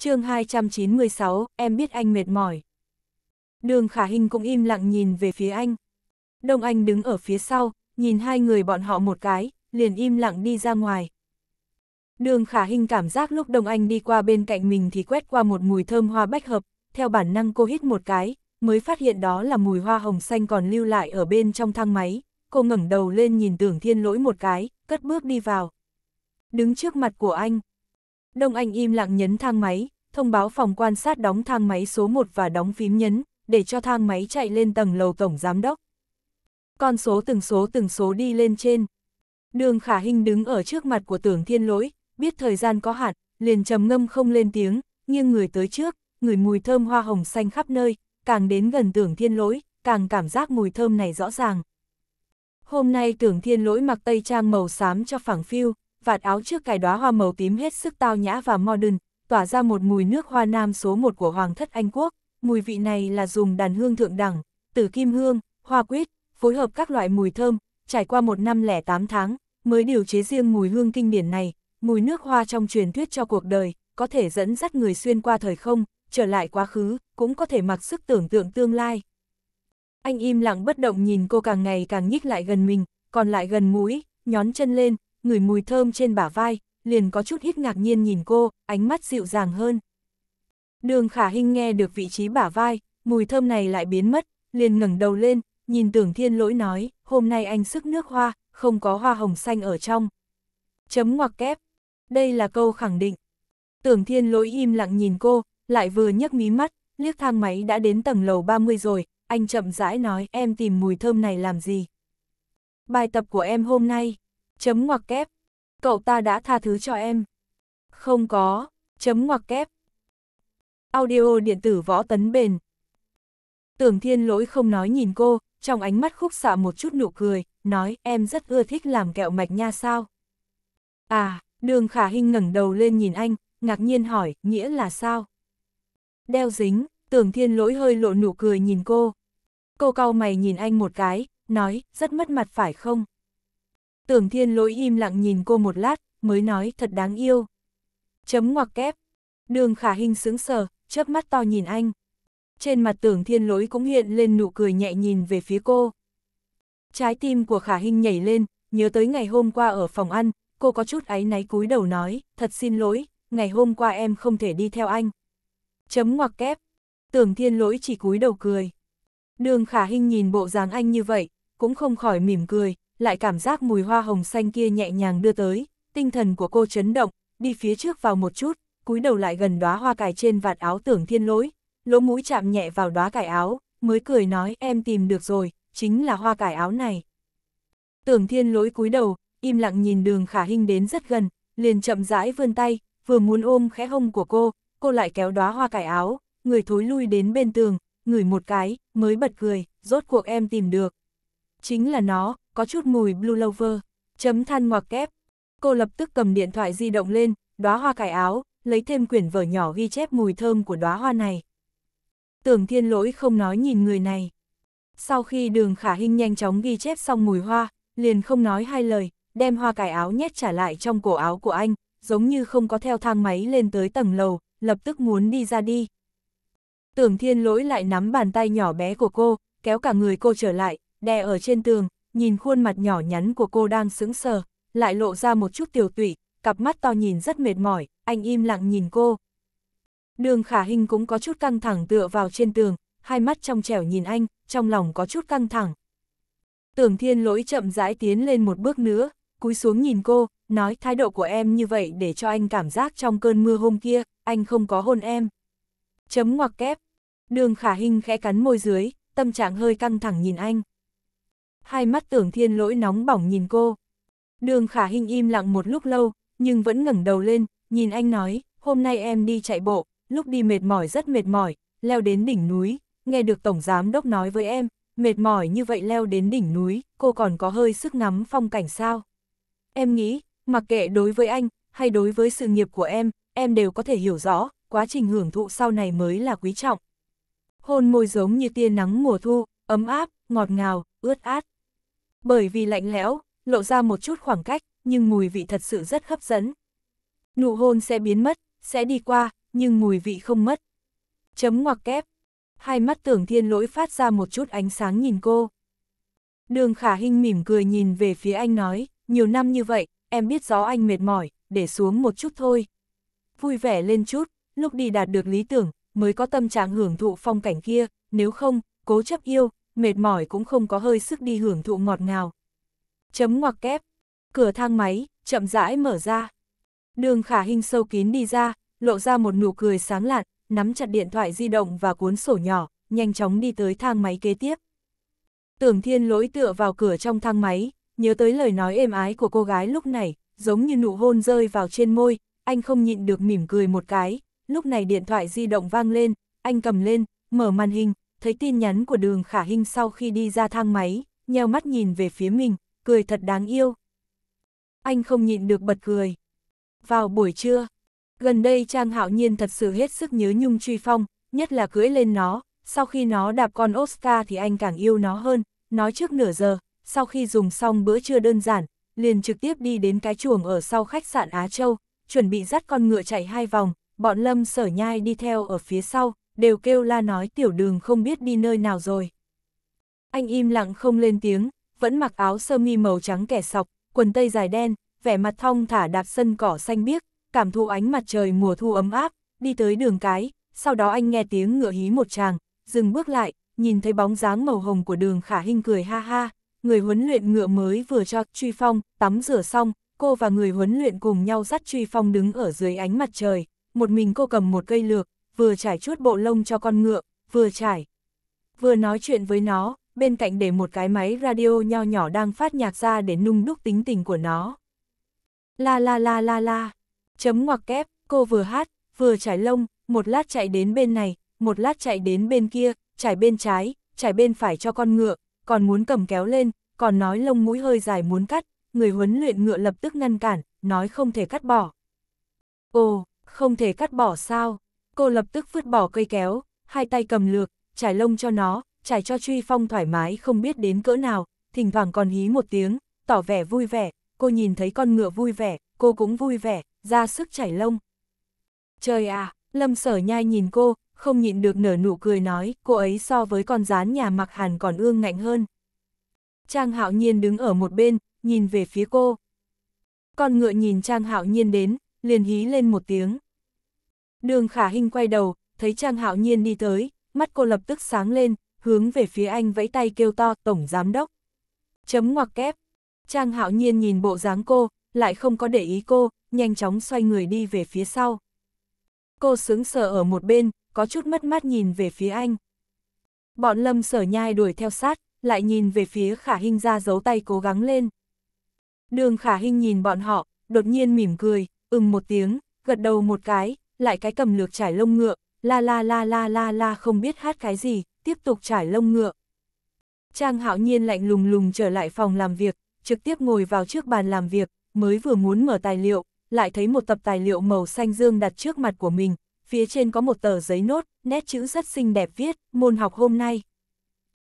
chương 296, em biết anh mệt mỏi. Đường Khả Hinh cũng im lặng nhìn về phía anh. Đông Anh đứng ở phía sau, nhìn hai người bọn họ một cái, liền im lặng đi ra ngoài. Đường Khả Hinh cảm giác lúc Đông Anh đi qua bên cạnh mình thì quét qua một mùi thơm hoa bách hợp, theo bản năng cô hít một cái, mới phát hiện đó là mùi hoa hồng xanh còn lưu lại ở bên trong thang máy. Cô ngẩng đầu lên nhìn tưởng thiên lỗi một cái, cất bước đi vào. Đứng trước mặt của anh, Đông Anh im lặng nhấn thang máy, thông báo phòng quan sát đóng thang máy số 1 và đóng phím nhấn, để cho thang máy chạy lên tầng lầu tổng giám đốc. Con số từng số từng số đi lên trên. Đường Khả Hinh đứng ở trước mặt của tưởng thiên lỗi, biết thời gian có hạn, liền trầm ngâm không lên tiếng, nghiêng người tới trước, ngửi mùi thơm hoa hồng xanh khắp nơi, càng đến gần tưởng thiên lỗi, càng cảm giác mùi thơm này rõ ràng. Hôm nay tưởng thiên lỗi mặc tây trang màu xám cho phẳng phiu, vạt áo trước cài đóa hoa màu tím hết sức tao nhã và modern, tỏa ra một mùi nước hoa nam số một của Hoàng thất Anh Quốc, mùi vị này là dùng đàn hương thượng đẳng, từ kim hương, hoa quýt, phối hợp các loại mùi thơm, trải qua một năm lẻ tám tháng, mới điều chế riêng mùi hương kinh điển này, mùi nước hoa trong truyền thuyết cho cuộc đời, có thể dẫn dắt người xuyên qua thời không, trở lại quá khứ, cũng có thể mặc sức tưởng tượng tương lai. Anh im lặng bất động nhìn cô càng ngày càng nhích lại gần mình, còn lại gần mũi, nhón chân lên, ngửi mùi thơm trên bả vai, liền có chút hít ngạc nhiên nhìn cô, ánh mắt dịu dàng hơn. Đường khả hình nghe được vị trí bả vai, mùi thơm này lại biến mất, liền ngẩng đầu lên, nhìn tưởng thiên lỗi nói, hôm nay anh sức nước hoa, không có hoa hồng xanh ở trong. Chấm ngoặc kép. Đây là câu khẳng định. Tưởng thiên lỗi im lặng nhìn cô, lại vừa nhấc mí mắt, liếc thang máy đã đến tầng lầu 30 rồi, anh chậm rãi nói em tìm mùi thơm này làm gì. Bài tập của em hôm nay chấm ngoặc kép, cậu ta đã tha thứ cho em. Không có, chấm ngoặc kép. Audio điện tử võ tấn bền. Tưởng thiên lỗi không nói nhìn cô, trong ánh mắt khúc xạ một chút nụ cười, nói em rất ưa thích làm kẹo mạch nha sao. À, đường khả hình ngẩng đầu lên nhìn anh, ngạc nhiên hỏi, nghĩa là sao? Đeo dính, tưởng thiên lỗi hơi lộ nụ cười nhìn cô. Cô cau mày nhìn anh một cái, nói, rất mất mặt phải không? Tưởng thiên lỗi im lặng nhìn cô một lát, mới nói thật đáng yêu. Chấm ngoặc kép. Đường khả hình sướng sờ, chớp mắt to nhìn anh. Trên mặt tưởng thiên lỗi cũng hiện lên nụ cười nhẹ nhìn về phía cô. Trái tim của khả hình nhảy lên, nhớ tới ngày hôm qua ở phòng ăn, cô có chút áy náy cúi đầu nói, thật xin lỗi, ngày hôm qua em không thể đi theo anh. Chấm ngoặc kép. Tưởng thiên lỗi chỉ cúi đầu cười. Đường khả hình nhìn bộ dáng anh như vậy, cũng không khỏi mỉm cười, lại cảm giác mùi hoa hồng xanh kia nhẹ nhàng đưa tới, tinh thần của cô chấn động, đi phía trước vào một chút, cúi đầu lại gần đóa hoa cải trên vạt áo tưởng thiên lỗi, lỗ mũi chạm nhẹ vào đóa cải áo, mới cười nói em tìm được rồi, chính là hoa cải áo này. Tưởng thiên lỗi cúi đầu, im lặng nhìn đường khả hình đến rất gần, liền chậm rãi vươn tay, vừa muốn ôm khẽ hông của cô, cô lại kéo đóa hoa cải áo, người thối lui đến bên tường, ngửi một cái, mới bật cười, rốt cuộc em tìm được. Chính là nó, có chút mùi Blue Lover, chấm than ngoặc kép. Cô lập tức cầm điện thoại di động lên, đóa hoa cải áo, lấy thêm quyển vở nhỏ ghi chép mùi thơm của đóa hoa này. Tưởng thiên lỗi không nói nhìn người này. Sau khi đường khả hình nhanh chóng ghi chép xong mùi hoa, liền không nói hai lời, đem hoa cải áo nhét trả lại trong cổ áo của anh, giống như không có theo thang máy lên tới tầng lầu, lập tức muốn đi ra đi. Tưởng thiên lỗi lại nắm bàn tay nhỏ bé của cô, kéo cả người cô trở lại, đè ở trên tường, nhìn khuôn mặt nhỏ nhắn của cô đang sững sờ, lại lộ ra một chút tiểu tụy, cặp mắt to nhìn rất mệt mỏi, anh im lặng nhìn cô. Đường khả hình cũng có chút căng thẳng tựa vào trên tường, hai mắt trong trẻo nhìn anh, trong lòng có chút căng thẳng. Tưởng thiên lỗi chậm rãi tiến lên một bước nữa, cúi xuống nhìn cô, nói thái độ của em như vậy để cho anh cảm giác trong cơn mưa hôm kia, anh không có hôn em. Chấm ngoặc kép. Đường khả hình khẽ cắn môi dưới, tâm trạng hơi căng thẳng nhìn anh. Hai mắt tưởng thiên lỗi nóng bỏng nhìn cô. Đường khả hình im lặng một lúc lâu, nhưng vẫn ngẩng đầu lên, nhìn anh nói, hôm nay em đi chạy bộ, lúc đi mệt mỏi rất mệt mỏi, leo đến đỉnh núi, nghe được Tổng Giám Đốc nói với em, mệt mỏi như vậy leo đến đỉnh núi, cô còn có hơi sức ngắm phong cảnh sao. Em nghĩ, mặc kệ đối với anh, hay đối với sự nghiệp của em, em đều có thể hiểu rõ, quá trình hưởng thụ sau này mới là quý trọng. Hôn môi giống như tia nắng mùa thu, ấm áp, ngọt ngào, ướt át. Bởi vì lạnh lẽo, lộ ra một chút khoảng cách, nhưng mùi vị thật sự rất hấp dẫn. Nụ hôn sẽ biến mất, sẽ đi qua, nhưng mùi vị không mất. Chấm ngoặc kép. Hai mắt tưởng thiên lỗi phát ra một chút ánh sáng nhìn cô. Đường khả hình mỉm cười nhìn về phía anh nói, nhiều năm như vậy, em biết gió anh mệt mỏi, để xuống một chút thôi. Vui vẻ lên chút, lúc đi đạt được lý tưởng, mới có tâm trạng hưởng thụ phong cảnh kia, nếu không, cố chấp yêu, mệt mỏi cũng không có hơi sức đi hưởng thụ ngọt ngào. Chấm ngoặc kép, cửa thang máy, chậm rãi mở ra. Đường khả hình sâu kín đi ra, lộ ra một nụ cười sáng lạn, nắm chặt điện thoại di động và cuốn sổ nhỏ, nhanh chóng đi tới thang máy kế tiếp. Tưởng thiên lỗi tựa vào cửa trong thang máy, nhớ tới lời nói êm ái của cô gái lúc này, giống như nụ hôn rơi vào trên môi, anh không nhịn được mỉm cười một cái, lúc này điện thoại di động vang lên, anh cầm lên, mở màn hình, thấy tin nhắn của đường khả hình sau khi đi ra thang máy, nheo mắt nhìn về phía mình, cười thật đáng yêu. Anh không nhịn được bật cười. Vào buổi trưa, gần đây Trang Hạo Nhiên thật sự hết sức nhớ Nhung Truy Phong, nhất là cưỡi lên nó, sau khi nó đạp con Oscar thì anh càng yêu nó hơn, nói trước nửa giờ, sau khi dùng xong bữa trưa đơn giản, liền trực tiếp đi đến cái chuồng ở sau khách sạn Á Châu, chuẩn bị dắt con ngựa chạy hai vòng, bọn Lâm sở nhai đi theo ở phía sau, đều kêu la nói tiểu đường không biết đi nơi nào rồi. Anh im lặng không lên tiếng, vẫn mặc áo sơ mi màu trắng kẻ sọc, quần tây dài đen, vẻ mặt thong thả đạp sân cỏ xanh biếc, cảm thụ ánh mặt trời mùa thu ấm áp, đi tới đường cái, sau đó anh nghe tiếng ngựa hí một tràng, dừng bước lại, nhìn thấy bóng dáng màu hồng của đường khả hình cười ha ha, người huấn luyện ngựa mới vừa cho truy phong, tắm rửa xong, cô và người huấn luyện cùng nhau dắt truy phong đứng ở dưới ánh mặt trời, một mình cô cầm một cây lược, vừa trải chuốt bộ lông cho con ngựa, vừa trải. Vừa nói chuyện với nó, bên cạnh để một cái máy radio nho nhỏ đang phát nhạc ra để nung đúc tính tình của nó. La la la la la, chấm ngoặc kép, cô vừa hát, vừa trải lông, một lát chạy đến bên này, một lát chạy đến bên kia, trải bên trái, trải bên phải cho con ngựa, còn muốn cầm kéo lên, còn nói lông mũi hơi dài muốn cắt, người huấn luyện ngựa lập tức ngăn cản, nói không thể cắt bỏ. Ồ, không thể cắt bỏ sao? cô lập tức vứt bỏ cây kéo, hai tay cầm lược, trải lông cho nó, trải cho truy phong thoải mái không biết đến cỡ nào, thỉnh thoảng còn hí một tiếng, tỏ vẻ vui vẻ, cô nhìn thấy con ngựa vui vẻ, cô cũng vui vẻ, ra sức chảy lông. Trời à, lâm sở nhai nhìn cô, không nhịn được nở nụ cười nói, cô ấy so với con rán nhà mặc hàn còn ương ngạnh hơn. Trang hạo nhiên đứng ở một bên, nhìn về phía cô. Con ngựa nhìn Trang hạo nhiên đến, liền hí lên một tiếng. Đường khả hình quay đầu, thấy Trang Hạo Nhiên đi tới, mắt cô lập tức sáng lên, hướng về phía anh vẫy tay kêu to Tổng Giám Đốc. Chấm ngoặc kép. Trang Hạo Nhiên nhìn bộ dáng cô, lại không có để ý cô, nhanh chóng xoay người đi về phía sau. Cô sướng sờ ở một bên, có chút mất mát nhìn về phía anh. Bọn lâm sở nhai đuổi theo sát, lại nhìn về phía khả hình ra giấu tay cố gắng lên. Đường khả hình nhìn bọn họ, đột nhiên mỉm cười, ừm một tiếng, gật đầu một cái, lại cái cầm lược trải lông ngựa, la la la la la la không biết hát cái gì, tiếp tục trải lông ngựa. Trang hạo nhiên lạnh lùng lùng trở lại phòng làm việc, trực tiếp ngồi vào trước bàn làm việc, mới vừa muốn mở tài liệu, lại thấy một tập tài liệu màu xanh dương đặt trước mặt của mình, phía trên có một tờ giấy nốt, nét chữ rất xinh đẹp viết, môn học hôm nay.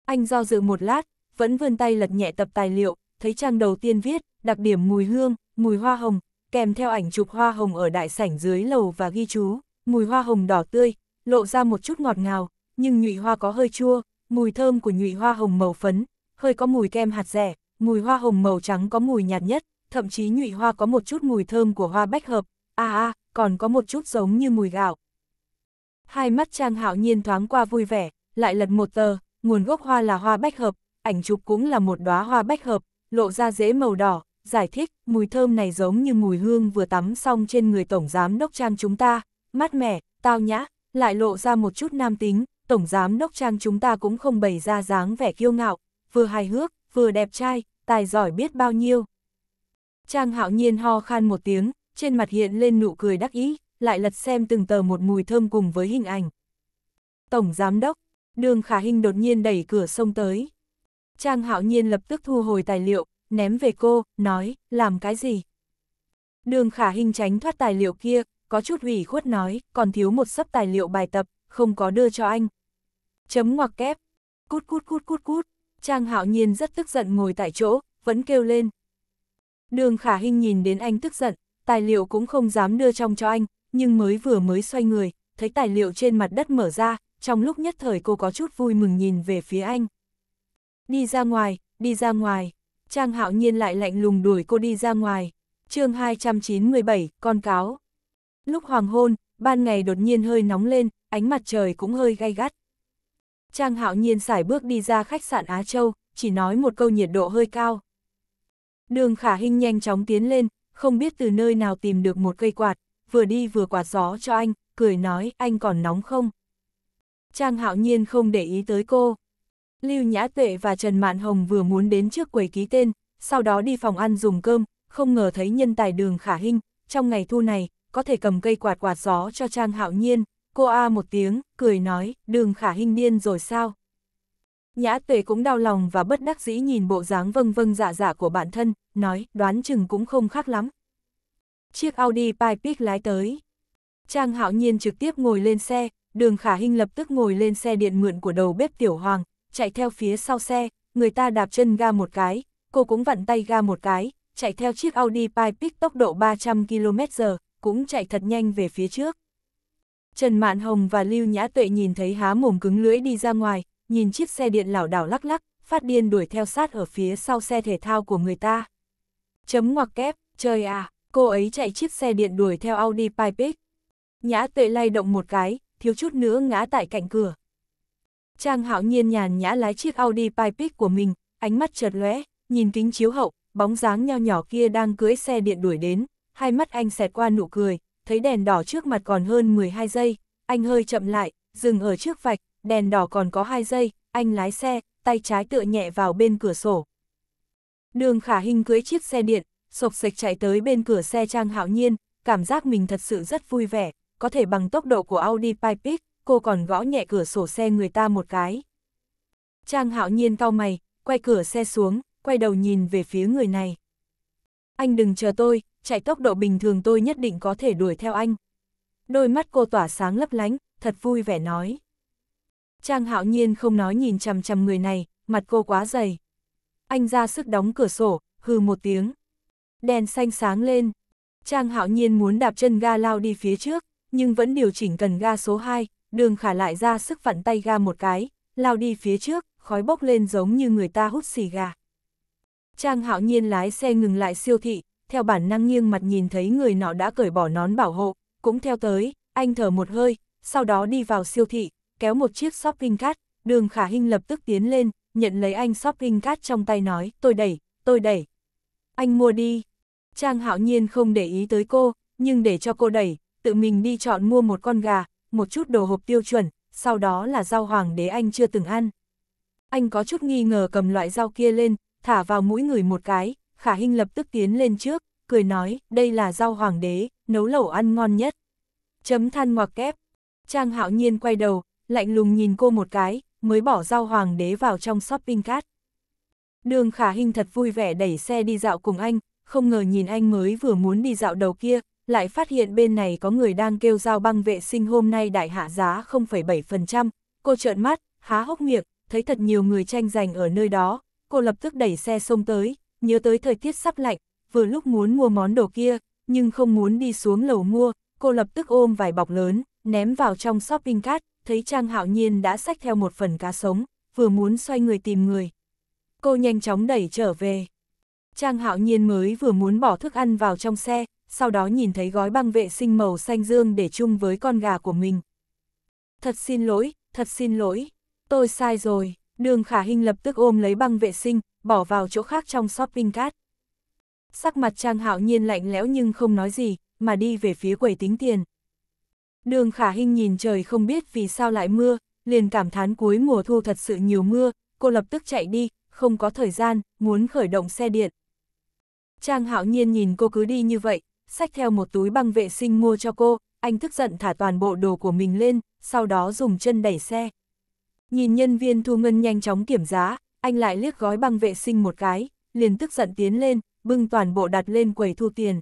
Anh do dự một lát, vẫn vươn tay lật nhẹ tập tài liệu, thấy trang đầu tiên viết, đặc điểm mùi hương, mùi hoa hồng, kèm theo ảnh chụp hoa hồng ở đại sảnh dưới lầu và ghi chú, mùi hoa hồng đỏ tươi, lộ ra một chút ngọt ngào, nhưng nhụy hoa có hơi chua, mùi thơm của nhụy hoa hồng màu phấn, hơi có mùi kem hạt rẻ, mùi hoa hồng màu trắng có mùi nhạt nhất, thậm chí nhụy hoa có một chút mùi thơm của hoa bách hợp, a à, a, à, còn có một chút giống như mùi gạo. Hai mắt Trang Hạo Nhiên thoáng qua vui vẻ, lại lật một tờ, nguồn gốc hoa là hoa bách hợp, ảnh chụp cũng là một đóa hoa bách hợp, lộ ra rễ màu đỏ, giải thích, mùi thơm này giống như mùi hương vừa tắm xong trên người Tổng Giám Đốc Trang chúng ta, mát mẻ, tao nhã, lại lộ ra một chút nam tính, Tổng Giám Đốc Trang chúng ta cũng không bày ra dáng vẻ kiêu ngạo, vừa hài hước, vừa đẹp trai, tài giỏi biết bao nhiêu. Trang hạo nhiên ho khan một tiếng, trên mặt hiện lên nụ cười đắc ý, lại lật xem từng tờ một mùi thơm cùng với hình ảnh. Tổng Giám Đốc, đường khả hình đột nhiên đẩy cửa sông tới. Trang hạo nhiên lập tức thu hồi tài liệu, ném về cô, nói, làm cái gì? Đường khả hình tránh thoát tài liệu kia, có chút ủy khuất nói, còn thiếu một sấp tài liệu bài tập, không có đưa cho anh. Chấm ngoặc kép, cút cút cút cút cút, Trang hạo nhiên rất tức giận ngồi tại chỗ, vẫn kêu lên. Đường khả hình nhìn đến anh tức giận, tài liệu cũng không dám đưa trong cho anh, nhưng mới vừa mới xoay người, thấy tài liệu trên mặt đất mở ra, trong lúc nhất thời cô có chút vui mừng nhìn về phía anh. Đi ra ngoài, đi ra ngoài. Trang Hạo Nhiên lại lạnh lùng đuổi cô đi ra ngoài. chương 297, con cáo. Lúc hoàng hôn, ban ngày đột nhiên hơi nóng lên, ánh mặt trời cũng hơi gay gắt. Trang Hạo Nhiên xài bước đi ra khách sạn Á Châu, chỉ nói một câu nhiệt độ hơi cao. Đường khả Hinh nhanh chóng tiến lên, không biết từ nơi nào tìm được một cây quạt, vừa đi vừa quạt gió cho anh, cười nói anh còn nóng không. Trang hạo nhiên không để ý tới cô, Lưu Nhã Tuệ và Trần Mạn Hồng vừa muốn đến trước quầy ký tên, sau đó đi phòng ăn dùng cơm, không ngờ thấy nhân tài đường khả hinh, trong ngày thu này, có thể cầm cây quạt quạt gió cho Trang Hạo Nhiên, cô A một tiếng, cười nói, đường khả hinh điên rồi sao? Nhã Tuệ cũng đau lòng và bất đắc dĩ nhìn bộ dáng vâng vâng dạ dạ của bản thân, nói, đoán chừng cũng không khác lắm. Chiếc Audi Pipic lái tới. Trang Hạo Nhiên trực tiếp ngồi lên xe, đường khả hinh lập tức ngồi lên xe điện mượn của đầu bếp Tiểu Hoàng, chạy theo phía sau xe, người ta đạp chân ga một cái, cô cũng vặn tay ga một cái, chạy theo chiếc Audi Pipic tốc độ 300 km/h, cũng chạy thật nhanh về phía trước. Trần Mạn Hồng và Lưu Nhã Tuệ nhìn thấy há mồm cứng lưỡi đi ra ngoài, nhìn chiếc xe điện lảo đảo lắc lắc, phát điên đuổi theo sát ở phía sau xe thể thao của người ta. Chấm ngoặc kép, trời à, cô ấy chạy chiếc xe điện đuổi theo Audi Pipic. Nhã Tuệ lay động một cái, thiếu chút nữa ngã tại cạnh cửa. Trang hạo nhiên nhàn nhã lái chiếc Audi Pipic của mình, ánh mắt chợt lóe, nhìn kính chiếu hậu, bóng dáng nho nhỏ kia đang cưỡi xe điện đuổi đến, hai mắt anh xẹt qua nụ cười, thấy đèn đỏ trước mặt còn hơn 12 giây, anh hơi chậm lại, dừng ở trước vạch, đèn đỏ còn có 2 giây, anh lái xe, tay trái tựa nhẹ vào bên cửa sổ. Đường khả hình cưỡi chiếc xe điện, sộc sạch chạy tới bên cửa xe Trang Hạo Nhiên, cảm giác mình thật sự rất vui vẻ, có thể bằng tốc độ của Audi Pipic, cô còn gõ nhẹ cửa sổ xe người ta một cái. Trang hạo nhiên cau mày, quay cửa xe xuống, quay đầu nhìn về phía người này. Anh đừng chờ tôi, chạy tốc độ bình thường tôi nhất định có thể đuổi theo anh. Đôi mắt cô tỏa sáng lấp lánh, thật vui vẻ nói. Trang hạo nhiên không nói nhìn chằm chằm người này, mặt cô quá dày. Anh ra sức đóng cửa sổ, hừ một tiếng. Đèn xanh sáng lên. Trang hạo nhiên muốn đạp chân ga lao đi phía trước, nhưng vẫn điều chỉnh cần ga số 2, đường khả lại ra sức vặn tay ga một cái, lao đi phía trước, khói bốc lên giống như người ta hút xì gà. Trang hạo nhiên lái xe ngừng lại siêu thị, theo bản năng nghiêng mặt nhìn thấy người nọ đã cởi bỏ nón bảo hộ, cũng theo tới, anh thở một hơi, sau đó đi vào siêu thị, kéo một chiếc shopping cart, đường khả hinh lập tức tiến lên, nhận lấy anh shopping cart trong tay nói, tôi đẩy, tôi đẩy. Anh mua đi. Trang hạo nhiên không để ý tới cô, nhưng để cho cô đẩy, tự mình đi chọn mua một con gà, một chút đồ hộp tiêu chuẩn, sau đó là rau hoàng đế anh chưa từng ăn. Anh có chút nghi ngờ cầm loại rau kia lên, thả vào mũi người một cái, khả hình lập tức tiến lên trước, cười nói, đây là rau hoàng đế, nấu lẩu ăn ngon nhất. Chấm than ngoặc kép. Trang hạo nhiên quay đầu, lạnh lùng nhìn cô một cái, mới bỏ rau hoàng đế vào trong shopping cart. Đường khả hình thật vui vẻ đẩy xe đi dạo cùng anh, không ngờ nhìn anh mới vừa muốn đi dạo đầu kia, lại phát hiện bên này có người đang kêu giao băng vệ sinh hôm nay đại hạ giá 0,7%, cô trợn mắt, há hốc miệng, thấy thật nhiều người tranh giành ở nơi đó, cô lập tức đẩy xe xông tới, nhớ tới thời tiết sắp lạnh, vừa lúc muốn mua món đồ kia, nhưng không muốn đi xuống lầu mua, cô lập tức ôm vài bọc lớn, ném vào trong shopping cart, thấy Trang Hạo Nhiên đã xách theo một phần cá sống, vừa muốn xoay người tìm người. Cô nhanh chóng đẩy trở về. Trang Hạo Nhiên mới vừa muốn bỏ thức ăn vào trong xe, sau đó nhìn thấy gói băng vệ sinh màu xanh dương để chung với con gà của mình. Thật xin lỗi, thật xin lỗi, tôi sai rồi, đường khả hình lập tức ôm lấy băng vệ sinh, bỏ vào chỗ khác trong shopping cart. Sắc mặt Trang Hạo Nhiên lạnh lẽo nhưng không nói gì, mà đi về phía quầy tính tiền. Đường Khả hình nhìn trời không biết vì sao lại mưa, liền cảm thán cuối mùa thu thật sự nhiều mưa, cô lập tức chạy đi, không có thời gian, muốn khởi động xe điện. Trang Hạo Nhiên nhìn cô cứ đi như vậy, xách theo một túi băng vệ sinh mua cho cô, anh tức giận thả toàn bộ đồ của mình lên, sau đó dùng chân đẩy xe. Nhìn nhân viên thu ngân nhanh chóng kiểm giá, anh lại liếc gói băng vệ sinh một cái, liền tức giận tiến lên, bưng toàn bộ đặt lên quầy thu tiền.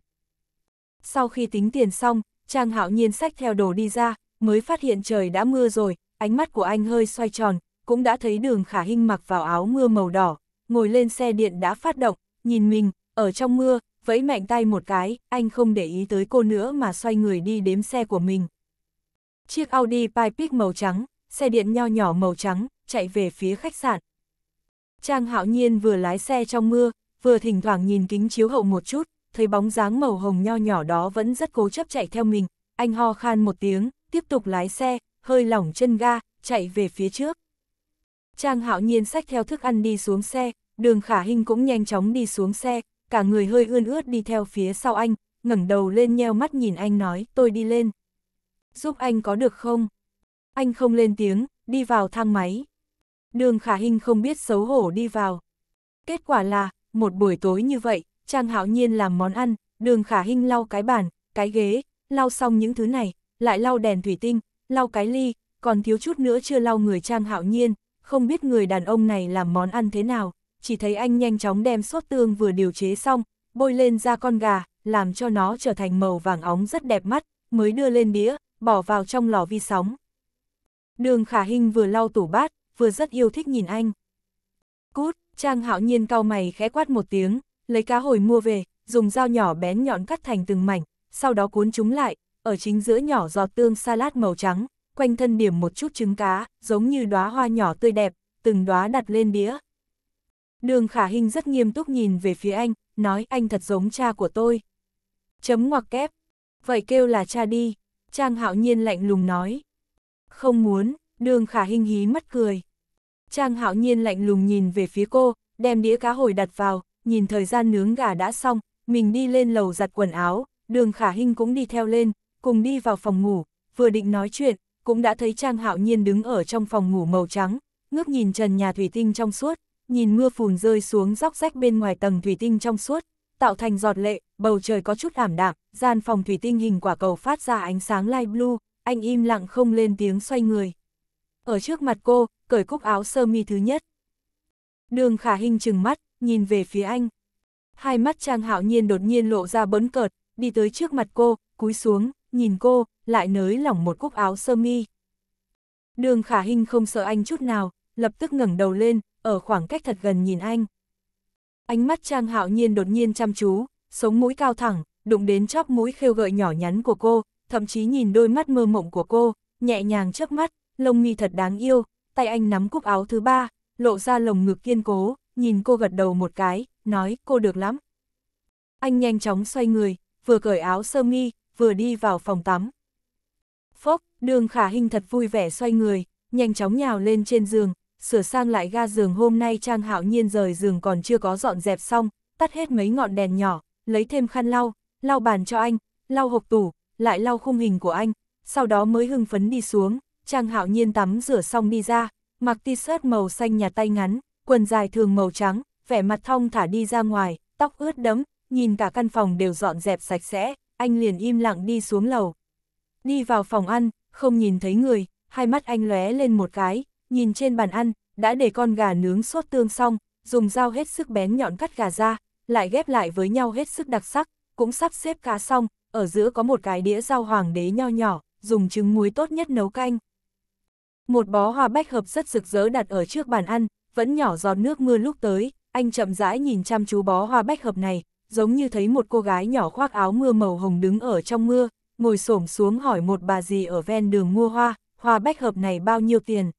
Sau khi tính tiền xong, Trang Hạo Nhiên xách theo đồ đi ra, mới phát hiện trời đã mưa rồi, ánh mắt của anh hơi xoay tròn, cũng đã thấy đường khả hinh mặc vào áo mưa màu đỏ, ngồi lên xe điện đã phát động, nhìn mình, ở trong mưa, vẫy mạnh tay một cái, anh không để ý tới cô nữa mà xoay người đi đếm xe của mình. Chiếc Audi Pipic màu trắng, xe điện nho nhỏ màu trắng, chạy về phía khách sạn. Trang Hạo Nhiên vừa lái xe trong mưa, vừa thỉnh thoảng nhìn kính chiếu hậu một chút, thấy bóng dáng màu hồng nho nhỏ đó vẫn rất cố chấp chạy theo mình, anh ho khan một tiếng, tiếp tục lái xe, hơi lỏng chân ga, chạy về phía trước. Trang Hạo Nhiên xách theo thức ăn đi xuống xe, Đường Khả Hinh cũng nhanh chóng đi xuống xe, cả người hơi ươn ướt đi theo phía sau anh, ngẩng đầu lên nheo mắt nhìn anh nói, tôi đi lên. Giúp anh có được không? Anh không lên tiếng, đi vào thang máy. Đường khả hình không biết xấu hổ đi vào. Kết quả là, một buổi tối như vậy, Trang Hạo Nhiên làm món ăn, đường khả hình lau cái bàn, cái ghế, lau xong những thứ này, lại lau đèn thủy tinh, lau cái ly, còn thiếu chút nữa chưa lau người Trang Hạo Nhiên, không biết người đàn ông này làm món ăn thế nào, chỉ thấy anh nhanh chóng đem sốt tương vừa điều chế xong, bôi lên da con gà, làm cho nó trở thành màu vàng óng rất đẹp mắt, mới đưa lên đĩa, bỏ vào trong lò vi sóng. Đường khả hình vừa lau tủ bát, vừa rất yêu thích nhìn anh. Cút, Trang hạo nhiên cau mày khẽ quát một tiếng, lấy cá hồi mua về, dùng dao nhỏ bén nhọn cắt thành từng mảnh, sau đó cuốn chúng lại, ở chính giữa nhỏ giọt tương salad màu trắng, quanh thân điểm một chút trứng cá, giống như đóa hoa nhỏ tươi đẹp, từng đóa đặt lên đĩa. Đường khả hình rất nghiêm túc nhìn về phía anh, nói anh thật giống cha của tôi. Chấm ngoặc kép. Vậy kêu là cha đi. Trang hạo nhiên lạnh lùng nói. Không muốn, đường khả hình hí mắt cười. Trang hạo nhiên lạnh lùng nhìn về phía cô, đem đĩa cá hồi đặt vào, nhìn thời gian nướng gà đã xong, mình đi lên lầu giặt quần áo, đường khả hình cũng đi theo lên, cùng đi vào phòng ngủ, vừa định nói chuyện, cũng đã thấy Trang hạo nhiên đứng ở trong phòng ngủ màu trắng, ngước nhìn trần nhà thủy tinh trong suốt, nhìn mưa phùn rơi xuống róc rách bên ngoài tầng thủy tinh trong suốt, tạo thành giọt lệ, bầu trời có chút ảm đạm, gian phòng thủy tinh hình quả cầu phát ra ánh sáng light blue, anh im lặng không lên tiếng xoay người. Ở trước mặt cô, cởi cúc áo sơ mi thứ nhất. Đường khả hình trừng mắt, nhìn về phía anh. Hai mắt Trang Hạo Nhiên đột nhiên lộ ra bấn cợt, đi tới trước mặt cô, cúi xuống, nhìn cô, lại nới lỏng một cúc áo sơ mi. Đường khả hình không sợ anh chút nào, lập tức ngẩng đầu lên, ở khoảng cách thật gần nhìn anh. Ánh mắt Trang Hạo Nhiên đột nhiên chăm chú, sống mũi cao thẳng, đụng đến chóp mũi khêu gợi nhỏ nhắn của cô, thậm chí nhìn đôi mắt mơ mộng của cô, nhẹ nhàng chớp mắt, lông mi thật đáng yêu, tay anh nắm cúc áo thứ ba, lộ ra lồng ngực kiên cố, nhìn cô gật đầu một cái, nói cô được lắm. Anh nhanh chóng xoay người, vừa cởi áo sơ mi, vừa đi vào phòng tắm. Phốc, đường khả hình thật vui vẻ xoay người, nhanh chóng nhào lên trên giường, sửa sang lại ga giường hôm nay Trang Hạo Nhiên rời giường còn chưa có dọn dẹp xong, tắt hết mấy ngọn đèn nhỏ, lấy thêm khăn lau, lau bàn cho anh, lau hộp tủ, lại lau khung hình của anh, sau đó mới hưng phấn đi xuống, Trang Hạo Nhiên tắm rửa xong đi ra, mặc t-shirt màu xanh nhà tay ngắn, quần dài thường màu trắng, vẻ mặt thong thả đi ra ngoài, tóc ướt đẫm, nhìn cả căn phòng đều dọn dẹp sạch sẽ, anh liền im lặng đi xuống lầu. Đi vào phòng ăn, không nhìn thấy người, hai mắt anh lóe lên một cái, nhìn trên bàn ăn, đã để con gà nướng sốt tương xong, dùng dao hết sức bén nhọn cắt gà ra, lại ghép lại với nhau hết sức đặc sắc, cũng sắp xếp cá xong, ở giữa có một cái đĩa rau hoàng đế nho nhỏ, dùng trứng muối tốt nhất nấu canh. Một bó hoa bách hợp rất rực rỡ đặt ở trước bàn ăn, vẫn nhỏ giọt nước mưa lúc tới, anh chậm rãi nhìn chăm chú bó hoa bách hợp này, giống như thấy một cô gái nhỏ khoác áo mưa màu hồng đứng ở trong mưa, ngồi xổm xuống hỏi một bà gì ở ven đường mua hoa, hoa bách hợp này bao nhiêu tiền.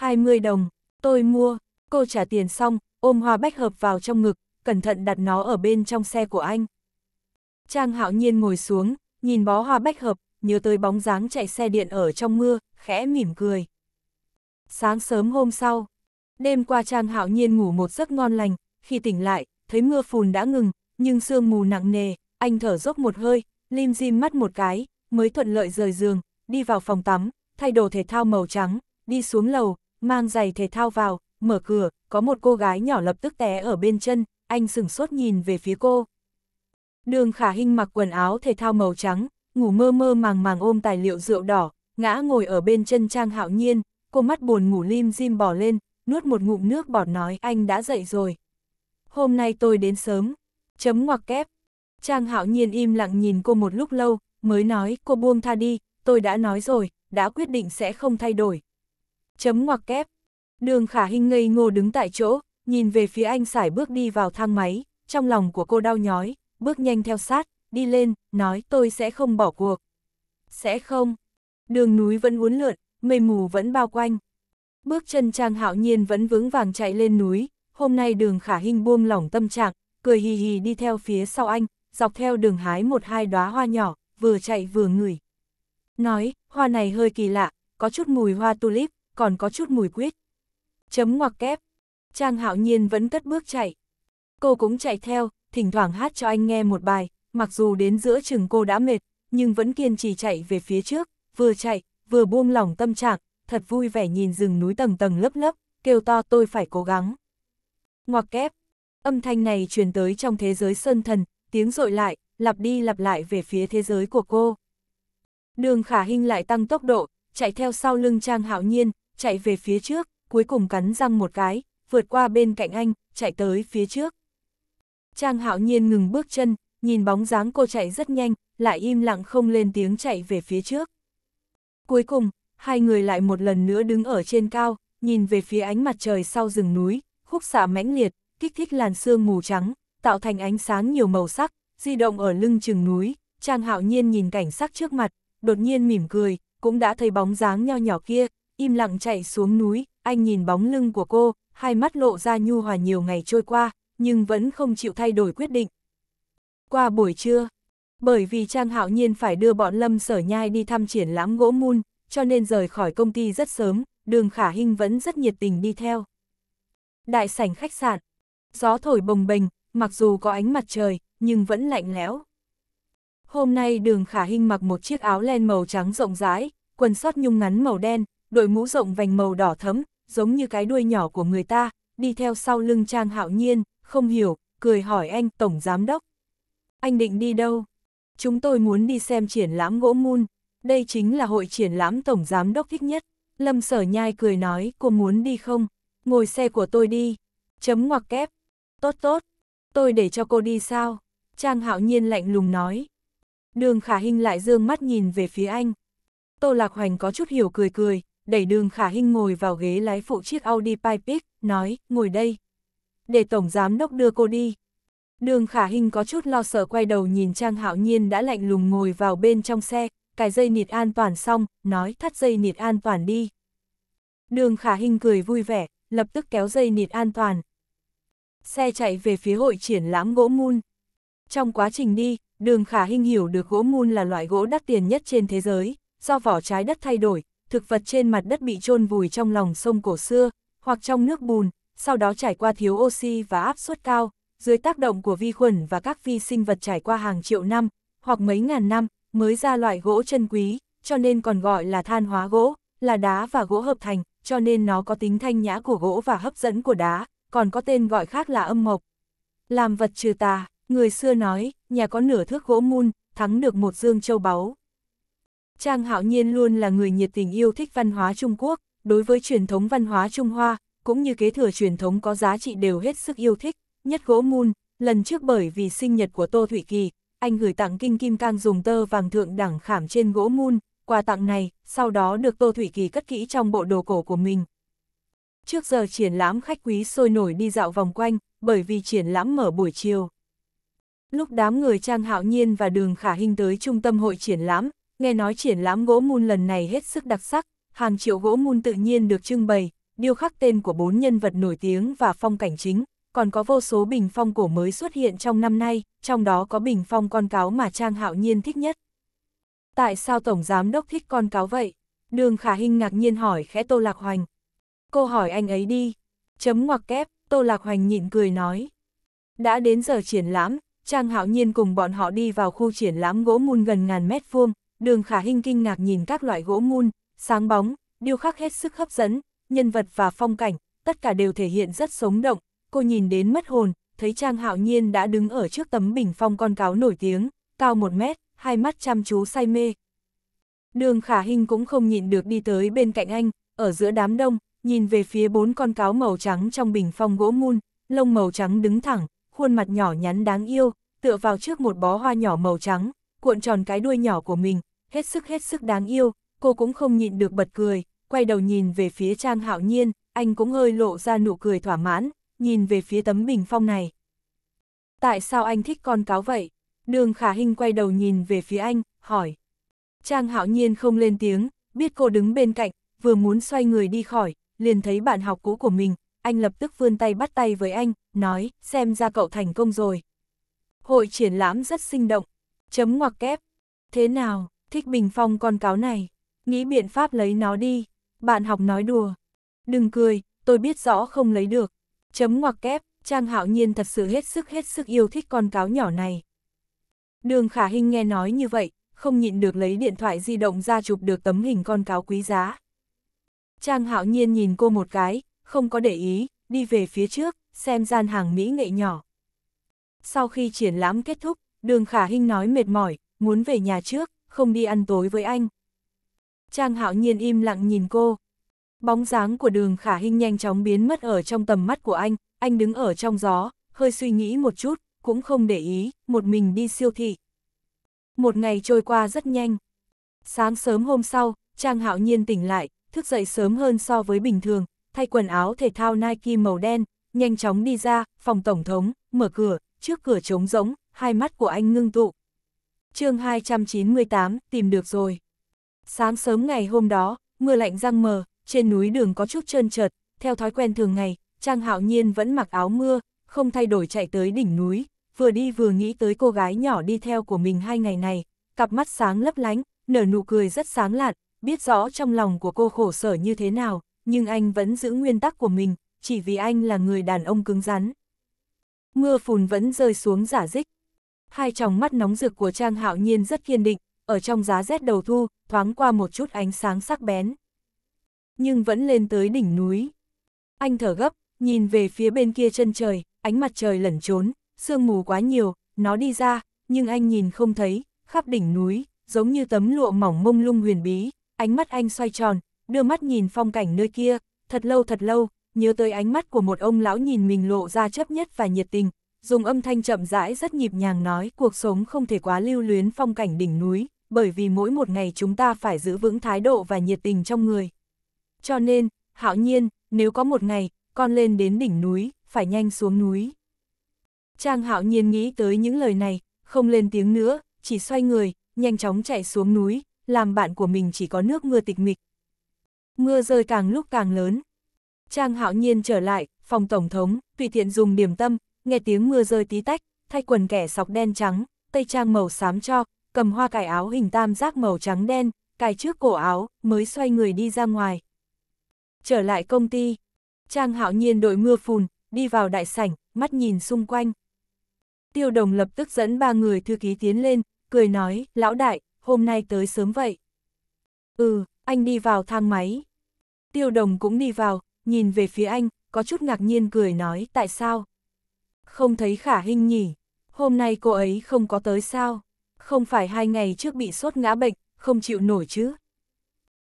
20 đồng, tôi mua, cô trả tiền xong, ôm hoa bách hợp vào trong ngực, cẩn thận đặt nó ở bên trong xe của anh. Trang hạo nhiên ngồi xuống, nhìn bó hoa bách hợp, nhớ tới bóng dáng chạy xe điện ở trong mưa, khẽ mỉm cười. Sáng sớm hôm sau, đêm qua Trang hạo nhiên ngủ một giấc ngon lành, khi tỉnh lại, thấy mưa phùn đã ngừng, nhưng sương mù nặng nề, anh thở dốc một hơi, lim dim mắt một cái, mới thuận lợi rời giường, đi vào phòng tắm, thay đồ thể thao màu trắng, đi xuống lầu, mang giày thể thao vào, mở cửa, có một cô gái nhỏ lập tức té ở bên chân, anh sửng sốt nhìn về phía cô. Đường khả hình mặc quần áo thể thao màu trắng, ngủ mơ mơ màng màng ôm tài liệu rượu đỏ, ngã ngồi ở bên chân Trang Hạo Nhiên, cô mắt buồn ngủ lim dim bỏ lên, nuốt một ngụm nước bọt nói anh đã dậy rồi. Hôm nay tôi đến sớm, chấm ngoặc kép. Trang Hạo Nhiên im lặng nhìn cô một lúc lâu, mới nói cô buông tha đi, tôi đã nói rồi, đã quyết định sẽ không thay đổi, chấm ngoặc kép. Đường khả hình ngây ngô đứng tại chỗ, nhìn về phía anh sải bước đi vào thang máy, trong lòng của cô đau nhói, bước nhanh theo sát, đi lên, nói tôi sẽ không bỏ cuộc. Sẽ không. Đường núi vẫn uốn lượn, mây mù vẫn bao quanh. Bước chân Trang Hạo Nhiên vẫn vững vàng chạy lên núi, hôm nay đường khả hình buông lỏng tâm trạng, cười hì hì đi theo phía sau anh, dọc theo đường hái một hai đóa hoa nhỏ, vừa chạy vừa ngửi. Nói, hoa này hơi kỳ lạ, có chút mùi hoa tulip, còn có chút mùi quýt. Chấm ngoặc kép, Trang Hạo Nhiên vẫn cất bước chạy. Cô cũng chạy theo, thỉnh thoảng hát cho anh nghe một bài, mặc dù đến giữa chừng cô đã mệt, nhưng vẫn kiên trì chạy về phía trước, vừa chạy, vừa buông lỏng tâm trạng, thật vui vẻ nhìn rừng núi tầng tầng lớp lớp, kêu to tôi phải cố gắng. Ngoặc kép, âm thanh này truyền tới trong thế giới sơn thần, tiếng rội lại, lặp đi lặp lại về phía thế giới của cô. Đường khả hình lại tăng tốc độ, chạy theo sau lưng Trang Hạo Nhiên, chạy về phía trước, cuối cùng cắn răng một cái, vượt qua bên cạnh anh, chạy tới phía trước. Trang hạo nhiên ngừng bước chân, nhìn bóng dáng cô chạy rất nhanh, lại im lặng không lên tiếng chạy về phía trước. Cuối cùng, hai người lại một lần nữa đứng ở trên cao, nhìn về phía ánh mặt trời sau rừng núi, khúc xạ mãnh liệt, kích thích làn sương mù trắng, tạo thành ánh sáng nhiều màu sắc, di động ở lưng chừng núi, Trang Hạo Nhiên nhìn cảnh sắc trước mặt, đột nhiên mỉm cười, cũng đã thấy bóng dáng nho nhỏ kia, im lặng chạy xuống núi, anh nhìn bóng lưng của cô, hai mắt lộ ra nhu hòa nhiều ngày trôi qua, nhưng vẫn không chịu thay đổi quyết định. Qua buổi trưa, bởi vì Trang Hạo Nhiên phải đưa bọn Lâm Sở Nhai đi thăm triển lãm gỗ mun, cho nên rời khỏi công ty rất sớm, đường Khả Hinh vẫn rất nhiệt tình đi theo. Đại sảnh khách sạn, gió thổi bồng bềnh, mặc dù có ánh mặt trời, nhưng vẫn lạnh lẽo. Hôm nay đường Khả Hinh mặc một chiếc áo len màu trắng rộng rãi, quần sót nhung ngắn màu đen, đội mũ rộng vành màu đỏ thấm, giống như cái đuôi nhỏ của người ta, đi theo sau lưng Trang Hạo Nhiên, không hiểu, cười hỏi anh, Tổng Giám Đốc. Anh định đi đâu? Chúng tôi muốn đi xem triển lãm gỗ mun, đây chính là hội triển lãm Tổng Giám Đốc thích nhất. Lâm Sở Nhai cười nói, cô muốn đi không? Ngồi xe của tôi đi. Chấm ngoặc kép. Tốt tốt, tôi để cho cô đi sao? Trang Hạo Nhiên lạnh lùng nói. Đường Khả Hinh lại dương mắt nhìn về phía anh. Tô Lạc Hoành có chút hiểu cười cười, đẩy đường khả hinh ngồi vào ghế lái phụ chiếc Audi Pipic, nói, ngồi đây. Để Tổng Giám Đốc đưa cô đi. Đường khả hình có chút lo sợ quay đầu nhìn Trang Hạo Nhiên đã lạnh lùng ngồi vào bên trong xe, cài dây nịt an toàn xong, nói thắt dây nịt an toàn đi. Đường khả hình cười vui vẻ, lập tức kéo dây nịt an toàn. Xe chạy về phía hội triển lãm gỗ mun. Trong quá trình đi, đường khả hình hiểu được gỗ mun là loại gỗ đắt tiền nhất trên thế giới, do vỏ trái đất thay đổi, thực vật trên mặt đất bị chôn vùi trong lòng sông cổ xưa, hoặc trong nước bùn, sau đó trải qua thiếu oxy và áp suất cao, dưới tác động của vi khuẩn và các vi sinh vật trải qua hàng triệu năm, hoặc mấy ngàn năm, mới ra loại gỗ chân quý, cho nên còn gọi là than hóa gỗ, là đá và gỗ hợp thành, cho nên nó có tính thanh nhã của gỗ và hấp dẫn của đá, còn có tên gọi khác là âm mộc. Làm vật trừ tà, người xưa nói, nhà có nửa thước gỗ mun, thắng được một dương châu báu. Trang Hạo Nhiên luôn là người nhiệt tình yêu thích văn hóa Trung Quốc, đối với truyền thống văn hóa Trung Hoa, cũng như kế thừa truyền thống có giá trị đều hết sức yêu thích, nhất gỗ mun, lần trước bởi vì sinh nhật của Tô Thụy Kỳ, anh gửi tặng Kinh Kim Cang dùng tơ vàng thượng đẳng khảm trên gỗ mun, quà tặng này, sau đó được Tô Thụy Kỳ cất kỹ trong bộ đồ cổ của mình. Trước giờ triển lãm khách quý sôi nổi đi dạo vòng quanh, bởi vì triển lãm mở buổi chiều. Lúc đám người Trang Hạo Nhiên và Đường Khả Hinh tới trung tâm hội triển lãm, Nghe nói triển lãm gỗ mun lần này hết sức đặc sắc, hàng triệu gỗ mun tự nhiên được trưng bày, điêu khắc tên của bốn nhân vật nổi tiếng và phong cảnh chính, còn có vô số bình phong cổ mới xuất hiện trong năm nay, trong đó có bình phong con cáo mà Trang Hạo Nhiên thích nhất. Tại sao Tổng Giám Đốc thích con cáo vậy? Đường Khả Hinh ngạc nhiên hỏi khẽ Tô Lạc Hoành. Cô hỏi anh ấy đi. Chấm ngoặc kép, Tô Lạc Hoành nhịn cười nói. Đã đến giờ triển lãm, Trang Hạo Nhiên cùng bọn họ đi vào khu triển lãm gỗ mun gần ngàn mét vuông, Đường Khả Hinh kinh ngạc nhìn các loại gỗ mun, sáng bóng, điêu khắc hết sức hấp dẫn, nhân vật và phong cảnh, tất cả đều thể hiện rất sống động, cô nhìn đến mất hồn, thấy Trang Hạo Nhiên đã đứng ở trước tấm bình phong con cáo nổi tiếng, cao một mét, hai mắt chăm chú say mê. Đường Khả Hinh cũng không nhịn được đi tới bên cạnh anh, ở giữa đám đông, nhìn về phía bốn con cáo màu trắng trong bình phong gỗ mun, lông màu trắng đứng thẳng, khuôn mặt nhỏ nhắn đáng yêu, tựa vào trước một bó hoa nhỏ màu trắng, cuộn tròn cái đuôi nhỏ của mình, hết sức hết sức đáng yêu, cô cũng không nhịn được bật cười, quay đầu nhìn về phía Trang Hạo Nhiên, anh cũng hơi lộ ra nụ cười thỏa mãn, nhìn về phía tấm bình phong này. Tại sao anh thích con cáo vậy? Đường Khả Hinh quay đầu nhìn về phía anh, hỏi. Trang Hạo Nhiên không lên tiếng, biết cô đứng bên cạnh, vừa muốn xoay người đi khỏi, liền thấy bạn học cũ của mình, anh lập tức vươn tay bắt tay với anh, nói, xem ra cậu thành công rồi. Hội triển lãm rất sinh động. Chấm ngoặc kép. Thế nào? Thích Bình Phong con cáo này, nghĩ biện pháp lấy nó đi, bạn học nói đùa. Đừng cười, tôi biết rõ không lấy được. Chấm ngoặc kép, Trang Hạo Nhiên thật sự hết sức hết sức yêu thích con cáo nhỏ này. Đường Khả Hinh nghe nói như vậy, không nhịn được lấy điện thoại di động ra chụp được tấm hình con cáo quý giá. Trang Hạo Nhiên nhìn cô một cái, không có để ý, đi về phía trước, xem gian hàng mỹ nghệ nhỏ. Sau khi triển lãm kết thúc, Đường Khả Hinh nói mệt mỏi, muốn về nhà trước không đi ăn tối với anh. Trang hạo nhiên im lặng nhìn cô. Bóng dáng của đường khả hình nhanh chóng biến mất ở trong tầm mắt của anh, anh đứng ở trong gió, hơi suy nghĩ một chút, cũng không để ý, một mình đi siêu thị. Một ngày trôi qua rất nhanh. Sáng sớm hôm sau, Trang hạo nhiên tỉnh lại, thức dậy sớm hơn so với bình thường, thay quần áo thể thao Nike màu đen, nhanh chóng đi ra, phòng tổng thống, mở cửa, trước cửa trống rỗng, hai mắt của anh ngưng tụ chương 298, tìm được rồi. Sáng sớm ngày hôm đó, mưa lạnh răng mờ, trên núi đường có chút trơn trượt, theo thói quen thường ngày, Trang Hạo Nhiên vẫn mặc áo mưa, không thay đổi chạy tới đỉnh núi, vừa đi vừa nghĩ tới cô gái nhỏ đi theo của mình hai ngày này, cặp mắt sáng lấp lánh, nở nụ cười rất sáng lạn, biết rõ trong lòng của cô khổ sở như thế nào, nhưng anh vẫn giữ nguyên tắc của mình, chỉ vì anh là người đàn ông cứng rắn. Mưa phùn vẫn rơi xuống giả dích, Hai tròng mắt nóng rực của Trang Hạo Nhiên rất kiên định, ở trong giá rét đầu thu, thoáng qua một chút ánh sáng sắc bén. Nhưng vẫn lên tới đỉnh núi. Anh thở gấp, nhìn về phía bên kia chân trời, ánh mặt trời lẩn trốn, sương mù quá nhiều, nó đi ra, nhưng anh nhìn không thấy, khắp đỉnh núi, giống như tấm lụa mỏng mông lung huyền bí, ánh mắt anh xoay tròn, đưa mắt nhìn phong cảnh nơi kia, thật lâu thật lâu, nhớ tới ánh mắt của một ông lão nhìn mình lộ ra chấp nhất và nhiệt tình, dùng âm thanh chậm rãi rất nhịp nhàng nói cuộc sống không thể quá lưu luyến phong cảnh đỉnh núi, bởi vì mỗi một ngày chúng ta phải giữ vững thái độ và nhiệt tình trong người. Cho nên, hạo nhiên, nếu có một ngày, con lên đến đỉnh núi, phải nhanh xuống núi. Trang hạo nhiên nghĩ tới những lời này, không lên tiếng nữa, chỉ xoay người, nhanh chóng chạy xuống núi, làm bạn của mình chỉ có nước mưa tịch mịch. Mưa rơi càng lúc càng lớn. Trang hạo nhiên trở lại, phòng tổng thống, tùy thiện dùng điểm tâm, nghe tiếng mưa rơi tí tách, thay quần kẻ sọc đen trắng, tây trang màu xám cho, cầm hoa cải áo hình tam giác màu trắng đen, cài trước cổ áo, mới xoay người đi ra ngoài. Trở lại công ty, Trang hạo nhiên đội mưa phùn, đi vào đại sảnh, mắt nhìn xung quanh. Tiêu đồng lập tức dẫn ba người thư ký tiến lên, cười nói, lão đại, hôm nay tới sớm vậy. Ừ, anh đi vào thang máy. Tiêu đồng cũng đi vào, nhìn về phía anh, có chút ngạc nhiên cười nói, tại sao? Không thấy khả hình nhỉ, hôm nay cô ấy không có tới sao, không phải hai ngày trước bị sốt ngã bệnh, không chịu nổi chứ.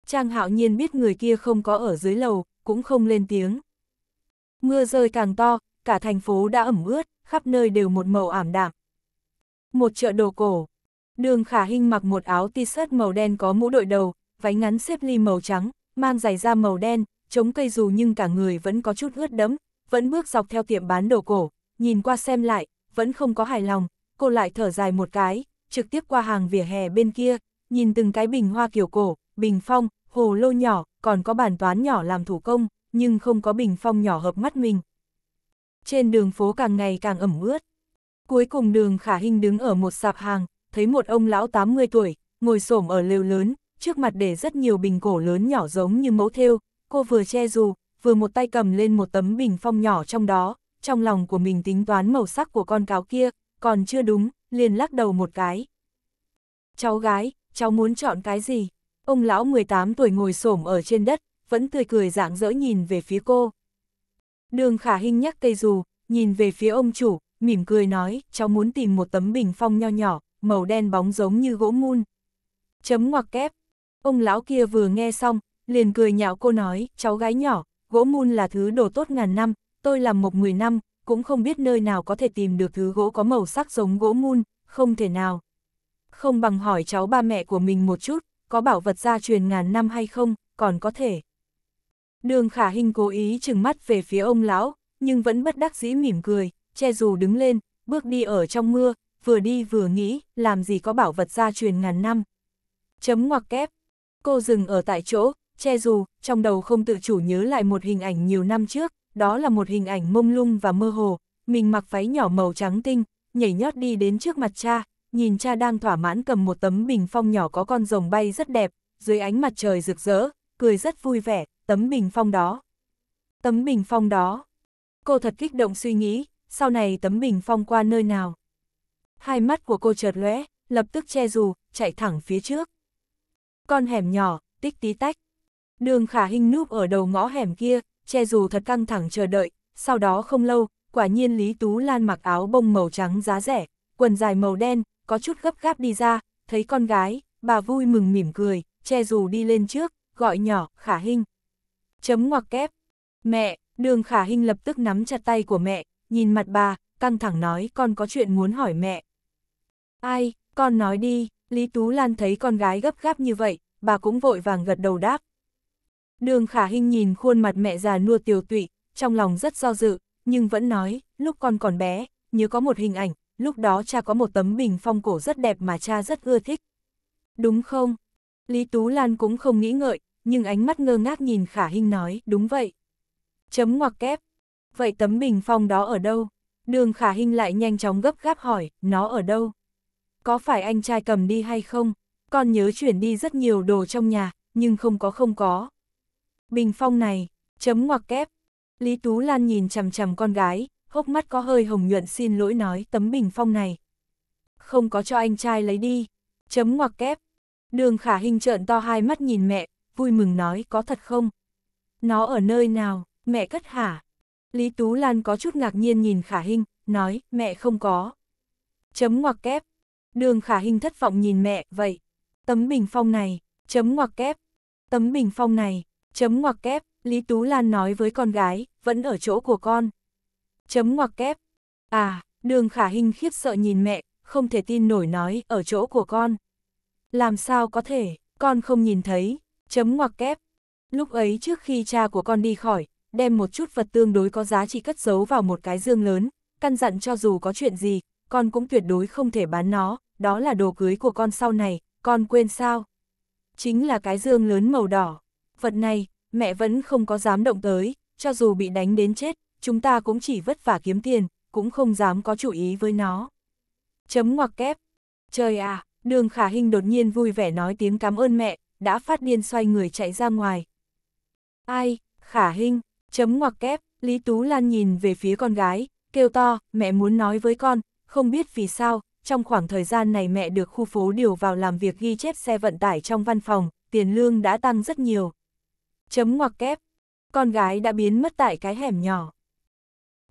Trang hạo nhiên biết người kia không có ở dưới lầu, cũng không lên tiếng. Mưa rơi càng to, cả thành phố đã ẩm ướt, khắp nơi đều một màu ảm đạm. Một chợ đồ cổ. Đường Khả hình mặc một áo t-shirt màu đen có mũ đội đầu, váy ngắn xếp ly màu trắng, mang giày da màu đen, chống cây dù nhưng cả người vẫn có chút ướt đẫm, vẫn bước dọc theo tiệm bán đồ cổ, nhìn qua xem lại, vẫn không có hài lòng, cô lại thở dài một cái, trực tiếp qua hàng vỉa hè bên kia, nhìn từng cái bình hoa kiểu cổ, bình phong, hồ lô nhỏ, còn có bàn toán nhỏ làm thủ công, nhưng không có bình phong nhỏ hợp mắt mình. Trên đường phố càng ngày càng ẩm ướt. Cuối cùng đường khả hình đứng ở một sạp hàng, thấy một ông lão 80 tuổi, ngồi xổm ở lều lớn, trước mặt để rất nhiều bình cổ lớn nhỏ giống như mẫu thêu, cô vừa che dù, vừa một tay cầm lên một tấm bình phong nhỏ trong đó, trong lòng của mình tính toán màu sắc của con cáo kia, còn chưa đúng, liền lắc đầu một cái. Cháu gái, cháu muốn chọn cái gì? Ông lão 18 tuổi ngồi xổm ở trên đất, vẫn tươi cười dạng dỡ nhìn về phía cô. Đường khả hình nhắc cây dù, nhìn về phía ông chủ, mỉm cười nói, cháu muốn tìm một tấm bình phong nho nhỏ, màu đen bóng giống như gỗ mun. Chấm ngoặc kép. Ông lão kia vừa nghe xong, liền cười nhạo cô nói, cháu gái nhỏ, gỗ mun là thứ đồ tốt ngàn năm, tôi làm một người năm, cũng không biết nơi nào có thể tìm được thứ gỗ có màu sắc giống gỗ mun, không thể nào. Không bằng hỏi cháu ba mẹ của mình một chút, có bảo vật gia truyền ngàn năm hay không, còn có thể. Đường khả hình cố ý chừng mắt về phía ông lão, nhưng vẫn bất đắc dĩ mỉm cười, che dù đứng lên, bước đi ở trong mưa, vừa đi vừa nghĩ, làm gì có bảo vật gia truyền ngàn năm. Chấm ngoặc kép. Cô dừng ở tại chỗ, che dù, trong đầu không tự chủ nhớ lại một hình ảnh nhiều năm trước, đó là một hình ảnh mông lung và mơ hồ, mình mặc váy nhỏ màu trắng tinh, nhảy nhót đi đến trước mặt cha, nhìn cha đang thỏa mãn cầm một tấm bình phong nhỏ có con rồng bay rất đẹp, dưới ánh mặt trời rực rỡ, cười rất vui vẻ, tấm bình phong đó. Tấm bình phong đó. Cô thật kích động suy nghĩ, sau này tấm bình phong qua nơi nào. Hai mắt của cô chợt lóe, lập tức che dù, chạy thẳng phía trước. Con hẻm nhỏ, tích tí tách. Đường khả hình núp ở đầu ngõ hẻm kia, che dù thật căng thẳng chờ đợi, sau đó không lâu, quả nhiên Lý Tú Lan mặc áo bông màu trắng giá rẻ, quần dài màu đen, có chút gấp gáp đi ra, thấy con gái, bà vui mừng mỉm cười, che dù đi lên trước, gọi nhỏ, khả hình. Chấm ngoặc kép. Mẹ, đường khả hình lập tức nắm chặt tay của mẹ, nhìn mặt bà, căng thẳng nói con có chuyện muốn hỏi mẹ. Ai, con nói đi, Lý Tú Lan thấy con gái gấp gáp như vậy, bà cũng vội vàng gật đầu đáp, Đường khả hình nhìn khuôn mặt mẹ già nua tiều tụy, trong lòng rất do dự, nhưng vẫn nói, lúc con còn bé, nhớ có một hình ảnh, lúc đó cha có một tấm bình phong cổ rất đẹp mà cha rất ưa thích. Đúng không? Lý Tú Lan cũng không nghĩ ngợi, nhưng ánh mắt ngơ ngác nhìn khả hình nói, đúng vậy. Chấm ngoặc kép. Vậy tấm bình phong đó ở đâu? Đường khả hình lại nhanh chóng gấp gáp hỏi, nó ở đâu? Có phải anh trai cầm đi hay không? Con nhớ chuyển đi rất nhiều đồ trong nhà, nhưng không có không có, bình phong này, chấm ngoặc kép. Lý Tú Lan nhìn chằm chằm con gái, hốc mắt có hơi hồng nhuận xin lỗi nói tấm bình phong này. Không có cho anh trai lấy đi, chấm ngoặc kép. Đường khả hình trợn to hai mắt nhìn mẹ, vui mừng nói có thật không? Nó ở nơi nào, mẹ cất hả? Lý Tú Lan có chút ngạc nhiên nhìn khả hình, nói mẹ không có. Chấm ngoặc kép. Đường khả hình thất vọng nhìn mẹ, vậy. Tấm bình phong này, chấm ngoặc kép. Tấm bình phong này, Chấm ngoặc kép, Lý Tú Lan nói với con gái, vẫn ở chỗ của con. Chấm ngoặc kép. À, đường khả hình khiếp sợ nhìn mẹ, không thể tin nổi nói, ở chỗ của con. Làm sao có thể, con không nhìn thấy, chấm ngoặc kép. Lúc ấy trước khi cha của con đi khỏi, đem một chút vật tương đối có giá trị cất giấu vào một cái dương lớn, căn dặn cho dù có chuyện gì, con cũng tuyệt đối không thể bán nó, đó là đồ cưới của con sau này, con quên sao? Chính là cái dương lớn màu đỏ vật này, mẹ vẫn không có dám động tới, cho dù bị đánh đến chết, chúng ta cũng chỉ vất vả kiếm tiền, cũng không dám có chủ ý với nó. Chấm ngoặc kép. Trời à, đường khả hình đột nhiên vui vẻ nói tiếng cảm ơn mẹ, đã phát điên xoay người chạy ra ngoài. Ai, khả hình, chấm ngoặc kép, Lý Tú Lan nhìn về phía con gái, kêu to, mẹ muốn nói với con, không biết vì sao, trong khoảng thời gian này mẹ được khu phố điều vào làm việc ghi chép xe vận tải trong văn phòng, tiền lương đã tăng rất nhiều, Chấm ngoặc kép. Con gái đã biến mất tại cái hẻm nhỏ.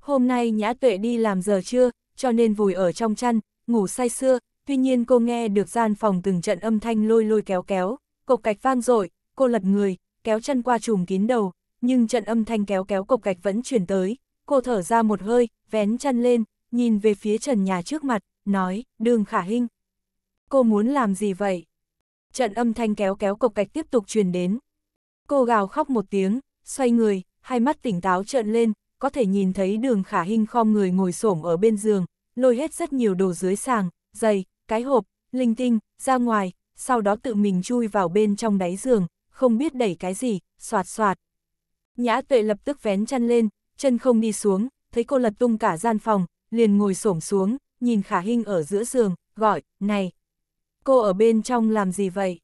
Hôm nay Nhã Tuệ đi làm giờ trưa, cho nên vùi ở trong chăn, ngủ say sưa, tuy nhiên cô nghe được gian phòng từng trận âm thanh lôi lôi kéo kéo, cộc cạch vang dội, cô lật người, kéo chân qua chùm kín đầu, nhưng trận âm thanh kéo kéo cộc cạch vẫn chuyển tới, cô thở ra một hơi, vén chân lên, nhìn về phía trần nhà trước mặt, nói, đường khả hinh. Cô muốn làm gì vậy? Trận âm thanh kéo kéo cộc cạch tiếp tục truyền đến, Cô gào khóc một tiếng, xoay người, hai mắt tỉnh táo trợn lên, có thể nhìn thấy đường khả hình khom người ngồi xổm ở bên giường, lôi hết rất nhiều đồ dưới sàng, giày, cái hộp, linh tinh, ra ngoài, sau đó tự mình chui vào bên trong đáy giường, không biết đẩy cái gì, soạt soạt. Nhã tuệ lập tức vén chăn lên, chân không đi xuống, thấy cô lật tung cả gian phòng, liền ngồi xổm xuống, nhìn khả hình ở giữa giường, gọi, này. Cô ở bên trong làm gì vậy?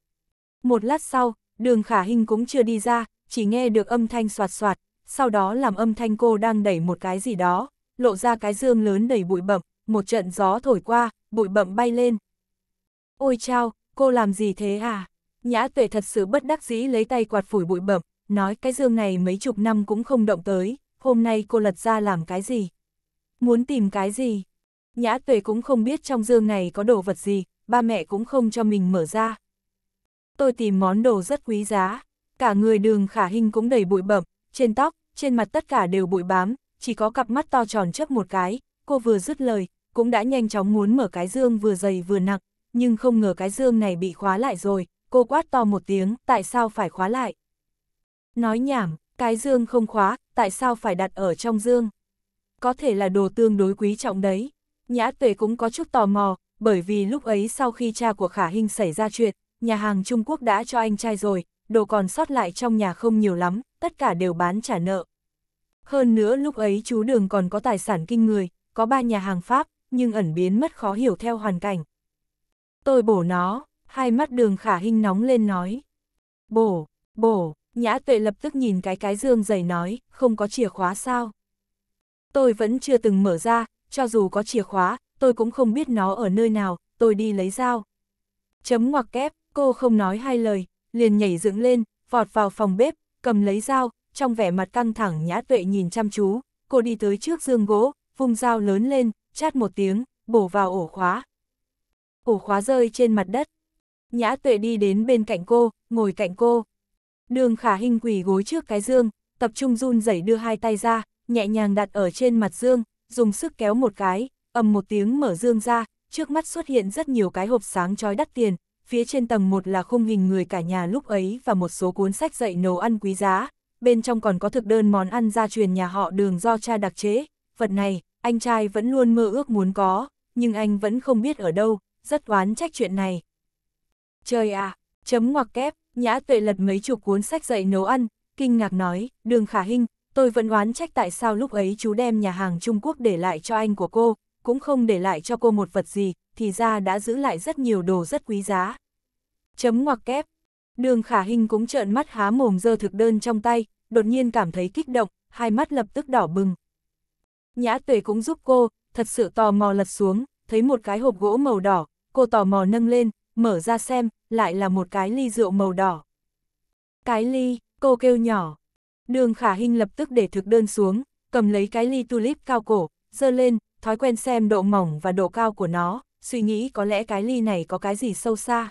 Một lát sau, Đường khả hình cũng chưa đi ra, chỉ nghe được âm thanh soạt soạt, sau đó làm âm thanh cô đang đẩy một cái gì đó, lộ ra cái dương lớn đầy bụi bậm, một trận gió thổi qua, bụi bậm bay lên. Ôi chao, cô làm gì thế à? Nhã tuệ thật sự bất đắc dĩ lấy tay quạt phủi bụi bậm, nói cái dương này mấy chục năm cũng không động tới, hôm nay cô lật ra làm cái gì? Muốn tìm cái gì? Nhã tuệ cũng không biết trong dương này có đồ vật gì, ba mẹ cũng không cho mình mở ra tôi tìm món đồ rất quý giá. Cả người đường khả hình cũng đầy bụi bẩm, trên tóc, trên mặt tất cả đều bụi bám, chỉ có cặp mắt to tròn chấp một cái, cô vừa dứt lời, cũng đã nhanh chóng muốn mở cái dương vừa dày vừa nặng, nhưng không ngờ cái dương này bị khóa lại rồi, cô quát to một tiếng, tại sao phải khóa lại? Nói nhảm, cái dương không khóa, tại sao phải đặt ở trong dương? Có thể là đồ tương đối quý trọng đấy. Nhã tuệ cũng có chút tò mò, bởi vì lúc ấy sau khi cha của Khả Hinh xảy ra chuyện, nhà hàng Trung Quốc đã cho anh trai rồi, đồ còn sót lại trong nhà không nhiều lắm, tất cả đều bán trả nợ. Hơn nữa lúc ấy chú Đường còn có tài sản kinh người, có ba nhà hàng Pháp, nhưng ẩn biến mất khó hiểu theo hoàn cảnh. Tôi bổ nó, hai mắt Đường Khả Hinh nóng lên nói. Bổ, bổ, Nhã Tuệ lập tức nhìn cái cái dương dày nói, không có chìa khóa sao. Tôi vẫn chưa từng mở ra, cho dù có chìa khóa, tôi cũng không biết nó ở nơi nào, tôi đi lấy dao. Chấm ngoặc kép, Cô không nói hai lời, liền nhảy dựng lên, vọt vào phòng bếp, cầm lấy dao, trong vẻ mặt căng thẳng nhã tuệ nhìn chăm chú, cô đi tới trước giường gỗ, vung dao lớn lên, chát một tiếng, bổ vào ổ khóa. Ổ khóa rơi trên mặt đất. Nhã tuệ đi đến bên cạnh cô, ngồi cạnh cô. Đường khả hình quỳ gối trước cái dương, tập trung run rẩy đưa hai tay ra, nhẹ nhàng đặt ở trên mặt dương, dùng sức kéo một cái, ầm một tiếng mở dương ra, trước mắt xuất hiện rất nhiều cái hộp sáng chói đắt tiền, phía trên tầng một là khung hình người cả nhà lúc ấy và một số cuốn sách dạy nấu ăn quý giá, bên trong còn có thực đơn món ăn gia truyền nhà họ đường do cha đặc chế, vật này, anh trai vẫn luôn mơ ước muốn có, nhưng anh vẫn không biết ở đâu, rất oán trách chuyện này. Trời à, chấm ngoặc kép, nhã tuệ lật mấy chục cuốn sách dạy nấu ăn, kinh ngạc nói, đường khả hình, tôi vẫn oán trách tại sao lúc ấy chú đem nhà hàng Trung Quốc để lại cho anh của cô, cũng không để lại cho cô một vật gì, thì ra đã giữ lại rất nhiều đồ rất quý giá. Chấm ngoặc kép. Đường khả hình cũng trợn mắt há mồm dơ thực đơn trong tay, đột nhiên cảm thấy kích động, hai mắt lập tức đỏ bừng. Nhã tuệ cũng giúp cô, thật sự tò mò lật xuống, thấy một cái hộp gỗ màu đỏ, cô tò mò nâng lên, mở ra xem, lại là một cái ly rượu màu đỏ. Cái ly, cô kêu nhỏ. Đường khả hình lập tức để thực đơn xuống, cầm lấy cái ly tulip cao cổ, dơ lên, thói quen xem độ mỏng và độ cao của nó, suy nghĩ có lẽ cái ly này có cái gì sâu xa.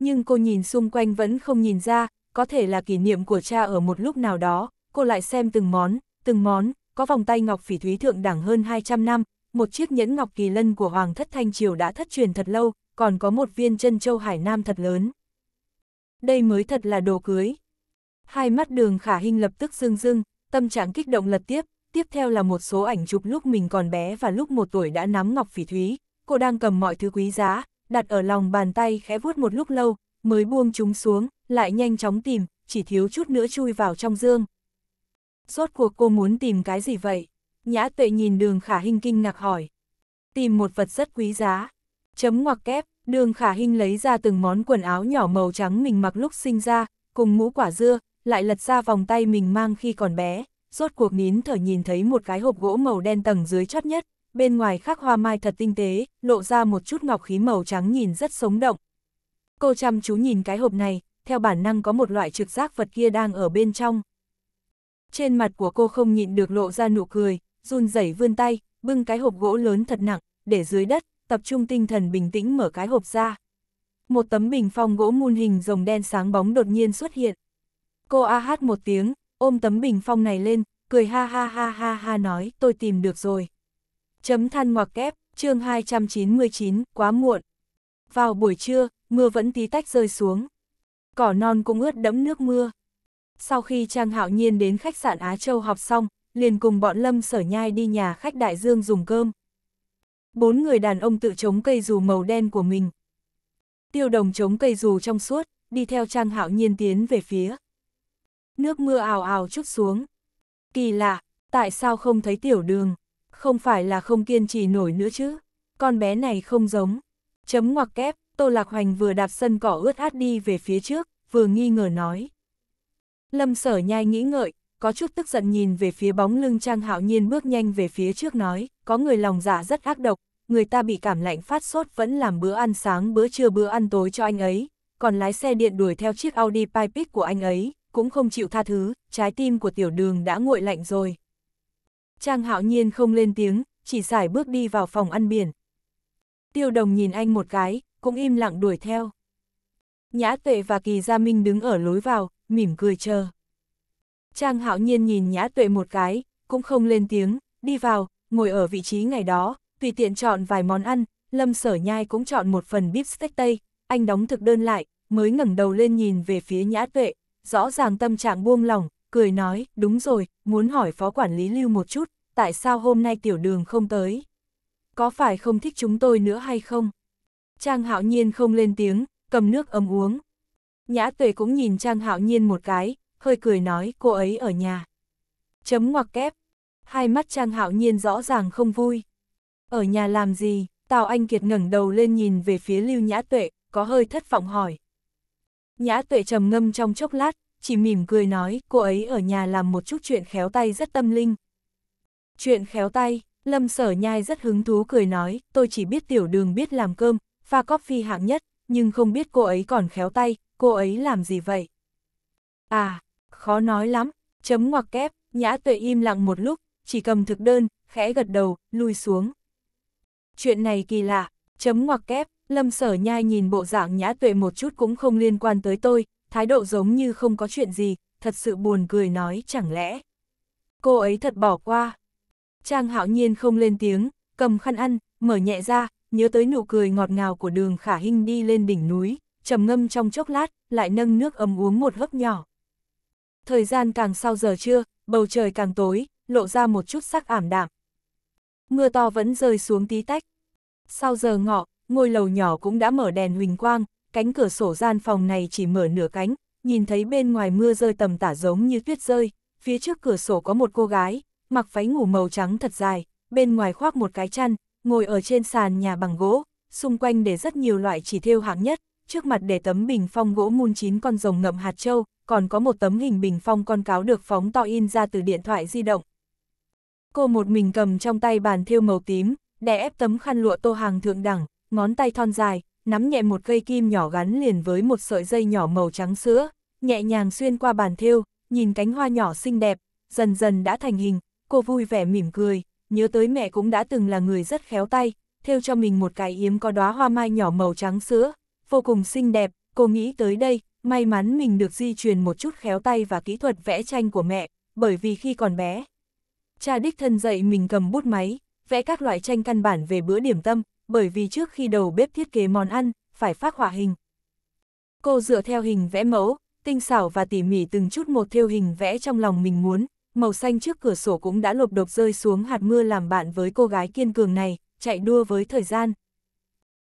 Nhưng cô nhìn xung quanh vẫn không nhìn ra, có thể là kỷ niệm của cha ở một lúc nào đó, cô lại xem từng món, từng món, có vòng tay ngọc phỉ thúy thượng đẳng hơn 200 năm, một chiếc nhẫn ngọc kỳ lân của Hoàng thất Thanh Triều đã thất truyền thật lâu, còn có một viên chân châu Hải Nam thật lớn. Đây mới thật là đồ cưới. Hai mắt đường khả hình lập tức rưng rưng, tâm trạng kích động lật tiếp, tiếp theo là một số ảnh chụp lúc mình còn bé và lúc một tuổi đã nắm ngọc phỉ thúy, cô đang cầm mọi thứ quý giá, đặt ở lòng bàn tay khẽ vuốt một lúc lâu, mới buông chúng xuống, lại nhanh chóng tìm, chỉ thiếu chút nữa chui vào trong dương. Rốt cuộc cô muốn tìm cái gì vậy? Nhã tuệ nhìn đường khả hình kinh ngạc hỏi. Tìm một vật rất quý giá. Chấm ngoặc kép, đường khả hình lấy ra từng món quần áo nhỏ màu trắng mình mặc lúc sinh ra, cùng mũ quả dưa, lại lật ra vòng tay mình mang khi còn bé. Rốt cuộc nín thở nhìn thấy một cái hộp gỗ màu đen tầng dưới chót nhất, bên ngoài khắc hoa mai thật tinh tế, lộ ra một chút ngọc khí màu trắng nhìn rất sống động. Cô chăm chú nhìn cái hộp này, theo bản năng có một loại trực giác vật kia đang ở bên trong. Trên mặt của cô không nhịn được lộ ra nụ cười, run rẩy vươn tay, bưng cái hộp gỗ lớn thật nặng, để dưới đất, tập trung tinh thần bình tĩnh mở cái hộp ra. Một tấm bình phong gỗ muôn hình rồng đen sáng bóng đột nhiên xuất hiện. Cô a hát một tiếng, ôm tấm bình phong này lên, cười ha ha ha ha ha nói tôi tìm được rồi. Chấm than ngoặc kép, chương 299, quá muộn. Vào buổi trưa, mưa vẫn tí tách rơi xuống. Cỏ non cũng ướt đẫm nước mưa. Sau khi Trang Hạo Nhiên đến khách sạn Á Châu học xong, liền cùng bọn Lâm Sở Nhai đi nhà khách Đại Dương dùng cơm. Bốn người đàn ông tự chống cây dù màu đen của mình. Tiêu đồng chống cây dù trong suốt, đi theo Trang Hạo Nhiên tiến về phía. Nước mưa ào ào chút xuống. Kỳ lạ, tại sao không thấy tiểu đường? không phải là không kiên trì nổi nữa chứ, con bé này không giống. Chấm ngoặc kép, Tô Lạc Hoành vừa đạp sân cỏ ướt át đi về phía trước, vừa nghi ngờ nói. Lâm sở nhai nghĩ ngợi, có chút tức giận nhìn về phía bóng lưng Trang Hạo Nhiên bước nhanh về phía trước nói, có người lòng dạ rất ác độc, người ta bị cảm lạnh phát sốt vẫn làm bữa ăn sáng bữa trưa bữa ăn tối cho anh ấy, còn lái xe điện đuổi theo chiếc Audi Pipic của anh ấy, cũng không chịu tha thứ, trái tim của tiểu đường đã nguội lạnh rồi, Trang hạo nhiên không lên tiếng, chỉ xài bước đi vào phòng ăn biển. Tiêu đồng nhìn anh một cái, cũng im lặng đuổi theo. Nhã tuệ và kỳ gia minh đứng ở lối vào, mỉm cười chờ. Trang hạo nhiên nhìn nhã tuệ một cái, cũng không lên tiếng, đi vào, ngồi ở vị trí ngày đó, tùy tiện chọn vài món ăn, lâm sở nhai cũng chọn một phần bíp steak tây, anh đóng thực đơn lại, mới ngẩng đầu lên nhìn về phía nhã tuệ, rõ ràng tâm trạng buông lỏng, cười nói, đúng rồi, muốn hỏi phó quản lý lưu một chút, tại sao hôm nay tiểu đường không tới? Có phải không thích chúng tôi nữa hay không? Trang hạo nhiên không lên tiếng, cầm nước ấm uống. Nhã tuệ cũng nhìn Trang hạo nhiên một cái, hơi cười nói cô ấy ở nhà. Chấm ngoặc kép. Hai mắt Trang hạo nhiên rõ ràng không vui. Ở nhà làm gì? Tào Anh Kiệt ngẩng đầu lên nhìn về phía lưu nhã tuệ, có hơi thất vọng hỏi. Nhã tuệ trầm ngâm trong chốc lát, chỉ mỉm cười nói, cô ấy ở nhà làm một chút chuyện khéo tay rất tâm linh. Chuyện khéo tay, Lâm Sở Nhai rất hứng thú cười nói, tôi chỉ biết tiểu đường biết làm cơm, pha coffee hạng nhất, nhưng không biết cô ấy còn khéo tay, cô ấy làm gì vậy? À, khó nói lắm, chấm ngoặc kép, nhã tuệ im lặng một lúc, chỉ cầm thực đơn, khẽ gật đầu, lui xuống. Chuyện này kỳ lạ, chấm ngoặc kép, lâm sở nhai nhìn bộ dạng nhã tuệ một chút cũng không liên quan tới tôi, thái độ giống như không có chuyện gì, thật sự buồn cười nói chẳng lẽ. Cô ấy thật bỏ qua. Trang hạo nhiên không lên tiếng, cầm khăn ăn, mở nhẹ ra, nhớ tới nụ cười ngọt ngào của đường khả hinh đi lên đỉnh núi, trầm ngâm trong chốc lát, lại nâng nước ấm uống một hớp nhỏ. Thời gian càng sau giờ trưa, bầu trời càng tối, lộ ra một chút sắc ảm đạm. Mưa to vẫn rơi xuống tí tách. Sau giờ ngọ, ngôi lầu nhỏ cũng đã mở đèn huỳnh quang, cánh cửa sổ gian phòng này chỉ mở nửa cánh, nhìn thấy bên ngoài mưa rơi tầm tả giống như tuyết rơi, phía trước cửa sổ có một cô gái, mặc váy ngủ màu trắng thật dài, bên ngoài khoác một cái chăn, ngồi ở trên sàn nhà bằng gỗ, xung quanh để rất nhiều loại chỉ thêu hạng nhất, trước mặt để tấm bình phong gỗ mun chín con rồng ngậm hạt châu, còn có một tấm hình bình phong con cáo được phóng to in ra từ điện thoại di động. Cô một mình cầm trong tay bàn thêu màu tím, đè ép tấm khăn lụa tô hàng thượng đẳng, ngón tay thon dài, nắm nhẹ một cây kim nhỏ gắn liền với một sợi dây nhỏ màu trắng sữa, nhẹ nhàng xuyên qua bàn thêu, nhìn cánh hoa nhỏ xinh đẹp, dần dần đã thành hình, cô vui vẻ mỉm cười, nhớ tới mẹ cũng đã từng là người rất khéo tay, thêu cho mình một cái yếm có đóa hoa mai nhỏ màu trắng sữa, vô cùng xinh đẹp, cô nghĩ tới đây, may mắn mình được di truyền một chút khéo tay và kỹ thuật vẽ tranh của mẹ, bởi vì khi còn bé, cha đích thân dạy mình cầm bút máy, vẽ các loại tranh căn bản về bữa điểm tâm, bởi vì trước khi đầu bếp thiết kế món ăn, phải phát họa hình. Cô dựa theo hình vẽ mẫu, tinh xảo và tỉ mỉ từng chút một theo hình vẽ trong lòng mình muốn, màu xanh trước cửa sổ cũng đã lộp độc rơi xuống hạt mưa làm bạn với cô gái kiên cường này, chạy đua với thời gian.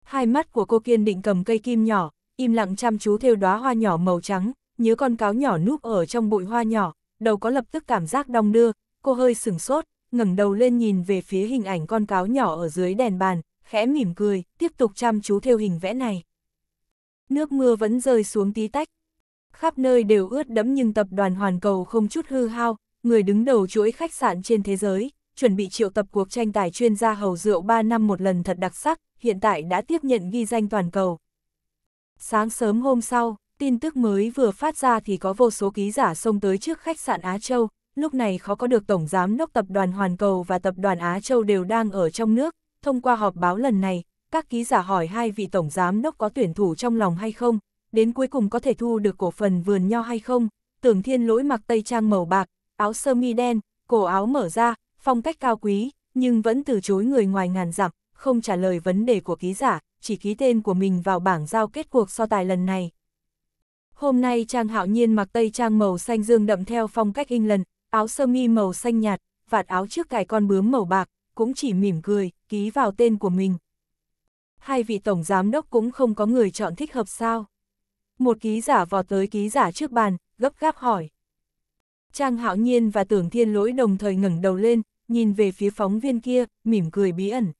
Hai mắt của cô kiên định cầm cây kim nhỏ, im lặng chăm chú theo đóa hoa nhỏ màu trắng, nhớ con cáo nhỏ núp ở trong bụi hoa nhỏ, đầu có lập tức cảm giác đong đưa, cô hơi sửng sốt, ngẩng đầu lên nhìn về phía hình ảnh con cáo nhỏ ở dưới đèn bàn, khẽ mỉm cười, tiếp tục chăm chú theo hình vẽ này. Nước mưa vẫn rơi xuống tí tách. Khắp nơi đều ướt đẫm nhưng tập đoàn Hoàn Cầu không chút hư hao, người đứng đầu chuỗi khách sạn trên thế giới, chuẩn bị triệu tập cuộc tranh tài chuyên gia hầu rượu 3 năm một lần thật đặc sắc, hiện tại đã tiếp nhận ghi danh toàn cầu. Sáng sớm hôm sau, tin tức mới vừa phát ra thì có vô số ký giả xông tới trước khách sạn Á Châu, lúc này khó có được Tổng Giám đốc Tập đoàn Hoàn Cầu và Tập đoàn Á Châu đều đang ở trong nước, Thông qua họp báo lần này, các ký giả hỏi hai vị tổng giám đốc có tuyển thủ trong lòng hay không, đến cuối cùng có thể thu được cổ phần vườn nho hay không. Tưởng Thiên Lỗi mặc tây trang màu bạc, áo sơ mi đen, cổ áo mở ra, phong cách cao quý, nhưng vẫn từ chối người ngoài ngàn dặm, không trả lời vấn đề của ký giả, chỉ ký tên của mình vào bảng giao kết cuộc so tài lần này. Hôm nay Trang Hạo Nhiên mặc tây trang màu xanh dương đậm theo phong cách England, áo sơ mi màu xanh nhạt, vạt áo trước cài con bướm màu bạc, cũng chỉ mỉm cười, ký vào tên của mình. Hai vị tổng giám đốc cũng không có người chọn thích hợp sao. Một ký giả vò tới ký giả trước bàn, gấp gáp hỏi. Trang hạo nhiên và tưởng thiên lỗi đồng thời ngẩng đầu lên, nhìn về phía phóng viên kia, mỉm cười bí ẩn.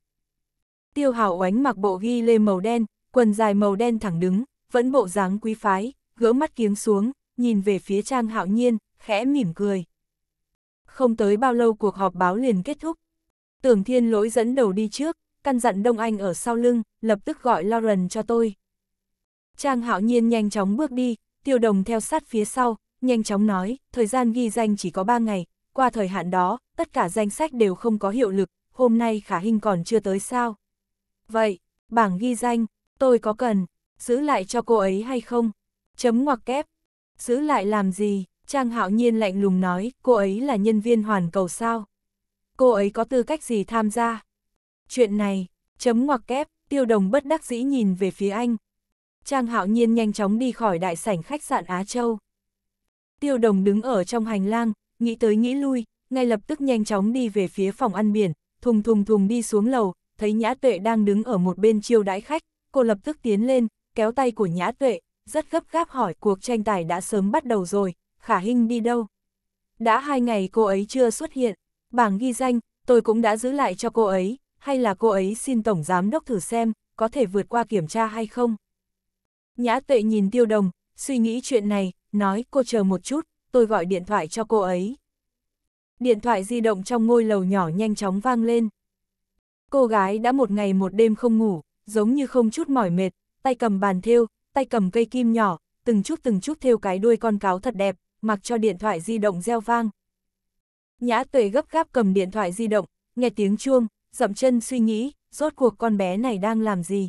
Tiêu hảo oánh mặc bộ ghi lê màu đen, quần dài màu đen thẳng đứng, vẫn bộ dáng quý phái, gỡ mắt kiếm xuống, nhìn về phía Trang Hạo Nhiên, khẽ mỉm cười. Không tới bao lâu cuộc họp báo liền kết thúc, Tưởng thiên lỗi dẫn đầu đi trước, căn dặn Đông Anh ở sau lưng, lập tức gọi Lauren cho tôi. Trang hạo nhiên nhanh chóng bước đi, tiêu đồng theo sát phía sau, nhanh chóng nói, thời gian ghi danh chỉ có 3 ngày, qua thời hạn đó, tất cả danh sách đều không có hiệu lực, hôm nay khả hình còn chưa tới sao. Vậy, bảng ghi danh, tôi có cần, giữ lại cho cô ấy hay không? Chấm ngoặc kép, giữ lại làm gì? Trang hạo nhiên lạnh lùng nói, cô ấy là nhân viên hoàn cầu sao? cô ấy có tư cách gì tham gia? Chuyện này, chấm ngoặc kép, tiêu đồng bất đắc dĩ nhìn về phía anh. Trang hạo nhiên nhanh chóng đi khỏi đại sảnh khách sạn Á Châu. Tiêu đồng đứng ở trong hành lang, nghĩ tới nghĩ lui, ngay lập tức nhanh chóng đi về phía phòng ăn biển, thùng thùng thùng đi xuống lầu, thấy Nhã Tuệ đang đứng ở một bên chiêu đãi khách, cô lập tức tiến lên, kéo tay của Nhã Tuệ, rất gấp gáp hỏi cuộc tranh tài đã sớm bắt đầu rồi, Khả Hinh đi đâu? Đã hai ngày cô ấy chưa xuất hiện bảng ghi danh, tôi cũng đã giữ lại cho cô ấy, hay là cô ấy xin Tổng Giám Đốc thử xem, có thể vượt qua kiểm tra hay không. Nhã tuệ nhìn tiêu đồng, suy nghĩ chuyện này, nói cô chờ một chút, tôi gọi điện thoại cho cô ấy. Điện thoại di động trong ngôi lầu nhỏ nhanh chóng vang lên. Cô gái đã một ngày một đêm không ngủ, giống như không chút mỏi mệt, tay cầm bàn thêu, tay cầm cây kim nhỏ, từng chút từng chút thêu cái đuôi con cáo thật đẹp, mặc cho điện thoại di động reo vang, Nhã tuệ gấp gáp cầm điện thoại di động, nghe tiếng chuông, dậm chân suy nghĩ, rốt cuộc con bé này đang làm gì.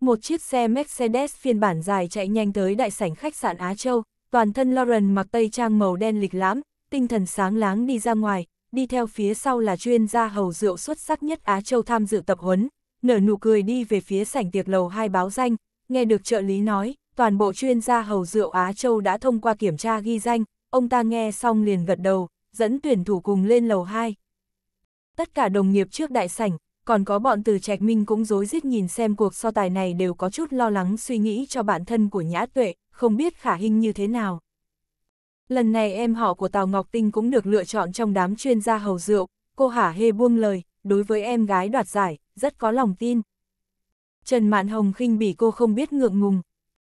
Một chiếc xe Mercedes phiên bản dài chạy nhanh tới đại sảnh khách sạn Á Châu, toàn thân Lauren mặc tây trang màu đen lịch lãm, tinh thần sáng láng đi ra ngoài, đi theo phía sau là chuyên gia hầu rượu xuất sắc nhất Á Châu tham dự tập huấn, nở nụ cười đi về phía sảnh tiệc lầu hai báo danh, nghe được trợ lý nói, toàn bộ chuyên gia hầu rượu Á Châu đã thông qua kiểm tra ghi danh, ông ta nghe xong liền gật đầu, dẫn tuyển thủ cùng lên lầu 2. Tất cả đồng nghiệp trước đại sảnh, còn có bọn từ trạch minh cũng dối rít nhìn xem cuộc so tài này đều có chút lo lắng suy nghĩ cho bản thân của Nhã Tuệ, không biết khả hình như thế nào. Lần này em họ của Tào Ngọc Tinh cũng được lựa chọn trong đám chuyên gia hầu rượu, cô hả hê buông lời, đối với em gái đoạt giải, rất có lòng tin. Trần Mạn Hồng khinh bỉ cô không biết ngượng ngùng.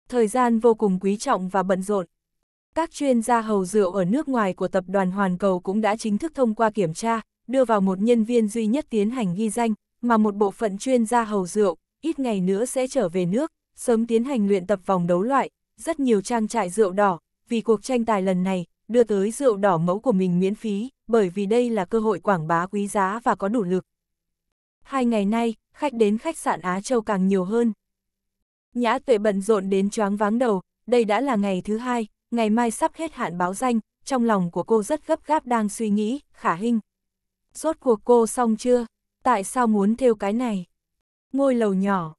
Thời gian vô cùng quý trọng và bận rộn, các chuyên gia hầu rượu ở nước ngoài của tập đoàn Hoàn Cầu cũng đã chính thức thông qua kiểm tra, đưa vào một nhân viên duy nhất tiến hành ghi danh, mà một bộ phận chuyên gia hầu rượu, ít ngày nữa sẽ trở về nước, sớm tiến hành luyện tập vòng đấu loại, rất nhiều trang trại rượu đỏ, vì cuộc tranh tài lần này, đưa tới rượu đỏ mẫu của mình miễn phí, bởi vì đây là cơ hội quảng bá quý giá và có đủ lực. Hai ngày nay, khách đến khách sạn Á Châu càng nhiều hơn. Nhã tuệ bận rộn đến choáng váng đầu, đây đã là ngày thứ hai, ngày mai sắp hết hạn báo danh, trong lòng của cô rất gấp gáp đang suy nghĩ, khả hình. Rốt cuộc cô xong chưa? Tại sao muốn theo cái này? Ngôi lầu nhỏ.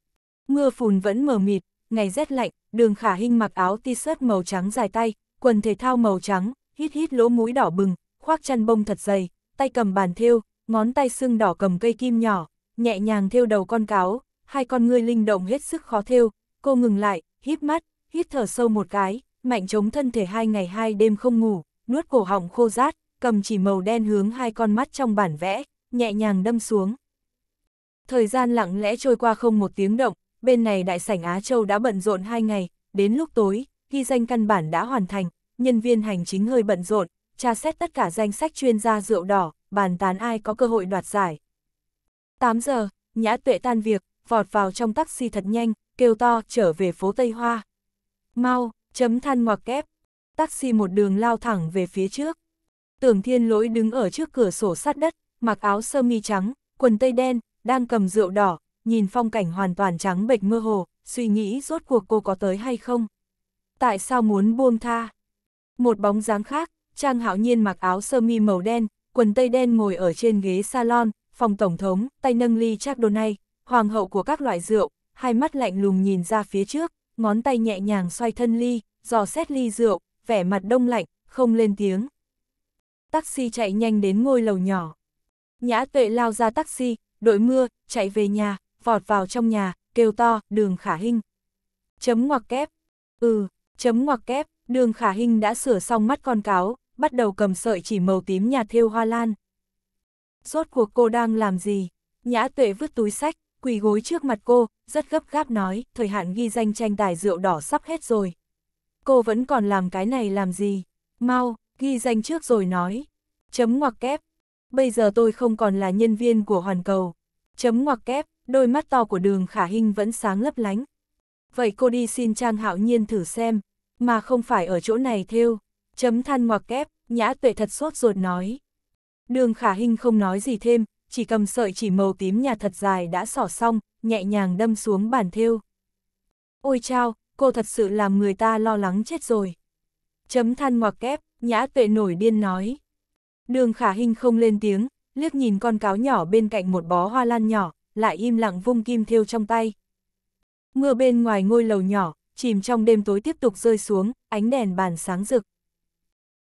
Mưa phùn vẫn mờ mịt, ngày rét lạnh, đường khả hình mặc áo t-shirt màu trắng dài tay, quần thể thao màu trắng, hít hít lỗ mũi đỏ bừng, khoác chăn bông thật dày, tay cầm bàn thêu, ngón tay xương đỏ cầm cây kim nhỏ, nhẹ nhàng thêu đầu con cáo, hai con ngươi linh động hết sức khó thêu, cô ngừng lại, hít mắt, hít thở sâu một cái, mạnh chống thân thể hai ngày hai đêm không ngủ, nuốt cổ họng khô rát, cầm chỉ màu đen hướng hai con mắt trong bản vẽ, nhẹ nhàng đâm xuống. Thời gian lặng lẽ trôi qua không một tiếng động, bên này đại sảnh Á Châu đã bận rộn hai ngày, đến lúc tối, ghi danh căn bản đã hoàn thành, nhân viên hành chính hơi bận rộn, tra xét tất cả danh sách chuyên gia rượu đỏ, bàn tán ai có cơ hội đoạt giải. 8 giờ, nhã tuệ tan việc, vọt vào trong taxi thật nhanh, kêu to trở về phố Tây Hoa. Mau, Chấm than ngoặc kép. Taxi một đường lao thẳng về phía trước. Tưởng thiên lỗi đứng ở trước cửa sổ sát đất, mặc áo sơ mi trắng, quần tây đen, đang cầm rượu đỏ, nhìn phong cảnh hoàn toàn trắng bệch mơ hồ, suy nghĩ rốt cuộc cô có tới hay không. Tại sao muốn buông tha? Một bóng dáng khác, Trang Hạo Nhiên mặc áo sơ mi màu đen, quần tây đen ngồi ở trên ghế salon, phòng tổng thống, tay nâng ly đồ Chardonnay, hoàng hậu của các loại rượu, hai mắt lạnh lùng nhìn ra phía trước, ngón tay nhẹ nhàng xoay thân ly, dò xét ly rượu, vẻ mặt đông lạnh, không lên tiếng. Taxi chạy nhanh đến ngôi lầu nhỏ. Nhã tuệ lao ra taxi, đội mưa, chạy về nhà, vọt vào trong nhà, kêu to, đường khả hình. Chấm ngoặc kép. Ừ, chấm ngoặc kép, đường khả hình đã sửa xong mắt con cáo, bắt đầu cầm sợi chỉ màu tím nhà thêu hoa lan. Rốt cuộc cô đang làm gì? Nhã tuệ vứt túi sách, quỳ gối trước mặt cô, rất gấp gáp nói, thời hạn ghi danh tranh tài rượu đỏ sắp hết rồi, cô vẫn còn làm cái này làm gì? Mau, ghi danh trước rồi nói. Chấm ngoặc kép. Bây giờ tôi không còn là nhân viên của Hoàn Cầu. Chấm ngoặc kép, đôi mắt to của đường khả hình vẫn sáng lấp lánh. Vậy cô đi xin Trang Hạo Nhiên thử xem, mà không phải ở chỗ này theo. Chấm than ngoặc kép, nhã tuệ thật sốt ruột nói. Đường khả hình không nói gì thêm, chỉ cầm sợi chỉ màu tím nhà thật dài đã sỏ xong, nhẹ nhàng đâm xuống bàn theo. Ôi chao, cô thật sự làm người ta lo lắng chết rồi. Chấm than ngoặc kép, nhã tuệ nổi điên nói. Đường khả hình không lên tiếng, liếc nhìn con cáo nhỏ bên cạnh một bó hoa lan nhỏ, lại im lặng vung kim thiêu trong tay. Mưa bên ngoài ngôi lầu nhỏ, chìm trong đêm tối tiếp tục rơi xuống, ánh đèn bàn sáng rực.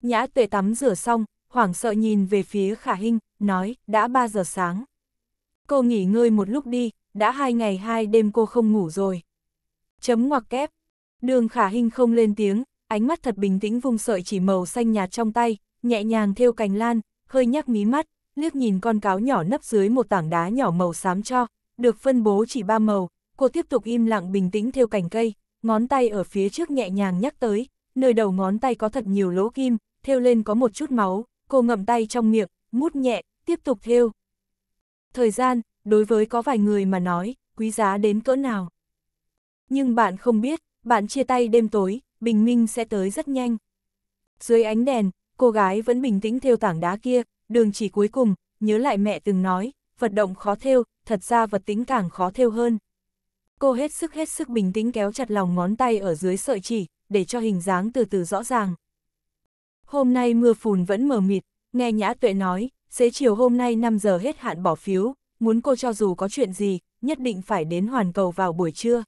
Nhã tuệ tắm rửa xong, hoảng sợ nhìn về phía khả hình, nói, đã 3 giờ sáng. Cô nghỉ ngơi một lúc đi, đã hai ngày hai đêm cô không ngủ rồi. Chấm ngoặc kép, Đường khả hình không lên tiếng, ánh mắt thật bình tĩnh vung sợi chỉ màu xanh nhạt trong tay, nhẹ nhàng theo cành lan, hơi nhắc mí mắt, liếc nhìn con cáo nhỏ nấp dưới một tảng đá nhỏ màu xám cho, được phân bố chỉ ba màu, cô tiếp tục im lặng bình tĩnh theo cành cây, ngón tay ở phía trước nhẹ nhàng nhắc tới, nơi đầu ngón tay có thật nhiều lỗ kim, theo lên có một chút máu, cô ngậm tay trong miệng, mút nhẹ, tiếp tục theo. Thời gian, đối với có vài người mà nói, quý giá đến cỡ nào. Nhưng bạn không biết, bạn chia tay đêm tối, bình minh sẽ tới rất nhanh. Dưới ánh đèn, cô gái vẫn bình tĩnh theo tảng đá kia, đường chỉ cuối cùng, nhớ lại mẹ từng nói, vật động khó theo, thật ra vật tính càng khó theo hơn. Cô hết sức hết sức bình tĩnh kéo chặt lòng ngón tay ở dưới sợi chỉ, để cho hình dáng từ từ rõ ràng. Hôm nay mưa phùn vẫn mờ mịt, nghe Nhã Tuệ nói, xế chiều hôm nay 5 giờ hết hạn bỏ phiếu, muốn cô cho dù có chuyện gì, nhất định phải đến hoàn cầu vào buổi trưa.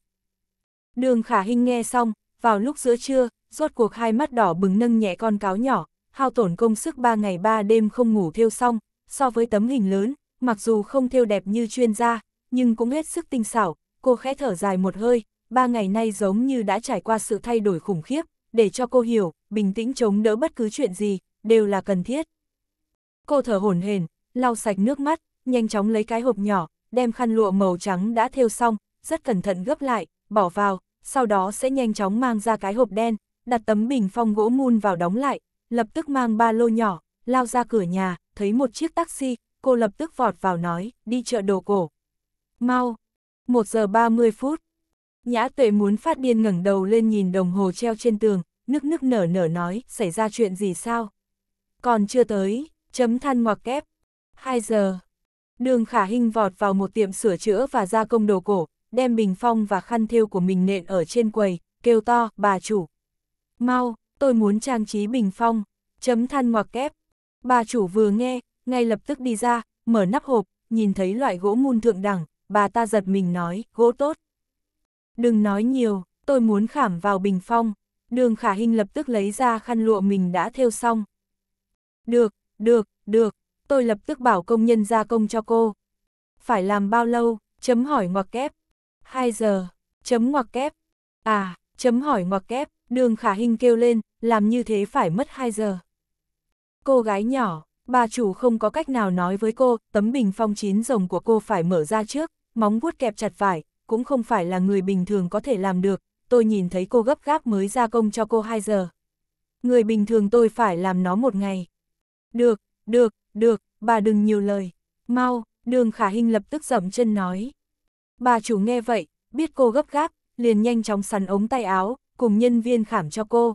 Đường khả hình nghe xong, vào lúc giữa trưa, rốt cuộc hai mắt đỏ bừng nâng nhẹ con cáo nhỏ, hao tổn công sức ba ngày ba đêm không ngủ thiêu xong, so với tấm hình lớn, mặc dù không theo đẹp như chuyên gia, nhưng cũng hết sức tinh xảo, cô khẽ thở dài một hơi, ba ngày nay giống như đã trải qua sự thay đổi khủng khiếp, để cho cô hiểu, bình tĩnh chống đỡ bất cứ chuyện gì, đều là cần thiết. Cô thở hổn hển, lau sạch nước mắt, nhanh chóng lấy cái hộp nhỏ, đem khăn lụa màu trắng đã thêu xong, rất cẩn thận gấp lại, bỏ vào, sau đó sẽ nhanh chóng mang ra cái hộp đen, đặt tấm bình phong gỗ mun vào đóng lại, lập tức mang ba lô nhỏ, lao ra cửa nhà, thấy một chiếc taxi, cô lập tức vọt vào nói, đi chợ đồ cổ. Mau! 1 giờ 30 phút. Nhã tuệ muốn phát điên ngẩng đầu lên nhìn đồng hồ treo trên tường, nức nức nở nở nói, xảy ra chuyện gì sao? Còn chưa tới, chấm than ngoặc kép. 2 giờ. Đường khả hình vọt vào một tiệm sửa chữa và gia công đồ cổ, đem bình phong và khăn thêu của mình nện ở trên quầy, kêu to, bà chủ. Mau, tôi muốn trang trí bình phong, chấm than ngoặc kép. Bà chủ vừa nghe, ngay lập tức đi ra, mở nắp hộp, nhìn thấy loại gỗ mun thượng đẳng, bà ta giật mình nói, gỗ tốt. Đừng nói nhiều, tôi muốn khảm vào bình phong. Đường khả hình lập tức lấy ra khăn lụa mình đã thêu xong. Được, được, được, tôi lập tức bảo công nhân gia công cho cô. Phải làm bao lâu, chấm hỏi ngoặc kép. 2 giờ, chấm ngoặc kép. À, chấm hỏi ngoặc kép, đường khả hình kêu lên, làm như thế phải mất 2 giờ. Cô gái nhỏ, bà chủ không có cách nào nói với cô, tấm bình phong chín rồng của cô phải mở ra trước, móng vuốt kẹp chặt vải, cũng không phải là người bình thường có thể làm được, tôi nhìn thấy cô gấp gáp mới ra công cho cô 2 giờ. Người bình thường tôi phải làm nó một ngày. Được, được, được, bà đừng nhiều lời. Mau, đường khả hình lập tức dậm chân nói. Bà chủ nghe vậy, biết cô gấp gáp, liền nhanh chóng sắn ống tay áo, cùng nhân viên khảm cho cô.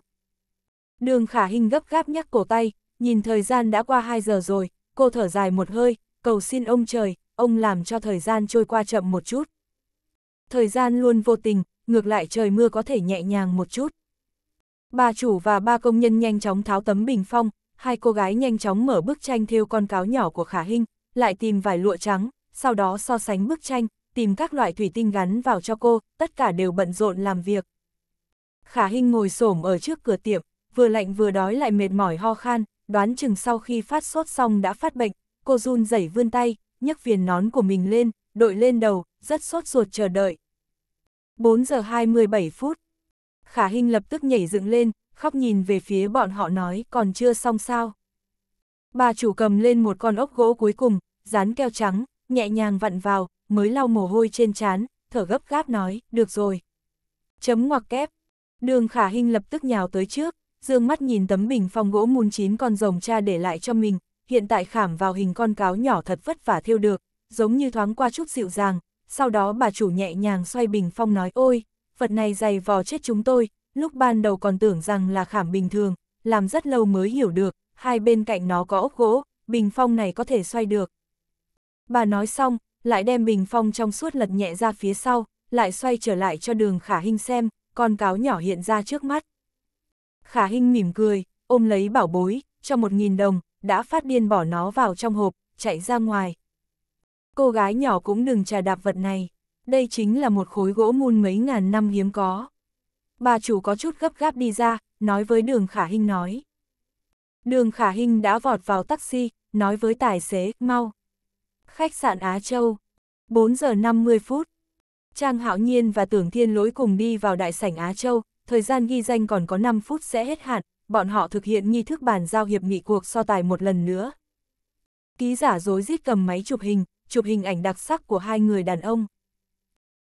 Đường khả hình gấp gáp nhắc cổ tay, nhìn thời gian đã qua 2 giờ rồi, cô thở dài một hơi, cầu xin ông trời, ông làm cho thời gian trôi qua chậm một chút. Thời gian luôn vô tình, ngược lại trời mưa có thể nhẹ nhàng một chút. Bà chủ và ba công nhân nhanh chóng tháo tấm bình phong, hai cô gái nhanh chóng mở bức tranh theo con cáo nhỏ của Khả hình lại tìm vài lụa trắng, sau đó so sánh bức tranh, tìm các loại thủy tinh gắn vào cho cô, tất cả đều bận rộn làm việc. Khả Hinh ngồi xổm ở trước cửa tiệm, vừa lạnh vừa đói lại mệt mỏi ho khan, đoán chừng sau khi phát sốt xong đã phát bệnh, cô run rẩy vươn tay, nhấc viền nón của mình lên, đội lên đầu, rất sốt ruột chờ đợi. 4 giờ 27 phút. Khả Hinh lập tức nhảy dựng lên, khóc nhìn về phía bọn họ nói còn chưa xong sao. Bà chủ cầm lên một con ốc gỗ cuối cùng, dán keo trắng, nhẹ nhàng vặn vào, mới lau mồ hôi trên trán, thở gấp gáp nói, được rồi. Chấm ngoặc kép. Đường khả hình lập tức nhào tới trước, dương mắt nhìn tấm bình phong gỗ mun chín con rồng cha để lại cho mình, hiện tại khảm vào hình con cáo nhỏ thật vất vả thiêu được, giống như thoáng qua chút dịu dàng, sau đó bà chủ nhẹ nhàng xoay bình phong nói ôi, vật này dày vò chết chúng tôi, lúc ban đầu còn tưởng rằng là khảm bình thường, làm rất lâu mới hiểu được, hai bên cạnh nó có ốc gỗ, bình phong này có thể xoay được. Bà nói xong, lại đem bình phong trong suốt lật nhẹ ra phía sau, lại xoay trở lại cho đường khả hình xem, con cáo nhỏ hiện ra trước mắt. Khả hình mỉm cười, ôm lấy bảo bối, cho một nghìn đồng, đã phát điên bỏ nó vào trong hộp, chạy ra ngoài. Cô gái nhỏ cũng đừng trà đạp vật này, đây chính là một khối gỗ mun mấy ngàn năm hiếm có. Bà chủ có chút gấp gáp đi ra, nói với đường khả hình nói. Đường khả hình đã vọt vào taxi, nói với tài xế, mau khách sạn Á Châu. 4 giờ 50 phút. Trang Hạo Nhiên và Tưởng Thiên Lỗi cùng đi vào đại sảnh Á Châu, thời gian ghi danh còn có 5 phút sẽ hết hạn, bọn họ thực hiện nghi thức bàn giao hiệp nghị cuộc so tài một lần nữa. Ký giả dối rít cầm máy chụp hình, chụp hình ảnh đặc sắc của hai người đàn ông.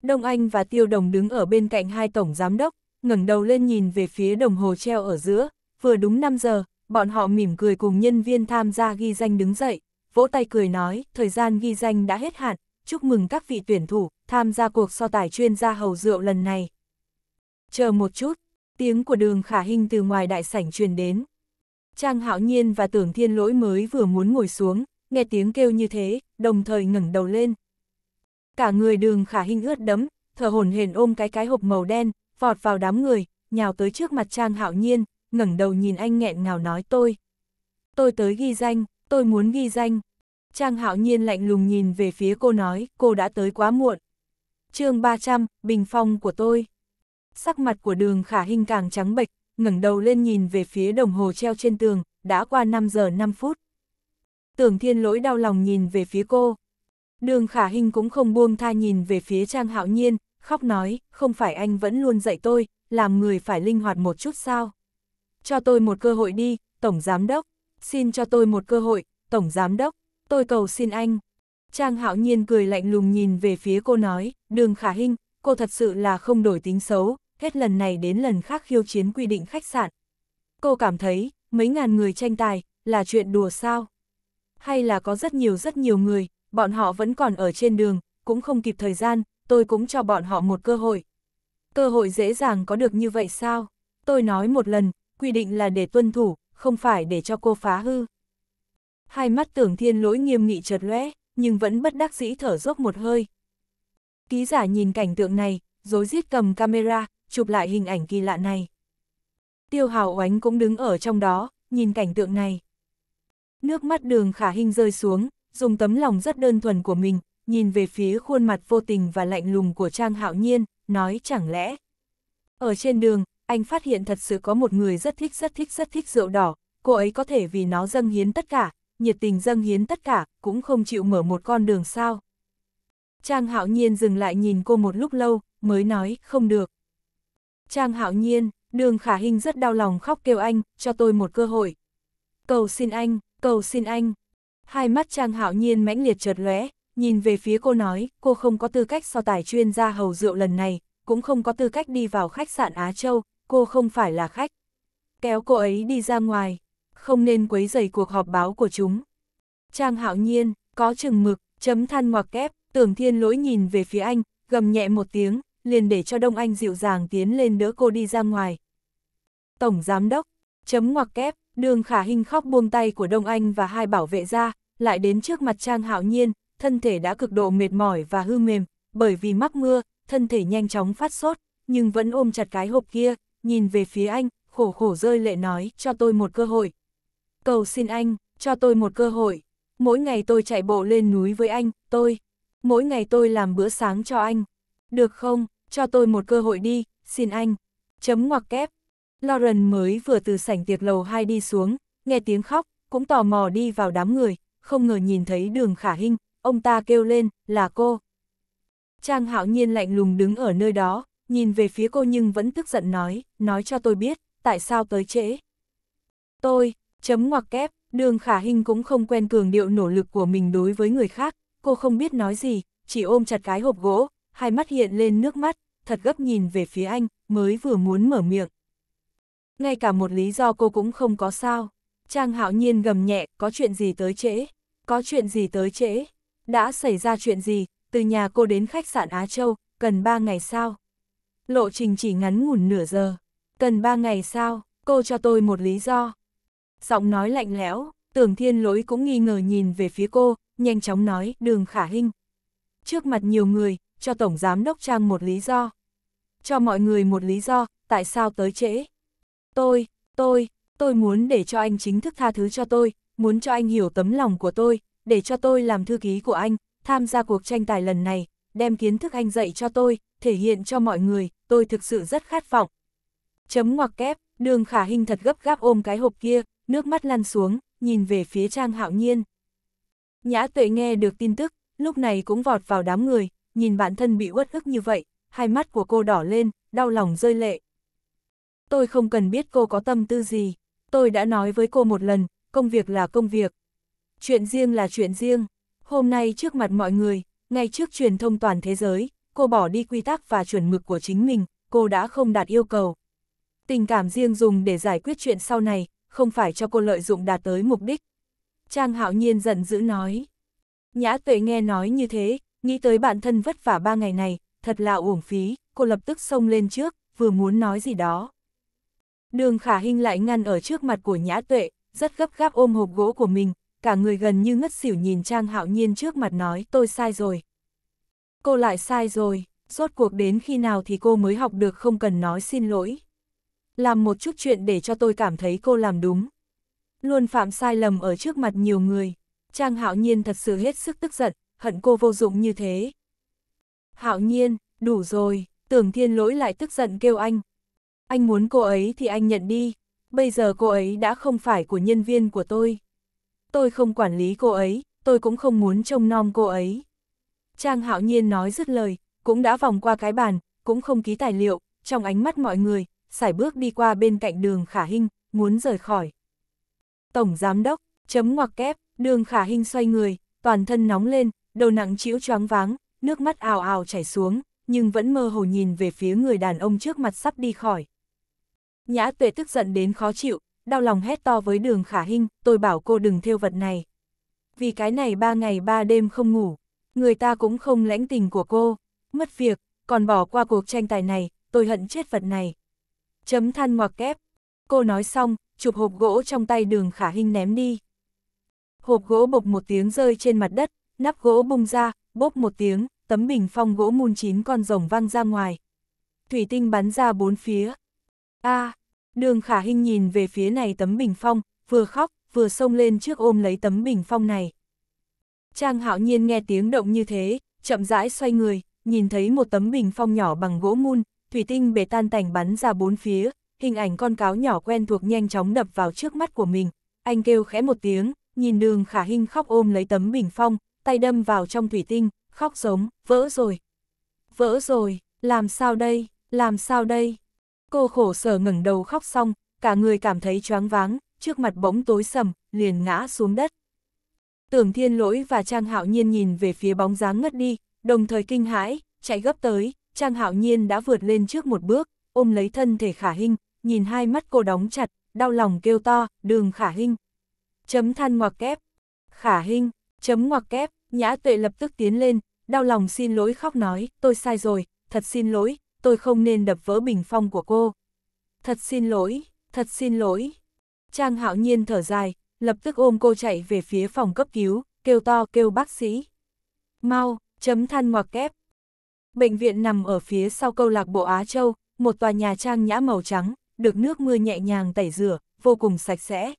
Đông Anh và Tiêu Đồng đứng ở bên cạnh hai tổng giám đốc, ngẩng đầu lên nhìn về phía đồng hồ treo ở giữa, vừa đúng 5 giờ, bọn họ mỉm cười cùng nhân viên tham gia ghi danh đứng dậy vỗ tay cười nói, thời gian ghi danh đã hết hạn, chúc mừng các vị tuyển thủ tham gia cuộc so tài chuyên gia hầu rượu lần này. Chờ một chút, tiếng của đường khả hình từ ngoài đại sảnh truyền đến. Trang hạo nhiên và tưởng thiên lỗi mới vừa muốn ngồi xuống, nghe tiếng kêu như thế, đồng thời ngẩng đầu lên. Cả người đường khả hình ướt đấm, thở hồn hển ôm cái cái hộp màu đen, vọt vào đám người, nhào tới trước mặt Trang hạo nhiên, ngẩng đầu nhìn anh nghẹn ngào nói tôi. Tôi tới ghi danh tôi muốn ghi danh. Trang hạo nhiên lạnh lùng nhìn về phía cô nói, cô đã tới quá muộn. chương 300, bình phong của tôi. Sắc mặt của đường khả hình càng trắng bệch, ngẩng đầu lên nhìn về phía đồng hồ treo trên tường, đã qua 5 giờ 5 phút. Tưởng thiên lỗi đau lòng nhìn về phía cô. Đường khả hình cũng không buông tha nhìn về phía Trang hạo nhiên, khóc nói, không phải anh vẫn luôn dạy tôi, làm người phải linh hoạt một chút sao. Cho tôi một cơ hội đi, Tổng Giám Đốc xin cho tôi một cơ hội, Tổng Giám Đốc, tôi cầu xin anh. Trang hạo nhiên cười lạnh lùng nhìn về phía cô nói, đường khả hình, cô thật sự là không đổi tính xấu, hết lần này đến lần khác khiêu chiến quy định khách sạn. Cô cảm thấy, mấy ngàn người tranh tài, là chuyện đùa sao? Hay là có rất nhiều rất nhiều người, bọn họ vẫn còn ở trên đường, cũng không kịp thời gian, tôi cũng cho bọn họ một cơ hội. Cơ hội dễ dàng có được như vậy sao? Tôi nói một lần, quy định là để tuân thủ, không phải để cho cô phá hư. Hai mắt tưởng thiên lỗi nghiêm nghị chợt lóe, nhưng vẫn bất đắc dĩ thở dốc một hơi. Ký giả nhìn cảnh tượng này, dối rít cầm camera, chụp lại hình ảnh kỳ lạ này. Tiêu hào oánh cũng đứng ở trong đó, nhìn cảnh tượng này. Nước mắt đường khả hình rơi xuống, dùng tấm lòng rất đơn thuần của mình, nhìn về phía khuôn mặt vô tình và lạnh lùng của Trang Hạo Nhiên, nói chẳng lẽ. Ở trên đường, anh phát hiện thật sự có một người rất thích rất thích rất thích rượu đỏ, cô ấy có thể vì nó dâng hiến tất cả, nhiệt tình dâng hiến tất cả, cũng không chịu mở một con đường sao. Trang hạo nhiên dừng lại nhìn cô một lúc lâu, mới nói, không được. Trang hạo nhiên, đường khả hình rất đau lòng khóc kêu anh, cho tôi một cơ hội. Cầu xin anh, cầu xin anh. Hai mắt Trang hạo nhiên mãnh liệt chợt lóe, nhìn về phía cô nói, cô không có tư cách so tài chuyên gia hầu rượu lần này, cũng không có tư cách đi vào khách sạn Á Châu, cô không phải là khách. Kéo cô ấy đi ra ngoài, không nên quấy rầy cuộc họp báo của chúng. Trang hạo nhiên, có chừng mực, chấm than ngoặc kép, tưởng thiên lỗi nhìn về phía anh, gầm nhẹ một tiếng, liền để cho Đông Anh dịu dàng tiến lên đỡ cô đi ra ngoài. Tổng Giám Đốc, chấm ngoặc kép, đường khả hình khóc buông tay của Đông Anh và hai bảo vệ ra, lại đến trước mặt Trang Hạo Nhiên, thân thể đã cực độ mệt mỏi và hư mềm, bởi vì mắc mưa, thân thể nhanh chóng phát sốt, nhưng vẫn ôm chặt cái hộp kia, nhìn về phía anh, khổ khổ rơi lệ nói, cho tôi một cơ hội. Cầu xin anh, cho tôi một cơ hội. Mỗi ngày tôi chạy bộ lên núi với anh, tôi. Mỗi ngày tôi làm bữa sáng cho anh. Được không, cho tôi một cơ hội đi, xin anh. Chấm ngoặc kép. Lauren mới vừa từ sảnh tiệc lầu 2 đi xuống, nghe tiếng khóc, cũng tò mò đi vào đám người, không ngờ nhìn thấy đường khả hình, ông ta kêu lên, là cô. Trang hạo nhiên lạnh lùng đứng ở nơi đó, nhìn về phía cô nhưng vẫn tức giận nói, nói cho tôi biết, tại sao tới trễ. Tôi, chấm ngoặc kép, đường khả hình cũng không quen cường điệu nỗ lực của mình đối với người khác, cô không biết nói gì, chỉ ôm chặt cái hộp gỗ, hai mắt hiện lên nước mắt, thật gấp nhìn về phía anh, mới vừa muốn mở miệng. Ngay cả một lý do cô cũng không có sao. Trang hạo nhiên gầm nhẹ, có chuyện gì tới trễ, có chuyện gì tới trễ, đã xảy ra chuyện gì, từ nhà cô đến khách sạn Á Châu, cần ba ngày sao lộ trình chỉ ngắn ngủn nửa giờ. Cần ba ngày sao, cô cho tôi một lý do. Giọng nói lạnh lẽo, tưởng thiên lỗi cũng nghi ngờ nhìn về phía cô, nhanh chóng nói, đường khả hình. Trước mặt nhiều người, cho Tổng Giám Đốc Trang một lý do. Cho mọi người một lý do, tại sao tới trễ. Tôi, tôi, tôi muốn để cho anh chính thức tha thứ cho tôi, muốn cho anh hiểu tấm lòng của tôi, để cho tôi làm thư ký của anh, tham gia cuộc tranh tài lần này, đem kiến thức anh dạy cho tôi, thể hiện cho mọi người, tôi thực sự rất khát vọng. Chấm ngoặc kép, đường khả hình thật gấp gáp ôm cái hộp kia, nước mắt lăn xuống, nhìn về phía trang hạo nhiên. Nhã tuệ nghe được tin tức, lúc này cũng vọt vào đám người, nhìn bản thân bị uất ức như vậy, hai mắt của cô đỏ lên, đau lòng rơi lệ. Tôi không cần biết cô có tâm tư gì, tôi đã nói với cô một lần, công việc là công việc. Chuyện riêng là chuyện riêng, hôm nay trước mặt mọi người, ngay trước truyền thông toàn thế giới, cô bỏ đi quy tắc và chuẩn mực của chính mình, cô đã không đạt yêu cầu. Tình cảm riêng dùng để giải quyết chuyện sau này, không phải cho cô lợi dụng đạt tới mục đích. Trang hạo nhiên giận dữ nói. Nhã tuệ nghe nói như thế, nghĩ tới bản thân vất vả ba ngày này, thật là uổng phí, cô lập tức xông lên trước, vừa muốn nói gì đó. Đường khả Hinh lại ngăn ở trước mặt của nhã tuệ, rất gấp gáp ôm hộp gỗ của mình, cả người gần như ngất xỉu nhìn Trang Hạo Nhiên trước mặt nói tôi sai rồi. Cô lại sai rồi, rốt cuộc đến khi nào thì cô mới học được không cần nói xin lỗi. Làm một chút chuyện để cho tôi cảm thấy cô làm đúng. Luôn phạm sai lầm ở trước mặt nhiều người, Trang Hạo Nhiên thật sự hết sức tức giận, hận cô vô dụng như thế. Hạo Nhiên, đủ rồi, tưởng thiên lỗi lại tức giận kêu anh. Anh muốn cô ấy thì anh nhận đi, bây giờ cô ấy đã không phải của nhân viên của tôi tôi không quản lý cô ấy, tôi cũng không muốn trông nom cô ấy. Trang hạo nhiên nói dứt lời, cũng đã vòng qua cái bàn, cũng không ký tài liệu, trong ánh mắt mọi người, sải bước đi qua bên cạnh đường khả hinh, muốn rời khỏi. Tổng giám đốc, chấm ngoặc kép, đường khả hinh xoay người, toàn thân nóng lên, đầu nặng chĩu choáng váng, nước mắt ào ào chảy xuống, nhưng vẫn mơ hồ nhìn về phía người đàn ông trước mặt sắp đi khỏi. Nhã tuệ tức giận đến khó chịu, đau lòng hét to với đường khả hinh, tôi bảo cô đừng thiêu vật này. Vì cái này ba ngày ba đêm không ngủ, người ta cũng không lãnh tình của cô, mất việc, còn bỏ qua cuộc tranh tài này, tôi hận chết vật này. Chấm than ngoặc kép. Cô nói xong, chụp hộp gỗ trong tay đường khả hinh ném đi. Hộp gỗ bộc một tiếng rơi trên mặt đất, nắp gỗ bung ra, bốp một tiếng, tấm bình phong gỗ mun chín con rồng văng ra ngoài. Thủy tinh bắn ra bốn phía. a à, Đường khả hình nhìn về phía này tấm bình phong, vừa khóc, vừa xông lên trước ôm lấy tấm bình phong này. Trang hạo nhiên nghe tiếng động như thế, chậm rãi xoay người, nhìn thấy một tấm bình phong nhỏ bằng gỗ mun, thủy tinh bể tan tành bắn ra bốn phía, hình ảnh con cáo nhỏ quen thuộc nhanh chóng đập vào trước mắt của mình. Anh kêu khẽ một tiếng, nhìn đường khả hình khóc ôm lấy tấm bình phong, tay đâm vào trong thủy tinh, khóc giống, vỡ rồi. Vỡ rồi, làm sao đây, làm sao đây? Cô khổ sở ngẩng đầu khóc xong, cả người cảm thấy choáng váng, trước mặt bỗng tối sầm, liền ngã xuống đất. Tưởng Thiên Lỗi và Trang Hạo Nhiên nhìn về phía bóng dáng ngất đi, đồng thời kinh hãi, chạy gấp tới, Trang Hạo Nhiên đã vượt lên trước một bước, ôm lấy thân thể Khả Hinh, nhìn hai mắt cô đóng chặt, đau lòng kêu to, "Đường Khả Hinh." Chấm than ngoặc kép. Khả Hinh, chấm ngoặc kép, Nhã Tuệ lập tức tiến lên, đau lòng xin lỗi khóc nói, "Tôi sai rồi, thật xin lỗi, tôi không nên đập vỡ bình phong của cô. Thật xin lỗi, thật xin lỗi. Trang hạo nhiên thở dài, lập tức ôm cô chạy về phía phòng cấp cứu, kêu to kêu bác sĩ. Mau, chấm than ngoặc kép. Bệnh viện nằm ở phía sau câu lạc bộ Á Châu, một tòa nhà trang nhã màu trắng, được nước mưa nhẹ nhàng tẩy rửa, vô cùng sạch sẽ.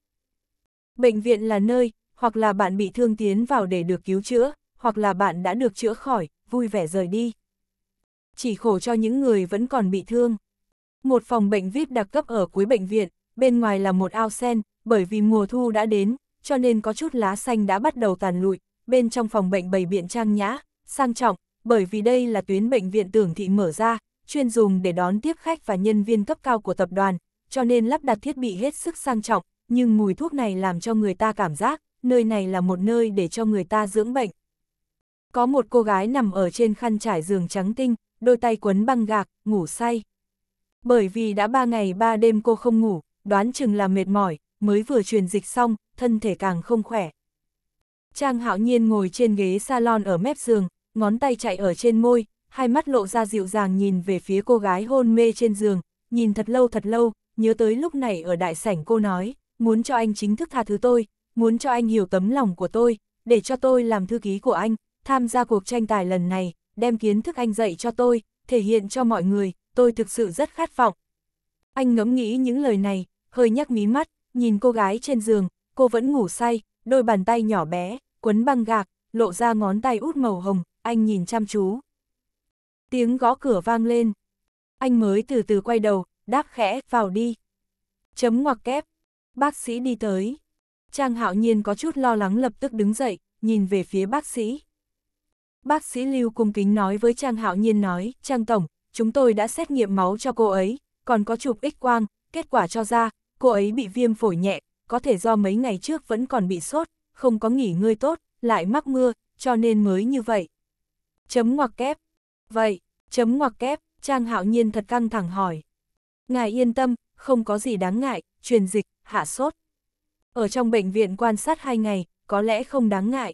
Bệnh viện là nơi, hoặc là bạn bị thương tiến vào để được cứu chữa, hoặc là bạn đã được chữa khỏi, vui vẻ rời đi chỉ khổ cho những người vẫn còn bị thương. Một phòng bệnh VIP đặc cấp ở cuối bệnh viện, bên ngoài là một ao sen, bởi vì mùa thu đã đến, cho nên có chút lá xanh đã bắt đầu tàn lụi, bên trong phòng bệnh bày biện trang nhã, sang trọng, bởi vì đây là tuyến bệnh viện tưởng thị mở ra, chuyên dùng để đón tiếp khách và nhân viên cấp cao của tập đoàn, cho nên lắp đặt thiết bị hết sức sang trọng, nhưng mùi thuốc này làm cho người ta cảm giác, nơi này là một nơi để cho người ta dưỡng bệnh. Có một cô gái nằm ở trên khăn trải giường trắng tinh, đôi tay quấn băng gạc, ngủ say. Bởi vì đã ba ngày ba đêm cô không ngủ, đoán chừng là mệt mỏi, mới vừa truyền dịch xong, thân thể càng không khỏe. Trang hạo nhiên ngồi trên ghế salon ở mép giường, ngón tay chạy ở trên môi, hai mắt lộ ra dịu dàng nhìn về phía cô gái hôn mê trên giường, nhìn thật lâu thật lâu, nhớ tới lúc này ở đại sảnh cô nói, muốn cho anh chính thức tha thứ tôi, muốn cho anh hiểu tấm lòng của tôi, để cho tôi làm thư ký của anh, tham gia cuộc tranh tài lần này, đem kiến thức anh dạy cho tôi, thể hiện cho mọi người, tôi thực sự rất khát vọng. Anh ngẫm nghĩ những lời này, hơi nhắc mí mắt, nhìn cô gái trên giường, cô vẫn ngủ say, đôi bàn tay nhỏ bé, quấn băng gạc, lộ ra ngón tay út màu hồng, anh nhìn chăm chú. Tiếng gõ cửa vang lên. Anh mới từ từ quay đầu, đáp khẽ, vào đi. Chấm ngoặc kép. Bác sĩ đi tới. Trang hạo nhiên có chút lo lắng lập tức đứng dậy, nhìn về phía bác sĩ. Bác sĩ Lưu cung kính nói với Trang Hạo Nhiên nói, Trang Tổng, chúng tôi đã xét nghiệm máu cho cô ấy, còn có chụp x-quang, kết quả cho ra, cô ấy bị viêm phổi nhẹ, có thể do mấy ngày trước vẫn còn bị sốt, không có nghỉ ngơi tốt, lại mắc mưa, cho nên mới như vậy. Chấm ngoặc kép. Vậy, chấm ngoặc kép, Trang Hạo Nhiên thật căng thẳng hỏi. Ngài yên tâm, không có gì đáng ngại, truyền dịch, hạ sốt. Ở trong bệnh viện quan sát hai ngày, có lẽ không đáng ngại.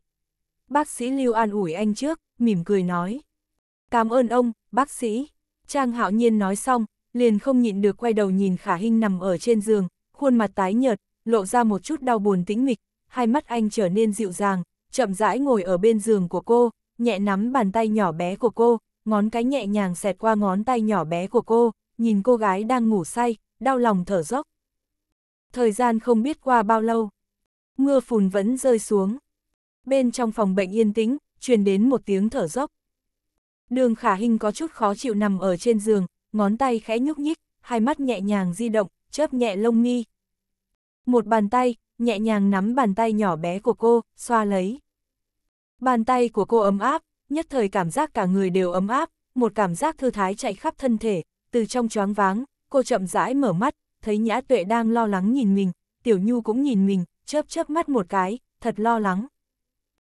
Bác sĩ Lưu an ủi anh trước, mỉm cười nói. Cảm ơn ông, bác sĩ. Trang hạo nhiên nói xong, liền không nhịn được quay đầu nhìn khả hình nằm ở trên giường, khuôn mặt tái nhợt, lộ ra một chút đau buồn tĩnh mịch, hai mắt anh trở nên dịu dàng, chậm rãi ngồi ở bên giường của cô, nhẹ nắm bàn tay nhỏ bé của cô, ngón cái nhẹ nhàng xẹt qua ngón tay nhỏ bé của cô, nhìn cô gái đang ngủ say, đau lòng thở dốc. Thời gian không biết qua bao lâu, mưa phùn vẫn rơi xuống, Bên trong phòng bệnh yên tĩnh, truyền đến một tiếng thở dốc. Đường khả hình có chút khó chịu nằm ở trên giường, ngón tay khẽ nhúc nhích, hai mắt nhẹ nhàng di động, chớp nhẹ lông mi. Một bàn tay, nhẹ nhàng nắm bàn tay nhỏ bé của cô, xoa lấy. Bàn tay của cô ấm áp, nhất thời cảm giác cả người đều ấm áp, một cảm giác thư thái chạy khắp thân thể, từ trong choáng váng, cô chậm rãi mở mắt, thấy Nhã Tuệ đang lo lắng nhìn mình, Tiểu Nhu cũng nhìn mình, chớp chớp mắt một cái, thật lo lắng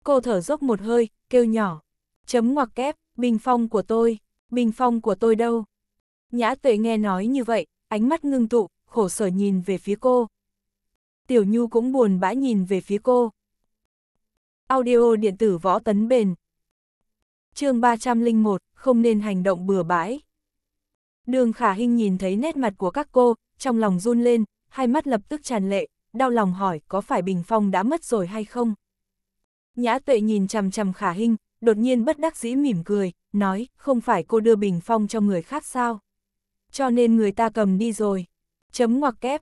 cô thở dốc một hơi, kêu nhỏ. Chấm ngoặc kép, bình phong của tôi, bình phong của tôi đâu? Nhã tuệ nghe nói như vậy, ánh mắt ngưng tụ, khổ sở nhìn về phía cô. Tiểu Nhu cũng buồn bã nhìn về phía cô. Audio điện tử võ tấn bền. chương 301, không nên hành động bừa bãi. Đường khả hình nhìn thấy nét mặt của các cô, trong lòng run lên, hai mắt lập tức tràn lệ, đau lòng hỏi có phải Bình Phong đã mất rồi hay không? Nhã tuệ nhìn chằm chằm khả hình, đột nhiên bất đắc dĩ mỉm cười, nói, không phải cô đưa bình phong cho người khác sao? Cho nên người ta cầm đi rồi. Chấm ngoặc kép.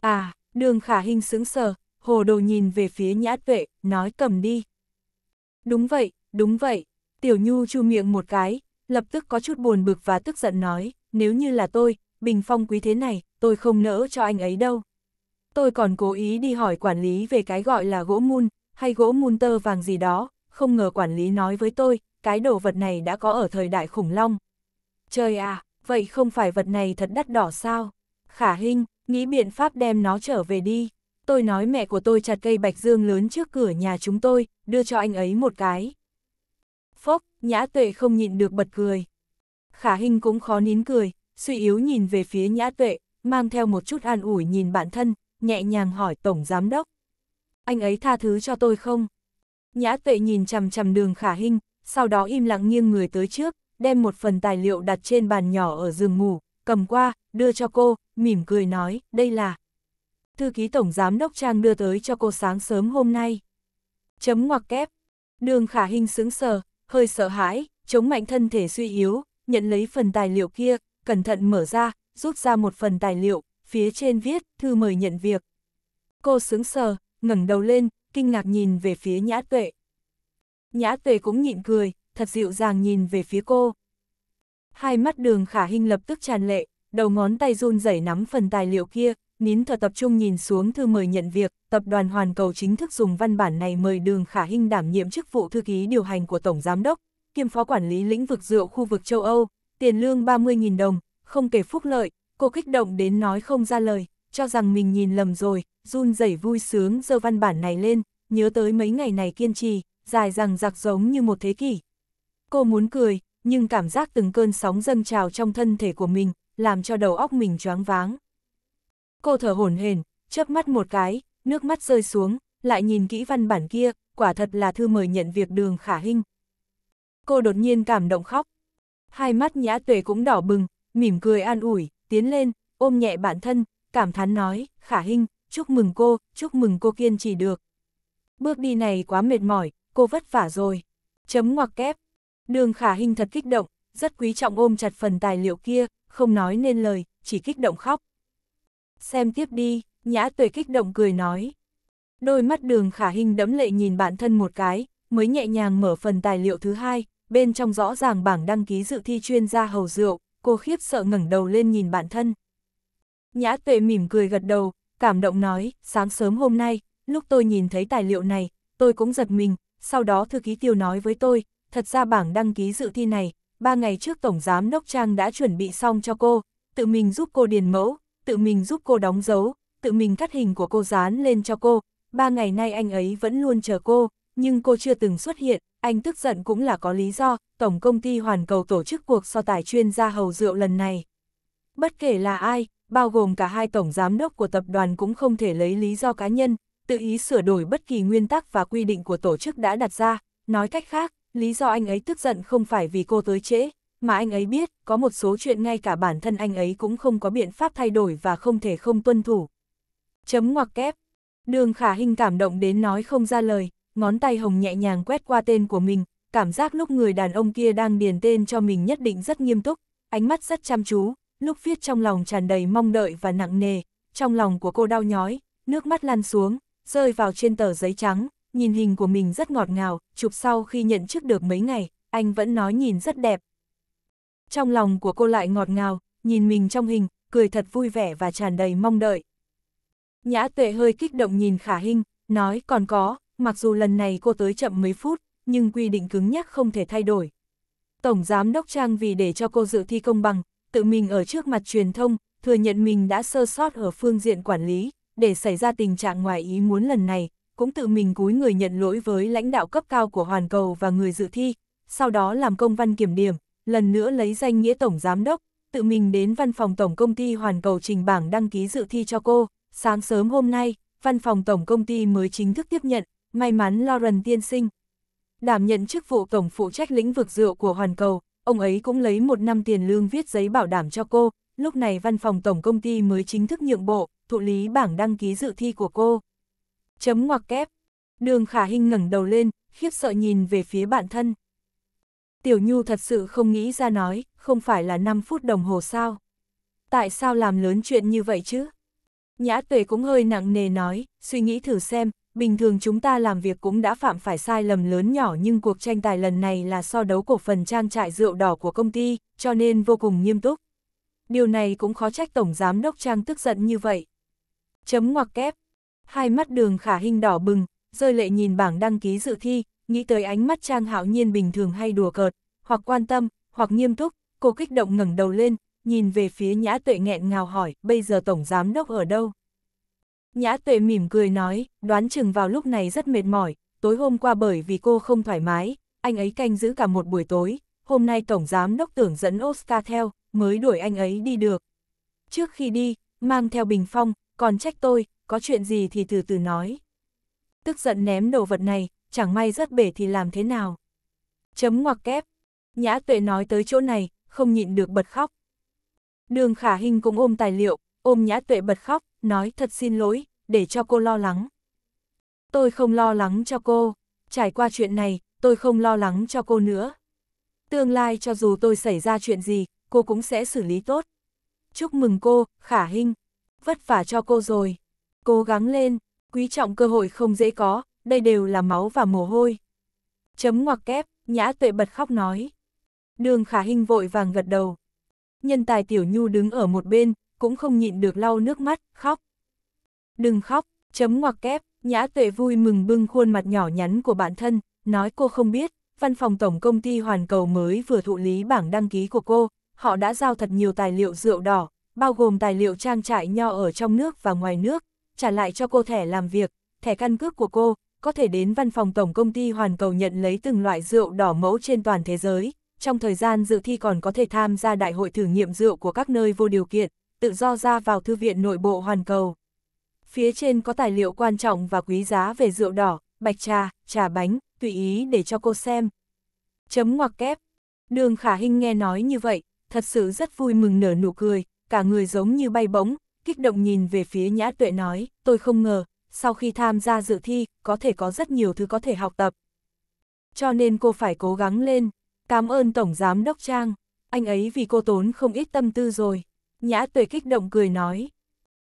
À, đường khả hình sững sờ, hồ đồ nhìn về phía nhã tuệ, nói cầm đi. Đúng vậy, đúng vậy. Tiểu Nhu chu miệng một cái, lập tức có chút buồn bực và tức giận nói, nếu như là tôi, bình phong quý thế này, tôi không nỡ cho anh ấy đâu. Tôi còn cố ý đi hỏi quản lý về cái gọi là gỗ mun, hay gỗ mun tơ vàng gì đó, không ngờ quản lý nói với tôi, cái đồ vật này đã có ở thời đại khủng long. Trời à, vậy không phải vật này thật đắt đỏ sao? Khả Hinh, nghĩ biện pháp đem nó trở về đi. Tôi nói mẹ của tôi chặt cây bạch dương lớn trước cửa nhà chúng tôi, đưa cho anh ấy một cái. Phốc, Nhã Tuệ không nhịn được bật cười. Khả Hinh cũng khó nín cười, suy yếu nhìn về phía Nhã Tuệ, mang theo một chút an ủi nhìn bản thân, nhẹ nhàng hỏi Tổng Giám Đốc anh ấy tha thứ cho tôi không? Nhã tuệ nhìn chằm chằm đường khả hình, sau đó im lặng nghiêng người tới trước, đem một phần tài liệu đặt trên bàn nhỏ ở giường ngủ, cầm qua, đưa cho cô, mỉm cười nói, đây là thư ký tổng giám đốc Trang đưa tới cho cô sáng sớm hôm nay. Chấm ngoặc kép. Đường khả hình sững sờ, hơi sợ hãi, chống mạnh thân thể suy yếu, nhận lấy phần tài liệu kia, cẩn thận mở ra, rút ra một phần tài liệu, phía trên viết, thư mời nhận việc. Cô sướng sờ, ngẩng đầu lên, kinh ngạc nhìn về phía nhã tuệ. Nhã tuệ cũng nhịn cười, thật dịu dàng nhìn về phía cô. Hai mắt đường khả hình lập tức tràn lệ, đầu ngón tay run rẩy nắm phần tài liệu kia, nín thở tập trung nhìn xuống thư mời nhận việc, tập đoàn Hoàn Cầu chính thức dùng văn bản này mời Đường Khả Hinh đảm nhiệm chức vụ thư ký điều hành của Tổng Giám đốc, kiêm phó quản lý lĩnh vực rượu khu vực châu Âu, tiền lương 30.000 đồng, không kể phúc lợi, cô kích động đến nói không ra lời cho rằng mình nhìn lầm rồi, run rẩy vui sướng giơ văn bản này lên, nhớ tới mấy ngày này kiên trì, dài rằng giặc giống như một thế kỷ. Cô muốn cười, nhưng cảm giác từng cơn sóng dâng trào trong thân thể của mình, làm cho đầu óc mình choáng váng. Cô thở hổn hển, chớp mắt một cái, nước mắt rơi xuống, lại nhìn kỹ văn bản kia, quả thật là thư mời nhận việc đường khả hình. Cô đột nhiên cảm động khóc. Hai mắt nhã tuệ cũng đỏ bừng, mỉm cười an ủi, tiến lên, ôm nhẹ bản thân, cảm thán nói, khả hình, chúc mừng cô, chúc mừng cô kiên trì được. Bước đi này quá mệt mỏi, cô vất vả rồi. Chấm ngoặc kép. Đường khả hình thật kích động, rất quý trọng ôm chặt phần tài liệu kia, không nói nên lời, chỉ kích động khóc. Xem tiếp đi, nhã tuệ kích động cười nói. Đôi mắt đường khả hình đẫm lệ nhìn bản thân một cái, mới nhẹ nhàng mở phần tài liệu thứ hai, bên trong rõ ràng bảng đăng ký dự thi chuyên gia hầu rượu, cô khiếp sợ ngẩng đầu lên nhìn bản thân. Nhã tuệ mỉm cười gật đầu, cảm động nói, sáng sớm hôm nay, lúc tôi nhìn thấy tài liệu này, tôi cũng giật mình, sau đó thư ký tiêu nói với tôi, thật ra bảng đăng ký dự thi này, ba ngày trước Tổng Giám Đốc Trang đã chuẩn bị xong cho cô, tự mình giúp cô điền mẫu, tự mình giúp cô đóng dấu, tự mình cắt hình của cô dán lên cho cô, ba ngày nay anh ấy vẫn luôn chờ cô, nhưng cô chưa từng xuất hiện, anh tức giận cũng là có lý do, Tổng Công ty Hoàn Cầu tổ chức cuộc so tài chuyên gia hầu rượu lần này. Bất kể là ai, bao gồm cả hai tổng giám đốc của tập đoàn cũng không thể lấy lý do cá nhân, tự ý sửa đổi bất kỳ nguyên tắc và quy định của tổ chức đã đặt ra. Nói cách khác, lý do anh ấy tức giận không phải vì cô tới trễ, mà anh ấy biết có một số chuyện ngay cả bản thân anh ấy cũng không có biện pháp thay đổi và không thể không tuân thủ. Chấm ngoặc kép. Đường Khả Hinh cảm động đến nói không ra lời, ngón tay hồng nhẹ nhàng quét qua tên của mình, cảm giác lúc người đàn ông kia đang điền tên cho mình nhất định rất nghiêm túc, ánh mắt rất chăm chú, lúc viết trong lòng tràn đầy mong đợi và nặng nề, trong lòng của cô đau nhói, nước mắt lăn xuống, rơi vào trên tờ giấy trắng, nhìn hình của mình rất ngọt ngào, chụp sau khi nhận chức được mấy ngày, anh vẫn nói nhìn rất đẹp. Trong lòng của cô lại ngọt ngào, nhìn mình trong hình, cười thật vui vẻ và tràn đầy mong đợi. Nhã tuệ hơi kích động nhìn khả hình, nói còn có, mặc dù lần này cô tới chậm mấy phút, nhưng quy định cứng nhắc không thể thay đổi. Tổng Giám Đốc Trang vì để cho cô dự thi công bằng, tự mình ở trước mặt truyền thông, thừa nhận mình đã sơ sót ở phương diện quản lý, để xảy ra tình trạng ngoài ý muốn lần này, cũng tự mình cúi người nhận lỗi với lãnh đạo cấp cao của Hoàn Cầu và người dự thi, sau đó làm công văn kiểm điểm, lần nữa lấy danh nghĩa Tổng Giám đốc, tự mình đến văn phòng Tổng Công ty Hoàn Cầu trình bảng đăng ký dự thi cho cô. Sáng sớm hôm nay, văn phòng Tổng Công ty mới chính thức tiếp nhận, may mắn Lauren tiên sinh. Đảm nhận chức vụ Tổng phụ trách lĩnh vực rượu của Hoàn Cầu, ông ấy cũng lấy một năm tiền lương viết giấy bảo đảm cho cô, lúc này văn phòng tổng công ty mới chính thức nhượng bộ, thụ lý bảng đăng ký dự thi của cô. Chấm ngoặc kép. Đường Khả Hinh ngẩng đầu lên, khiếp sợ nhìn về phía bạn thân. Tiểu Nhu thật sự không nghĩ ra nói, không phải là 5 phút đồng hồ sao? Tại sao làm lớn chuyện như vậy chứ? Nhã Tuệ cũng hơi nặng nề nói, suy nghĩ thử xem, bình thường chúng ta làm việc cũng đã phạm phải sai lầm lớn nhỏ nhưng cuộc tranh tài lần này là so đấu cổ phần trang trại rượu đỏ của công ty, cho nên vô cùng nghiêm túc. Điều này cũng khó trách Tổng Giám Đốc Trang tức giận như vậy. Chấm ngoặc kép. Hai mắt đường khả hình đỏ bừng, rơi lệ nhìn bảng đăng ký dự thi, nghĩ tới ánh mắt Trang hạo nhiên bình thường hay đùa cợt, hoặc quan tâm, hoặc nghiêm túc, cô kích động ngẩng đầu lên, nhìn về phía nhã tuệ nghẹn ngào hỏi, bây giờ Tổng Giám Đốc ở đâu? Nhã tuệ mỉm cười nói, đoán chừng vào lúc này rất mệt mỏi, tối hôm qua bởi vì cô không thoải mái, anh ấy canh giữ cả một buổi tối, hôm nay Tổng Giám Đốc tưởng dẫn Oscar theo, mới đuổi anh ấy đi được. Trước khi đi, mang theo bình phong, còn trách tôi, có chuyện gì thì từ từ nói. Tức giận ném đồ vật này, chẳng may rất bể thì làm thế nào. Chấm ngoặc kép. Nhã tuệ nói tới chỗ này, không nhịn được bật khóc. Đường khả hình cũng ôm tài liệu, ôm nhã tuệ bật khóc, nói thật xin lỗi, để cho cô lo lắng. Tôi không lo lắng cho cô, trải qua chuyện này, tôi không lo lắng cho cô nữa. Tương lai cho dù tôi xảy ra chuyện gì, cô cũng sẽ xử lý tốt. Chúc mừng cô, khả Hinh vất vả cho cô rồi. Cố gắng lên, quý trọng cơ hội không dễ có, đây đều là máu và mồ hôi. Chấm ngoặc kép, nhã tuệ bật khóc nói. Đường khả Hinh vội vàng gật đầu. Nhân tài tiểu nhu đứng ở một bên, cũng không nhịn được lau nước mắt, khóc. Đừng khóc, chấm ngoặc kép, nhã tuệ vui mừng bưng khuôn mặt nhỏ nhắn của bản thân, nói cô không biết, văn phòng tổng công ty Hoàn Cầu mới vừa thụ lý bảng đăng ký của cô, họ đã giao thật nhiều tài liệu rượu đỏ, bao gồm tài liệu trang trại nho ở trong nước và ngoài nước, trả lại cho cô thẻ làm việc, thẻ căn cước của cô, có thể đến văn phòng tổng công ty Hoàn Cầu nhận lấy từng loại rượu đỏ mẫu trên toàn thế giới. Trong thời gian dự thi còn có thể tham gia đại hội thử nghiệm rượu của các nơi vô điều kiện, tự do ra vào thư viện nội bộ hoàn cầu. Phía trên có tài liệu quan trọng và quý giá về rượu đỏ, bạch trà, trà bánh, tùy ý để cho cô xem. Chấm ngoặc kép. Đường Khả Hinh nghe nói như vậy, thật sự rất vui mừng nở nụ cười, cả người giống như bay bóng, kích động nhìn về phía Nhã Tuệ nói, tôi không ngờ, sau khi tham gia dự thi, có thể có rất nhiều thứ có thể học tập. Cho nên cô phải cố gắng lên, cảm ơn Tổng Giám Đốc Trang, anh ấy vì cô tốn không ít tâm tư rồi. Nhã tuệ kích động cười nói.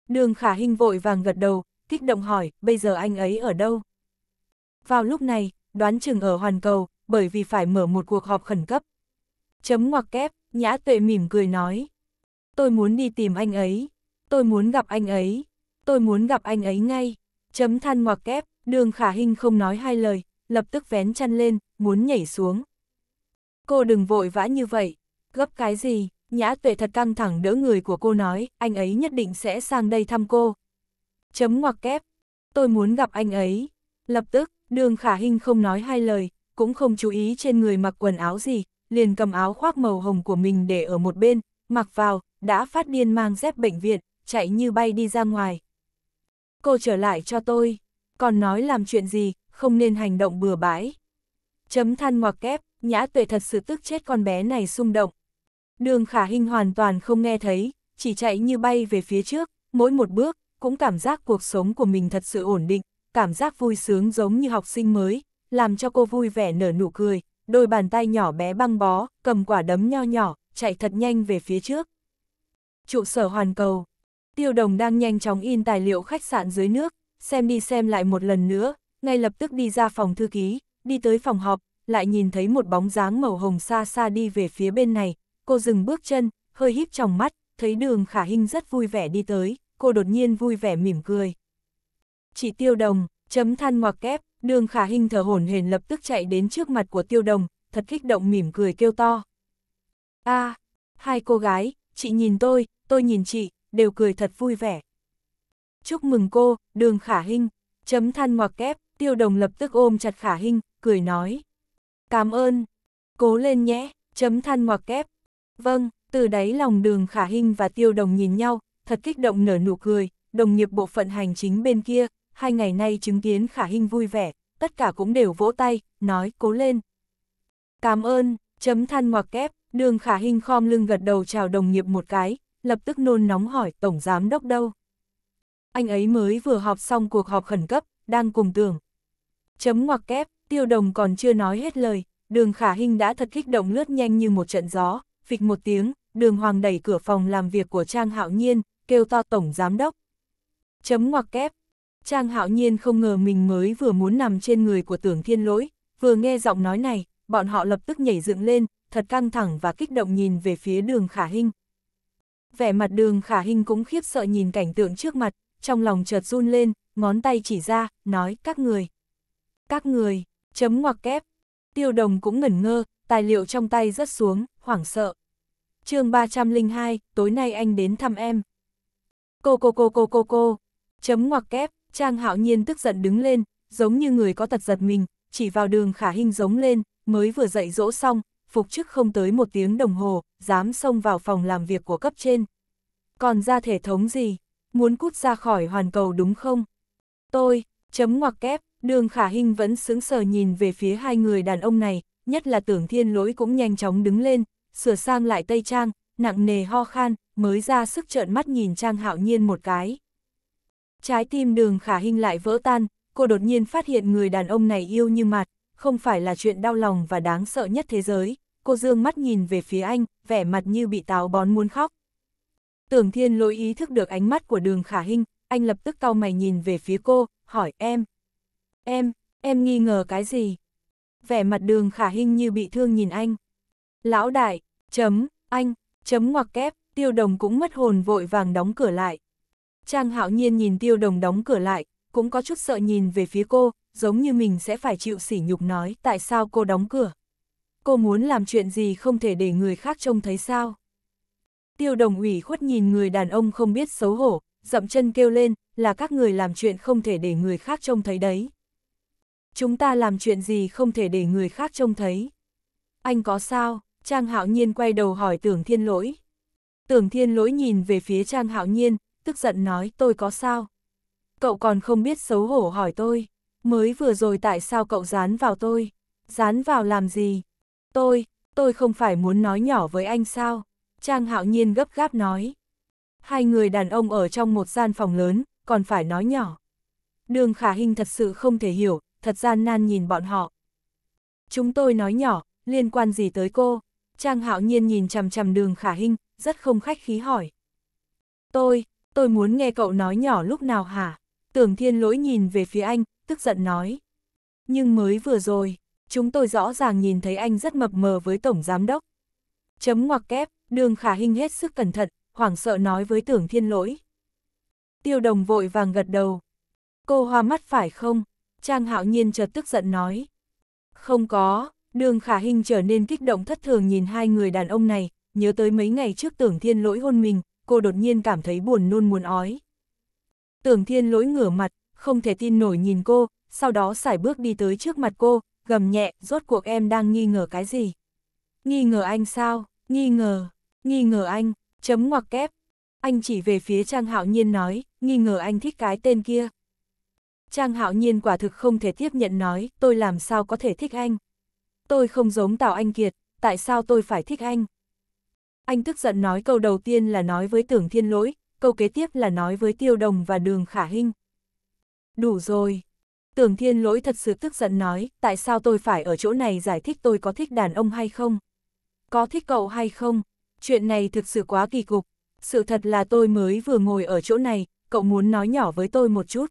Đường khả hình vội vàng gật đầu, kích động hỏi, bây giờ anh ấy ở đâu? Vào lúc này, đoán chừng ở Hoàn Cầu, bởi vì phải mở một cuộc họp khẩn cấp. Chấm ngoặc kép, Nhã tuệ mỉm cười nói. Tôi muốn đi tìm anh ấy. Tôi muốn gặp anh ấy. Tôi muốn gặp anh ấy ngay. Chấm than ngoặc kép, đường khả hình không nói hai lời, lập tức vén chăn lên, muốn nhảy xuống. Cô đừng vội vã như vậy. Gấp cái gì? Nhã tuệ thật căng thẳng đỡ người của cô nói, anh ấy nhất định sẽ sang đây thăm cô. Chấm ngoặc kép, tôi muốn gặp anh ấy. Lập tức, đường khả hình không nói hai lời, cũng không chú ý trên người mặc quần áo gì, liền cầm áo khoác màu hồng của mình để ở một bên, mặc vào, đã phát điên mang dép bệnh viện, chạy như bay đi ra ngoài. Cô trở lại cho tôi, còn nói làm chuyện gì, không nên hành động bừa bãi. Chấm than ngoặc kép, nhã tuệ thật sự tức chết con bé này xung động, Đường khả hình hoàn toàn không nghe thấy, chỉ chạy như bay về phía trước, mỗi một bước, cũng cảm giác cuộc sống của mình thật sự ổn định, cảm giác vui sướng giống như học sinh mới, làm cho cô vui vẻ nở nụ cười, đôi bàn tay nhỏ bé băng bó, cầm quả đấm nho nhỏ, chạy thật nhanh về phía trước. Trụ sở hoàn cầu, tiêu đồng đang nhanh chóng in tài liệu khách sạn dưới nước, xem đi xem lại một lần nữa, ngay lập tức đi ra phòng thư ký, đi tới phòng họp, lại nhìn thấy một bóng dáng màu hồng xa xa đi về phía bên này, cô dừng bước chân, hơi híp trong mắt, thấy đường khả hình rất vui vẻ đi tới, cô đột nhiên vui vẻ mỉm cười. Chỉ tiêu đồng, chấm than ngoặc kép, đường khả hình thở hổn hển lập tức chạy đến trước mặt của tiêu đồng, thật kích động mỉm cười kêu to. a à, hai cô gái, chị nhìn tôi, tôi nhìn chị, đều cười thật vui vẻ. Chúc mừng cô, đường khả hình, chấm than ngoặc kép, tiêu đồng lập tức ôm chặt khả hình, cười nói. Cảm ơn, cố lên nhé, chấm than ngoặc kép, Vâng, từ đáy lòng đường khả hình và tiêu đồng nhìn nhau, thật kích động nở nụ cười, đồng nghiệp bộ phận hành chính bên kia, hai ngày nay chứng kiến khả hình vui vẻ, tất cả cũng đều vỗ tay, nói cố lên. Cảm ơn, chấm than ngoặc kép, đường khả hình khom lưng gật đầu chào đồng nghiệp một cái, lập tức nôn nóng hỏi tổng giám đốc đâu. Anh ấy mới vừa họp xong cuộc họp khẩn cấp, đang cùng tưởng. Chấm ngoặc kép, tiêu đồng còn chưa nói hết lời, đường khả hình đã thật kích động lướt nhanh như một trận gió, phịch một tiếng, đường hoàng đẩy cửa phòng làm việc của Trang Hạo Nhiên, kêu to tổng giám đốc. Chấm ngoặc kép. Trang Hạo Nhiên không ngờ mình mới vừa muốn nằm trên người của tưởng thiên lỗi, vừa nghe giọng nói này, bọn họ lập tức nhảy dựng lên, thật căng thẳng và kích động nhìn về phía đường khả hình Vẻ mặt đường khả hình cũng khiếp sợ nhìn cảnh tượng trước mặt, trong lòng chợt run lên, ngón tay chỉ ra, nói các người. Các người, chấm ngoặc kép. Tiêu đồng cũng ngẩn ngơ, tài liệu trong tay rất xuống, hoảng sợ. chương 302, tối nay anh đến thăm em. Cô cô cô cô cô cô, chấm ngoặc kép, Trang hạo nhiên tức giận đứng lên, giống như người có tật giật mình, chỉ vào đường khả hình giống lên, mới vừa dậy dỗ xong, phục chức không tới một tiếng đồng hồ, dám xông vào phòng làm việc của cấp trên. Còn ra thể thống gì, muốn cút ra khỏi hoàn cầu đúng không? Tôi, chấm ngoặc kép, đường khả hình vẫn sững sờ nhìn về phía hai người đàn ông này, nhất là tưởng thiên lỗi cũng nhanh chóng đứng lên, sửa sang lại tây trang, nặng nề ho khan, mới ra sức trợn mắt nhìn trang hạo nhiên một cái. Trái tim đường khả hình lại vỡ tan, cô đột nhiên phát hiện người đàn ông này yêu như mặt, không phải là chuyện đau lòng và đáng sợ nhất thế giới. Cô dương mắt nhìn về phía anh, vẻ mặt như bị táo bón muốn khóc. Tưởng thiên lỗi ý thức được ánh mắt của đường khả hình, anh lập tức cau mày nhìn về phía cô, hỏi em. Em, em nghi ngờ cái gì? vẻ mặt đường khả hình như bị thương nhìn anh. Lão đại, chấm, anh, chấm ngoặc kép, tiêu đồng cũng mất hồn vội vàng đóng cửa lại. Trang hạo nhiên nhìn tiêu đồng đóng cửa lại, cũng có chút sợ nhìn về phía cô, giống như mình sẽ phải chịu sỉ nhục nói tại sao cô đóng cửa. Cô muốn làm chuyện gì không thể để người khác trông thấy sao. Tiêu đồng ủy khuất nhìn người đàn ông không biết xấu hổ, dậm chân kêu lên, là các người làm chuyện không thể để người khác trông thấy đấy chúng ta làm chuyện gì không thể để người khác trông thấy. Anh có sao? Trang Hạo Nhiên quay đầu hỏi Tưởng Thiên Lỗi. Tưởng Thiên Lỗi nhìn về phía Trang Hạo Nhiên, tức giận nói tôi có sao? Cậu còn không biết xấu hổ hỏi tôi, mới vừa rồi tại sao cậu dán vào tôi? Dán vào làm gì? Tôi, tôi không phải muốn nói nhỏ với anh sao? Trang Hạo Nhiên gấp gáp nói. Hai người đàn ông ở trong một gian phòng lớn, còn phải nói nhỏ. Đường Khả Hinh thật sự không thể hiểu, thật gian nan nhìn bọn họ. Chúng tôi nói nhỏ, liên quan gì tới cô? Trang hạo nhiên nhìn chằm chằm đường khả hinh, rất không khách khí hỏi. Tôi, tôi muốn nghe cậu nói nhỏ lúc nào hả? Tưởng thiên lỗi nhìn về phía anh, tức giận nói. Nhưng mới vừa rồi, chúng tôi rõ ràng nhìn thấy anh rất mập mờ với tổng giám đốc. Chấm ngoặc kép, đường khả hinh hết sức cẩn thận, hoảng sợ nói với tưởng thiên lỗi. Tiêu đồng vội vàng gật đầu. Cô hoa mắt phải không? Trang Hạo Nhiên chợt tức giận nói. Không có, đường khả hình trở nên kích động thất thường nhìn hai người đàn ông này, nhớ tới mấy ngày trước tưởng thiên lỗi hôn mình, cô đột nhiên cảm thấy buồn nôn muốn ói. Tưởng thiên lỗi ngửa mặt, không thể tin nổi nhìn cô, sau đó xài bước đi tới trước mặt cô, gầm nhẹ, rốt cuộc em đang nghi ngờ cái gì? Nghi ngờ anh sao? Nghi ngờ, nghi ngờ anh, chấm ngoặc kép. Anh chỉ về phía Trang Hạo Nhiên nói, nghi ngờ anh thích cái tên kia. Trang hạo nhiên quả thực không thể tiếp nhận nói, tôi làm sao có thể thích anh. Tôi không giống Tào Anh Kiệt, tại sao tôi phải thích anh? Anh tức giận nói câu đầu tiên là nói với tưởng thiên lỗi, câu kế tiếp là nói với tiêu đồng và đường khả hinh. Đủ rồi. Tưởng thiên lỗi thật sự tức giận nói, tại sao tôi phải ở chỗ này giải thích tôi có thích đàn ông hay không? Có thích cậu hay không? Chuyện này thực sự quá kỳ cục. Sự thật là tôi mới vừa ngồi ở chỗ này, cậu muốn nói nhỏ với tôi một chút.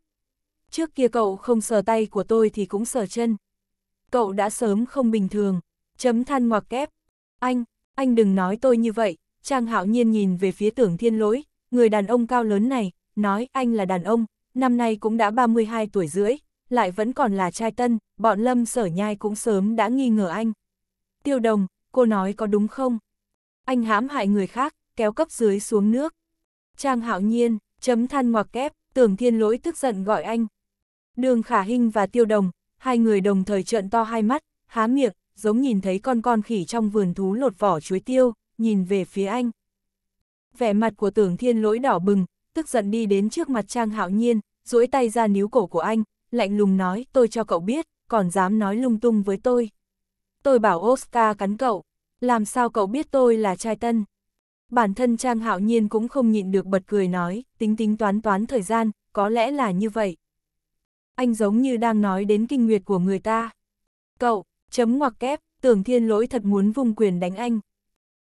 Trước kia cậu không sờ tay của tôi thì cũng sờ chân. Cậu đã sớm không bình thường. Chấm than ngoặc kép. Anh, anh đừng nói tôi như vậy. Trang hạo nhiên nhìn về phía tưởng thiên lỗi, người đàn ông cao lớn này, nói anh là đàn ông, năm nay cũng đã 32 tuổi rưỡi, lại vẫn còn là trai tân, bọn lâm sở nhai cũng sớm đã nghi ngờ anh. Tiêu đồng, cô nói có đúng không? Anh hãm hại người khác, kéo cấp dưới xuống nước. Trang hạo nhiên, chấm than ngoặc kép, tưởng thiên lỗi tức giận gọi anh, Đường Khả Hinh và Tiêu Đồng, hai người đồng thời trợn to hai mắt, há miệng, giống nhìn thấy con con khỉ trong vườn thú lột vỏ chuối tiêu, nhìn về phía anh. Vẻ mặt của tưởng thiên lỗi đỏ bừng, tức giận đi đến trước mặt Trang Hạo Nhiên, duỗi tay ra níu cổ của anh, lạnh lùng nói tôi cho cậu biết, còn dám nói lung tung với tôi. Tôi bảo Oscar cắn cậu, làm sao cậu biết tôi là trai tân? Bản thân Trang Hạo Nhiên cũng không nhịn được bật cười nói, tính tính toán toán thời gian, có lẽ là như vậy anh giống như đang nói đến kinh nguyệt của người ta. Cậu, chấm ngoặc kép, tưởng thiên lỗi thật muốn vùng quyền đánh anh.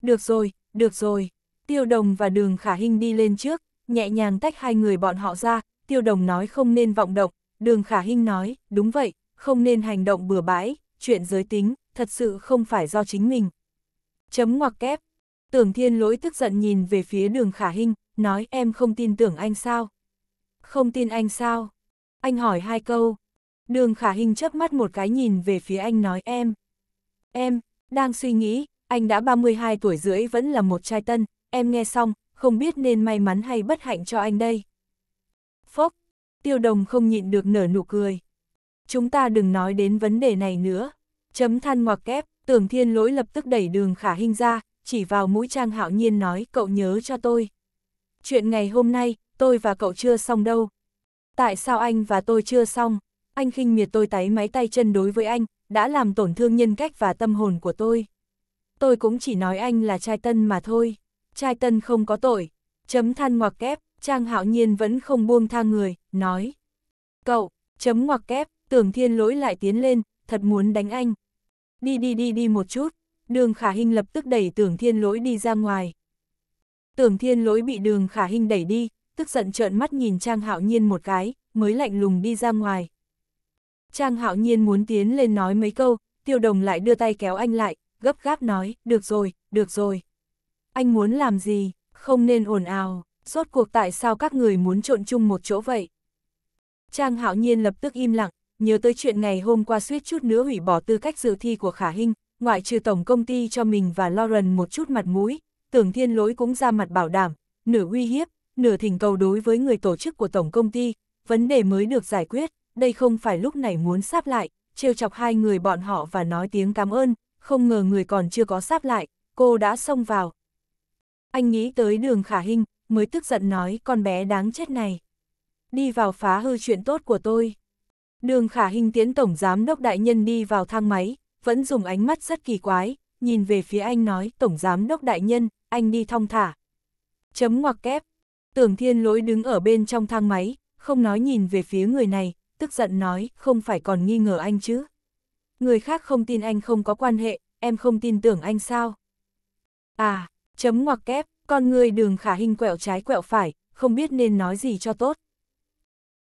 Được rồi, được rồi. Tiêu đồng và đường khả hình đi lên trước, nhẹ nhàng tách hai người bọn họ ra, tiêu đồng nói không nên vọng động, đường khả hình nói, đúng vậy, không nên hành động bừa bãi, chuyện giới tính, thật sự không phải do chính mình. Chấm ngoặc kép. Tưởng thiên lỗi tức giận nhìn về phía đường khả hình, nói em không tin tưởng anh sao? Không tin anh sao? Anh hỏi hai câu. Đường khả hình chớp mắt một cái nhìn về phía anh nói em. Em, đang suy nghĩ, anh đã 32 tuổi rưỡi vẫn là một trai tân, em nghe xong, không biết nên may mắn hay bất hạnh cho anh đây. Phốc, tiêu đồng không nhịn được nở nụ cười. Chúng ta đừng nói đến vấn đề này nữa. Chấm than ngoặc kép, tưởng thiên lỗi lập tức đẩy đường khả hình ra, chỉ vào mũi trang hạo nhiên nói cậu nhớ cho tôi. Chuyện ngày hôm nay, tôi và cậu chưa xong đâu, Tại sao anh và tôi chưa xong? Anh khinh miệt tôi tái máy tay chân đối với anh, đã làm tổn thương nhân cách và tâm hồn của tôi. Tôi cũng chỉ nói anh là trai tân mà thôi. Trai tân không có tội. Chấm than ngoặc kép, Trang Hạo Nhiên vẫn không buông tha người, nói. Cậu, chấm ngoặc kép, tưởng thiên lỗi lại tiến lên, thật muốn đánh anh. Đi đi đi đi một chút, đường khả hình lập tức đẩy tưởng thiên lỗi đi ra ngoài. Tưởng thiên lỗi bị đường khả hình đẩy đi, tức giận trợn mắt nhìn Trang Hạo Nhiên một cái, mới lạnh lùng đi ra ngoài. Trang Hạo Nhiên muốn tiến lên nói mấy câu, Tiêu Đồng lại đưa tay kéo anh lại, gấp gáp nói, được rồi, được rồi. Anh muốn làm gì, không nên ồn ào, rốt cuộc tại sao các người muốn trộn chung một chỗ vậy? Trang Hạo Nhiên lập tức im lặng, nhớ tới chuyện ngày hôm qua suýt chút nữa hủy bỏ tư cách dự thi của Khả Hinh, ngoại trừ tổng công ty cho mình và Lauren một chút mặt mũi, tưởng thiên lỗi cũng ra mặt bảo đảm, nửa uy hiếp, nửa thỉnh cầu đối với người tổ chức của tổng công ty, vấn đề mới được giải quyết, đây không phải lúc này muốn sáp lại, trêu chọc hai người bọn họ và nói tiếng cảm ơn, không ngờ người còn chưa có sáp lại, cô đã xông vào. Anh nghĩ tới đường khả hình, mới tức giận nói con bé đáng chết này. Đi vào phá hư chuyện tốt của tôi. Đường khả hình tiến tổng giám đốc đại nhân đi vào thang máy, vẫn dùng ánh mắt rất kỳ quái, nhìn về phía anh nói tổng giám đốc đại nhân, anh đi thong thả. Chấm ngoặc kép, Tưởng thiên lỗi đứng ở bên trong thang máy, không nói nhìn về phía người này, tức giận nói, không phải còn nghi ngờ anh chứ. Người khác không tin anh không có quan hệ, em không tin tưởng anh sao. À, chấm ngoặc kép, con người đường khả hình quẹo trái quẹo phải, không biết nên nói gì cho tốt.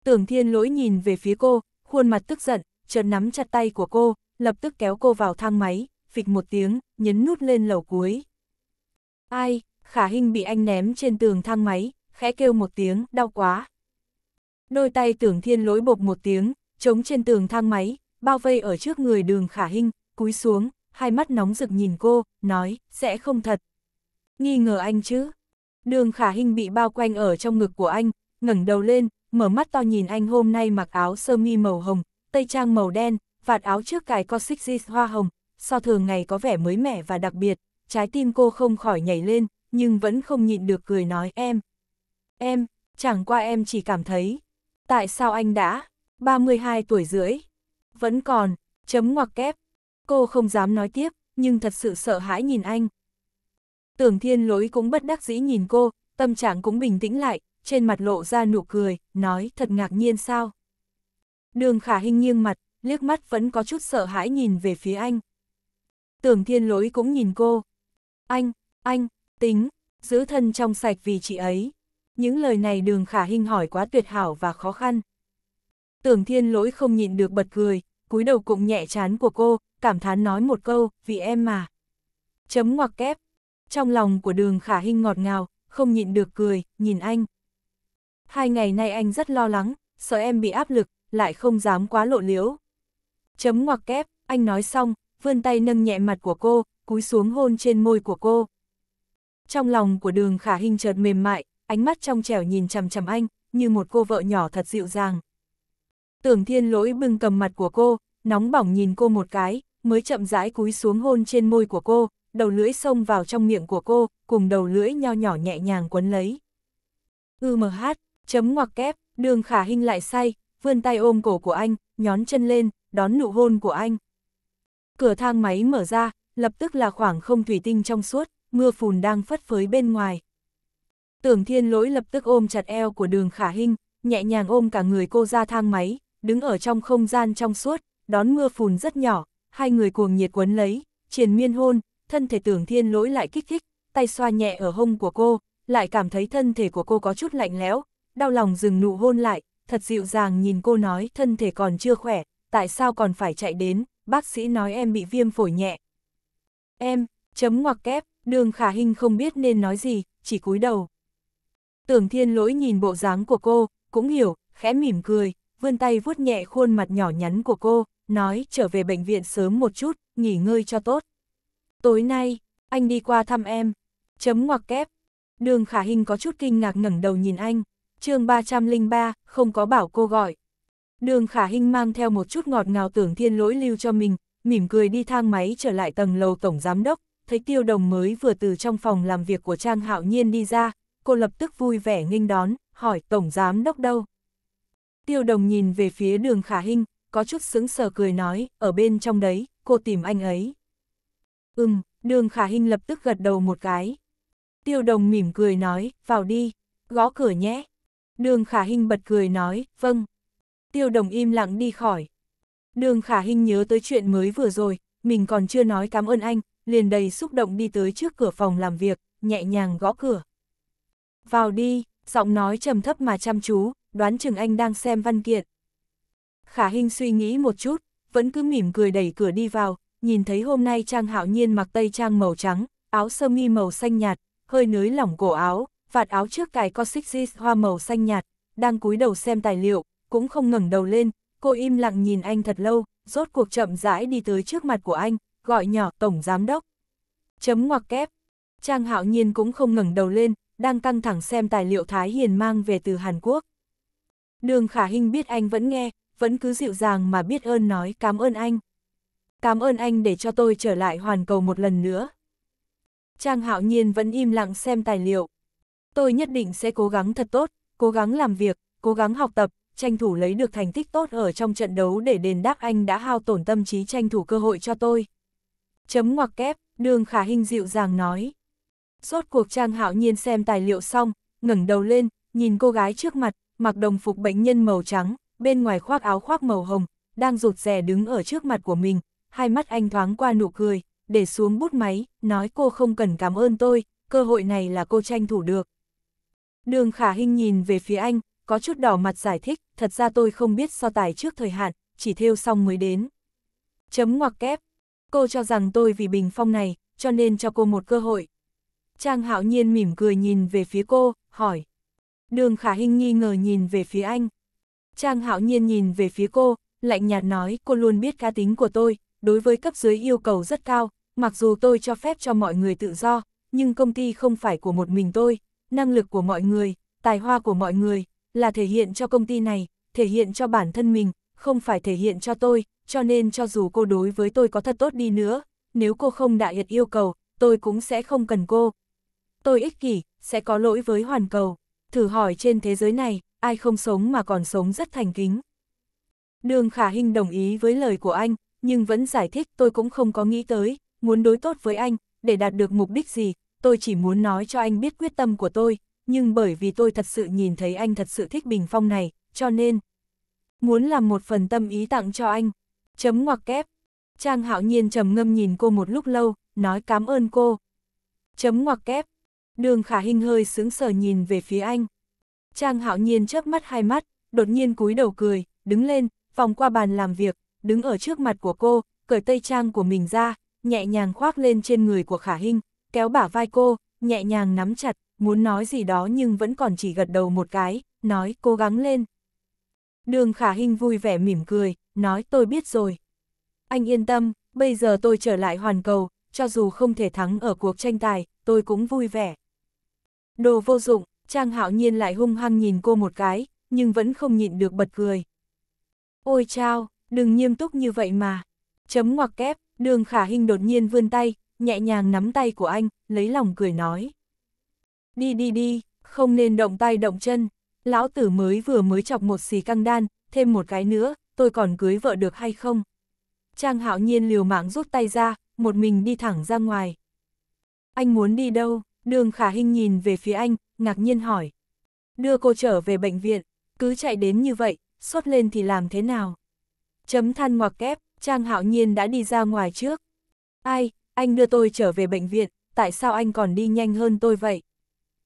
Tưởng thiên lỗi nhìn về phía cô, khuôn mặt tức giận, chợt nắm chặt tay của cô, lập tức kéo cô vào thang máy, phịch một tiếng, nhấn nút lên lầu cuối. Ai, khả hình bị anh ném trên tường thang máy, khẽ kêu một tiếng, đau quá. Đôi tay tưởng thiên lỗi bột một tiếng, chống trên tường thang máy, bao vây ở trước người đường khả hình cúi xuống, hai mắt nóng rực nhìn cô, nói, sẽ không thật. Nghi ngờ anh chứ. Đường khả hình bị bao quanh ở trong ngực của anh, ngẩng đầu lên, mở mắt to nhìn anh hôm nay mặc áo sơ mi màu hồng, tây trang màu đen, vạt áo trước cài có xích hoa hồng, so thường ngày có vẻ mới mẻ và đặc biệt, trái tim cô không khỏi nhảy lên, nhưng vẫn không nhịn được cười nói em, Em, chẳng qua em chỉ cảm thấy. Tại sao anh đã, 32 tuổi rưỡi, vẫn còn, chấm ngoặc kép. Cô không dám nói tiếp, nhưng thật sự sợ hãi nhìn anh. Tưởng thiên Lối cũng bất đắc dĩ nhìn cô, tâm trạng cũng bình tĩnh lại, trên mặt lộ ra nụ cười, nói thật ngạc nhiên sao. Đường khả hình nghiêng mặt, liếc mắt vẫn có chút sợ hãi nhìn về phía anh. Tưởng thiên Lối cũng nhìn cô. Anh, anh, tính, giữ thân trong sạch vì chị ấy những lời này đường khả hình hỏi quá tuyệt hảo và khó khăn. Tưởng thiên lỗi không nhịn được bật cười, cúi đầu cụng nhẹ chán của cô, cảm thán nói một câu, vì em mà. Chấm ngoặc kép. Trong lòng của đường khả hình ngọt ngào, không nhịn được cười, nhìn anh. Hai ngày nay anh rất lo lắng, sợ em bị áp lực, lại không dám quá lộ liễu. Chấm ngoặc kép, anh nói xong, vươn tay nâng nhẹ mặt của cô, cúi xuống hôn trên môi của cô. Trong lòng của đường khả hình chợt mềm mại, ánh mắt trong trẻo nhìn chằm chằm anh, như một cô vợ nhỏ thật dịu dàng. Tưởng thiên lỗi bưng cầm mặt của cô, nóng bỏng nhìn cô một cái, mới chậm rãi cúi xuống hôn trên môi của cô, đầu lưỡi xông vào trong miệng của cô, cùng đầu lưỡi nho nhỏ nhẹ nhàng quấn lấy. Ư mờ hát, chấm ngoặc kép, đường khả hình lại say, vươn tay ôm cổ của anh, nhón chân lên, đón nụ hôn của anh. Cửa thang máy mở ra, lập tức là khoảng không thủy tinh trong suốt, mưa phùn đang phất phới bên ngoài. Tưởng thiên lỗi lập tức ôm chặt eo của đường khả hinh, nhẹ nhàng ôm cả người cô ra thang máy, đứng ở trong không gian trong suốt, đón mưa phùn rất nhỏ, hai người cuồng nhiệt quấn lấy, triền miên hôn, thân thể tưởng thiên lỗi lại kích thích, tay xoa nhẹ ở hông của cô, lại cảm thấy thân thể của cô có chút lạnh lẽo, đau lòng dừng nụ hôn lại, thật dịu dàng nhìn cô nói thân thể còn chưa khỏe, tại sao còn phải chạy đến, bác sĩ nói em bị viêm phổi nhẹ. Em, chấm ngoặc kép, đường khả hình không biết nên nói gì, chỉ cúi đầu. Tưởng thiên lỗi nhìn bộ dáng của cô, cũng hiểu, khẽ mỉm cười, vươn tay vuốt nhẹ khuôn mặt nhỏ nhắn của cô, nói trở về bệnh viện sớm một chút, nghỉ ngơi cho tốt. Tối nay, anh đi qua thăm em. Chấm ngoặc kép. Đường khả hình có chút kinh ngạc ngẩng đầu nhìn anh. chương 303, không có bảo cô gọi. Đường khả hình mang theo một chút ngọt ngào tưởng thiên lỗi lưu cho mình, mỉm cười đi thang máy trở lại tầng lầu tổng giám đốc, thấy tiêu đồng mới vừa từ trong phòng làm việc của Trang Hạo Nhiên đi ra, cô lập tức vui vẻ nghênh đón, hỏi Tổng Giám Đốc đâu? Tiêu đồng nhìn về phía đường khả hình, có chút sững sờ cười nói, ở bên trong đấy, cô tìm anh ấy. Ừm, đường khả hình lập tức gật đầu một cái. Tiêu đồng mỉm cười nói, vào đi, gõ cửa nhé. Đường khả hình bật cười nói, vâng. Tiêu đồng im lặng đi khỏi. Đường khả hình nhớ tới chuyện mới vừa rồi, mình còn chưa nói cảm ơn anh, liền đầy xúc động đi tới trước cửa phòng làm việc, nhẹ nhàng gõ cửa. Vào đi, giọng nói trầm thấp mà chăm chú, đoán chừng anh đang xem văn kiện. Khả Hinh suy nghĩ một chút, vẫn cứ mỉm cười đẩy cửa đi vào, nhìn thấy hôm nay Trang Hạo Nhiên mặc tây trang màu trắng, áo sơ mi màu xanh nhạt, hơi nới lỏng cổ áo, vạt áo trước cài có xích xích hoa màu xanh nhạt, đang cúi đầu xem tài liệu, cũng không ngẩng đầu lên, cô im lặng nhìn anh thật lâu, rốt cuộc chậm rãi đi tới trước mặt của anh, gọi nhỏ tổng giám đốc. Chấm ngoặc kép. Trang Hạo Nhiên cũng không ngẩng đầu lên, đang căng thẳng xem tài liệu Thái Hiền mang về từ Hàn Quốc. Đường Khả Hinh biết anh vẫn nghe, vẫn cứ dịu dàng mà biết ơn nói cảm ơn anh. Cảm ơn anh để cho tôi trở lại hoàn cầu một lần nữa. Trang Hạo Nhiên vẫn im lặng xem tài liệu. Tôi nhất định sẽ cố gắng thật tốt, cố gắng làm việc, cố gắng học tập, tranh thủ lấy được thành tích tốt ở trong trận đấu để đền đáp anh đã hao tổn tâm trí tranh thủ cơ hội cho tôi. Chấm ngoặc kép, đường khả Hinh dịu dàng nói. Rốt cuộc Trang Hạo Nhiên xem tài liệu xong, ngẩng đầu lên, nhìn cô gái trước mặt, mặc đồng phục bệnh nhân màu trắng, bên ngoài khoác áo khoác màu hồng, đang rụt rè đứng ở trước mặt của mình, hai mắt anh thoáng qua nụ cười, để xuống bút máy, nói cô không cần cảm ơn tôi, cơ hội này là cô tranh thủ được. Đường Khả Hinh nhìn về phía anh, có chút đỏ mặt giải thích, thật ra tôi không biết so tài trước thời hạn, chỉ theo xong mới đến. Chấm ngoặc kép, cô cho rằng tôi vì bình phong này, cho nên cho cô một cơ hội, Trang hạo nhiên mỉm cười nhìn về phía cô, hỏi. Đường khả Hinh nghi ngờ nhìn về phía anh. Trang hạo nhiên nhìn về phía cô, lạnh nhạt nói cô luôn biết cá tính của tôi, đối với cấp dưới yêu cầu rất cao, mặc dù tôi cho phép cho mọi người tự do, nhưng công ty không phải của một mình tôi, năng lực của mọi người, tài hoa của mọi người, là thể hiện cho công ty này, thể hiện cho bản thân mình, không phải thể hiện cho tôi, cho nên cho dù cô đối với tôi có thật tốt đi nữa, nếu cô không đại hiệt yêu cầu, tôi cũng sẽ không cần cô, tôi ích kỷ, sẽ có lỗi với hoàn cầu. Thử hỏi trên thế giới này, ai không sống mà còn sống rất thành kính. Đường Khả Hinh đồng ý với lời của anh, nhưng vẫn giải thích tôi cũng không có nghĩ tới, muốn đối tốt với anh, để đạt được mục đích gì, tôi chỉ muốn nói cho anh biết quyết tâm của tôi, nhưng bởi vì tôi thật sự nhìn thấy anh thật sự thích bình phong này, cho nên muốn làm một phần tâm ý tặng cho anh. Chấm ngoặc kép. Trang Hạo Nhiên trầm ngâm nhìn cô một lúc lâu, nói cảm ơn cô. Chấm ngoặc kép. Đường khả hình hơi sướng sờ nhìn về phía anh. Trang hạo nhiên chớp mắt hai mắt, đột nhiên cúi đầu cười, đứng lên, vòng qua bàn làm việc, đứng ở trước mặt của cô, cởi tây trang của mình ra, nhẹ nhàng khoác lên trên người của khả hình, kéo bả vai cô, nhẹ nhàng nắm chặt, muốn nói gì đó nhưng vẫn còn chỉ gật đầu một cái, nói cố gắng lên. Đường khả hình vui vẻ mỉm cười, nói tôi biết rồi. Anh yên tâm, bây giờ tôi trở lại hoàn cầu, cho dù không thể thắng ở cuộc tranh tài, tôi cũng vui vẻ. Đồ vô dụng, Trang Hạo Nhiên lại hung hăng nhìn cô một cái, nhưng vẫn không nhịn được bật cười. Ôi chao, đừng nghiêm túc như vậy mà. Chấm ngoặc kép, đường khả hình đột nhiên vươn tay, nhẹ nhàng nắm tay của anh, lấy lòng cười nói. Đi đi đi, không nên động tay động chân, lão tử mới vừa mới chọc một xì căng đan, thêm một cái nữa, tôi còn cưới vợ được hay không? Trang hạo nhiên liều mạng rút tay ra, một mình đi thẳng ra ngoài. Anh muốn đi đâu? Đường khả hình nhìn về phía anh, ngạc nhiên hỏi. Đưa cô trở về bệnh viện, cứ chạy đến như vậy, sốt lên thì làm thế nào? Chấm than ngoặc kép, Trang Hạo Nhiên đã đi ra ngoài trước. Ai, anh đưa tôi trở về bệnh viện, tại sao anh còn đi nhanh hơn tôi vậy?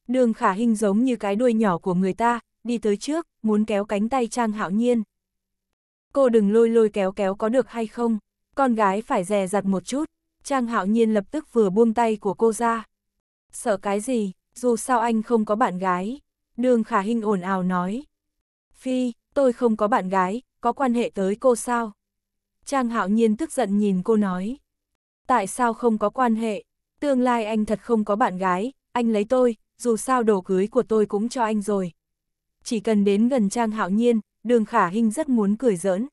Đường khả hình giống như cái đuôi nhỏ của người ta, đi tới trước, muốn kéo cánh tay Trang Hạo Nhiên. Cô đừng lôi lôi kéo kéo có được hay không? Con gái phải dè dặt một chút. Trang Hạo Nhiên lập tức vừa buông tay của cô ra. Sợ cái gì, dù sao anh không có bạn gái. Đường khả Hinh ồn ào nói. Phi, tôi không có bạn gái, có quan hệ tới cô sao? Trang hạo nhiên tức giận nhìn cô nói. Tại sao không có quan hệ? Tương lai anh thật không có bạn gái, anh lấy tôi, dù sao đồ cưới của tôi cũng cho anh rồi. Chỉ cần đến gần Trang hạo nhiên, đường khả Hinh rất muốn cười giỡn.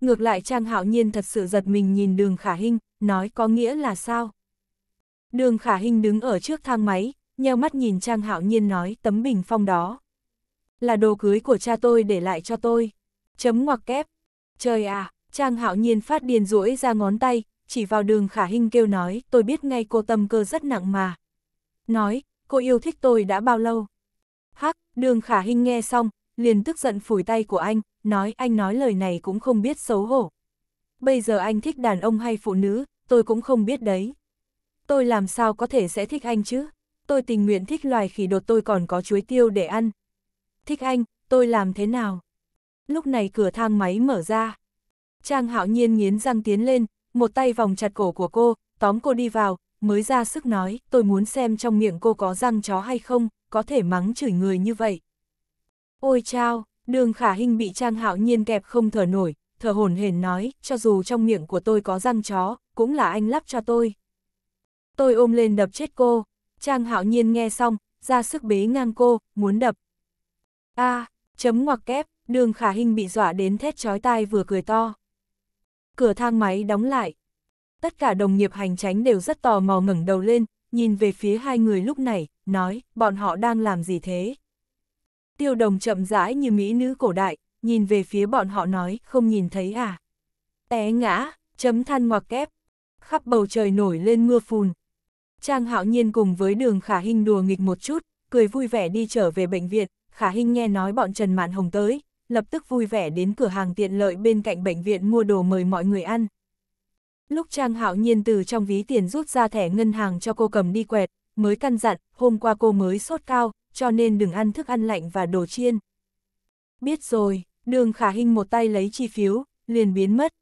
Ngược lại Trang hạo nhiên thật sự giật mình nhìn đường khả Hinh, nói có nghĩa là sao? Đường khả hình đứng ở trước thang máy, nheo mắt nhìn Trang Hạo Nhiên nói tấm bình phong đó. Là đồ cưới của cha tôi để lại cho tôi. Chấm ngoặc kép. Trời à, Trang Hạo Nhiên phát điên rũi ra ngón tay, chỉ vào đường khả hình kêu nói tôi biết ngay cô tâm cơ rất nặng mà. Nói, cô yêu thích tôi đã bao lâu? Hắc, đường khả hình nghe xong, liền tức giận phủi tay của anh, nói anh nói lời này cũng không biết xấu hổ. Bây giờ anh thích đàn ông hay phụ nữ, tôi cũng không biết đấy tôi làm sao có thể sẽ thích anh chứ? Tôi tình nguyện thích loài khỉ đột tôi còn có chuối tiêu để ăn. Thích anh, tôi làm thế nào? Lúc này cửa thang máy mở ra. Trang hạo nhiên nghiến răng tiến lên, một tay vòng chặt cổ của cô, tóm cô đi vào, mới ra sức nói, tôi muốn xem trong miệng cô có răng chó hay không, có thể mắng chửi người như vậy. Ôi chao, đường khả hình bị Trang hạo nhiên kẹp không thở nổi, thở hồn hển nói, cho dù trong miệng của tôi có răng chó, cũng là anh lắp cho tôi tôi ôm lên đập chết cô. Trang hạo nhiên nghe xong, ra sức bế ngang cô, muốn đập. a à, chấm ngoặc kép, đường khả hình bị dọa đến thét chói tai vừa cười to. Cửa thang máy đóng lại. Tất cả đồng nghiệp hành tránh đều rất tò mò ngẩng đầu lên, nhìn về phía hai người lúc này, nói, bọn họ đang làm gì thế? Tiêu đồng chậm rãi như mỹ nữ cổ đại, nhìn về phía bọn họ nói, không nhìn thấy à? Té ngã, chấm than ngoặc kép. Khắp bầu trời nổi lên mưa phùn, Trang Hạo Nhiên cùng với đường Khả Hinh đùa nghịch một chút, cười vui vẻ đi trở về bệnh viện, Khả Hinh nghe nói bọn Trần Mạn Hồng tới, lập tức vui vẻ đến cửa hàng tiện lợi bên cạnh bệnh viện mua đồ mời mọi người ăn. Lúc Trang Hạo Nhiên từ trong ví tiền rút ra thẻ ngân hàng cho cô cầm đi quẹt, mới căn dặn, hôm qua cô mới sốt cao, cho nên đừng ăn thức ăn lạnh và đồ chiên. Biết rồi, đường Khả Hinh một tay lấy chi phiếu, liền biến mất.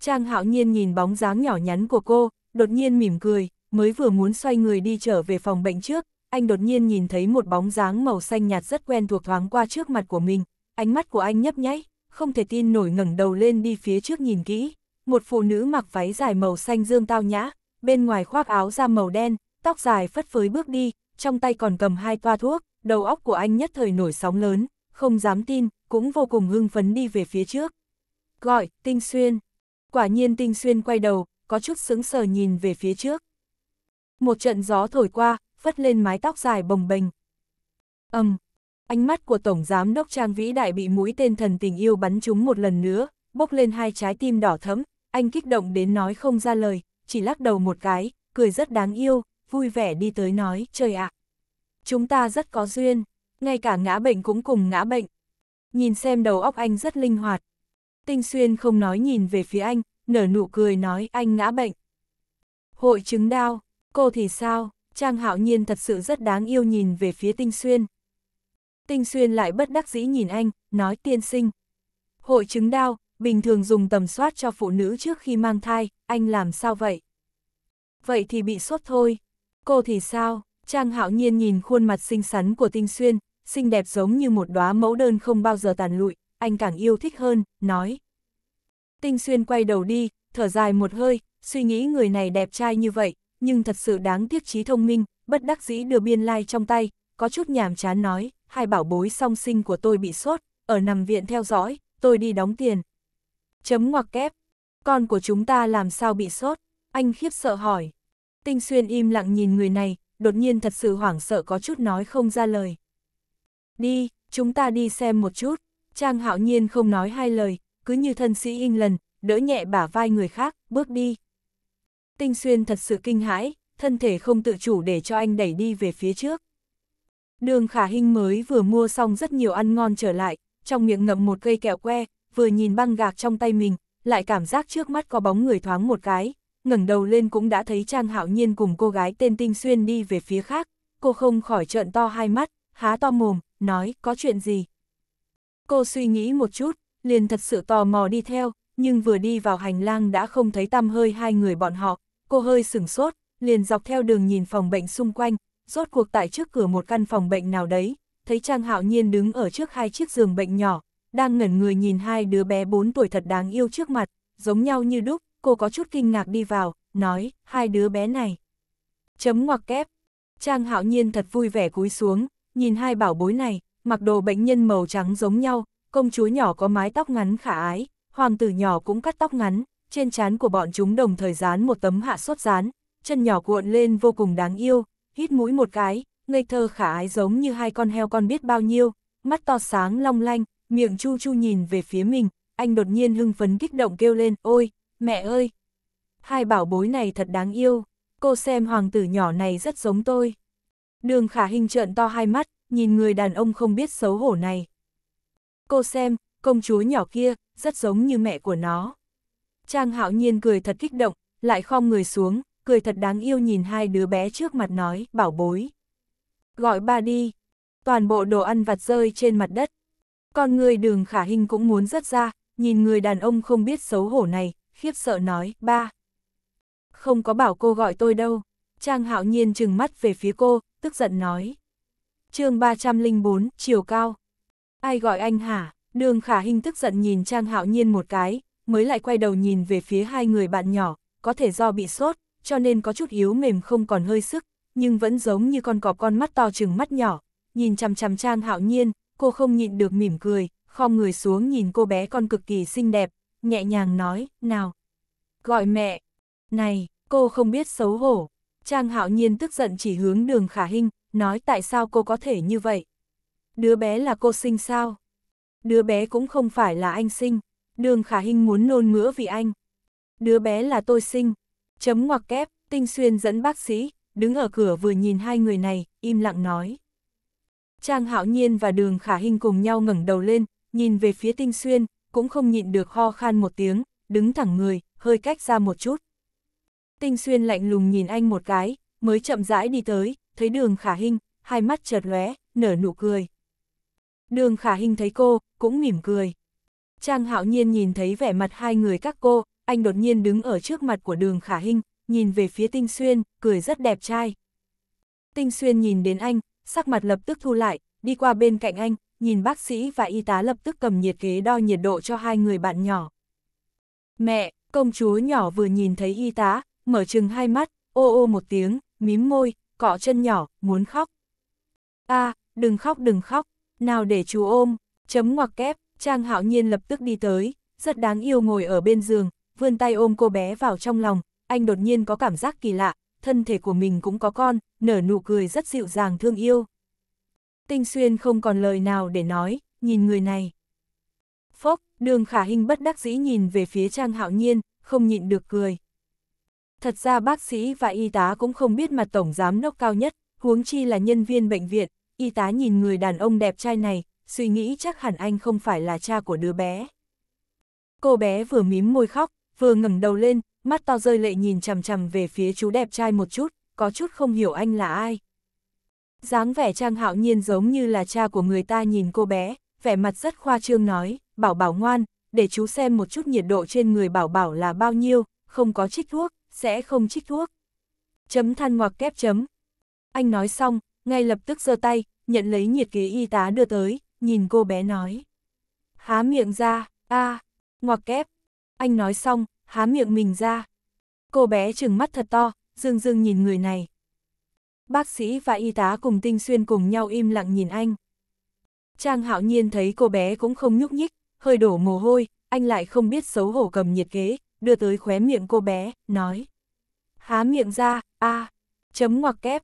Trang Hạo Nhiên nhìn bóng dáng nhỏ nhắn của cô, đột nhiên mỉm cười, mới vừa muốn xoay người đi trở về phòng bệnh trước, anh đột nhiên nhìn thấy một bóng dáng màu xanh nhạt rất quen thuộc thoáng qua trước mặt của mình, ánh mắt của anh nhấp nháy, không thể tin nổi ngẩng đầu lên đi phía trước nhìn kỹ, một phụ nữ mặc váy dài màu xanh dương tao nhã, bên ngoài khoác áo da màu đen, tóc dài phất phới bước đi, trong tay còn cầm hai toa thuốc, đầu óc của anh nhất thời nổi sóng lớn, không dám tin, cũng vô cùng hưng phấn đi về phía trước. Gọi, Tinh Xuyên. Quả nhiên Tinh Xuyên quay đầu, có chút sững sờ nhìn về phía trước một trận gió thổi qua, phất lên mái tóc dài bồng bềnh. Ầm, ánh mắt của Tổng Giám Đốc Trang Vĩ Đại bị mũi tên thần tình yêu bắn trúng một lần nữa, bốc lên hai trái tim đỏ thấm, anh kích động đến nói không ra lời, chỉ lắc đầu một cái, cười rất đáng yêu, vui vẻ đi tới nói, trời ạ, chúng ta rất có duyên, ngay cả ngã bệnh cũng cùng ngã bệnh. Nhìn xem đầu óc anh rất linh hoạt. Tinh Xuyên không nói nhìn về phía anh, nở nụ cười nói anh ngã bệnh. Hội chứng đau, Cô thì sao, Trang Hạo Nhiên thật sự rất đáng yêu nhìn về phía Tinh Xuyên. Tinh Xuyên lại bất đắc dĩ nhìn anh, nói tiên sinh. Hội chứng đau, bình thường dùng tầm soát cho phụ nữ trước khi mang thai, anh làm sao vậy? Vậy thì bị sốt thôi. Cô thì sao? Trang Hạo Nhiên nhìn khuôn mặt xinh xắn của Tinh Xuyên, xinh đẹp giống như một đóa mẫu đơn không bao giờ tàn lụi, anh càng yêu thích hơn, nói. Tinh Xuyên quay đầu đi, thở dài một hơi, suy nghĩ người này đẹp trai như vậy, nhưng thật sự đáng tiếc trí thông minh, bất đắc dĩ đưa biên lai like trong tay, có chút nhàm chán nói, hai bảo bối song sinh của tôi bị sốt, ở nằm viện theo dõi, tôi đi đóng tiền. Chấm ngoặc kép, con của chúng ta làm sao bị sốt, anh khiếp sợ hỏi. Tinh xuyên im lặng nhìn người này, đột nhiên thật sự hoảng sợ có chút nói không ra lời. Đi, chúng ta đi xem một chút, Trang hạo nhiên không nói hai lời, cứ như thân sĩ lần đỡ nhẹ bả vai người khác, bước đi. Tinh Xuyên thật sự kinh hãi, thân thể không tự chủ để cho anh đẩy đi về phía trước. Đường Khả Hinh mới vừa mua xong rất nhiều ăn ngon trở lại, trong miệng ngậm một cây kẹo que, vừa nhìn băng gạc trong tay mình, lại cảm giác trước mắt có bóng người thoáng một cái, ngẩng đầu lên cũng đã thấy Trang Hạo Nhiên cùng cô gái tên Tinh Xuyên đi về phía khác, cô không khỏi trợn to hai mắt, há to mồm, nói có chuyện gì. Cô suy nghĩ một chút, liền thật sự tò mò đi theo, nhưng vừa đi vào hành lang đã không thấy tăm hơi hai người bọn họ, cô hơi sừng sốt, liền dọc theo đường nhìn phòng bệnh xung quanh, rốt cuộc tại trước cửa một căn phòng bệnh nào đấy, thấy Trang Hạo Nhiên đứng ở trước hai chiếc giường bệnh nhỏ, đang ngẩn người nhìn hai đứa bé 4 tuổi thật đáng yêu trước mặt, giống nhau như đúc, cô có chút kinh ngạc đi vào, nói, hai đứa bé này. Chấm ngoặc kép. Trang Hạo Nhiên thật vui vẻ cúi xuống, nhìn hai bảo bối này, mặc đồ bệnh nhân màu trắng giống nhau, công chúa nhỏ có mái tóc ngắn khả ái, hoàng tử nhỏ cũng cắt tóc ngắn, trên trán của bọn chúng đồng thời dán một tấm hạ sốt dán, chân nhỏ cuộn lên vô cùng đáng yêu, hít mũi một cái, ngây thơ khả ái giống như hai con heo con biết bao nhiêu, mắt to sáng long lanh, miệng chu chu nhìn về phía mình, anh đột nhiên hưng phấn kích động kêu lên, ôi, mẹ ơi! Hai bảo bối này thật đáng yêu, cô xem hoàng tử nhỏ này rất giống tôi. Đường khả hình trợn to hai mắt, nhìn người đàn ông không biết xấu hổ này. Cô xem, công chúa nhỏ kia, rất giống như mẹ của nó. Trang hạo nhiên cười thật kích động, lại khom người xuống, cười thật đáng yêu nhìn hai đứa bé trước mặt nói, bảo bối. Gọi ba đi. Toàn bộ đồ ăn vặt rơi trên mặt đất. Con người đường khả hình cũng muốn rớt ra, nhìn người đàn ông không biết xấu hổ này, khiếp sợ nói, ba. Không có bảo cô gọi tôi đâu. Trang hạo nhiên trừng mắt về phía cô, tức giận nói. chương 304, chiều cao. Ai gọi anh hả? Đường khả hình tức giận nhìn Trang hạo nhiên một cái, mới lại quay đầu nhìn về phía hai người bạn nhỏ, có thể do bị sốt, cho nên có chút yếu mềm không còn hơi sức, nhưng vẫn giống như con cọp con mắt to chừng mắt nhỏ, nhìn chằm chằm Trang Hạo Nhiên, cô không nhịn được mỉm cười, khom người xuống nhìn cô bé con cực kỳ xinh đẹp, nhẹ nhàng nói, "Nào, gọi mẹ." Này, cô không biết xấu hổ. Trang Hạo Nhiên tức giận chỉ hướng Đường Khả Hinh, nói tại sao cô có thể như vậy? Đứa bé là cô sinh sao? Đứa bé cũng không phải là anh sinh đường khả hình muốn nôn ngữa vì anh. Đứa bé là tôi sinh. Chấm ngoặc kép, tinh xuyên dẫn bác sĩ, đứng ở cửa vừa nhìn hai người này, im lặng nói. Trang hạo nhiên và đường khả hình cùng nhau ngẩng đầu lên, nhìn về phía tinh xuyên, cũng không nhịn được ho khan một tiếng, đứng thẳng người, hơi cách ra một chút. Tinh xuyên lạnh lùng nhìn anh một cái, mới chậm rãi đi tới, thấy đường khả hình, hai mắt chợt lóe, nở nụ cười. Đường khả hình thấy cô, cũng mỉm cười. Trang hạo nhiên nhìn thấy vẻ mặt hai người các cô, anh đột nhiên đứng ở trước mặt của đường khả Hinh, nhìn về phía tinh xuyên, cười rất đẹp trai. Tinh xuyên nhìn đến anh, sắc mặt lập tức thu lại, đi qua bên cạnh anh, nhìn bác sĩ và y tá lập tức cầm nhiệt kế đo nhiệt độ cho hai người bạn nhỏ. Mẹ, công chúa nhỏ vừa nhìn thấy y tá, mở chừng hai mắt, ô ô một tiếng, mím môi, cọ chân nhỏ, muốn khóc. a à, đừng khóc đừng khóc, nào để chú ôm, chấm ngoặc kép, Trang hạo nhiên lập tức đi tới, rất đáng yêu ngồi ở bên giường, vươn tay ôm cô bé vào trong lòng, anh đột nhiên có cảm giác kỳ lạ, thân thể của mình cũng có con, nở nụ cười rất dịu dàng thương yêu. Tinh xuyên không còn lời nào để nói, nhìn người này. Phốc, đường khả hình bất đắc dĩ nhìn về phía Trang hạo nhiên, không nhịn được cười. Thật ra bác sĩ và y tá cũng không biết mặt tổng giám đốc cao nhất, huống chi là nhân viên bệnh viện, y tá nhìn người đàn ông đẹp trai này, suy nghĩ chắc hẳn anh không phải là cha của đứa bé. Cô bé vừa mím môi khóc, vừa ngẩng đầu lên, mắt to rơi lệ nhìn chằm chằm về phía chú đẹp trai một chút, có chút không hiểu anh là ai. dáng vẻ trang hạo nhiên giống như là cha của người ta nhìn cô bé, vẻ mặt rất khoa trương nói, bảo bảo ngoan, để chú xem một chút nhiệt độ trên người bảo bảo là bao nhiêu, không có chích thuốc, sẽ không chích thuốc. Chấm than ngoặc kép chấm. Anh nói xong, ngay lập tức giơ tay, nhận lấy nhiệt kế y tá đưa tới, nhìn cô bé nói. Há miệng ra, a ngoặc kép. Anh nói xong, há miệng mình ra. Cô bé trừng mắt thật to, dương dương nhìn người này. Bác sĩ và y tá cùng tinh xuyên cùng nhau im lặng nhìn anh. Trang hạo nhiên thấy cô bé cũng không nhúc nhích, hơi đổ mồ hôi, anh lại không biết xấu hổ cầm nhiệt ghế, đưa tới khóe miệng cô bé, nói. Há miệng ra, a chấm ngoặc kép.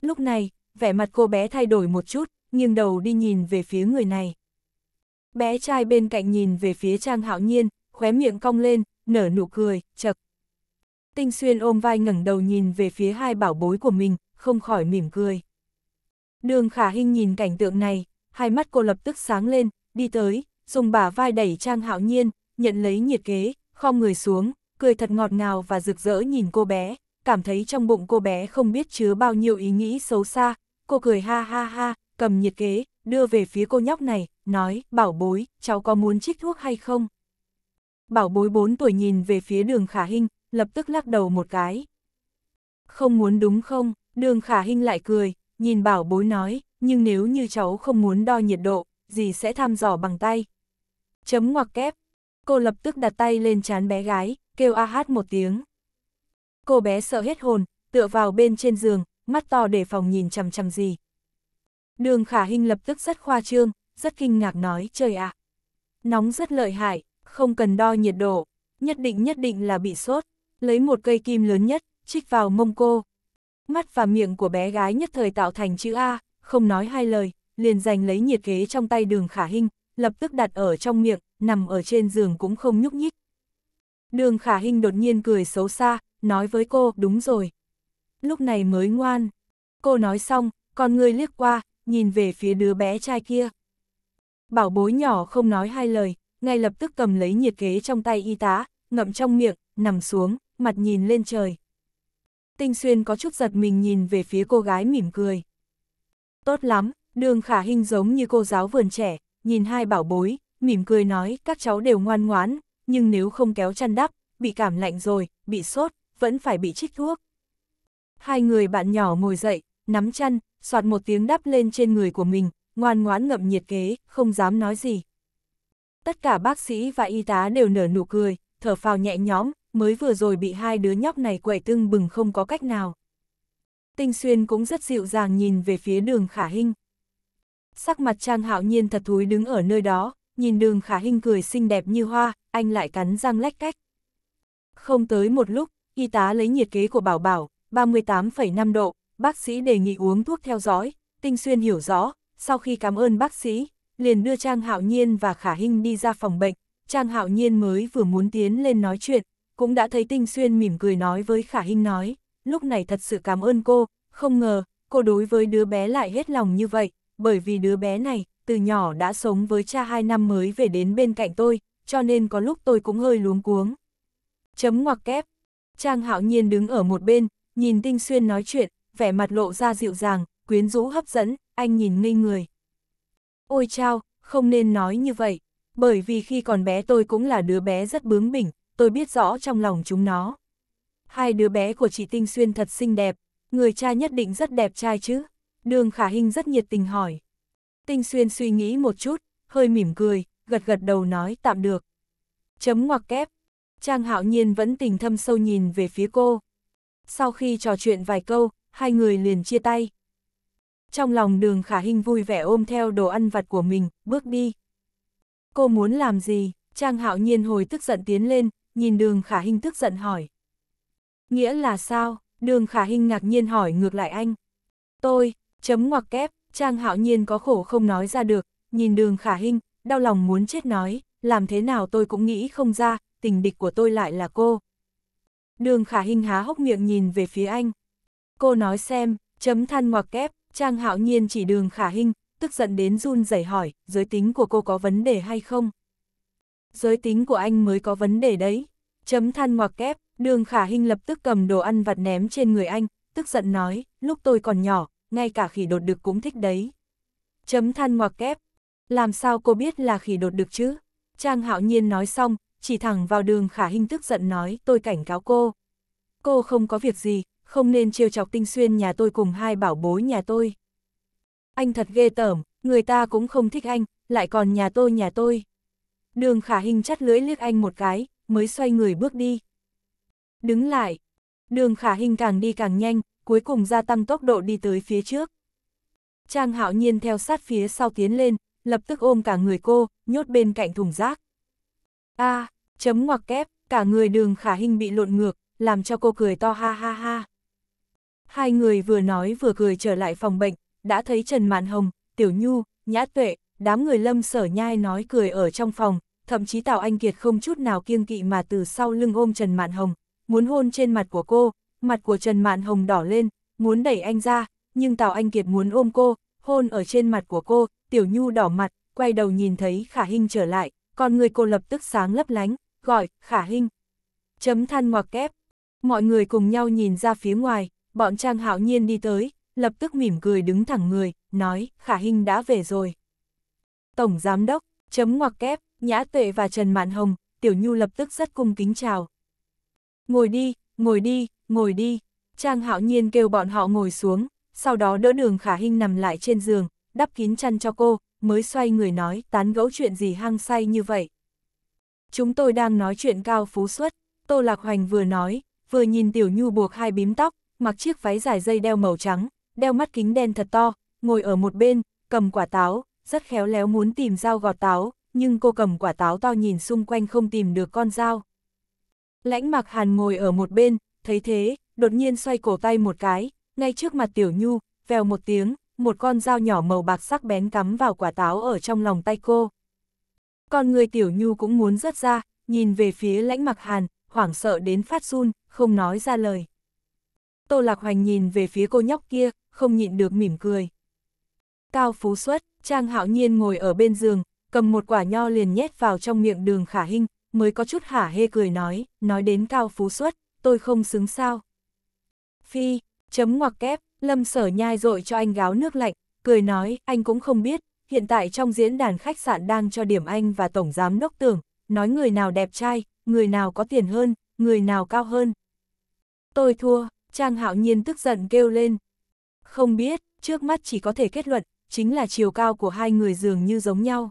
Lúc này, vẻ mặt cô bé thay đổi một chút, nghiêng đầu đi nhìn về phía người này. Bé trai bên cạnh nhìn về phía Trang Hạo Nhiên, khóe miệng cong lên, nở nụ cười, chật. Tinh Xuyên ôm vai ngẩng đầu nhìn về phía hai bảo bối của mình, không khỏi mỉm cười. Đường Khả Hinh nhìn cảnh tượng này, hai mắt cô lập tức sáng lên, đi tới, dùng bả vai đẩy Trang Hạo Nhiên, nhận lấy nhiệt kế, khom người xuống, cười thật ngọt ngào và rực rỡ nhìn cô bé, cảm thấy trong bụng cô bé không biết chứa bao nhiêu ý nghĩ xấu xa, cô cười ha ha ha, cầm nhiệt kế, đưa về phía cô nhóc này, nói, bảo bối, cháu có muốn chích thuốc hay không? Bảo bối 4 tuổi nhìn về phía đường khả hình, lập tức lắc đầu một cái. Không muốn đúng không? Đường khả hình lại cười, nhìn bảo bối nói, nhưng nếu như cháu không muốn đo nhiệt độ, gì sẽ thăm dò bằng tay. Chấm ngoặc kép. Cô lập tức đặt tay lên chán bé gái, kêu a hát một tiếng. Cô bé sợ hết hồn, tựa vào bên trên giường, mắt to để phòng nhìn chằm chằm gì, Đường khả hình lập tức rất khoa trương, rất kinh ngạc nói trời ạ. À, nóng rất lợi hại, không cần đo nhiệt độ, nhất định nhất định là bị sốt. Lấy một cây kim lớn nhất, trích vào mông cô. Mắt và miệng của bé gái nhất thời tạo thành chữ A, không nói hai lời, liền giành lấy nhiệt kế trong tay đường khả hình, lập tức đặt ở trong miệng, nằm ở trên giường cũng không nhúc nhích. Đường khả hình đột nhiên cười xấu xa, nói với cô, đúng rồi. Lúc này mới ngoan. Cô nói xong, còn người liếc qua, nhìn về phía đứa bé trai kia. Bảo bối nhỏ không nói hai lời, ngay lập tức cầm lấy nhiệt kế trong tay y tá, ngậm trong miệng, nằm xuống, mặt nhìn lên trời. Tinh Xuyên có chút giật mình nhìn về phía cô gái mỉm cười. Tốt lắm, đường khả hình giống như cô giáo vườn trẻ, nhìn hai bảo bối, mỉm cười nói các cháu đều ngoan ngoãn, nhưng nếu không kéo chăn đắp, bị cảm lạnh rồi, bị sốt, vẫn phải bị chích thuốc. Hai người bạn nhỏ ngồi dậy, nắm chăn, soạt một tiếng đắp lên trên người của mình, ngoan ngoãn ngậm nhiệt kế, không dám nói gì. Tất cả bác sĩ và y tá đều nở nụ cười, thở phào nhẹ nhõm, mới vừa rồi bị hai đứa nhóc này quậy tưng bừng không có cách nào. Tinh Xuyên cũng rất dịu dàng nhìn về phía đường Khả Hinh. Sắc mặt Trang Hạo Nhiên thật thúi đứng ở nơi đó, nhìn đường Khả Hinh cười xinh đẹp như hoa, anh lại cắn răng lách cách. Không tới một lúc, y tá lấy nhiệt kế của Bảo Bảo, 38,5 độ, bác sĩ đề nghị uống thuốc theo dõi, Tinh Xuyên hiểu rõ, sau khi cảm ơn bác sĩ, liền đưa Trang Hạo Nhiên và Khả Hinh đi ra phòng bệnh, Trang Hạo Nhiên mới vừa muốn tiến lên nói chuyện, cũng đã thấy Tinh Xuyên mỉm cười nói với Khả Hinh nói, lúc này thật sự cảm ơn cô, không ngờ, cô đối với đứa bé lại hết lòng như vậy, bởi vì đứa bé này, từ nhỏ đã sống với cha hai năm mới về đến bên cạnh tôi, cho nên có lúc tôi cũng hơi luống cuống. Chấm ngoặc kép. Trang Hạo Nhiên đứng ở một bên, nhìn Tinh Xuyên nói chuyện, vẻ mặt lộ ra dịu dàng, quyến rũ hấp dẫn, anh nhìn ngây người. Ôi chao, không nên nói như vậy, bởi vì khi còn bé tôi cũng là đứa bé rất bướng bỉnh, tôi biết rõ trong lòng chúng nó. Hai đứa bé của chị Tinh Xuyên thật xinh đẹp, người cha nhất định rất đẹp trai chứ. Đường Khả Hinh rất nhiệt tình hỏi. Tinh Xuyên suy nghĩ một chút, hơi mỉm cười, gật gật đầu nói tạm được. Chấm ngoặc kép. Trang Hạo Nhiên vẫn tình thâm sâu nhìn về phía cô. Sau khi trò chuyện vài câu, hai người liền chia tay. Trong lòng đường khả hình vui vẻ ôm theo đồ ăn vặt của mình, bước đi. Cô muốn làm gì? Trang hạo nhiên hồi tức giận tiến lên, nhìn đường khả hình tức giận hỏi. Nghĩa là sao? Đường khả hình ngạc nhiên hỏi ngược lại anh. Tôi, chấm ngoặc kép, Trang hạo nhiên có khổ không nói ra được, nhìn đường khả hình, đau lòng muốn chết nói, làm thế nào tôi cũng nghĩ không ra, tình địch của tôi lại là cô. Đường khả hình há hốc miệng nhìn về phía anh cô nói xem, chấm than ngoặc kép, Trang Hạo Nhiên chỉ đường khả hình, tức giận đến run rẩy hỏi, giới tính của cô có vấn đề hay không? Giới tính của anh mới có vấn đề đấy. Chấm than ngoặc kép, đường khả hình lập tức cầm đồ ăn vặt ném trên người anh, tức giận nói, lúc tôi còn nhỏ, ngay cả khỉ đột đực cũng thích đấy. Chấm than ngoặc kép, làm sao cô biết là khỉ đột đực chứ? Trang Hạo Nhiên nói xong, chỉ thẳng vào đường khả hình tức giận nói, tôi cảnh cáo cô. Cô không có việc gì, không nên trêu chọc tinh xuyên nhà tôi cùng hai bảo bối nhà tôi. Anh thật ghê tởm, người ta cũng không thích anh, lại còn nhà tôi nhà tôi. Đường khả hình chắt lưỡi liếc anh một cái, mới xoay người bước đi. Đứng lại, đường khả hình càng đi càng nhanh, cuối cùng gia tăng tốc độ đi tới phía trước. Trang hạo nhiên theo sát phía sau tiến lên, lập tức ôm cả người cô, nhốt bên cạnh thùng rác. A, à, chấm ngoặc kép, cả người đường khả hình bị lộn ngược, làm cho cô cười to ha ha ha. Hai người vừa nói vừa cười trở lại phòng bệnh, đã thấy Trần Mạn Hồng, Tiểu Nhu, Nhã Tuệ, đám người lâm sở nhai nói cười ở trong phòng, thậm chí Tào Anh Kiệt không chút nào kiêng kỵ mà từ sau lưng ôm Trần Mạn Hồng, muốn hôn trên mặt của cô, mặt của Trần Mạn Hồng đỏ lên, muốn đẩy anh ra, nhưng Tào Anh Kiệt muốn ôm cô, hôn ở trên mặt của cô, Tiểu Nhu đỏ mặt, quay đầu nhìn thấy Khả Hinh trở lại, con người cô lập tức sáng lấp lánh, gọi, Khả Hinh. Chấm than ngoặc kép. Mọi người cùng nhau nhìn ra phía ngoài, bọn Trang Hạo Nhiên đi tới, lập tức mỉm cười đứng thẳng người, nói, khả hình đã về rồi. Tổng Giám Đốc, chấm ngoặc kép, Nhã Tuệ và Trần Mạn Hồng, Tiểu Nhu lập tức rất cung kính chào. Ngồi đi, ngồi đi, ngồi đi, Trang Hạo Nhiên kêu bọn họ ngồi xuống, sau đó đỡ đường khả hình nằm lại trên giường, đắp kín chăn cho cô, mới xoay người nói tán gẫu chuyện gì hăng say như vậy. Chúng tôi đang nói chuyện cao phú suất, Tô Lạc Hoành vừa nói, vừa nhìn Tiểu Nhu buộc hai bím tóc, mặc chiếc váy dài dây đeo màu trắng, đeo mắt kính đen thật to, ngồi ở một bên, cầm quả táo, rất khéo léo muốn tìm dao gọt táo, nhưng cô cầm quả táo to nhìn xung quanh không tìm được con dao. Lãnh mặc hàn ngồi ở một bên, thấy thế, đột nhiên xoay cổ tay một cái, ngay trước mặt tiểu nhu, vèo một tiếng, một con dao nhỏ màu bạc sắc bén cắm vào quả táo ở trong lòng tay cô. con người tiểu nhu cũng muốn rớt ra, nhìn về phía lãnh mặc hàn, hoảng sợ đến phát run, không nói ra lời. Tô Lạc Hoành nhìn về phía cô nhóc kia, không nhịn được mỉm cười. Cao Phú Xuất, Trang Hạo Nhiên ngồi ở bên giường, cầm một quả nho liền nhét vào trong miệng đường khả hình, mới có chút hả hê cười nói, nói đến Cao Phú Xuất, tôi không xứng sao. Phi, chấm ngoặc kép, lâm sở nhai rội cho anh gáo nước lạnh, cười nói, anh cũng không biết, hiện tại trong diễn đàn khách sạn đang cho điểm anh và Tổng Giám Đốc Tưởng, nói người nào đẹp trai, người nào có tiền hơn, người nào cao hơn. Tôi thua, Trang hạo nhiên tức giận kêu lên. Không biết, trước mắt chỉ có thể kết luận, chính là chiều cao của hai người dường như giống nhau.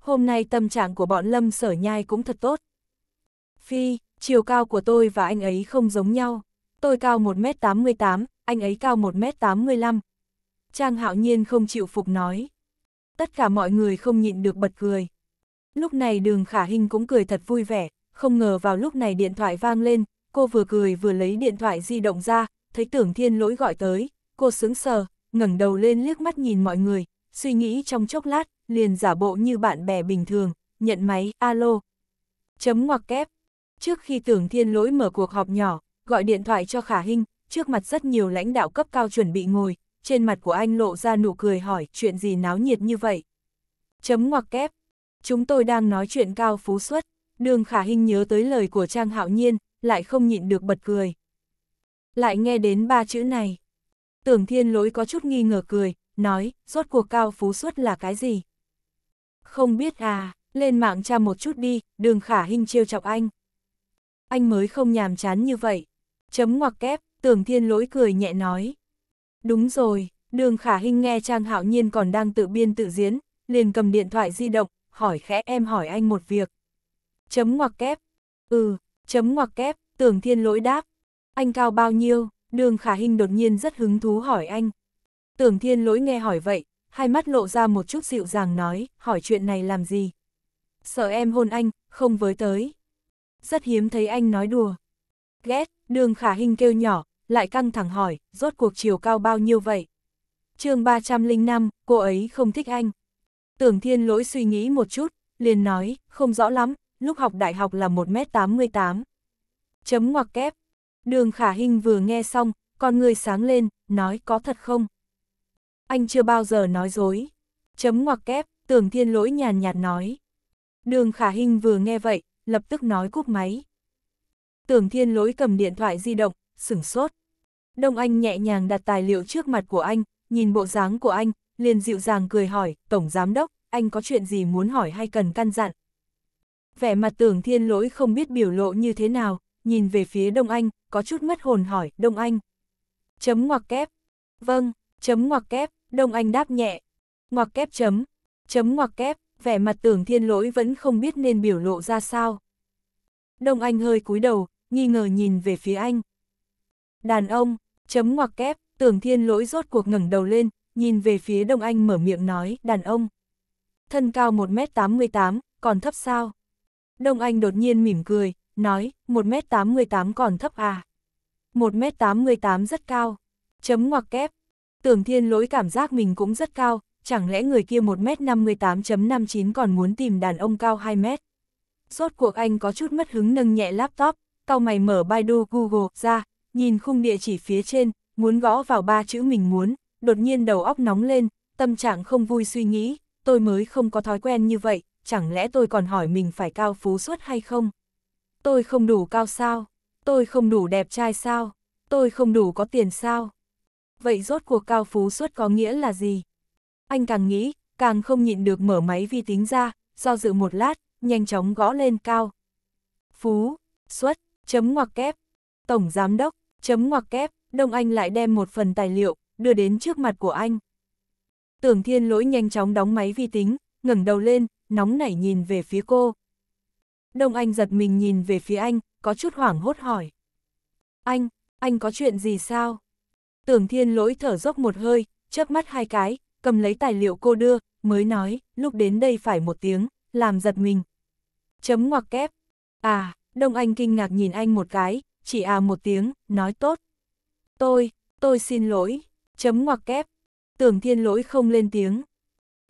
Hôm nay tâm trạng của bọn lâm sở nhai cũng thật tốt. Phi, chiều cao của tôi và anh ấy không giống nhau. Tôi cao 1m88, anh ấy cao 1m85. Trang hạo nhiên không chịu phục nói. Tất cả mọi người không nhịn được bật cười. Lúc này đường khả hình cũng cười thật vui vẻ, không ngờ vào lúc này điện thoại vang lên, cô vừa cười vừa lấy điện thoại di động ra, thấy tưởng thiên lỗi gọi tới, cô sướng sờ, ngẩng đầu lên liếc mắt nhìn mọi người, suy nghĩ trong chốc lát, liền giả bộ như bạn bè bình thường, nhận máy, alo, chấm ngoặc kép. Trước khi tưởng thiên lỗi mở cuộc họp nhỏ, gọi điện thoại cho Khả Hinh, trước mặt rất nhiều lãnh đạo cấp cao chuẩn bị ngồi, trên mặt của anh lộ ra nụ cười hỏi chuyện gì náo nhiệt như vậy. Chấm ngoặc kép. Chúng tôi đang nói chuyện cao phú suất, đường Khả Hinh nhớ tới lời của Trang Hạo Nhiên, lại không nhịn được bật cười. Lại nghe đến ba chữ này. Tưởng thiên lỗi có chút nghi ngờ cười, nói, rốt cuộc cao phú suất là cái gì? Không biết à, lên mạng tra một chút đi, đường khả hình trêu chọc anh. Anh mới không nhàm chán như vậy. Chấm ngoặc kép, tưởng thiên lỗi cười nhẹ nói. Đúng rồi, đường khả hình nghe Trang Hạo Nhiên còn đang tự biên tự diễn, liền cầm điện thoại di động, hỏi khẽ em hỏi anh một việc. Chấm ngoặc kép. Ừ, Chấm ngoặc kép, tưởng thiên lỗi đáp. Anh cao bao nhiêu? Đường khả hình đột nhiên rất hứng thú hỏi anh. Tưởng thiên lỗi nghe hỏi vậy, hai mắt lộ ra một chút dịu dàng nói, hỏi chuyện này làm gì? Sợ em hôn anh, không với tới. Rất hiếm thấy anh nói đùa. Ghét, đường khả hình kêu nhỏ, lại căng thẳng hỏi, rốt cuộc chiều cao bao nhiêu vậy? chương 305, cô ấy không thích anh. Tưởng thiên lỗi suy nghĩ một chút, liền nói, không rõ lắm, lúc học đại học là 1m88. Chấm ngoặc kép. Đường khả hình vừa nghe xong, con người sáng lên, nói có thật không? Anh chưa bao giờ nói dối. Chấm ngoặc kép, tưởng thiên lỗi nhàn nhạt nói. Đường khả hình vừa nghe vậy, lập tức nói cúp máy. Tưởng thiên lỗi cầm điện thoại di động, sửng sốt. Đông Anh nhẹ nhàng đặt tài liệu trước mặt của anh, nhìn bộ dáng của anh, liền dịu dàng cười hỏi, Tổng Giám Đốc, anh có chuyện gì muốn hỏi hay cần căn dặn, vẻ mặt tưởng thiên lỗi không biết biểu lộ như thế nào, nhìn về phía Đông Anh, có chút mất hồn hỏi, Đông Anh. Chấm ngoặc kép. Vâng, chấm ngoặc kép, Đông Anh đáp nhẹ. Ngoặc kép chấm, chấm ngoặc kép, vẻ mặt tưởng thiên lỗi vẫn không biết nên biểu lộ ra sao. Đông Anh hơi cúi đầu, nghi ngờ nhìn về phía anh. Đàn ông, chấm ngoặc kép, tưởng thiên lỗi rốt cuộc ngẩng đầu lên, nhìn về phía Đông Anh mở miệng nói, đàn ông. Thân cao 1m88, còn thấp sao? Đông Anh đột nhiên mỉm cười, nói, 1m88 còn thấp à. 1m88 rất cao. Chấm ngoặc kép. Tưởng thiên lỗi cảm giác mình cũng rất cao, chẳng lẽ người kia 1m58.59 còn muốn tìm đàn ông cao 2m. Rốt cuộc anh có chút mất hứng nâng nhẹ laptop, cau mày mở Baidu Google ra, nhìn khung địa chỉ phía trên, muốn gõ vào ba chữ mình muốn, đột nhiên đầu óc nóng lên, tâm trạng không vui suy nghĩ, tôi mới không có thói quen như vậy, chẳng lẽ tôi còn hỏi mình phải cao phú suốt hay không? Tôi không đủ cao sao? Tôi không đủ đẹp trai sao? Tôi không đủ có tiền sao? Vậy rốt cuộc cao phú suốt có nghĩa là gì? Anh càng nghĩ, càng không nhịn được mở máy vi tính ra, do dự một lát, nhanh chóng gõ lên cao. Phú, xuất, chấm ngoặc kép, tổng giám đốc, chấm ngoặc kép, Đông Anh lại đem một phần tài liệu, đưa đến trước mặt của anh. Tưởng thiên lỗi nhanh chóng đóng máy vi tính, ngẩng đầu lên, nóng nảy nhìn về phía cô. Đông Anh giật mình nhìn về phía anh, có chút hoảng hốt hỏi. Anh, anh có chuyện gì sao? Tưởng thiên lỗi thở dốc một hơi, chớp mắt hai cái, cầm lấy tài liệu cô đưa, mới nói, lúc đến đây phải một tiếng, làm giật mình. Chấm ngoặc kép. À, Đông Anh kinh ngạc nhìn anh một cái, chỉ à một tiếng, nói tốt. Tôi, tôi xin lỗi, chấm ngoặc kép. Tưởng thiên lỗi không lên tiếng.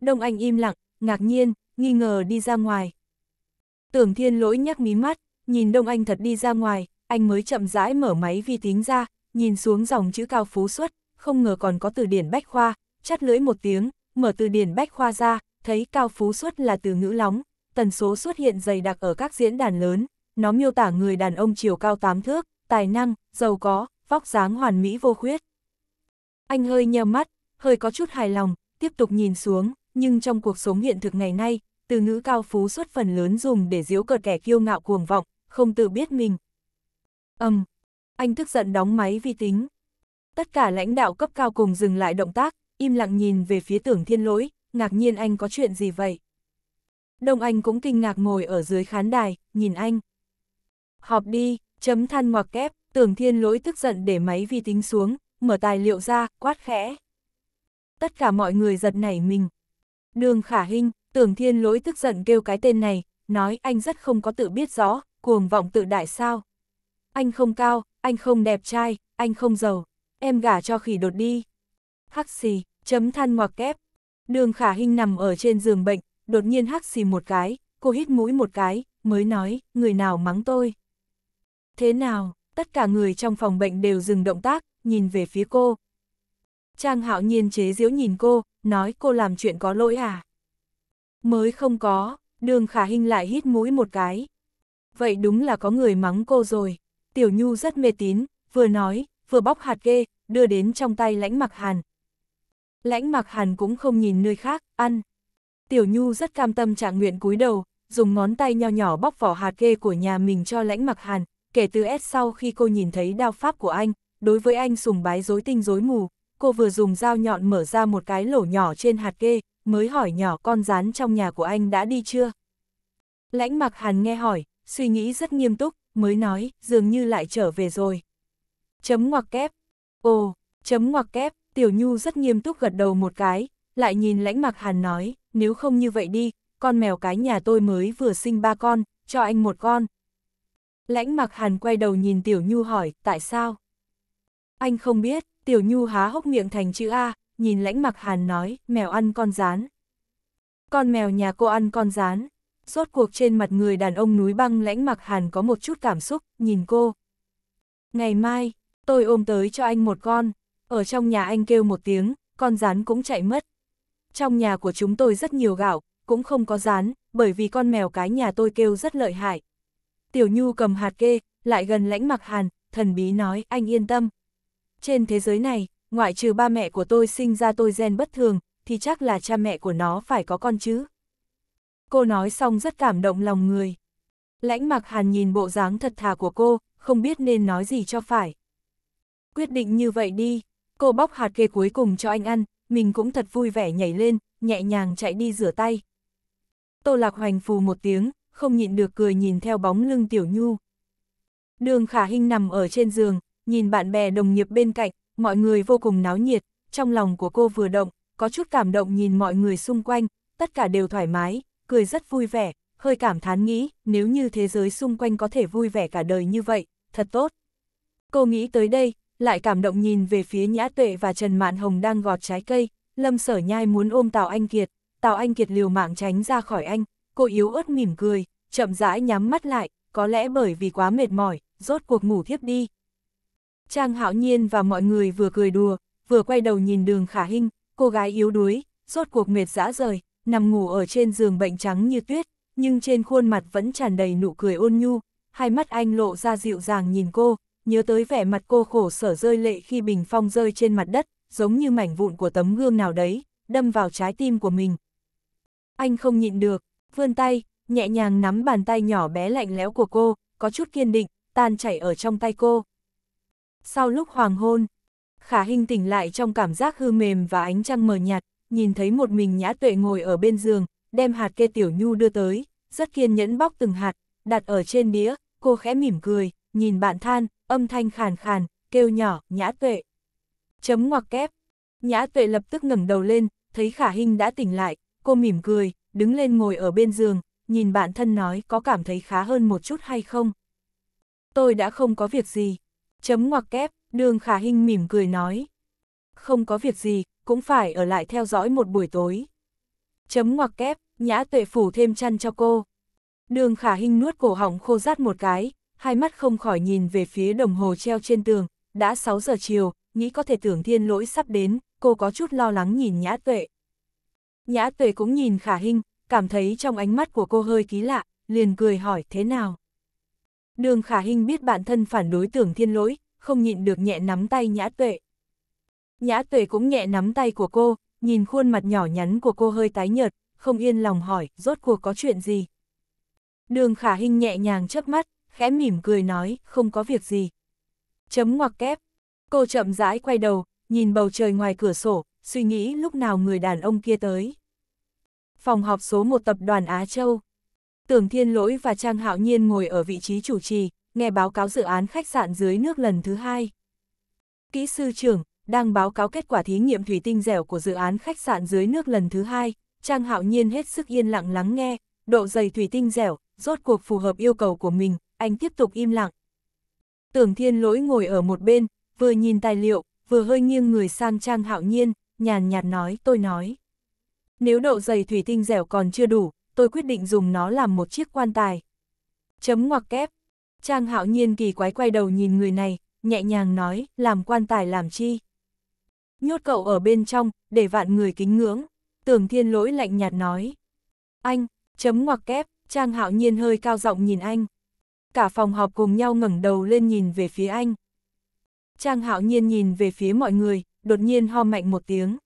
Đông Anh im lặng, ngạc nhiên, nghi ngờ đi ra ngoài. Tưởng thiên lỗi nhắc mí mắt, nhìn Đông Anh thật đi ra ngoài, anh mới chậm rãi mở máy vi tính ra, nhìn xuống dòng chữ cao phú xuất, không ngờ còn có từ điển bách khoa, chắt lưỡi một tiếng, mở từ điển bách khoa ra, thấy cao phú xuất là từ ngữ lóng, tần số xuất hiện dày đặc ở các diễn đàn lớn, nó miêu tả người đàn ông chiều cao tám thước, tài năng, giàu có, vóc dáng hoàn mỹ vô khuyết. Anh hơi nheo mắt, hơi có chút hài lòng, tiếp tục nhìn xuống, nhưng trong cuộc sống hiện thực ngày nay, từ ngữ cao phú suốt phần lớn dùng để giễu cợt kẻ kiêu ngạo cuồng vọng, không tự biết mình. Âm, um, anh tức giận đóng máy vi tính. Tất cả lãnh đạo cấp cao cùng dừng lại động tác, im lặng nhìn về phía tưởng thiên lỗi, ngạc nhiên anh có chuyện gì vậy? Đông Anh cũng kinh ngạc ngồi ở dưới khán đài, nhìn anh. Họp đi, chấm than ngoặc kép, tưởng thiên lỗi tức giận để máy vi tính xuống, mở tài liệu ra, quát khẽ. Tất cả mọi người giật nảy mình. Đường khả hình, tưởng thiên lỗi tức giận kêu cái tên này, nói anh rất không có tự biết rõ, cuồng vọng tự đại sao. Anh không cao, anh không đẹp trai, anh không giàu, em gả cho khỉ đột đi. Hắc xì, chấm than ngoặc kép. Đường khả hình nằm ở trên giường bệnh, đột nhiên hắc xì một cái, cô hít mũi một cái, mới nói, người nào mắng tôi. Thế nào, tất cả người trong phòng bệnh đều dừng động tác, nhìn về phía cô. Trang hạo nhiên chế diễu nhìn cô, nói cô làm chuyện có lỗi à? Mới không có, đường khả hình lại hít mũi một cái. Vậy đúng là có người mắng cô rồi. Tiểu Nhu rất mê tín, vừa nói, vừa bóc hạt ghê, đưa đến trong tay lãnh mặc hàn. Lãnh mặc hàn cũng không nhìn nơi khác, ăn. Tiểu Nhu rất cam tâm trạng nguyện cúi đầu, dùng ngón tay nho nhỏ bóc vỏ hạt ghê của nhà mình cho lãnh mặc hàn. Kể từ S sau khi cô nhìn thấy đao pháp của anh, đối với anh sùng bái dối tinh dối mù, cô vừa dùng dao nhọn mở ra một cái lỗ nhỏ trên hạt kê, mới hỏi nhỏ con rán trong nhà của anh đã đi chưa? Lãnh mặc hàn nghe hỏi, suy nghĩ rất nghiêm túc, mới nói, dường như lại trở về rồi. Chấm ngoặc kép. Ồ, chấm ngoặc kép, Tiểu Nhu rất nghiêm túc gật đầu một cái, lại nhìn lãnh mặc hàn nói, nếu không như vậy đi, con mèo cái nhà tôi mới vừa sinh ba con, cho anh một con. Lãnh mặc hàn quay đầu nhìn Tiểu Nhu hỏi, tại sao? Anh không biết, Tiểu Nhu há hốc miệng thành chữ A, nhìn lãnh mặc hàn nói, mèo ăn con rán. Con mèo nhà cô ăn con rán. Rốt cuộc trên mặt người đàn ông núi băng lãnh mặc hàn có một chút cảm xúc, nhìn cô. Ngày mai, tôi ôm tới cho anh một con. Ở trong nhà anh kêu một tiếng, con rán cũng chạy mất. Trong nhà của chúng tôi rất nhiều gạo, cũng không có rán, bởi vì con mèo cái nhà tôi kêu rất lợi hại. Tiểu Nhu cầm hạt kê, lại gần lãnh mặc hàn, thần bí nói, anh yên tâm, trên thế giới này, ngoại trừ ba mẹ của tôi sinh ra tôi gen bất thường, thì chắc là cha mẹ của nó phải có con chứ. Cô nói xong rất cảm động lòng người. Lãnh mặc hàn nhìn bộ dáng thật thà của cô, không biết nên nói gì cho phải. Quyết định như vậy đi, cô bóc hạt kê cuối cùng cho anh ăn, mình cũng thật vui vẻ nhảy lên, nhẹ nhàng chạy đi rửa tay. Tô Lạc Hoành phù một tiếng, không nhịn được cười nhìn theo bóng lưng Tiểu Nhu. Đường Khả Hinh nằm ở trên giường, nhìn bạn bè đồng nghiệp bên cạnh, mọi người vô cùng náo nhiệt, trong lòng của cô vừa động, có chút cảm động nhìn mọi người xung quanh, tất cả đều thoải mái, cười rất vui vẻ, hơi cảm thán nghĩ, nếu như thế giới xung quanh có thể vui vẻ cả đời như vậy, thật tốt. Cô nghĩ tới đây, lại cảm động nhìn về phía Nhã Tuệ và Trần Mạn Hồng đang gọt trái cây, Lâm Sở Nhai muốn ôm Tào Anh Kiệt, Tào Anh Kiệt liều mạng tránh ra khỏi anh, cô yếu ớt mỉm cười, chậm rãi nhắm mắt lại, có lẽ bởi vì quá mệt mỏi, rốt cuộc ngủ thiếp đi. Trang hạo nhiên và mọi người vừa cười đùa, vừa quay đầu nhìn đường khả hinh, cô gái yếu đuối, rốt cuộc mệt dã rời, nằm ngủ ở trên giường bệnh trắng như tuyết, nhưng trên khuôn mặt vẫn tràn đầy nụ cười ôn nhu, hai mắt anh lộ ra dịu dàng nhìn cô, nhớ tới vẻ mặt cô khổ sở rơi lệ khi bình phong rơi trên mặt đất, giống như mảnh vụn của tấm gương nào đấy, đâm vào trái tim của mình. Anh không nhịn được, vươn tay, nhẹ nhàng nắm bàn tay nhỏ bé lạnh lẽo của cô, có chút kiên định, tan chảy ở trong tay cô. Sau lúc hoàng hôn, khả hình tỉnh lại trong cảm giác hư mềm và ánh trăng mờ nhạt, nhìn thấy một mình nhã tuệ ngồi ở bên giường, đem hạt kê tiểu nhu đưa tới, rất kiên nhẫn bóc từng hạt, đặt ở trên đĩa, cô khẽ mỉm cười, nhìn bạn than, âm thanh khàn khàn, kêu nhỏ, nhã tuệ. Chấm ngoặc kép. Nhã tuệ lập tức ngẩng đầu lên, thấy khả hình đã tỉnh lại, cô mỉm cười, đứng lên ngồi ở bên giường, nhìn bạn thân nói có cảm thấy khá hơn một chút hay không. Tôi đã không có việc gì. Chấm ngoặc kép, đường khả hình mỉm cười nói. Không có việc gì, cũng phải ở lại theo dõi một buổi tối. Chấm ngoặc kép, nhã tuệ phủ thêm chăn cho cô. Đường khả hình nuốt cổ họng khô rát một cái, hai mắt không khỏi nhìn về phía đồng hồ treo trên tường, đã 6 giờ chiều, nghĩ có thể tưởng thiên lỗi sắp đến, cô có chút lo lắng nhìn nhã tuệ. Nhã tuệ cũng nhìn khả hình, cảm thấy trong ánh mắt của cô hơi ký lạ, liền cười hỏi thế nào. Đường khả hình biết bản thân phản đối tưởng thiên lỗi, không nhịn được nhẹ nắm tay nhã tuệ. Nhã tuệ cũng nhẹ nắm tay của cô, nhìn khuôn mặt nhỏ nhắn của cô hơi tái nhợt, không yên lòng hỏi, rốt cuộc có chuyện gì. Đường khả hình nhẹ nhàng chớp mắt, khẽ mỉm cười nói, không có việc gì. Chấm ngoặc kép. Cô chậm rãi quay đầu, nhìn bầu trời ngoài cửa sổ, suy nghĩ lúc nào người đàn ông kia tới. Phòng họp số 1 tập đoàn Á Châu Tưởng Thiên Lỗi và Trang Hạo Nhiên ngồi ở vị trí chủ trì, nghe báo cáo dự án khách sạn dưới nước lần thứ hai. Kỹ sư trưởng, đang báo cáo kết quả thí nghiệm thủy tinh dẻo của dự án khách sạn dưới nước lần thứ hai, Trang Hạo Nhiên hết sức yên lặng lắng nghe, độ dày thủy tinh dẻo, rốt cuộc phù hợp yêu cầu của mình, anh tiếp tục im lặng. Tưởng Thiên Lỗi ngồi ở một bên, vừa nhìn tài liệu, vừa hơi nghiêng người sang Trang Hạo Nhiên, nhàn nhạt nói tôi nói. Nếu độ dày thủy tinh dẻo còn chưa đủ, tôi quyết định dùng nó làm một chiếc quan tài. Chấm ngoặc kép. Trang hạo nhiên kỳ quái quay đầu nhìn người này, nhẹ nhàng nói, làm quan tài làm chi. Nhốt cậu ở bên trong, để vạn người kính ngưỡng. Tưởng thiên lỗi lạnh nhạt nói. Anh, chấm ngoặc kép, Trang hạo nhiên hơi cao giọng nhìn anh. Cả phòng họp cùng nhau ngẩng đầu lên nhìn về phía anh. Trang hạo nhiên nhìn về phía mọi người, đột nhiên ho mạnh một tiếng.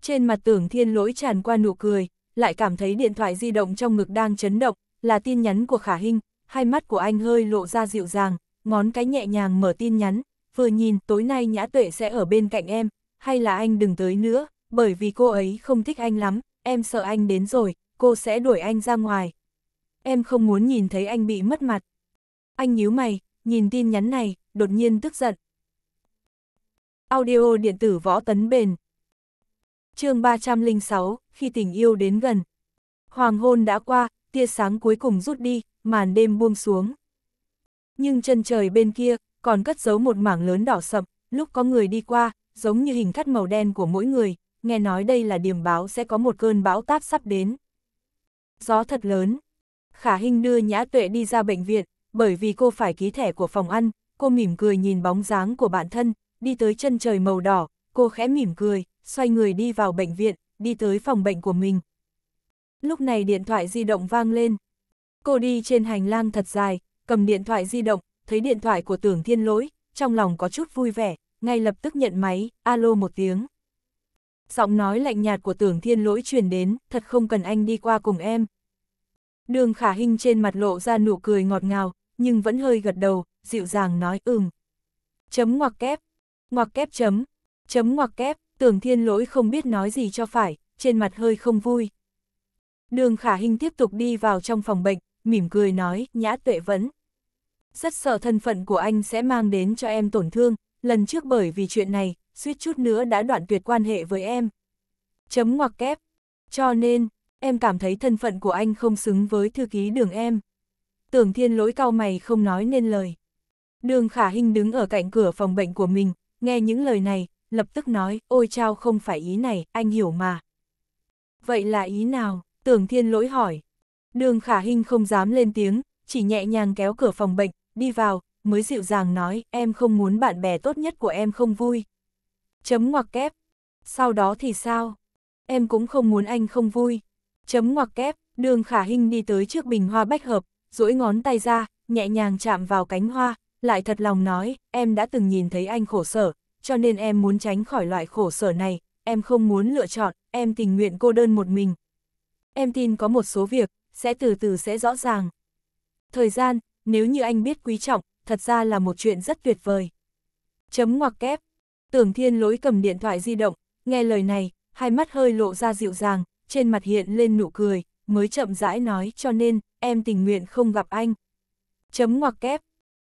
Trên mặt tưởng thiên lỗi tràn qua nụ cười, lại cảm thấy điện thoại di động trong ngực đang chấn động, là tin nhắn của Khả Hinh, hai mắt của anh hơi lộ ra dịu dàng, ngón cái nhẹ nhàng mở tin nhắn, vừa nhìn tối nay Nhã Tuệ sẽ ở bên cạnh em, hay là anh đừng tới nữa, bởi vì cô ấy không thích anh lắm, em sợ anh đến rồi, cô sẽ đuổi anh ra ngoài. Em không muốn nhìn thấy anh bị mất mặt. Anh nhíu mày, nhìn tin nhắn này, đột nhiên tức giận. Audio điện tử võ tấn bền, chương 306, khi tình yêu đến gần. Hoàng hôn đã qua, tia sáng cuối cùng rút đi, màn đêm buông xuống. Nhưng chân trời bên kia, còn cất giấu một mảng lớn đỏ sậm, lúc có người đi qua, giống như hình cắt màu đen của mỗi người, nghe nói đây là điểm báo sẽ có một cơn bão táp sắp đến. Gió thật lớn. Khả Hinh đưa Nhã Tuệ đi ra bệnh viện, bởi vì cô phải ký thẻ của phòng ăn, cô mỉm cười nhìn bóng dáng của bản thân, đi tới chân trời màu đỏ, cô khẽ mỉm cười, xoay người đi vào bệnh viện, đi tới phòng bệnh của mình. Lúc này điện thoại di động vang lên. Cô đi trên hành lang thật dài, cầm điện thoại di động, thấy điện thoại của tưởng thiên lỗi, trong lòng có chút vui vẻ, ngay lập tức nhận máy, alo một tiếng. Giọng nói lạnh nhạt của tưởng thiên lỗi truyền đến, thật không cần anh đi qua cùng em. Đường khả hình trên mặt lộ ra nụ cười ngọt ngào, nhưng vẫn hơi gật đầu, dịu dàng nói ừm. Chấm ngoặc kép, ngoặc kép chấm, chấm ngoặc kép, tưởng thiên lỗi không biết nói gì cho phải, trên mặt hơi không vui. Đường khả hình tiếp tục đi vào trong phòng bệnh, mỉm cười nói, nhã tuệ vẫn Rất sợ thân phận của anh sẽ mang đến cho em tổn thương, lần trước bởi vì chuyện này, suýt chút nữa đã đoạn tuyệt quan hệ với em. Chấm ngoặc kép. Cho nên, em cảm thấy thân phận của anh không xứng với thư ký đường em. Tưởng thiên lỗi cao mày không nói nên lời. Đường khả hình đứng ở cạnh cửa phòng bệnh của mình, nghe những lời này, lập tức nói, ôi chao không phải ý này, anh hiểu mà. Vậy là ý nào? Tưởng thiên lỗi hỏi. Đường khả hình không dám lên tiếng, chỉ nhẹ nhàng kéo cửa phòng bệnh, đi vào, mới dịu dàng nói, em không muốn bạn bè tốt nhất của em không vui. Chấm ngoặc kép. Sau đó thì sao? Em cũng không muốn anh không vui. Chấm ngoặc kép, đường khả hình đi tới trước bình hoa bách hợp, duỗi ngón tay ra, nhẹ nhàng chạm vào cánh hoa, lại thật lòng nói, em đã từng nhìn thấy anh khổ sở, cho nên em muốn tránh khỏi loại khổ sở này, em không muốn lựa chọn, em tình nguyện cô đơn một mình. Em tin có một số việc, sẽ từ từ sẽ rõ ràng. Thời gian, nếu như anh biết quý trọng, thật ra là một chuyện rất tuyệt vời. Chấm ngoặc kép. Tưởng thiên lỗi cầm điện thoại di động, nghe lời này, hai mắt hơi lộ ra dịu dàng, trên mặt hiện lên nụ cười, mới chậm rãi nói cho nên, em tình nguyện không gặp anh. Chấm ngoặc kép.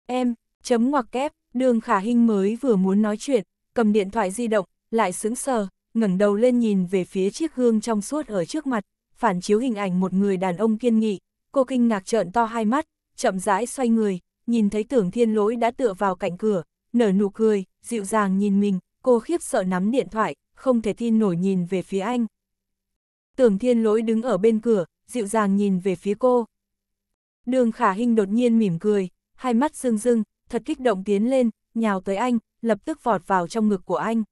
Em, chấm ngoặc kép, đường khả hình mới vừa muốn nói chuyện, cầm điện thoại di động, lại sững sờ, ngẩng đầu lên nhìn về phía chiếc gương trong suốt ở trước mặt, phản chiếu hình ảnh một người đàn ông kiên nghị, cô kinh ngạc trợn to hai mắt, chậm rãi xoay người, nhìn thấy tưởng thiên lỗi đã tựa vào cạnh cửa, nở nụ cười, dịu dàng nhìn mình, cô khiếp sợ nắm điện thoại, không thể tin nổi nhìn về phía anh. Tưởng thiên lỗi đứng ở bên cửa, dịu dàng nhìn về phía cô. Đường khả hình đột nhiên mỉm cười, hai mắt rưng rưng, thật kích động tiến lên, nhào tới anh, lập tức vọt vào trong ngực của anh.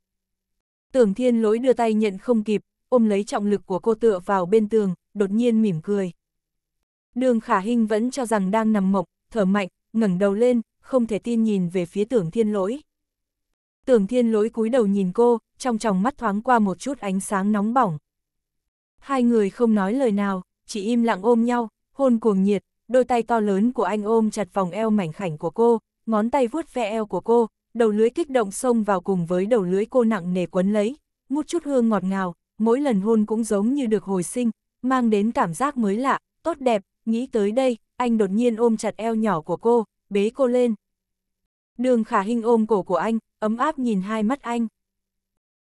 Tưởng thiên lỗi đưa tay nhận không kịp, ôm lấy trọng lực của cô tựa vào bên tường, đột nhiên mỉm cười. Đường khả hình vẫn cho rằng đang nằm mộng, thở mạnh, ngẩng đầu lên, không thể tin nhìn về phía tưởng thiên lỗi. Tưởng thiên lỗi cúi đầu nhìn cô, trong tròng mắt thoáng qua một chút ánh sáng nóng bỏng. Hai người không nói lời nào, chỉ im lặng ôm nhau, hôn cuồng nhiệt, đôi tay to lớn của anh ôm chặt vòng eo mảnh khảnh của cô, ngón tay vuốt ve eo của cô, đầu lưỡi kích động xông vào cùng với đầu lưỡi cô nặng nề quấn lấy, một chút hương ngọt ngào, mỗi lần hôn cũng giống như được hồi sinh, mang đến cảm giác mới lạ, tốt đẹp, nghĩ tới đây, anh đột nhiên ôm chặt eo nhỏ của cô, bế cô lên. Đường khả hình ôm cổ của anh, ấm áp nhìn hai mắt anh.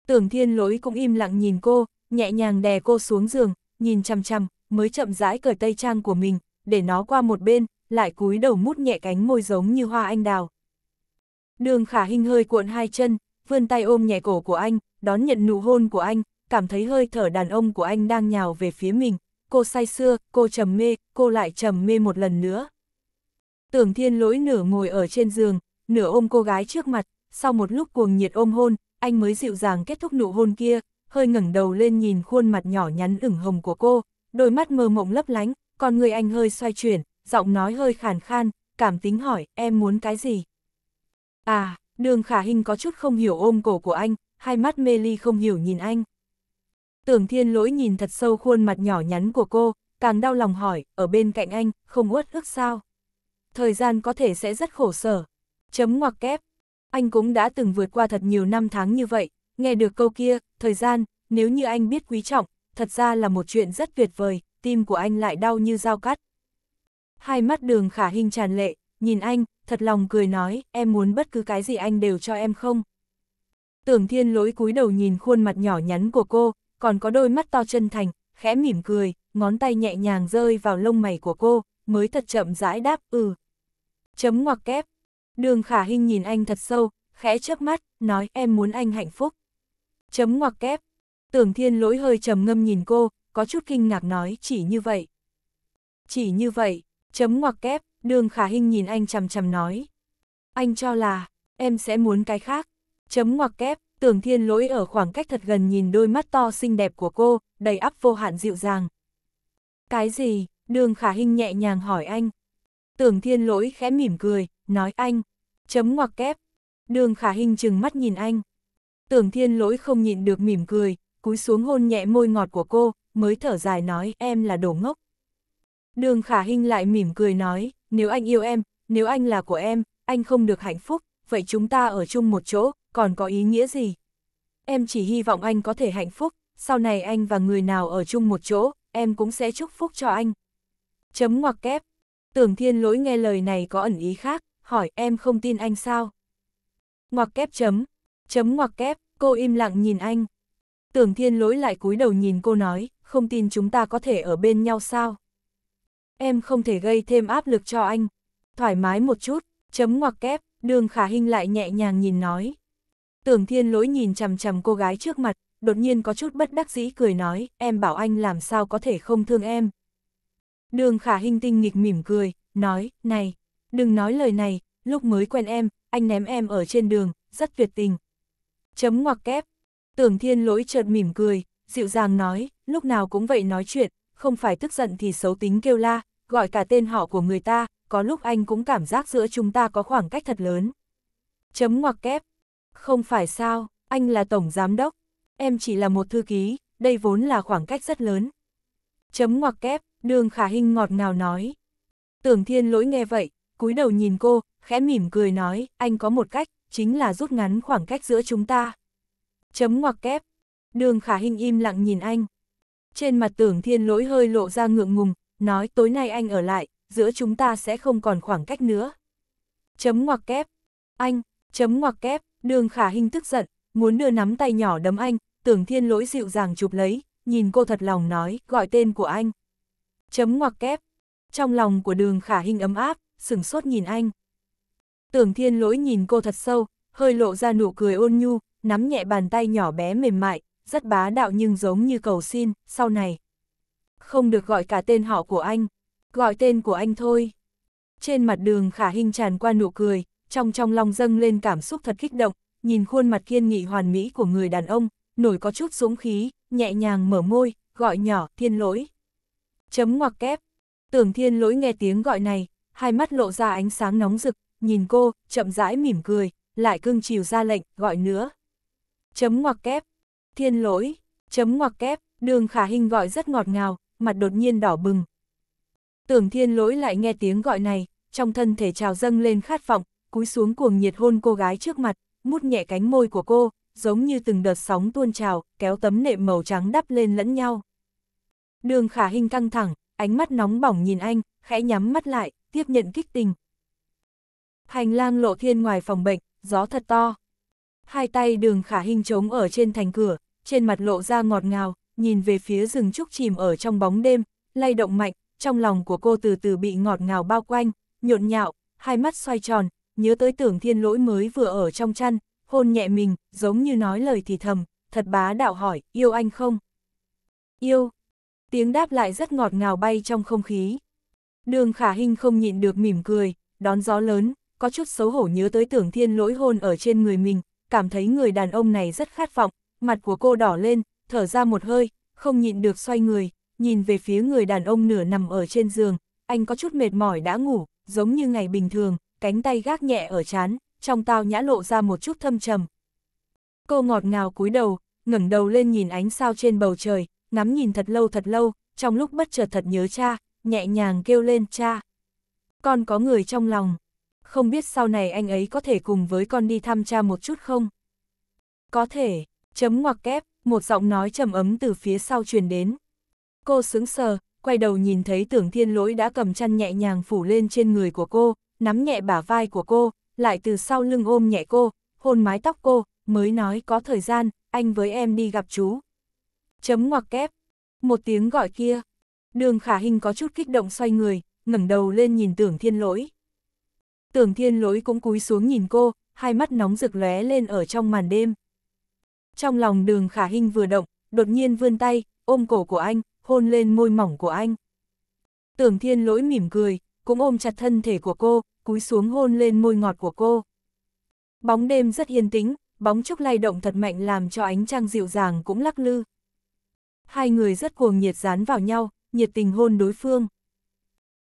Tưởng thiên lỗi cũng im lặng nhìn cô, nhẹ nhàng đè cô xuống giường, nhìn chằm chằm, mới chậm rãi cởi tay trang của mình, để nó qua một bên, lại cúi đầu mút nhẹ cánh môi giống như hoa anh đào. Đường khả hình hơi cuộn hai chân, vươn tay ôm nhẹ cổ của anh, đón nhận nụ hôn của anh, cảm thấy hơi thở đàn ông của anh đang nhào về phía mình. Cô say xưa, cô trầm mê, cô lại trầm mê một lần nữa. Tưởng thiên lỗi nửa ngồi ở trên giường, nửa ôm cô gái trước mặt, sau một lúc cuồng nhiệt ôm hôn, anh mới dịu dàng kết thúc nụ hôn kia, hơi ngẩng đầu lên nhìn khuôn mặt nhỏ nhắn ửng hồng của cô, đôi mắt mơ mộng lấp lánh, còn người anh hơi xoay chuyển, giọng nói hơi khàn khan, cảm tính hỏi, em muốn cái gì? À, đường khả hình có chút không hiểu ôm cổ của anh, hai mắt mê ly không hiểu nhìn anh. Tưởng thiên lỗi nhìn thật sâu khuôn mặt nhỏ nhắn của cô, càng đau lòng hỏi, ở bên cạnh anh, không uất ức sao? Thời gian có thể sẽ rất khổ sở. Chấm ngoặc kép. Anh cũng đã từng vượt qua thật nhiều năm tháng như vậy, nghe được câu kia, thời gian, nếu như anh biết quý trọng, thật ra là một chuyện rất tuyệt vời, tim của anh lại đau như dao cắt. Hai mắt đường khả hình tràn lệ, nhìn anh, thật lòng cười nói, em muốn bất cứ cái gì anh đều cho em không. Tưởng thiên lỗi cúi đầu nhìn khuôn mặt nhỏ nhắn của cô, còn có đôi mắt to chân thành, khẽ mỉm cười, ngón tay nhẹ nhàng rơi vào lông mày của cô, mới thật chậm rãi đáp, ừ. Chấm ngoặc kép. Đường khả hình nhìn anh thật sâu, khẽ chớp mắt, nói em muốn anh hạnh phúc. Chấm ngoặc kép. Tưởng thiên lỗi hơi trầm ngâm nhìn cô, có chút kinh ngạc nói chỉ như vậy. Chỉ như vậy. Chấm ngoặc kép, đường khả hình nhìn anh chằm chằm nói. Anh cho là, em sẽ muốn cái khác. Chấm ngoặc kép, tưởng thiên lỗi ở khoảng cách thật gần nhìn đôi mắt to xinh đẹp của cô, đầy áp vô hạn dịu dàng. Cái gì? Đường khả hình nhẹ nhàng hỏi anh. Tưởng thiên lỗi khẽ mỉm cười, nói anh. Chấm ngoặc kép. Đường khả hình chừng mắt nhìn anh. Tưởng thiên lỗi không nhịn được mỉm cười, cúi xuống hôn nhẹ môi ngọt của cô, mới thở dài nói em là đồ ngốc. Đường khả hình lại mỉm cười nói, nếu anh yêu em, nếu anh là của em, anh không được hạnh phúc, vậy chúng ta ở chung một chỗ, còn có ý nghĩa gì? Em chỉ hy vọng anh có thể hạnh phúc, sau này anh và người nào ở chung một chỗ, em cũng sẽ chúc phúc cho anh. Chấm ngoặc kép. Tưởng thiên lỗi nghe lời này có ẩn ý khác, hỏi em không tin anh sao? Ngoặc kép chấm. Chấm ngoặc kép, cô im lặng nhìn anh. Tưởng thiên lỗi lại cúi đầu nhìn cô nói, không tin chúng ta có thể ở bên nhau sao? em không thể gây thêm áp lực cho anh. Thoải mái một chút, chấm ngoặc kép, đường khả hình lại nhẹ nhàng nhìn nói. Tưởng thiên lỗi nhìn chằm chằm cô gái trước mặt, đột nhiên có chút bất đắc dĩ cười nói, em bảo anh làm sao có thể không thương em. Đường khả hình tinh nghịch mỉm cười, nói, này, đừng nói lời này, lúc mới quen em, anh ném em ở trên đường, rất tuyệt tình. Chấm ngoặc kép, tưởng thiên lỗi chợt mỉm cười, dịu dàng nói, lúc nào cũng vậy nói chuyện, không phải tức giận thì xấu tính kêu la, gọi cả tên họ của người ta, có lúc anh cũng cảm giác giữa chúng ta có khoảng cách thật lớn. Chấm ngoặc kép. Không phải sao, anh là tổng giám đốc, em chỉ là một thư ký, đây vốn là khoảng cách rất lớn. Chấm ngoặc kép, đường khả hình ngọt ngào nói. Tưởng thiên lỗi nghe vậy, cúi đầu nhìn cô, khẽ mỉm cười nói, anh có một cách, chính là rút ngắn khoảng cách giữa chúng ta. Chấm ngoặc kép. Đường khả hình im lặng nhìn anh. Trên mặt tưởng thiên lỗi hơi lộ ra ngượng ngùng, nói tối nay anh ở lại, giữa chúng ta sẽ không còn khoảng cách nữa. Chấm ngoặc kép. Anh, chấm ngoặc kép, đường khả hình tức giận, muốn đưa nắm tay nhỏ đấm anh, tưởng thiên lỗi dịu dàng chụp lấy, nhìn cô thật lòng nói, gọi tên của anh. Chấm ngoặc kép. Trong lòng của đường khả hình ấm áp, sửng sốt nhìn anh. Tưởng thiên lỗi nhìn cô thật sâu, hơi lộ ra nụ cười ôn nhu, nắm nhẹ bàn tay nhỏ bé mềm mại, rất bá đạo nhưng giống như cầu xin, sau này. Không được gọi cả tên họ của anh, gọi tên của anh thôi. Trên mặt đường khả hình tràn qua nụ cười, trong trong lòng dâng lên cảm xúc thật kích động, nhìn khuôn mặt kiên nghị hoàn mỹ của người đàn ông, nổi có chút súng khí, nhẹ nhàng mở môi, gọi nhỏ, thiên lỗi. Chấm ngoặc kép, tưởng thiên lỗi nghe tiếng gọi này, hai mắt lộ ra ánh sáng nóng rực, nhìn cô, chậm rãi mỉm cười, lại cưng chiều ra lệnh, gọi nữa. Chấm ngoặc kép, Thiên lỗi, chấm ngoặc kép, đường khả hình gọi rất ngọt ngào, mặt đột nhiên đỏ bừng. Tưởng thiên lỗi lại nghe tiếng gọi này, trong thân thể trào dâng lên khát vọng, cúi xuống cuồng nhiệt hôn cô gái trước mặt, mút nhẹ cánh môi của cô, giống như từng đợt sóng tuôn trào, kéo tấm nệm màu trắng đắp lên lẫn nhau. Đường khả hình căng thẳng, ánh mắt nóng bỏng nhìn anh, khẽ nhắm mắt lại, tiếp nhận kích tình. Hành lang lộ thiên ngoài phòng bệnh, gió thật to. Hai tay đường khả hình trống ở trên thành cửa, trên mặt lộ ra ngọt ngào, nhìn về phía rừng trúc chìm ở trong bóng đêm, lay động mạnh, trong lòng của cô từ từ bị ngọt ngào bao quanh, nhộn nhạo, hai mắt xoay tròn, nhớ tới tưởng thiên lỗi mới vừa ở trong chăn, hôn nhẹ mình, giống như nói lời thì thầm, thật bá đạo hỏi, yêu anh không? Yêu. Tiếng đáp lại rất ngọt ngào bay trong không khí. Đường khả hình không nhịn được mỉm cười, đón gió lớn, có chút xấu hổ nhớ tới tưởng thiên lỗi hôn ở trên người mình, cảm thấy người đàn ông này rất khát vọng, mặt của cô đỏ lên, thở ra một hơi, không nhịn được xoay người, nhìn về phía người đàn ông nửa nằm ở trên giường, anh có chút mệt mỏi đã ngủ, giống như ngày bình thường, cánh tay gác nhẹ ở chán, trong tao nhã lộ ra một chút thâm trầm. Cô ngọt ngào cúi đầu, ngẩng đầu lên nhìn ánh sao trên bầu trời, ngắm nhìn thật lâu thật lâu, trong lúc bất chợt thật nhớ cha, nhẹ nhàng kêu lên cha. Con có người trong lòng, không biết sau này anh ấy có thể cùng với con đi thăm cha một chút không? Có thể. Chấm ngoặc kép, một giọng nói trầm ấm từ phía sau truyền đến. Cô sững sờ, quay đầu nhìn thấy tưởng thiên lỗi đã cầm chăn nhẹ nhàng phủ lên trên người của cô, nắm nhẹ bả vai của cô, lại từ sau lưng ôm nhẹ cô, hôn mái tóc cô, mới nói có thời gian, anh với em đi gặp chú. Chấm ngoặc kép. Một tiếng gọi kia. Đường khả hình có chút kích động xoay người, ngẩng đầu lên nhìn tưởng thiên lỗi. Tưởng thiên lỗi cũng cúi xuống nhìn cô, hai mắt nóng rực lóe lên ở trong màn đêm. Trong lòng đường khả hình vừa động, đột nhiên vươn tay, ôm cổ của anh, hôn lên môi mỏng của anh. Tưởng thiên lỗi mỉm cười, cũng ôm chặt thân thể của cô, cúi xuống hôn lên môi ngọt của cô. Bóng đêm rất yên tĩnh, bóng trúc lay động thật mạnh làm cho ánh trăng dịu dàng cũng lắc lư. Hai người rất cuồng nhiệt dán vào nhau, nhiệt tình hôn đối phương.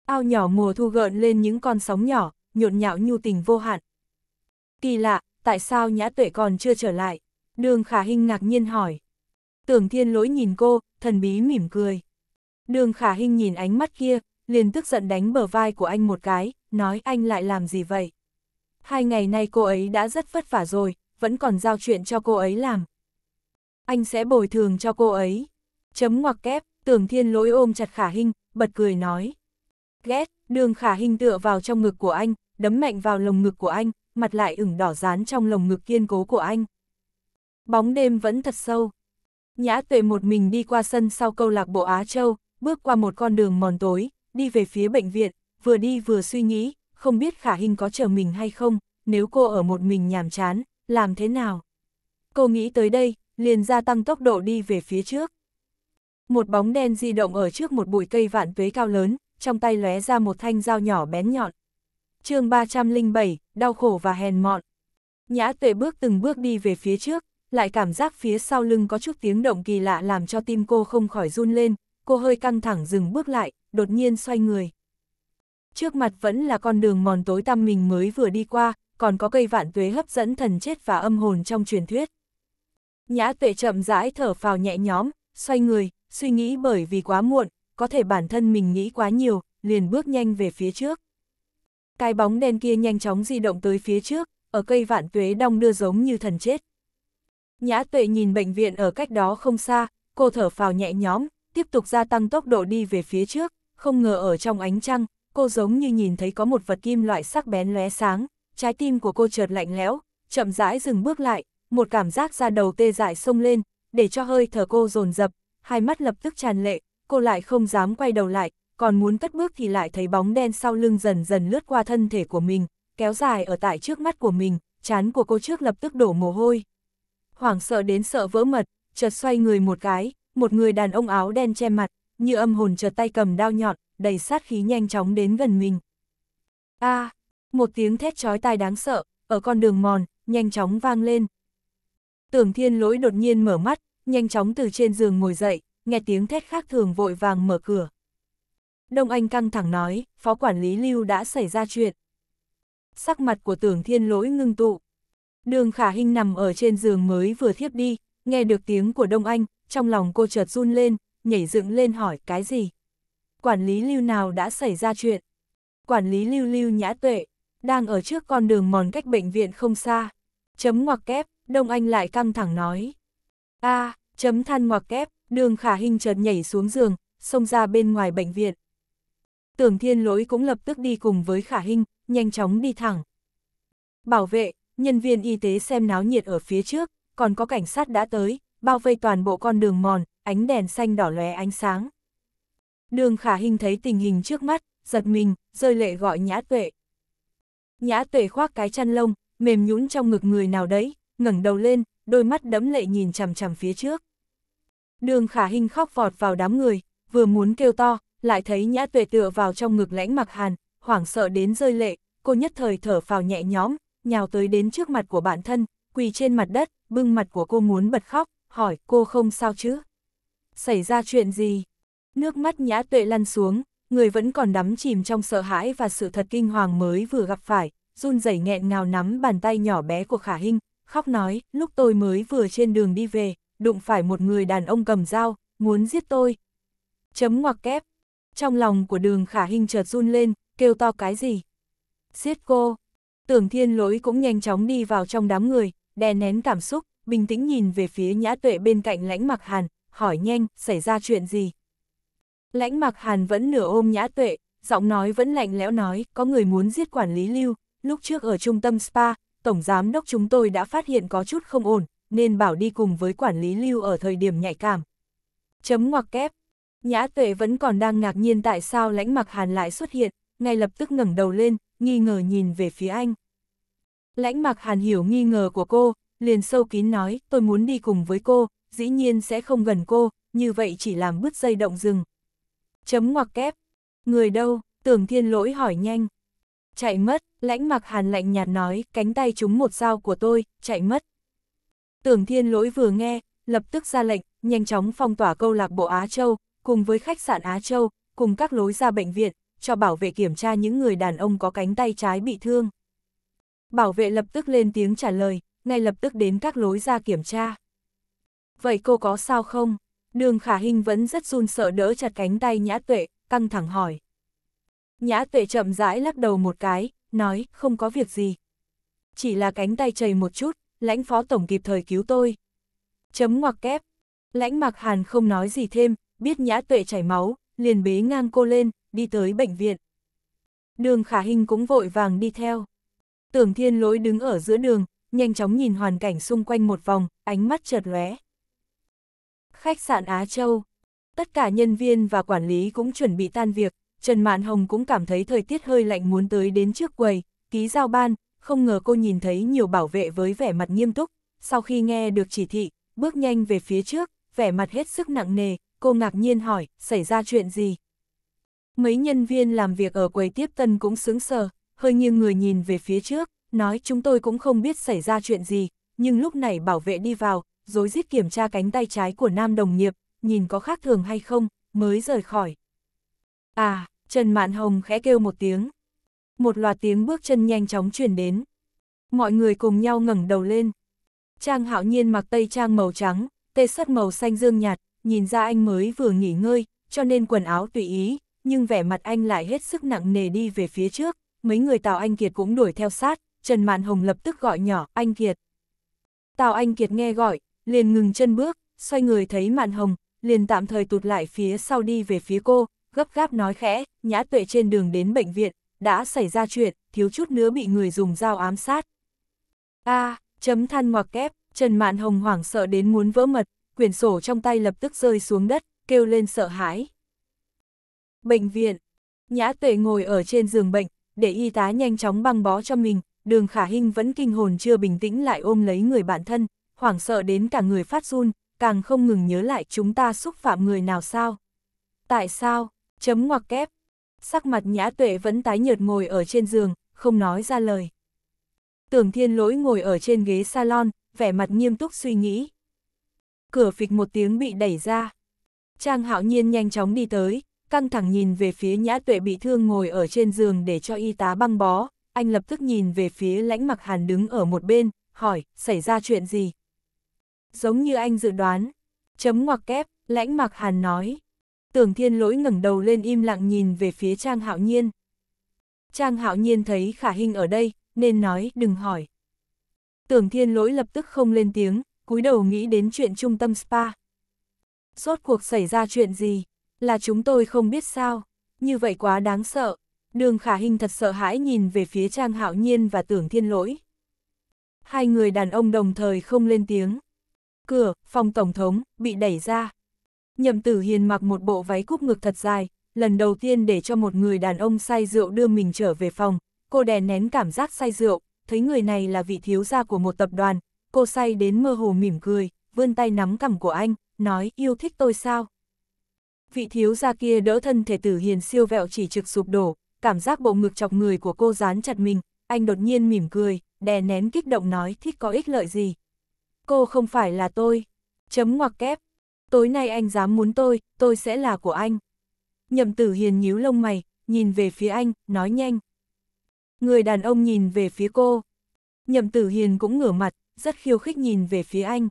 Ao nhỏ mùa thu gợn lên những con sóng nhỏ, nhộn nhạo nhu tình vô hạn. Kỳ lạ, tại sao nhã tuệ còn chưa trở lại? Đường khả hình ngạc nhiên hỏi. Tưởng thiên lỗi nhìn cô, thần bí mỉm cười. Đường khả hình nhìn ánh mắt kia, liền tức giận đánh bờ vai của anh một cái, nói anh lại làm gì vậy? Hai ngày nay cô ấy đã rất vất vả rồi, vẫn còn giao chuyện cho cô ấy làm. Anh sẽ bồi thường cho cô ấy. Chấm ngoặc kép, tưởng thiên lỗi ôm chặt khả hình, bật cười nói. Ghét, đường khả hình tựa vào trong ngực của anh, đấm mạnh vào lồng ngực của anh, mặt lại ửng đỏ dán trong lồng ngực kiên cố của anh. Bóng đêm vẫn thật sâu. Nhã tuệ một mình đi qua sân sau câu lạc bộ Á Châu, bước qua một con đường mòn tối, đi về phía bệnh viện, vừa đi vừa suy nghĩ, không biết khả hình có chờ mình hay không, nếu cô ở một mình nhàm chán, làm thế nào? Cô nghĩ tới đây, liền gia tăng tốc độ đi về phía trước. Một bóng đen di động ở trước một bụi cây vạn tuế cao lớn, trong tay lóe ra một thanh dao nhỏ bén nhọn. chương 307, đau khổ và hèn mọn. Nhã tuệ bước từng bước đi về phía trước, lại cảm giác phía sau lưng có chút tiếng động kỳ lạ làm cho tim cô không khỏi run lên, cô hơi căng thẳng dừng bước lại, đột nhiên xoay người. Trước mặt vẫn là con đường mòn tối tăm mình mới vừa đi qua, còn có cây vạn tuế hấp dẫn thần chết và âm hồn trong truyền thuyết. Nhã tuệ chậm rãi thở phào nhẹ nhõm, xoay người, suy nghĩ bởi vì quá muộn, có thể bản thân mình nghĩ quá nhiều, liền bước nhanh về phía trước. Cái bóng đen kia nhanh chóng di động tới phía trước, ở cây vạn tuế đong đưa giống như thần chết. Nhã tuệ nhìn bệnh viện ở cách đó không xa, cô thở phào nhẹ nhõm, tiếp tục gia tăng tốc độ đi về phía trước, không ngờ ở trong ánh trăng, cô giống như nhìn thấy có một vật kim loại sắc bén lóe sáng, trái tim của cô chợt lạnh lẽo, chậm rãi dừng bước lại, một cảm giác ra đầu tê dại sông lên, để cho hơi thở cô dồn dập, hai mắt lập tức tràn lệ, cô lại không dám quay đầu lại, còn muốn cất bước thì lại thấy bóng đen sau lưng dần dần lướt qua thân thể của mình, kéo dài ở tại trước mắt của mình, chán của cô trước lập tức đổ mồ hôi hoảng sợ đến sợ vỡ mật, chợt xoay người một cái, một người đàn ông áo đen che mặt, như âm hồn chợt tay cầm đao nhọn, đầy sát khí nhanh chóng đến gần mình. A, à, một tiếng thét chói tai đáng sợ, ở con đường mòn, nhanh chóng vang lên. Tưởng Thiên Lỗi đột nhiên mở mắt, nhanh chóng từ trên giường ngồi dậy, nghe tiếng thét khác thường vội vàng mở cửa. Đông Anh căng thẳng nói, phó quản lý Lưu đã xảy ra chuyện. Sắc mặt của Tưởng Thiên Lỗi ngưng tụ, Đường khả hình nằm ở trên giường mới vừa thiếp đi, nghe được tiếng của Đông Anh, trong lòng cô chợt run lên, nhảy dựng lên hỏi cái gì. Quản lý lưu nào đã xảy ra chuyện? Quản lý lưu lưu nhã tuệ, đang ở trước con đường mòn cách bệnh viện không xa. Chấm ngoặc kép, Đông Anh lại căng thẳng nói. a à, chấm than ngoặc kép, đường khả hình chợt nhảy xuống giường, xông ra bên ngoài bệnh viện. Tưởng thiên lỗi cũng lập tức đi cùng với khả hình, nhanh chóng đi thẳng. Bảo vệ, nhân viên y tế xem náo nhiệt ở phía trước, còn có cảnh sát đã tới, bao vây toàn bộ con đường mòn, ánh đèn xanh đỏ lóe ánh sáng. Đường khả hình thấy tình hình trước mắt, giật mình, rơi lệ gọi nhã tuệ. Nhã tuệ khoác cái chăn lông, mềm nhũn trong ngực người nào đấy, ngẩng đầu lên, đôi mắt đẫm lệ nhìn chằm chằm phía trước. Đường khả hình khóc vọt vào đám người, vừa muốn kêu to, lại thấy nhã tuệ tựa vào trong ngực lãnh mặc hàn, hoảng sợ đến rơi lệ, cô nhất thời thở phào nhẹ nhõm, nhào tới đến trước mặt của bản thân, quỳ trên mặt đất, bưng mặt của cô muốn bật khóc, hỏi cô không sao chứ? Xảy ra chuyện gì? Nước mắt nhã tuệ lăn xuống, người vẫn còn đắm chìm trong sợ hãi và sự thật kinh hoàng mới vừa gặp phải, run rẩy nghẹn ngào nắm bàn tay nhỏ bé của khả hình, khóc nói, lúc tôi mới vừa trên đường đi về, đụng phải một người đàn ông cầm dao, muốn giết tôi. Chấm ngoặc kép. Trong lòng của đường khả hình chợt run lên, kêu to cái gì? Giết cô, Tưởng thiên lỗi cũng nhanh chóng đi vào trong đám người, đè nén cảm xúc, bình tĩnh nhìn về phía nhã tuệ bên cạnh lãnh mặc hàn, hỏi nhanh, xảy ra chuyện gì? Lãnh mặc hàn vẫn nửa ôm nhã tuệ, giọng nói vẫn lạnh lẽo nói, có người muốn giết quản lý lưu, lúc trước ở trung tâm spa, tổng giám đốc chúng tôi đã phát hiện có chút không ổn, nên bảo đi cùng với quản lý lưu ở thời điểm nhạy cảm. Chấm ngoặc kép. Nhã tuệ vẫn còn đang ngạc nhiên tại sao lãnh mặc hàn lại xuất hiện, ngay lập tức ngẩng đầu lên, nghi ngờ nhìn về phía anh. Lãnh mặc hàn hiểu nghi ngờ của cô, liền sâu kín nói, tôi muốn đi cùng với cô, dĩ nhiên sẽ không gần cô, như vậy chỉ làm bứt dây động rừng. Chấm ngoặc kép. Người đâu, tưởng thiên lỗi hỏi nhanh. Chạy mất, lãnh mặc hàn lạnh nhạt nói, cánh tay trúng một dao của tôi, chạy mất. Tưởng thiên lỗi vừa nghe, lập tức ra lệnh, nhanh chóng phong tỏa câu lạc bộ Á Châu, cùng với khách sạn Á Châu, cùng các lối ra bệnh viện, cho bảo vệ kiểm tra những người đàn ông có cánh tay trái bị thương. Bảo vệ lập tức lên tiếng trả lời, ngay lập tức đến các lối ra kiểm tra. Vậy cô có sao không? Đường khả Hinh vẫn rất run sợ đỡ chặt cánh tay nhã tuệ, căng thẳng hỏi. Nhã tuệ chậm rãi lắc đầu một cái, nói không có việc gì. Chỉ là cánh tay chảy một chút, lãnh phó tổng kịp thời cứu tôi. Chấm ngoặc kép. Lãnh mặc hàn không nói gì thêm, biết nhã tuệ chảy máu, liền bế ngang cô lên, đi tới bệnh viện. Đường khả Hinh cũng vội vàng đi theo. Tưởng thiên lỗi đứng ở giữa đường, nhanh chóng nhìn hoàn cảnh xung quanh một vòng, ánh mắt chợt lóe. Khách sạn Á Châu. Tất cả nhân viên và quản lý cũng chuẩn bị tan việc, Trần Mạn Hồng cũng cảm thấy thời tiết hơi lạnh muốn tới đến trước quầy, ký giao ban, không ngờ cô nhìn thấy nhiều bảo vệ với vẻ mặt nghiêm túc, sau khi nghe được chỉ thị, bước nhanh về phía trước, vẻ mặt hết sức nặng nề, cô ngạc nhiên hỏi, xảy ra chuyện gì? Mấy nhân viên làm việc ở quầy tiếp tân cũng sướng sờ, hơi nghiêng người nhìn về phía trước, nói chúng tôi cũng không biết xảy ra chuyện gì, nhưng lúc này bảo vệ đi vào, dối rít kiểm tra cánh tay trái của nam đồng nghiệp, nhìn có khác thường hay không, mới rời khỏi. À, Trần Mạn Hồng khẽ kêu một tiếng. Một loạt tiếng bước chân nhanh chóng truyền đến. Mọi người cùng nhau ngẩng đầu lên. Trang hạo nhiên mặc tây trang màu trắng, tê sắt màu xanh dương nhạt, nhìn ra anh mới vừa nghỉ ngơi, cho nên quần áo tùy ý, nhưng vẻ mặt anh lại hết sức nặng nề đi về phía trước, mấy người Tào Anh Kiệt cũng đuổi theo sát, Trần Mạn Hồng lập tức gọi nhỏ, anh Kiệt. Tào Anh Kiệt nghe gọi, liền ngừng chân bước, xoay người thấy Mạn Hồng, liền tạm thời tụt lại phía sau đi về phía cô, gấp gáp nói khẽ, nhã tuệ trên đường đến bệnh viện, đã xảy ra chuyện, thiếu chút nữa bị người dùng dao ám sát. A, à, chấm than ngoặc kép, Trần Mạn Hồng hoảng sợ đến muốn vỡ mật, quyển sổ trong tay lập tức rơi xuống đất, kêu lên sợ hãi. Bệnh viện. Nhã tuệ ngồi ở trên giường bệnh, để y tá nhanh chóng băng bó cho mình, đường khả hinh vẫn kinh hồn chưa bình tĩnh lại ôm lấy người bạn thân, hoảng sợ đến cả người phát run, càng không ngừng nhớ lại chúng ta xúc phạm người nào sao. Tại sao? Chấm ngoặc kép. Sắc mặt nhã tuệ vẫn tái nhợt ngồi ở trên giường, không nói ra lời. Tưởng thiên lỗi ngồi ở trên ghế salon, vẻ mặt nghiêm túc suy nghĩ. Cửa phịch một tiếng bị đẩy ra. Trang hạo nhiên nhanh chóng đi tới, căng thẳng nhìn về phía nhã tuệ bị thương ngồi ở trên giường để cho y tá băng bó, anh lập tức nhìn về phía lãnh mặc hàn đứng ở một bên, hỏi, xảy ra chuyện gì? Giống như anh dự đoán, chấm ngoặc kép, lãnh mặc hàn nói. Tưởng thiên lỗi ngẩng đầu lên im lặng nhìn về phía Trang Hạo Nhiên. Trang Hạo Nhiên thấy khả hình ở đây, nên nói, đừng hỏi. Tưởng thiên lỗi lập tức không lên tiếng, cúi đầu nghĩ đến chuyện trung tâm spa. Rốt cuộc xảy ra chuyện gì? Là chúng tôi không biết sao, như vậy quá đáng sợ. Đường khả hình thật sợ hãi nhìn về phía Trang Hạo Nhiên và Tưởng Thiên Lỗi. Hai người đàn ông đồng thời không lên tiếng. Cửa, phòng Tổng thống, bị đẩy ra. Nhậm tử hiền mặc một bộ váy cúp ngực thật dài, lần đầu tiên để cho một người đàn ông say rượu đưa mình trở về phòng. Cô đè nén cảm giác say rượu, thấy người này là vị thiếu gia của một tập đoàn. Cô say đến mơ hồ mỉm cười, vươn tay nắm cằm của anh, nói yêu thích tôi sao? vị thiếu gia kia đỡ thân thể tử hiền siêu vẹo chỉ trực sụp đổ, cảm giác bộ ngực chọc người của cô dán chặt mình, anh đột nhiên mỉm cười, đè nén kích động nói thích có ích lợi gì. Cô không phải là tôi. Chấm ngoặc kép. Tối nay anh dám muốn tôi, tôi sẽ là của anh. Nhậm tử hiền nhíu lông mày, nhìn về phía anh, nói nhanh. Người đàn ông nhìn về phía cô. Nhậm tử hiền cũng ngửa mặt, rất khiêu khích nhìn về phía anh.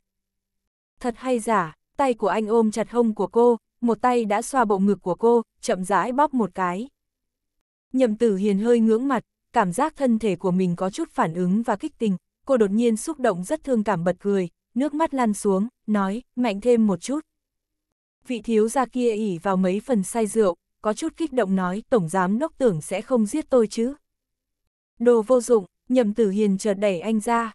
Thật hay giả, tay của anh ôm chặt hông của cô, một tay đã xoa bộ ngực của cô, chậm rãi bóp một cái. Nhậm tử hiền hơi ngưỡng mặt, cảm giác thân thể của mình có chút phản ứng và kích tình, cô đột nhiên xúc động rất thương cảm bật cười, nước mắt lăn xuống, nói, mạnh thêm một chút. Vị thiếu gia kia ỉ vào mấy phần say rượu, có chút kích động nói tổng giám đốc tưởng sẽ không giết tôi chứ. Đồ vô dụng, nhậm tử hiền chợt đẩy anh ra.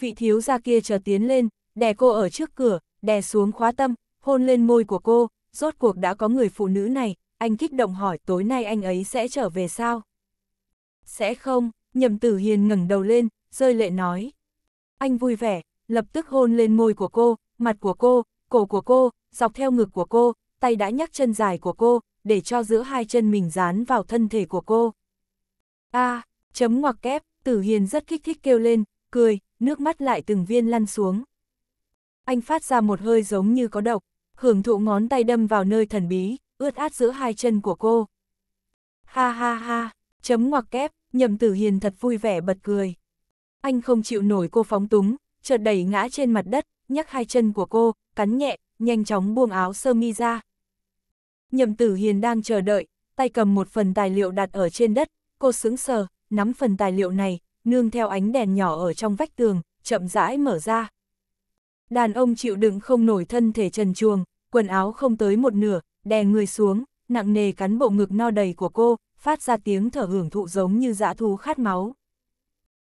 Vị thiếu gia kia chợt tiến lên, đè cô ở trước cửa, đè xuống khóa tâm, hôn lên môi của cô, rốt cuộc đã có người phụ nữ này, anh kích động hỏi tối nay anh ấy sẽ trở về sao? Sẽ không, nhầm tử hiền ngẩng đầu lên, rơi lệ nói. Anh vui vẻ, lập tức hôn lên môi của cô, mặt của cô, cổ của cô, dọc theo ngực của cô, tay đã nhắc chân dài của cô, để cho giữa hai chân mình dán vào thân thể của cô. A, à, chấm ngoặc kép, tử hiền rất kích thích kêu lên, cười, nước mắt lại từng viên lăn xuống. Anh phát ra một hơi giống như có độc, hưởng thụ ngón tay đâm vào nơi thần bí, ướt át giữa hai chân của cô. Ha ha ha, chấm ngoặc kép, nhậm tử hiền thật vui vẻ bật cười. Anh không chịu nổi cô phóng túng, chợt đẩy ngã trên mặt đất, nhắc hai chân của cô, cắn nhẹ, nhanh chóng buông áo sơ mi ra. Nhậm tử hiền đang chờ đợi, tay cầm một phần tài liệu đặt ở trên đất, cô sững sờ, nắm phần tài liệu này, nương theo ánh đèn nhỏ ở trong vách tường, chậm rãi mở ra. Đàn ông chịu đựng không nổi thân thể trần chuồng, quần áo không tới một nửa, đè người xuống, nặng nề cắn bộ ngực no đầy của cô, phát ra tiếng thở hưởng thụ giống như dã thú khát máu.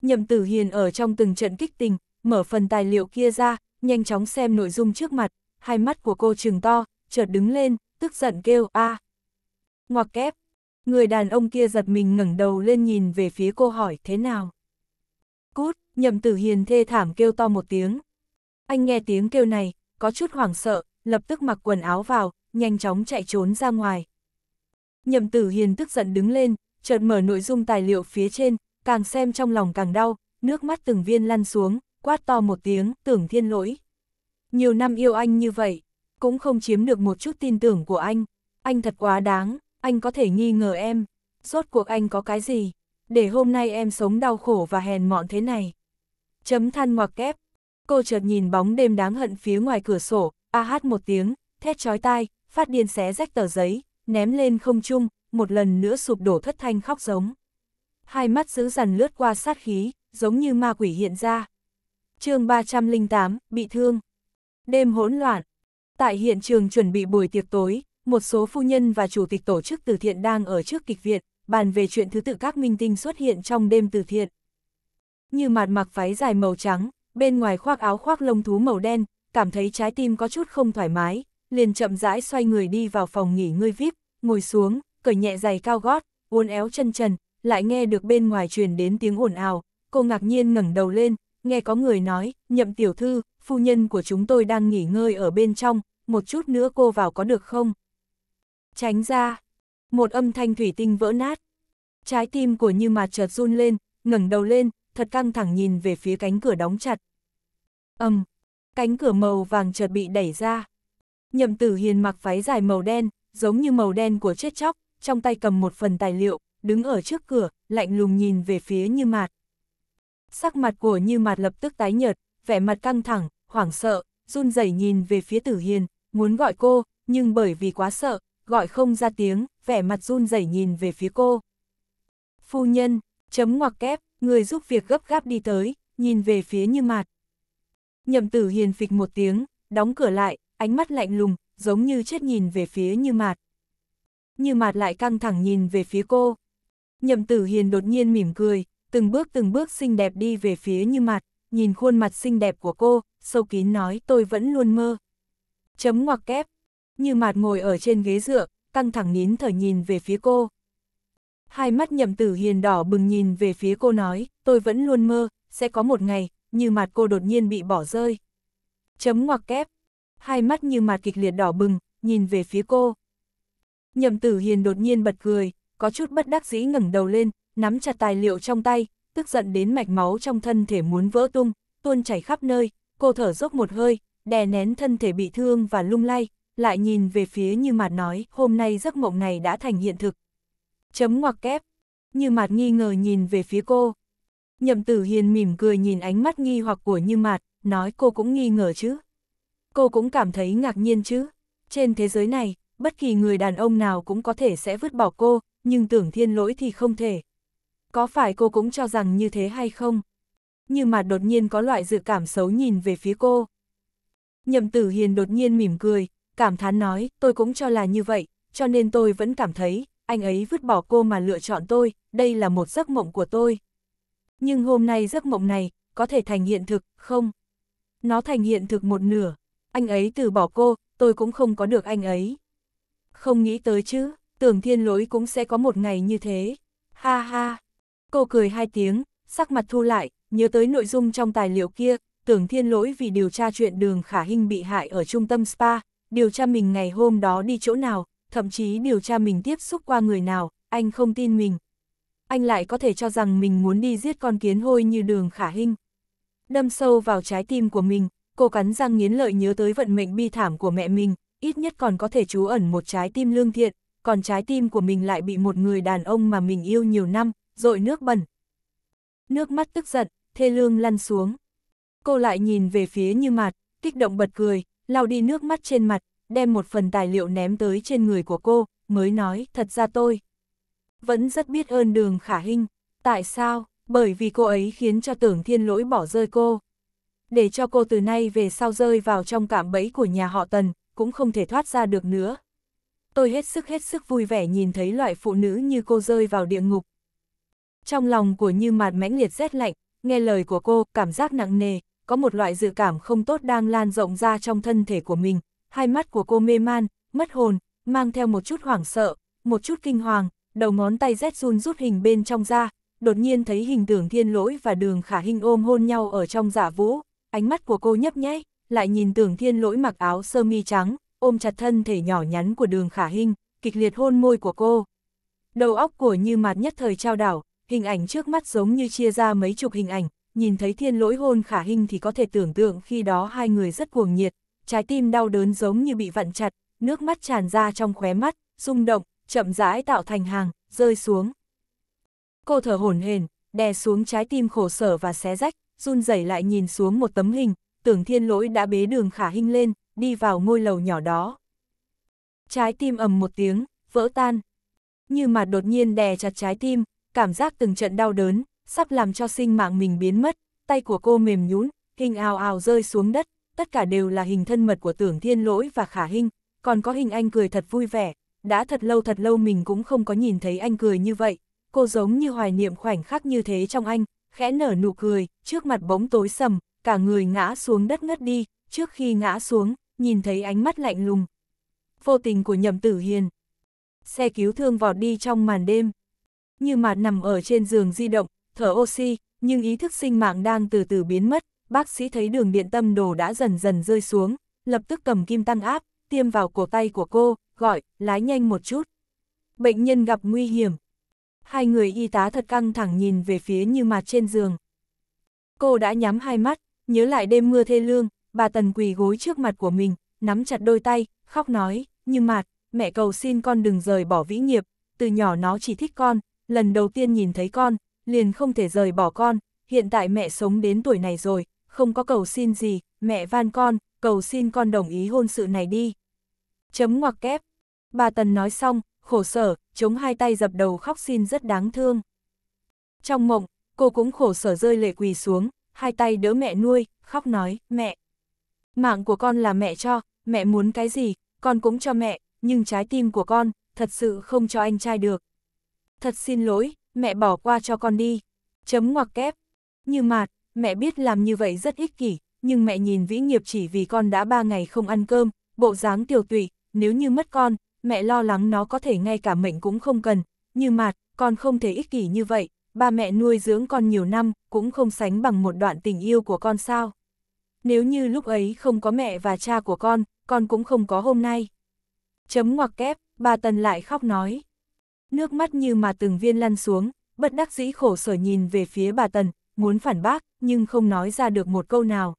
Nhậm Tử Hiền ở trong từng trận kích tình, mở phần tài liệu kia ra, nhanh chóng xem nội dung trước mặt, hai mắt của cô trừng to, chợt đứng lên, tức giận kêu a. À. Ngoặc kép. Người đàn ông kia giật mình ngẩng đầu lên nhìn về phía cô hỏi thế nào. Cút, Nhậm Tử Hiền thê thảm kêu to một tiếng. Anh nghe tiếng kêu này, có chút hoảng sợ, lập tức mặc quần áo vào, nhanh chóng chạy trốn ra ngoài. Nhậm tử hiền tức giận đứng lên, chợt mở nội dung tài liệu phía trên, càng xem trong lòng càng đau, nước mắt từng viên lăn xuống, quát to một tiếng, tưởng thiên lỗi. Nhiều năm yêu anh như vậy, cũng không chiếm được một chút tin tưởng của anh. Anh thật quá đáng, anh có thể nghi ngờ em. Rốt cuộc anh có cái gì, để hôm nay em sống đau khổ và hèn mọn thế này. Chấm than ngoặc kép. Cô chợt nhìn bóng đêm đáng hận phía ngoài cửa sổ, a hát một tiếng, thét chói tai, phát điên xé rách tờ giấy, ném lên không trung, một lần nữa sụp đổ thất thanh khóc giống. Hai mắt giữ dằn lướt qua sát khí, giống như ma quỷ hiện ra. chương 308, bị thương. Đêm hỗn loạn. Tại hiện trường chuẩn bị buổi tiệc tối, một số phu nhân và chủ tịch tổ chức từ thiện đang ở trước kịch viện, bàn về chuyện thứ tự các minh tinh xuất hiện trong đêm từ thiện. Như mặt mặc váy dài màu trắng, bên ngoài khoác áo khoác lông thú màu đen, cảm thấy trái tim có chút không thoải mái, liền chậm rãi xoay người đi vào phòng nghỉ ngơi VIP, ngồi xuống, cởi nhẹ giày cao gót, uốn éo chân trần, lại nghe được bên ngoài truyền đến tiếng ồn ào, cô ngạc nhiên ngẩng đầu lên, nghe có người nói, nhậm tiểu thư, phu nhân của chúng tôi đang nghỉ ngơi ở bên trong, một chút nữa cô vào có được không? Tránh ra, một âm thanh thủy tinh vỡ nát, trái tim của như mặt chợt run lên, ngẩng đầu lên, thật căng thẳng nhìn về phía cánh cửa đóng chặt. Âm, um, cánh cửa màu vàng chợt bị đẩy ra. Nhậm tử hiền mặc váy dài màu đen, giống như màu đen của chết chóc, trong tay cầm một phần tài liệu, đứng ở trước cửa, lạnh lùng nhìn về phía như mạt. Sắc mặt của như mạt lập tức tái nhợt, vẻ mặt căng thẳng, hoảng sợ, run rẩy nhìn về phía tử hiền, muốn gọi cô, nhưng bởi vì quá sợ, gọi không ra tiếng, vẻ mặt run rẩy nhìn về phía cô. Phu nhân, chấm ngoặc kép, người giúp việc gấp gáp đi tới, nhìn về phía như mạt. Nhậm tử hiền phịch một tiếng, đóng cửa lại, ánh mắt lạnh lùng, giống như chết nhìn về phía như mạt. Như mạt lại căng thẳng nhìn về phía cô. Nhậm tử hiền đột nhiên mỉm cười, từng bước từng bước xinh đẹp đi về phía như mạt, nhìn khuôn mặt xinh đẹp của cô, sâu kín nói tôi vẫn luôn mơ. Chấm ngoặc kép, như mạt ngồi ở trên ghế dựa, căng thẳng nín thở nhìn về phía cô. Hai mắt nhậm tử hiền đỏ bừng nhìn về phía cô nói, tôi vẫn luôn mơ, sẽ có một ngày, như mặt cô đột nhiên bị bỏ rơi. Chấm ngoặc kép, hai mắt như mặt kịch liệt đỏ bừng, nhìn về phía cô. Nhậm tử hiền đột nhiên bật cười, có chút bất đắc dĩ ngẩng đầu lên, nắm chặt tài liệu trong tay, tức giận đến mạch máu trong thân thể muốn vỡ tung, tuôn chảy khắp nơi, cô thở dốc một hơi, đè nén thân thể bị thương và lung lay, lại nhìn về phía như mặt nói, hôm nay giấc mộng này đã thành hiện thực. Chấm ngoặc kép, như mặt nghi ngờ nhìn về phía cô. Nhậm tử hiền mỉm cười nhìn ánh mắt nghi hoặc của như mạt, nói cô cũng nghi ngờ chứ. Cô cũng cảm thấy ngạc nhiên chứ. Trên thế giới này, bất kỳ người đàn ông nào cũng có thể sẽ vứt bỏ cô, nhưng tưởng thiên lỗi thì không thể. Có phải cô cũng cho rằng như thế hay không? Như mạt đột nhiên có loại dự cảm xấu nhìn về phía cô. Nhậm tử hiền đột nhiên mỉm cười, cảm thán nói, tôi cũng cho là như vậy, cho nên tôi vẫn cảm thấy, anh ấy vứt bỏ cô mà lựa chọn tôi, đây là một giấc mộng của tôi. Nhưng hôm nay giấc mộng này, có thể thành hiện thực, không? Nó thành hiện thực một nửa. Anh ấy từ bỏ cô, tôi cũng không có được anh ấy. Không nghĩ tới chứ, tưởng thiên lỗi cũng sẽ có một ngày như thế. Ha ha. Cô cười hai tiếng, sắc mặt thu lại, nhớ tới nội dung trong tài liệu kia, tưởng thiên lỗi vì điều tra chuyện đường khả hình bị hại ở trung tâm spa, điều tra mình ngày hôm đó đi chỗ nào, thậm chí điều tra mình tiếp xúc qua người nào, anh không tin mình, anh lại có thể cho rằng mình muốn đi giết con kiến hôi như đường khả hinh. Đâm sâu vào trái tim của mình, cô cắn răng nghiến lợi nhớ tới vận mệnh bi thảm của mẹ mình, ít nhất còn có thể trú ẩn một trái tim lương thiện, còn trái tim của mình lại bị một người đàn ông mà mình yêu nhiều năm, dội nước bẩn. Nước mắt tức giận, thê lương lăn xuống. Cô lại nhìn về phía như mạt, kích động bật cười, lau đi nước mắt trên mặt, đem một phần tài liệu ném tới trên người của cô, mới nói, thật ra tôi vẫn rất biết ơn đường khả hình. Tại sao? Bởi vì cô ấy khiến cho tưởng thiên lỗi bỏ rơi cô. Để cho cô từ nay về sau rơi vào trong cạm bẫy của nhà họ Tần, cũng không thể thoát ra được nữa. Tôi hết sức hết sức vui vẻ nhìn thấy loại phụ nữ như cô rơi vào địa ngục. Trong lòng của Như Mạt mãnh liệt rét lạnh, nghe lời của cô, cảm giác nặng nề, có một loại dự cảm không tốt đang lan rộng ra trong thân thể của mình. Hai mắt của cô mê man, mất hồn, mang theo một chút hoảng sợ, một chút kinh hoàng, đầu ngón tay rét run rút hình bên trong ra, đột nhiên thấy hình tưởng thiên lỗi và đường khả hình ôm hôn nhau ở trong giả dạ vũ, ánh mắt của cô nhấp nháy, lại nhìn tưởng thiên lỗi mặc áo sơ mi trắng, ôm chặt thân thể nhỏ nhắn của đường khả hình, kịch liệt hôn môi của cô. Đầu óc của như mạt nhất thời trao đảo, hình ảnh trước mắt giống như chia ra mấy chục hình ảnh, nhìn thấy thiên lỗi hôn khả hình thì có thể tưởng tượng khi đó hai người rất cuồng nhiệt, trái tim đau đớn giống như bị vặn chặt, nước mắt tràn ra trong khóe mắt, rung động, chậm rãi tạo thành hàng, rơi xuống. Cô thở hổn hển, đè xuống trái tim khổ sở và xé rách, run rẩy lại nhìn xuống một tấm hình, tưởng thiên lỗi đã bế đường khả hình lên, đi vào ngôi lầu nhỏ đó. Trái tim ầm một tiếng, vỡ tan. Như mà đột nhiên đè chặt trái tim, cảm giác từng trận đau đớn, sắp làm cho sinh mạng mình biến mất, tay của cô mềm nhún, hình ào ào rơi xuống đất, tất cả đều là hình thân mật của tưởng thiên lỗi và khả hình còn có hình anh cười thật vui vẻ, đã thật lâu thật lâu mình cũng không có nhìn thấy anh cười như vậy, cô giống như hoài niệm khoảnh khắc như thế trong anh, khẽ nở nụ cười, trước mặt bóng tối sầm, cả người ngã xuống đất ngất đi, trước khi ngã xuống, nhìn thấy ánh mắt lạnh lùng. Vô tình của nhậm tử hiền. Xe cứu thương vọt đi trong màn đêm. Như mạt nằm ở trên giường di động, thở oxy, nhưng ý thức sinh mạng đang từ từ biến mất, bác sĩ thấy đường điện tâm đồ đã dần dần rơi xuống, lập tức cầm kim tăng áp, tiêm vào cổ tay của cô, gọi, lái nhanh một chút. Bệnh nhân gặp nguy hiểm. Hai người y tá thật căng thẳng nhìn về phía như mặt trên giường. Cô đã nhắm hai mắt, nhớ lại đêm mưa thê lương, bà Tần quỳ gối trước mặt của mình, nắm chặt đôi tay, khóc nói, như mặt, mẹ cầu xin con đừng rời bỏ vĩ nghiệp, từ nhỏ nó chỉ thích con, lần đầu tiên nhìn thấy con, liền không thể rời bỏ con, hiện tại mẹ sống đến tuổi này rồi, không có cầu xin gì, mẹ van con, cầu xin con đồng ý hôn sự này đi chấm ngoặc kép. Bà Tần nói xong, khổ sở, chống hai tay dập đầu khóc xin rất đáng thương. Trong mộng, cô cũng khổ sở rơi lệ quỳ xuống, hai tay đỡ mẹ nuôi, khóc nói, mẹ. Mạng của con là mẹ cho, mẹ muốn cái gì, con cũng cho mẹ, nhưng trái tim của con, thật sự không cho anh trai được. Thật xin lỗi, mẹ bỏ qua cho con đi. Chấm ngoặc kép. Như mạt, mẹ biết làm như vậy rất ích kỷ, nhưng mẹ nhìn vĩ nghiệp chỉ vì con đã ba ngày không ăn cơm, bộ dáng tiểu tụy, nếu như mất con, mẹ lo lắng nó có thể ngay cả mệnh cũng không cần, như mạt, con không thể ích kỷ như vậy, ba mẹ nuôi dưỡng con nhiều năm, cũng không sánh bằng một đoạn tình yêu của con sao. Nếu như lúc ấy không có mẹ và cha của con, con cũng không có hôm nay. Chấm ngoặc kép, bà Tần lại khóc nói. Nước mắt như mà từng viên lăn xuống, bất đắc dĩ khổ sở nhìn về phía bà Tần, muốn phản bác, nhưng không nói ra được một câu nào.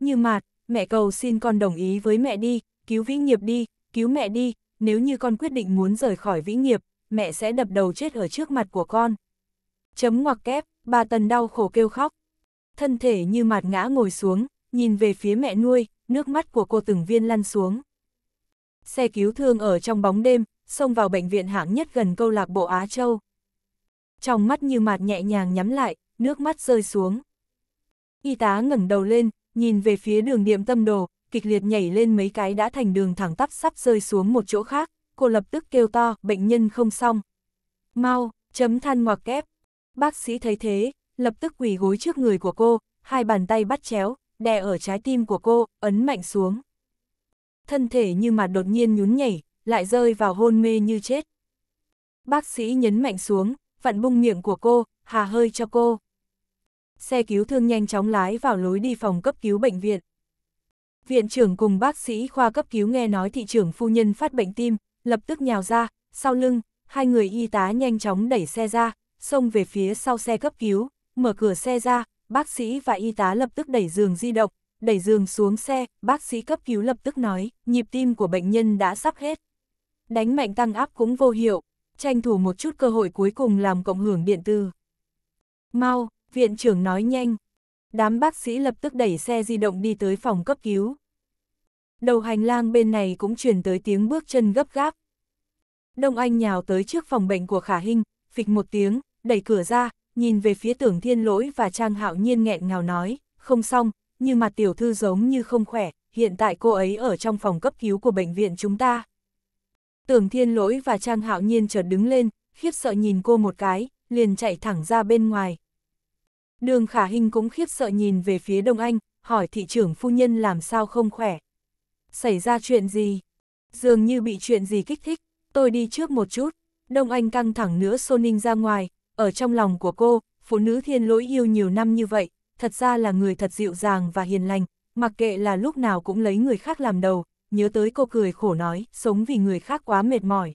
Như mạt, mẹ cầu xin con đồng ý với mẹ đi, cứu vĩ nghiệp đi, cứu mẹ đi, nếu như con quyết định muốn rời khỏi vĩ nghiệp, mẹ sẽ đập đầu chết ở trước mặt của con. Chấm ngoặc kép, bà Tần đau khổ kêu khóc. Thân thể như mạt ngã ngồi xuống, nhìn về phía mẹ nuôi, nước mắt của cô từng viên lăn xuống. Xe cứu thương ở trong bóng đêm, xông vào bệnh viện hạng nhất gần câu lạc bộ Á Châu. Trong mắt như mạt nhẹ nhàng nhắm lại, nước mắt rơi xuống. Y tá ngẩng đầu lên, nhìn về phía đường niệm tâm đồ, kịch liệt nhảy lên mấy cái đã thành đường thẳng tắp sắp rơi xuống một chỗ khác, cô lập tức kêu to, bệnh nhân không xong. Mau, chấm than ngoặc kép. Bác sĩ thấy thế, lập tức quỳ gối trước người của cô, hai bàn tay bắt chéo, đè ở trái tim của cô, ấn mạnh xuống. Thân thể như mà đột nhiên nhún nhảy, lại rơi vào hôn mê như chết. Bác sĩ nhấn mạnh xuống, vặn bung miệng của cô, hà hơi cho cô. Xe cứu thương nhanh chóng lái vào lối đi phòng cấp cứu bệnh viện. Viện trưởng cùng bác sĩ khoa cấp cứu nghe nói thị trưởng phu nhân phát bệnh tim, lập tức nhào ra, sau lưng, hai người y tá nhanh chóng đẩy xe ra, xông về phía sau xe cấp cứu, mở cửa xe ra, bác sĩ và y tá lập tức đẩy giường di động, đẩy giường xuống xe, bác sĩ cấp cứu lập tức nói, nhịp tim của bệnh nhân đã sắp hết. Đánh mạnh tăng áp cũng vô hiệu, tranh thủ một chút cơ hội cuối cùng làm cộng hưởng điện tử. Mau, viện trưởng nói nhanh, Đám bác sĩ lập tức đẩy xe di động đi tới phòng cấp cứu. Đầu hành lang bên này cũng truyền tới tiếng bước chân gấp gáp. Đông Anh nhào tới trước phòng bệnh của Khả Hinh, phịch một tiếng, đẩy cửa ra, nhìn về phía tưởng thiên lỗi và Trang Hạo Nhiên nghẹn ngào nói, không xong, như mặt tiểu thư giống như không khỏe, hiện tại cô ấy ở trong phòng cấp cứu của bệnh viện chúng ta. Tưởng thiên lỗi và Trang Hạo Nhiên chợt đứng lên, khiếp sợ nhìn cô một cái, liền chạy thẳng ra bên ngoài, Đường khả hình cũng khiếp sợ nhìn về phía Đông Anh, hỏi thị trưởng phu nhân làm sao không khỏe. Xảy ra chuyện gì? Dường như bị chuyện gì kích thích, tôi đi trước một chút. Đông Anh căng thẳng nữa Sô Ninh ra ngoài, ở trong lòng của cô, phụ nữ thiên lỗi yêu nhiều năm như vậy, thật ra là người thật dịu dàng và hiền lành, mặc kệ là lúc nào cũng lấy người khác làm đầu, nhớ tới cô cười khổ nói, sống vì người khác quá mệt mỏi.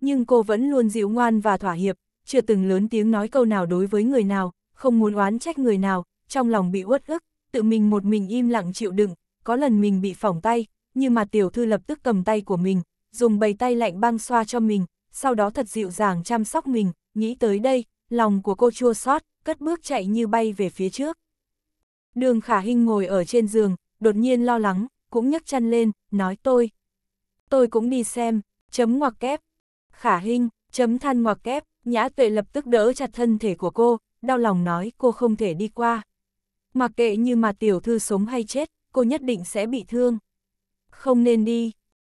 Nhưng cô vẫn luôn dịu ngoan và thỏa hiệp, chưa từng lớn tiếng nói câu nào đối với người nào, không muốn oán trách người nào, trong lòng bị uất ức, tự mình một mình im lặng chịu đựng, có lần mình bị phỏng tay, nhưng mà tiểu thư lập tức cầm tay của mình, dùng bầy tay lạnh băng xoa cho mình, sau đó thật dịu dàng chăm sóc mình, nghĩ tới đây, lòng của cô chua xót, cất bước chạy như bay về phía trước. Đường khả hình ngồi ở trên giường, đột nhiên lo lắng, cũng nhấc chân lên, nói tôi. Tôi cũng đi xem, chấm ngoặc kép. Khả hình, chấm than ngoặc kép, nhã tuệ lập tức đỡ chặt thân thể của cô, đau lòng nói cô không thể đi qua. Mặc kệ như mà tiểu thư sống hay chết, cô nhất định sẽ bị thương. Không nên đi.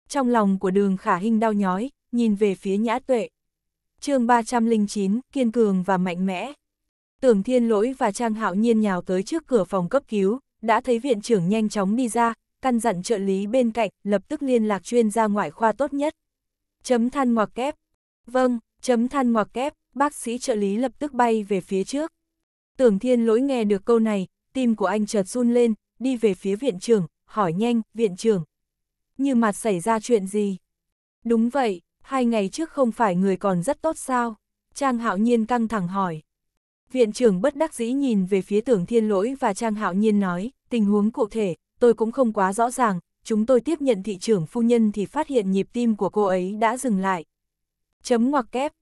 Trong lòng của đường khả hình đau nhói, nhìn về phía nhã tuệ. chương 309, kiên cường và mạnh mẽ. Tưởng thiên lỗi và Trang Hạo Nhiên nhào tới trước cửa phòng cấp cứu, đã thấy viện trưởng nhanh chóng đi ra, căn dặn trợ lý bên cạnh, lập tức liên lạc chuyên gia ngoại khoa tốt nhất. Chấm than ngoặc kép. Vâng, chấm than ngoặc kép bác sĩ trợ lý lập tức bay về phía trước. Tưởng thiên lỗi nghe được câu này, tim của anh chợt run lên, đi về phía viện trưởng, hỏi nhanh, viện trưởng. Như mặt xảy ra chuyện gì? Đúng vậy, hai ngày trước không phải người còn rất tốt sao? Trang hạo nhiên căng thẳng hỏi. Viện trưởng bất đắc dĩ nhìn về phía tưởng thiên lỗi và Trang hạo nhiên nói, tình huống cụ thể, tôi cũng không quá rõ ràng, chúng tôi tiếp nhận thị trưởng phu nhân thì phát hiện nhịp tim của cô ấy đã dừng lại. Chấm ngoặc kép,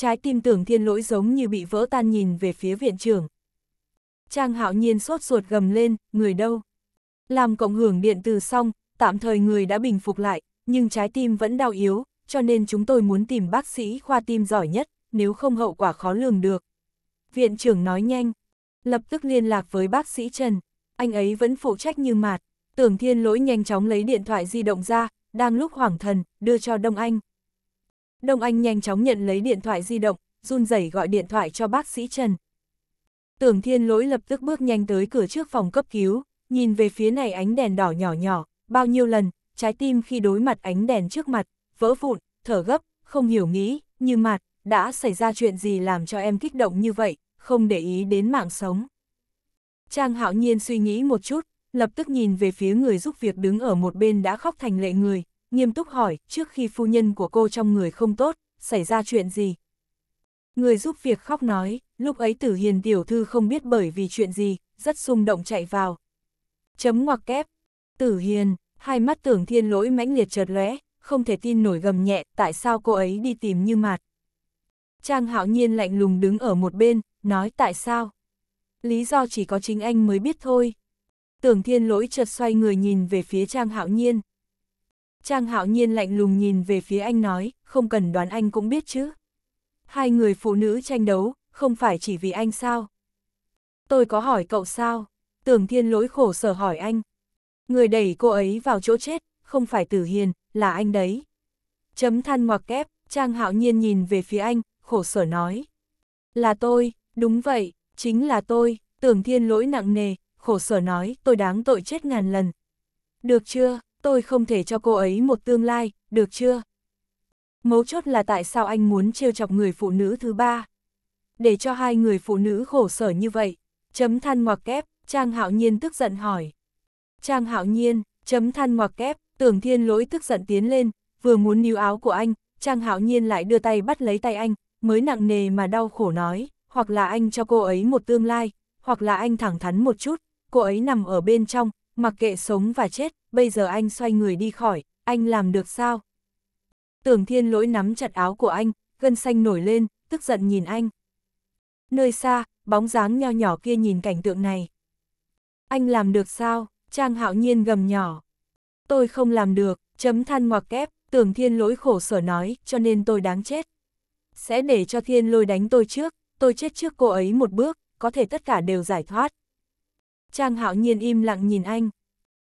Trái tim tưởng thiên lỗi giống như bị vỡ tan nhìn về phía viện trưởng. Trang hạo nhiên sốt ruột gầm lên, người đâu? Làm cộng hưởng điện từ xong, tạm thời người đã bình phục lại, nhưng trái tim vẫn đau yếu, cho nên chúng tôi muốn tìm bác sĩ khoa tim giỏi nhất, nếu không hậu quả khó lường được. Viện trưởng nói nhanh, lập tức liên lạc với bác sĩ Trần, anh ấy vẫn phụ trách như mạt, tưởng thiên lỗi nhanh chóng lấy điện thoại di động ra, đang lúc hoảng thần, đưa cho Đông Anh. Đông Anh nhanh chóng nhận lấy điện thoại di động, run rẩy gọi điện thoại cho bác sĩ Trần. Tưởng thiên lỗi lập tức bước nhanh tới cửa trước phòng cấp cứu, nhìn về phía này ánh đèn đỏ nhỏ nhỏ, bao nhiêu lần, trái tim khi đối mặt ánh đèn trước mặt, vỡ vụn, thở gấp, không hiểu nghĩ, như mặt, đã xảy ra chuyện gì làm cho em kích động như vậy, không để ý đến mạng sống. Trang hạo nhiên suy nghĩ một chút, lập tức nhìn về phía người giúp việc đứng ở một bên đã khóc thành lệ người, nghiêm túc hỏi, trước khi phu nhân của cô trong người không tốt, xảy ra chuyện gì? Người giúp việc khóc nói, lúc ấy tử hiền tiểu thư không biết bởi vì chuyện gì, rất xung động chạy vào. Chấm ngoặc kép. Tử hiền, hai mắt tưởng thiên lỗi mãnh liệt chợt lóe, không thể tin nổi gầm nhẹ, tại sao cô ấy đi tìm như mạt. Trang hạo nhiên lạnh lùng đứng ở một bên, nói tại sao? Lý do chỉ có chính anh mới biết thôi. Tưởng thiên lỗi chợt xoay người nhìn về phía Trang hạo nhiên. Trang hạo nhiên lạnh lùng nhìn về phía anh nói, không cần đoán anh cũng biết chứ. Hai người phụ nữ tranh đấu, không phải chỉ vì anh sao? Tôi có hỏi cậu sao? Tưởng thiên lỗi khổ sở hỏi anh. Người đẩy cô ấy vào chỗ chết, không phải tử hiền, là anh đấy. Chấm than ngoặc kép, Trang hạo nhiên nhìn về phía anh, khổ sở nói. Là tôi, đúng vậy, chính là tôi, tưởng thiên lỗi nặng nề, khổ sở nói, tôi đáng tội chết ngàn lần. Được chưa, tôi không thể cho cô ấy một tương lai, được chưa? Mấu chốt là tại sao anh muốn trêu chọc người phụ nữ thứ ba? Để cho hai người phụ nữ khổ sở như vậy, chấm than ngoặc kép, Trang Hạo Nhiên tức giận hỏi. Trang Hạo Nhiên, chấm than ngoặc kép, tưởng thiên lỗi tức giận tiến lên, vừa muốn níu áo của anh, Trang Hạo Nhiên lại đưa tay bắt lấy tay anh, mới nặng nề mà đau khổ nói, hoặc là anh cho cô ấy một tương lai, hoặc là anh thẳng thắn một chút, cô ấy nằm ở bên trong, mặc kệ sống và chết, bây giờ anh xoay người đi khỏi, anh làm được sao? Tưởng thiên lỗi nắm chặt áo của anh, gân xanh nổi lên, tức giận nhìn anh. Nơi xa, bóng dáng nho nhỏ kia nhìn cảnh tượng này. Anh làm được sao? Trang hạo nhiên gầm nhỏ. Tôi không làm được, chấm than ngoặc kép, tưởng thiên lỗi khổ sở nói, cho nên tôi đáng chết. Sẽ để cho thiên lôi đánh tôi trước, tôi chết trước cô ấy một bước, có thể tất cả đều giải thoát, Trang hạo nhiên im lặng nhìn anh.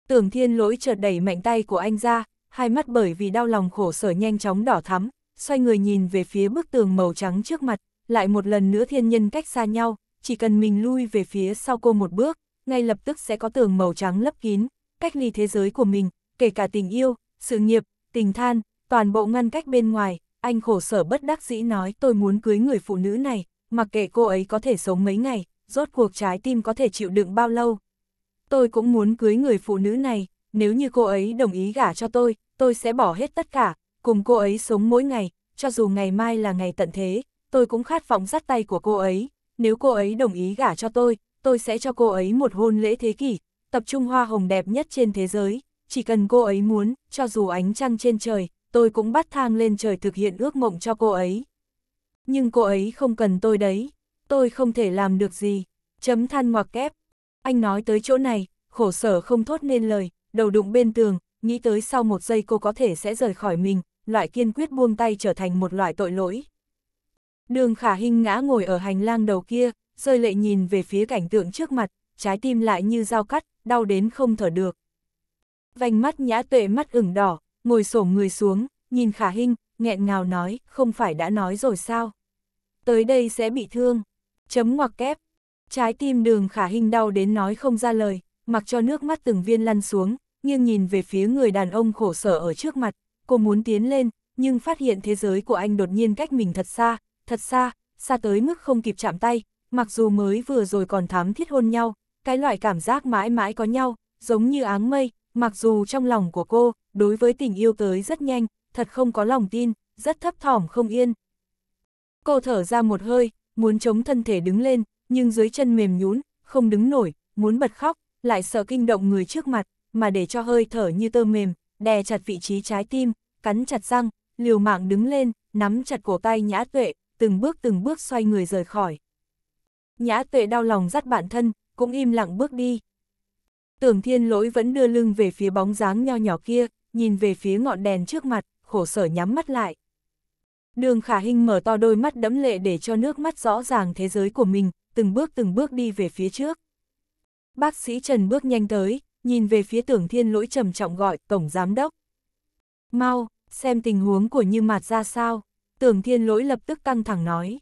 Tưởng thiên lỗi chợt đẩy mạnh tay của anh ra, hai mắt bởi vì đau lòng khổ sở nhanh chóng đỏ thắm, xoay người nhìn về phía bức tường màu trắng trước mặt, lại một lần nữa thiên nhân cách xa nhau, chỉ cần mình lui về phía sau cô một bước, ngay lập tức sẽ có tường màu trắng lấp kín, cách ly thế giới của mình, kể cả tình yêu, sự nghiệp, tình than, toàn bộ ngăn cách bên ngoài, anh khổ sở bất đắc dĩ nói tôi muốn cưới người phụ nữ này, mặc kệ cô ấy có thể sống mấy ngày, rốt cuộc trái tim có thể chịu đựng bao lâu. Tôi cũng muốn cưới người phụ nữ này, nếu như cô ấy đồng ý gả cho tôi, tôi sẽ bỏ hết tất cả, cùng cô ấy sống mỗi ngày, cho dù ngày mai là ngày tận thế, tôi cũng khát vọng dắt tay của cô ấy, nếu cô ấy đồng ý gả cho tôi, tôi sẽ cho cô ấy một hôn lễ thế kỷ, tập trung hoa hồng đẹp nhất trên thế giới, chỉ cần cô ấy muốn, cho dù ánh trăng trên trời, tôi cũng bắt thang lên trời thực hiện ước mộng cho cô ấy. Nhưng cô ấy không cần tôi đấy tôi không thể làm được gì. Chấm than ngoặc kép. Anh nói tới chỗ này, khổ sở không thốt nên lời, đầu đụng bên tường, nghĩ tới sau một giây cô có thể sẽ rời khỏi mình, loại kiên quyết buông tay trở thành một loại tội lỗi. Đường khả hình ngã ngồi ở hành lang đầu kia, rơi lệ nhìn về phía cảnh tượng trước mặt, trái tim lại như dao cắt, đau đến không thở được. Vành mắt nhã tuệ mắt ửng đỏ, ngồi xổm người xuống, nhìn khả hình, nghẹn ngào nói, không phải đã nói rồi sao? Tới đây sẽ bị thương chấm ngoặc kép. Trái tim đường khả hình đau đến nói không ra lời, mặc cho nước mắt từng viên lăn xuống, nghiêng nhìn về phía người đàn ông khổ sở ở trước mặt, cô muốn tiến lên, nhưng phát hiện thế giới của anh đột nhiên cách mình thật xa, thật xa, xa tới mức không kịp chạm tay, mặc dù mới vừa rồi còn thám thiết hôn nhau, cái loại cảm giác mãi mãi có nhau, giống như áng mây, mặc dù trong lòng của cô, đối với tình yêu tới rất nhanh, thật không có lòng tin, rất thấp thỏm không yên. Cô thở ra một hơi, muốn chống thân thể đứng lên, nhưng dưới chân mềm nhũn không đứng nổi, muốn bật khóc, lại sợ kinh động người trước mặt, mà để cho hơi thở như tơ mềm, đè chặt vị trí trái tim, cắn chặt răng, liều mạng đứng lên, nắm chặt cổ tay nhã tuệ, từng bước từng bước xoay người rời khỏi. Nhã tuệ đau lòng dắt bản thân, cũng im lặng bước đi. Tưởng thiên lỗi vẫn đưa lưng về phía bóng dáng nho nhỏ kia, nhìn về phía ngọn đèn trước mặt, khổ sở nhắm mắt lại. Đường khả hình mở to đôi mắt đẫm lệ để cho nước mắt rõ ràng thế giới của mình, từng bước từng bước đi về phía trước. Bác sĩ Trần bước nhanh tới, nhìn về phía tưởng thiên lỗi trầm trọng gọi tổng giám đốc. Mau, xem tình huống của Như Mạt ra sao, tưởng thiên lỗi lập tức căng thẳng nói.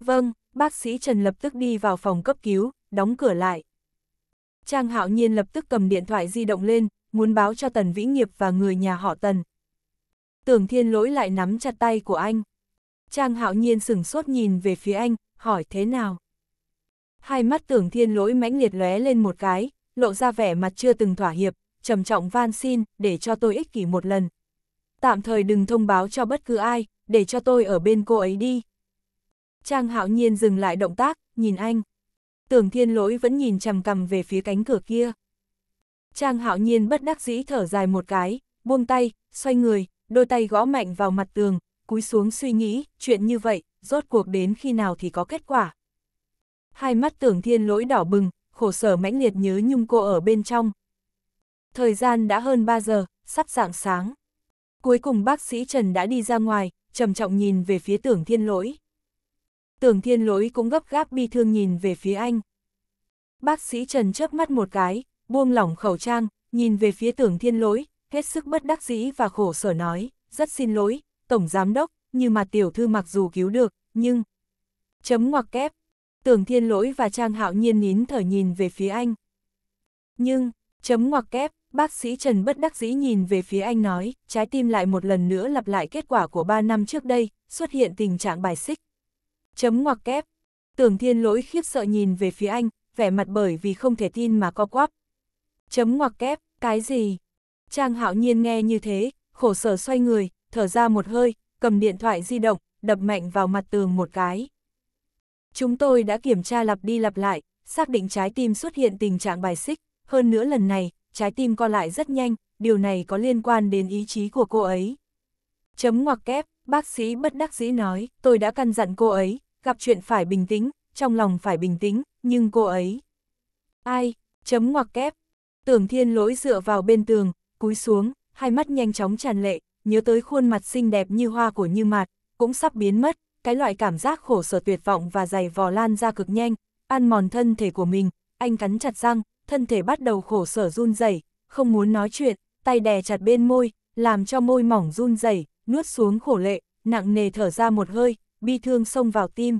Vâng, bác sĩ Trần lập tức đi vào phòng cấp cứu, đóng cửa lại. Trang hạo nhiên lập tức cầm điện thoại di động lên, muốn báo cho Tần Vĩ Nghiệp và người nhà họ Tần, Tưởng thiên lỗi lại nắm chặt tay của anh. Trang hạo nhiên sửng sốt nhìn về phía anh, hỏi thế nào? Hai mắt tưởng thiên lỗi mãnh liệt lóe lên một cái, lộ ra vẻ mặt chưa từng thỏa hiệp, trầm trọng van xin, để cho tôi ích kỷ một lần. Tạm thời đừng thông báo cho bất cứ ai, để cho tôi ở bên cô ấy đi. Trang hạo nhiên dừng lại động tác, nhìn anh. Tưởng thiên lỗi vẫn nhìn chằm cầm về phía cánh cửa kia. Trang hạo nhiên bất đắc dĩ thở dài một cái, buông tay, xoay người, đôi tay gõ mạnh vào mặt tường, cúi xuống suy nghĩ, chuyện như vậy, rốt cuộc đến khi nào thì có kết quả. Hai mắt tưởng thiên lỗi đỏ bừng, khổ sở mãnh liệt nhớ nhung cô ở bên trong. Thời gian đã hơn 3 giờ, sắp rạng sáng. Cuối cùng bác sĩ Trần đã đi ra ngoài, trầm trọng nhìn về phía tưởng thiên lỗi. Tưởng thiên lỗi cũng gấp gáp bi thương nhìn về phía anh. Bác sĩ Trần chớp mắt một cái, buông lỏng khẩu trang, nhìn về phía tưởng thiên lỗi, hết sức bất đắc dĩ và khổ sở nói, rất xin lỗi, Tổng Giám Đốc, như mà tiểu thư mặc dù cứu được, nhưng... Chấm ngoặc kép, tưởng thiên lỗi và Trang Hạo Nhiên nín thở nhìn về phía anh. Nhưng, chấm ngoặc kép, bác sĩ Trần bất đắc dĩ nhìn về phía anh nói, trái tim lại một lần nữa lặp lại kết quả của 3 năm trước đây, xuất hiện tình trạng bài xích. Chấm ngoặc kép, tưởng thiên lỗi khiếp sợ nhìn về phía anh, vẻ mặt bởi vì không thể tin mà co quắp. Chấm ngoặc kép, cái gì? Trang hạo nhiên nghe như thế, khổ sở xoay người, thở ra một hơi, cầm điện thoại di động, đập mạnh vào mặt tường một cái. Chúng tôi đã kiểm tra lặp đi lặp lại, xác định trái tim xuất hiện tình trạng bài xích, hơn nữa lần này, trái tim co lại rất nhanh, điều này có liên quan đến ý chí của cô ấy. Chấm ngoặc kép, bác sĩ bất đắc dĩ nói, tôi đã căn dặn cô ấy, gặp chuyện phải bình tĩnh, trong lòng phải bình tĩnh, nhưng cô ấy... Ai? Chấm ngoặc kép. Tưởng thiên lỗi dựa vào bên tường, cúi xuống, hai mắt nhanh chóng tràn lệ, nhớ tới khuôn mặt xinh đẹp như hoa của Như Mạt, cũng sắp biến mất, cái loại cảm giác khổ sở tuyệt vọng và dày vò lan ra cực nhanh, ăn mòn thân thể của mình, anh cắn chặt răng, thân thể bắt đầu khổ sở run rẩy, không muốn nói chuyện, tay đè chặt bên môi, làm cho môi mỏng run rẩy, nuốt xuống khổ lệ, nặng nề thở ra một hơi, bi thương xông vào tim.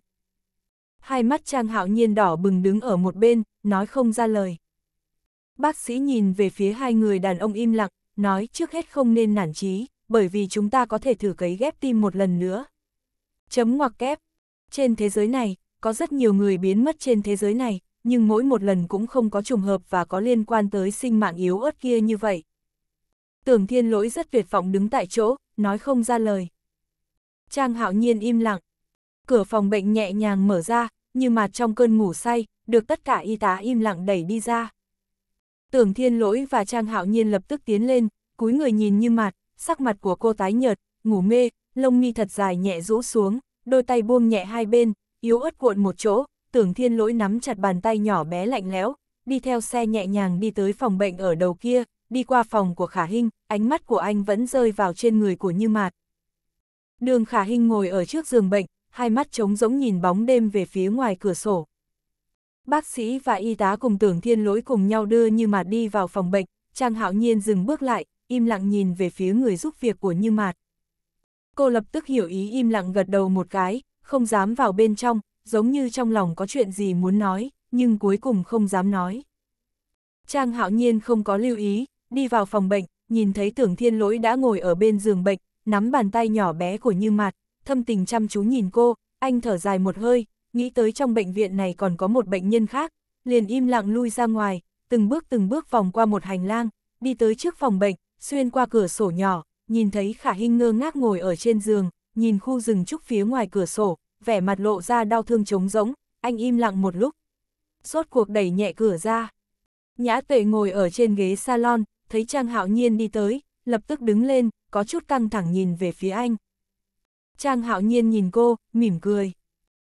Hai mắt Trang Hạo Nhiên đỏ bừng đứng ở một bên, nói không ra lời bác sĩ nhìn về phía hai người đàn ông im lặng, nói trước hết không nên nản chí, bởi vì chúng ta có thể thử cấy ghép tim một lần nữa. Chấm ngoặc kép. Trên thế giới này, có rất nhiều người biến mất trên thế giới này, nhưng mỗi một lần cũng không có trùng hợp và có liên quan tới sinh mạng yếu ớt kia như vậy. Tưởng thiên lỗi rất tuyệt vọng đứng tại chỗ, nói không ra lời. Trang hạo nhiên im lặng. Cửa phòng bệnh nhẹ nhàng mở ra, nhưng mà trong cơn ngủ say, được tất cả y tá im lặng đẩy đi ra. Tưởng thiên lỗi và Trang Hạo Nhiên lập tức tiến lên, cúi người nhìn như mặt, sắc mặt của cô tái nhợt, ngủ mê, lông mi thật dài nhẹ rũ xuống, đôi tay buông nhẹ hai bên, yếu ớt cuộn một chỗ, tưởng thiên lỗi nắm chặt bàn tay nhỏ bé lạnh lẽo, đi theo xe nhẹ nhàng đi tới phòng bệnh ở đầu kia, đi qua phòng của Khả Hinh, ánh mắt của anh vẫn rơi vào trên người của Như Mạt. Đường Khả Hinh ngồi ở trước giường bệnh, hai mắt trống rỗng nhìn bóng đêm về phía ngoài cửa sổ. Bác sĩ và y tá cùng tưởng thiên lỗi cùng nhau đưa Như Mạt đi vào phòng bệnh, Trang Hạo Nhiên dừng bước lại, im lặng nhìn về phía người giúp việc của Như Mạt. Cô lập tức hiểu ý im lặng gật đầu một cái, không dám vào bên trong, giống như trong lòng có chuyện gì muốn nói, nhưng cuối cùng không dám nói. Trang Hạo Nhiên không có lưu ý, đi vào phòng bệnh, nhìn thấy tưởng thiên lỗi đã ngồi ở bên giường bệnh, nắm bàn tay nhỏ bé của Như Mạt, thâm tình chăm chú nhìn cô, anh thở dài một hơi, nghĩ tới trong bệnh viện này còn có một bệnh nhân khác, liền im lặng lui ra ngoài, từng bước từng bước vòng qua một hành lang, đi tới trước phòng bệnh, xuyên qua cửa sổ nhỏ, nhìn thấy Khả Hinh ngơ ngác ngồi ở trên giường, nhìn khu rừng trúc phía ngoài cửa sổ, vẻ mặt lộ ra đau thương trống rỗng, anh im lặng một lúc. Rốt cuộc đẩy nhẹ cửa ra. Nhã tuệ ngồi ở trên ghế salon, thấy Trang Hạo Nhiên đi tới, lập tức đứng lên, có chút căng thẳng nhìn về phía anh. Trang Hạo Nhiên nhìn cô, mỉm cười.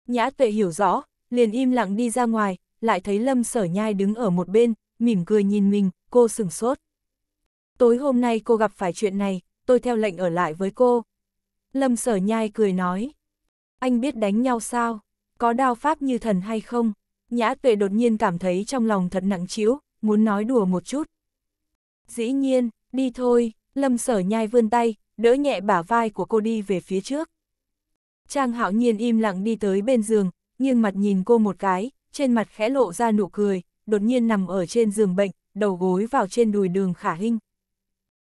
Nhã tuệ hiểu rõ, liền im lặng đi ra ngoài, lại thấy Lâm Sở Nhai đứng ở một bên, mỉm cười nhìn mình, cô sừng sốt. Tối hôm nay cô gặp phải chuyện này, tôi theo lệnh ở lại với cô. Lâm Sở Nhai cười nói, anh biết đánh nhau sao, có đao pháp như thần hay không? Nhã tuệ đột nhiên cảm thấy trong lòng thật nặng trĩu, muốn nói đùa một chút. Dĩ nhiên, đi thôi, Lâm Sở Nhai vươn tay, đỡ nhẹ bả vai của cô đi về phía trước. Trang hạo nhiên im lặng đi tới bên giường, nghiêng mặt nhìn cô một cái, trên mặt khẽ lộ ra nụ cười, đột nhiên nằm ở trên giường bệnh, đầu gối vào trên đùi đường khả hinh.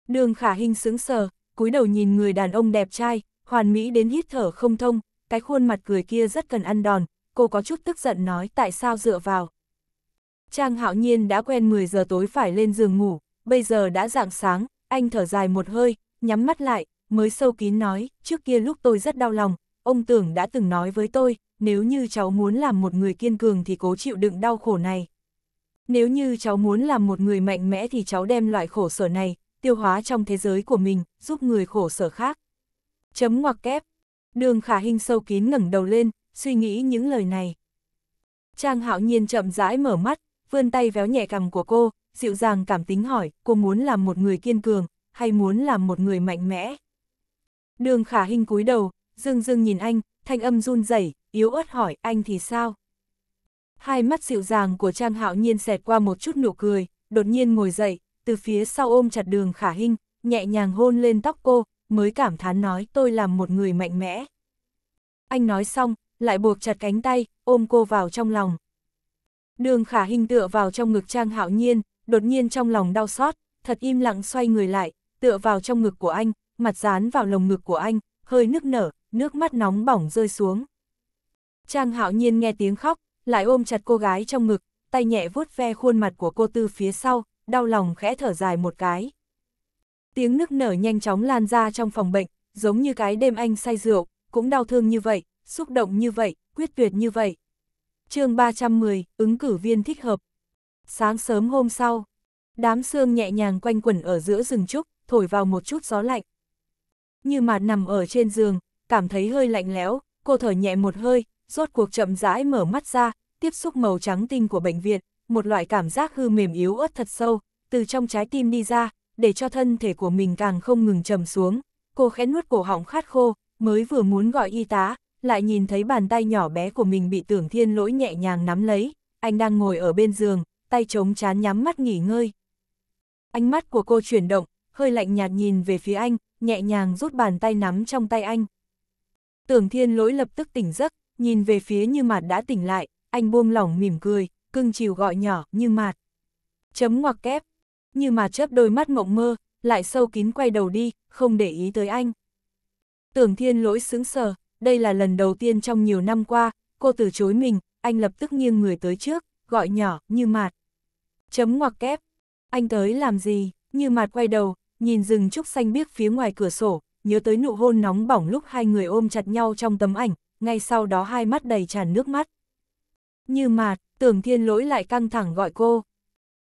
Đường khả hinh sững sờ, cúi đầu nhìn người đàn ông đẹp trai, hoàn mỹ đến hít thở không thông, cái khuôn mặt cười kia rất cần ăn đòn, cô có chút tức giận nói tại sao dựa vào. Trang hạo nhiên đã quen 10 giờ tối phải lên giường ngủ, bây giờ đã rạng sáng, anh thở dài một hơi, nhắm mắt lại, mới sâu kín nói, trước kia lúc tôi rất đau lòng, ông tưởng đã từng nói với tôi, nếu như cháu muốn làm một người kiên cường thì cố chịu đựng đau khổ này. Nếu như cháu muốn làm một người mạnh mẽ thì cháu đem loại khổ sở này, tiêu hóa trong thế giới của mình, giúp người khổ sở khác. Chấm ngoặc kép. Đường khả hình sâu kín ngẩng đầu lên, suy nghĩ những lời này. Trang hạo nhiên chậm rãi mở mắt, vươn tay véo nhẹ cằm của cô, dịu dàng cảm tính hỏi, cô muốn làm một người kiên cường, hay muốn làm một người mạnh mẽ? Đường khả hình cúi đầu, Dương Dương nhìn anh, thanh âm run rẩy, yếu ớt hỏi anh thì sao? Hai mắt dịu dàng của Trang Hạo Nhiên xẹt qua một chút nụ cười, đột nhiên ngồi dậy, từ phía sau ôm chặt đường khả hinh, nhẹ nhàng hôn lên tóc cô, mới cảm thán nói tôi làm một người mạnh mẽ. Anh nói xong, lại buộc chặt cánh tay, ôm cô vào trong lòng. Đường khả hình tựa vào trong ngực Trang Hạo Nhiên, đột nhiên trong lòng đau xót, thật im lặng xoay người lại, tựa vào trong ngực của anh, mặt dán vào lồng ngực của anh, hơi nức nở, nước mắt nóng bỏng rơi xuống. Trang hạo nhiên nghe tiếng khóc, lại ôm chặt cô gái trong ngực, tay nhẹ vuốt ve khuôn mặt của cô tư phía sau, đau lòng khẽ thở dài một cái. Tiếng nức nở nhanh chóng lan ra trong phòng bệnh, giống như cái đêm anh say rượu, cũng đau thương như vậy, xúc động như vậy, quyết tuyệt như vậy. chương 310, ứng cử viên thích hợp. Sáng sớm hôm sau, đám sương nhẹ nhàng quanh quẩn ở giữa rừng trúc, thổi vào một chút gió lạnh. Như mà nằm ở trên giường, cảm thấy hơi lạnh lẽo, cô thở nhẹ một hơi, rốt cuộc chậm rãi mở mắt ra, tiếp xúc màu trắng tinh của bệnh viện, một loại cảm giác hư mềm yếu ớt thật sâu, từ trong trái tim đi ra, để cho thân thể của mình càng không ngừng trầm xuống. Cô khẽ nuốt cổ họng khát khô, mới vừa muốn gọi y tá, lại nhìn thấy bàn tay nhỏ bé của mình bị tưởng thiên lỗi nhẹ nhàng nắm lấy, anh đang ngồi ở bên giường, tay chống chán nhắm mắt nghỉ ngơi. Ánh mắt của cô chuyển động, hơi lạnh nhạt nhìn về phía anh, nhẹ nhàng rút bàn tay nắm trong tay anh. Tưởng thiên lỗi lập tức tỉnh giấc, nhìn về phía như mặt đã tỉnh lại, anh buông lỏng mỉm cười, cưng chiều gọi nhỏ, như mặt. Chấm ngoặc kép, như mặt chớp đôi mắt mộng mơ, lại sâu kín quay đầu đi, không để ý tới anh. Tưởng thiên lỗi sững sờ, đây là lần đầu tiên trong nhiều năm qua, cô từ chối mình, anh lập tức nghiêng người tới trước, gọi nhỏ, như mặt. Chấm ngoặc kép, anh tới làm gì, như mặt quay đầu, nhìn rừng trúc xanh biếc phía ngoài cửa sổ, nhớ tới nụ hôn nóng bỏng lúc hai người ôm chặt nhau trong tấm ảnh, ngay sau đó hai mắt đầy tràn nước mắt. Như mạt, tưởng thiên lỗi lại căng thẳng gọi cô.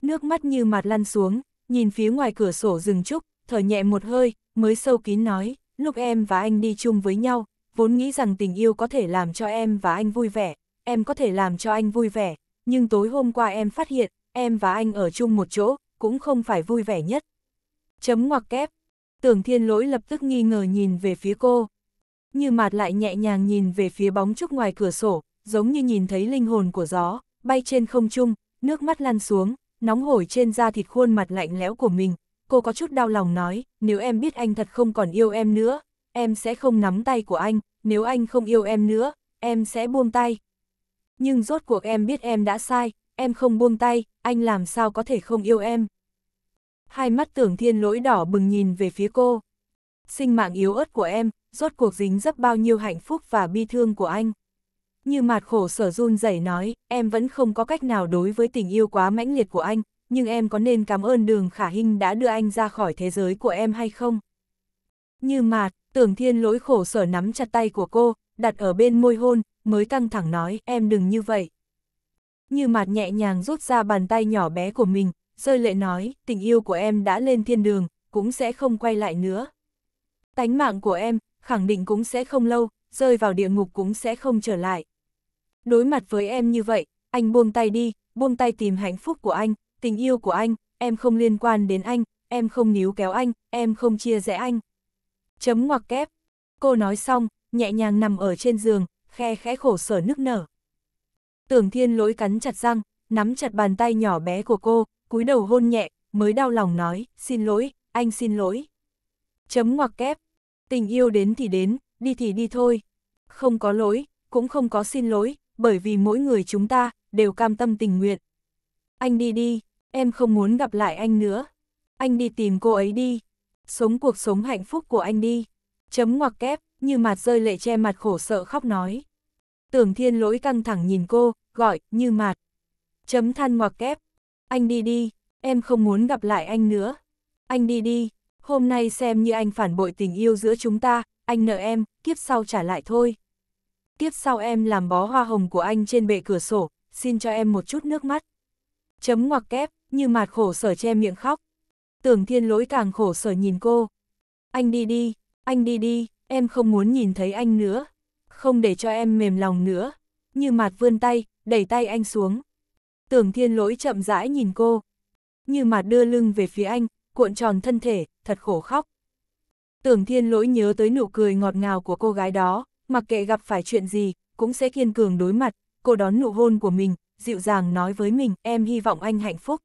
Nước mắt như mạt lăn xuống, nhìn phía ngoài cửa sổ rừng trúc, thở nhẹ một hơi, mới sâu kín nói, lúc em và anh đi chung với nhau, vốn nghĩ rằng tình yêu có thể làm cho em và anh vui vẻ, em có thể làm cho anh vui vẻ, nhưng tối hôm qua em phát hiện, em và anh ở chung một chỗ, cũng không phải vui vẻ nhất. Chấm ngoặc kép, Tưởng thiên lỗi lập tức nghi ngờ nhìn về phía cô. Như mặt lại nhẹ nhàng nhìn về phía bóng trúc ngoài cửa sổ, giống như nhìn thấy linh hồn của gió, bay trên không trung, nước mắt lăn xuống, nóng hổi trên da thịt khuôn mặt lạnh lẽo của mình. Cô có chút đau lòng nói, nếu em biết anh thật không còn yêu em nữa, em sẽ không nắm tay của anh, nếu anh không yêu em nữa, em sẽ buông tay. Nhưng rốt cuộc em biết em đã sai, em không buông tay, anh làm sao có thể không yêu em hai mắt tưởng thiên lỗi đỏ bừng nhìn về phía cô. Sinh mạng yếu ớt của em, rốt cuộc dính dấp bao nhiêu hạnh phúc và bi thương của anh. Như mạt khổ sở run rẩy nói, em vẫn không có cách nào đối với tình yêu quá mãnh liệt của anh, nhưng em có nên cảm ơn đường khả hình đã đưa anh ra khỏi thế giới của em hay không? Như mạt, tưởng thiên lỗi khổ sở nắm chặt tay của cô, đặt ở bên môi hôn, mới căng thẳng nói, em đừng như vậy. Như mạt nhẹ nhàng rút ra bàn tay nhỏ bé của mình, rơi lệ nói, tình yêu của em đã lên thiên đường, cũng sẽ không quay lại nữa. Tánh mạng của em, khẳng định cũng sẽ không lâu, rơi vào địa ngục cũng sẽ không trở lại. Đối mặt với em như vậy, anh buông tay đi, buông tay tìm hạnh phúc của anh, tình yêu của anh, em không liên quan đến anh, em không níu kéo anh, em không chia rẽ anh. Chấm ngoặc kép. Cô nói xong, nhẹ nhàng nằm ở trên giường, khe khẽ khổ sở nức nở. Tưởng thiên lỗi cắn chặt răng, nắm chặt bàn tay nhỏ bé của cô, cúi đầu hôn nhẹ, mới đau lòng nói, xin lỗi, anh xin lỗi. Chấm ngoặc kép, tình yêu đến thì đến, đi thì đi thôi. Không có lỗi, cũng không có xin lỗi, bởi vì mỗi người chúng ta, đều cam tâm tình nguyện. Anh đi đi, em không muốn gặp lại anh nữa. Anh đi tìm cô ấy đi. Sống cuộc sống hạnh phúc của anh đi. Chấm ngoặc kép, như mặt rơi lệ che mặt khổ sợ khóc nói. Tưởng thiên lỗi căng thẳng nhìn cô, gọi, như mặt. Chấm than ngoặc kép, anh đi đi, em không muốn gặp lại anh nữa. Anh đi đi, hôm nay xem như anh phản bội tình yêu giữa chúng ta, anh nợ em, kiếp sau trả lại thôi. Kiếp sau em làm bó hoa hồng của anh trên bệ cửa sổ, xin cho em một chút nước mắt. Chấm ngoặc kép, như mạt khổ sở che miệng khóc. Tưởng thiên lỗi càng khổ sở nhìn cô. Anh đi đi, anh đi đi, em không muốn nhìn thấy anh nữa. Không để cho em mềm lòng nữa. Như mạt vươn tay, đẩy tay anh xuống. Tưởng thiên lỗi chậm rãi nhìn cô. Như mặt đưa lưng về phía anh, cuộn tròn thân thể, thật khổ khóc. Tưởng thiên lỗi nhớ tới nụ cười ngọt ngào của cô gái đó, mặc kệ gặp phải chuyện gì, cũng sẽ kiên cường đối mặt, cô đón nụ hôn của mình, dịu dàng nói với mình, em hy vọng anh hạnh phúc.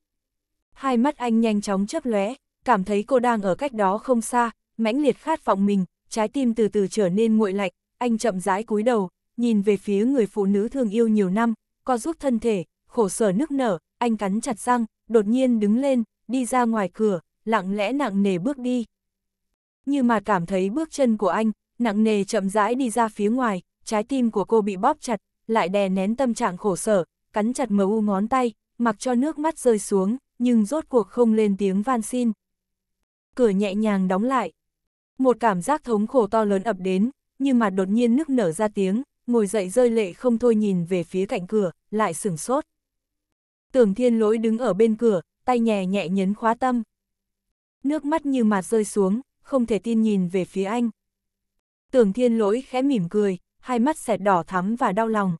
Hai mắt anh nhanh chóng chớp lóe, cảm thấy cô đang ở cách đó không xa, mãnh liệt khát vọng mình, trái tim từ từ trở nên nguội lạnh, anh chậm rãi cúi đầu, nhìn về phía người phụ nữ thương yêu nhiều năm, co rút thân thể, khổ sở nức nở, anh cắn chặt răng, đột nhiên đứng lên, đi ra ngoài cửa, lặng lẽ nặng nề bước đi. Như mà cảm thấy bước chân của anh, nặng nề chậm rãi đi ra phía ngoài, trái tim của cô bị bóp chặt, lại đè nén tâm trạng khổ sở, cắn chặt mờ u ngón tay, mặc cho nước mắt rơi xuống, nhưng rốt cuộc không lên tiếng van xin. Cửa nhẹ nhàng đóng lại. Một cảm giác thống khổ to lớn ập đến, nhưng mà đột nhiên nức nở ra tiếng, ngồi dậy rơi lệ không thôi nhìn về phía cạnh cửa, lại sửng sốt tưởng thiên lỗi đứng ở bên cửa, tay nhẹ nhẹ nhấn khóa tâm. Nước mắt như mạt rơi xuống, không thể tin nhìn về phía anh. Tưởng thiên lỗi khẽ mỉm cười, hai mắt xẹt đỏ thắm và đau lòng.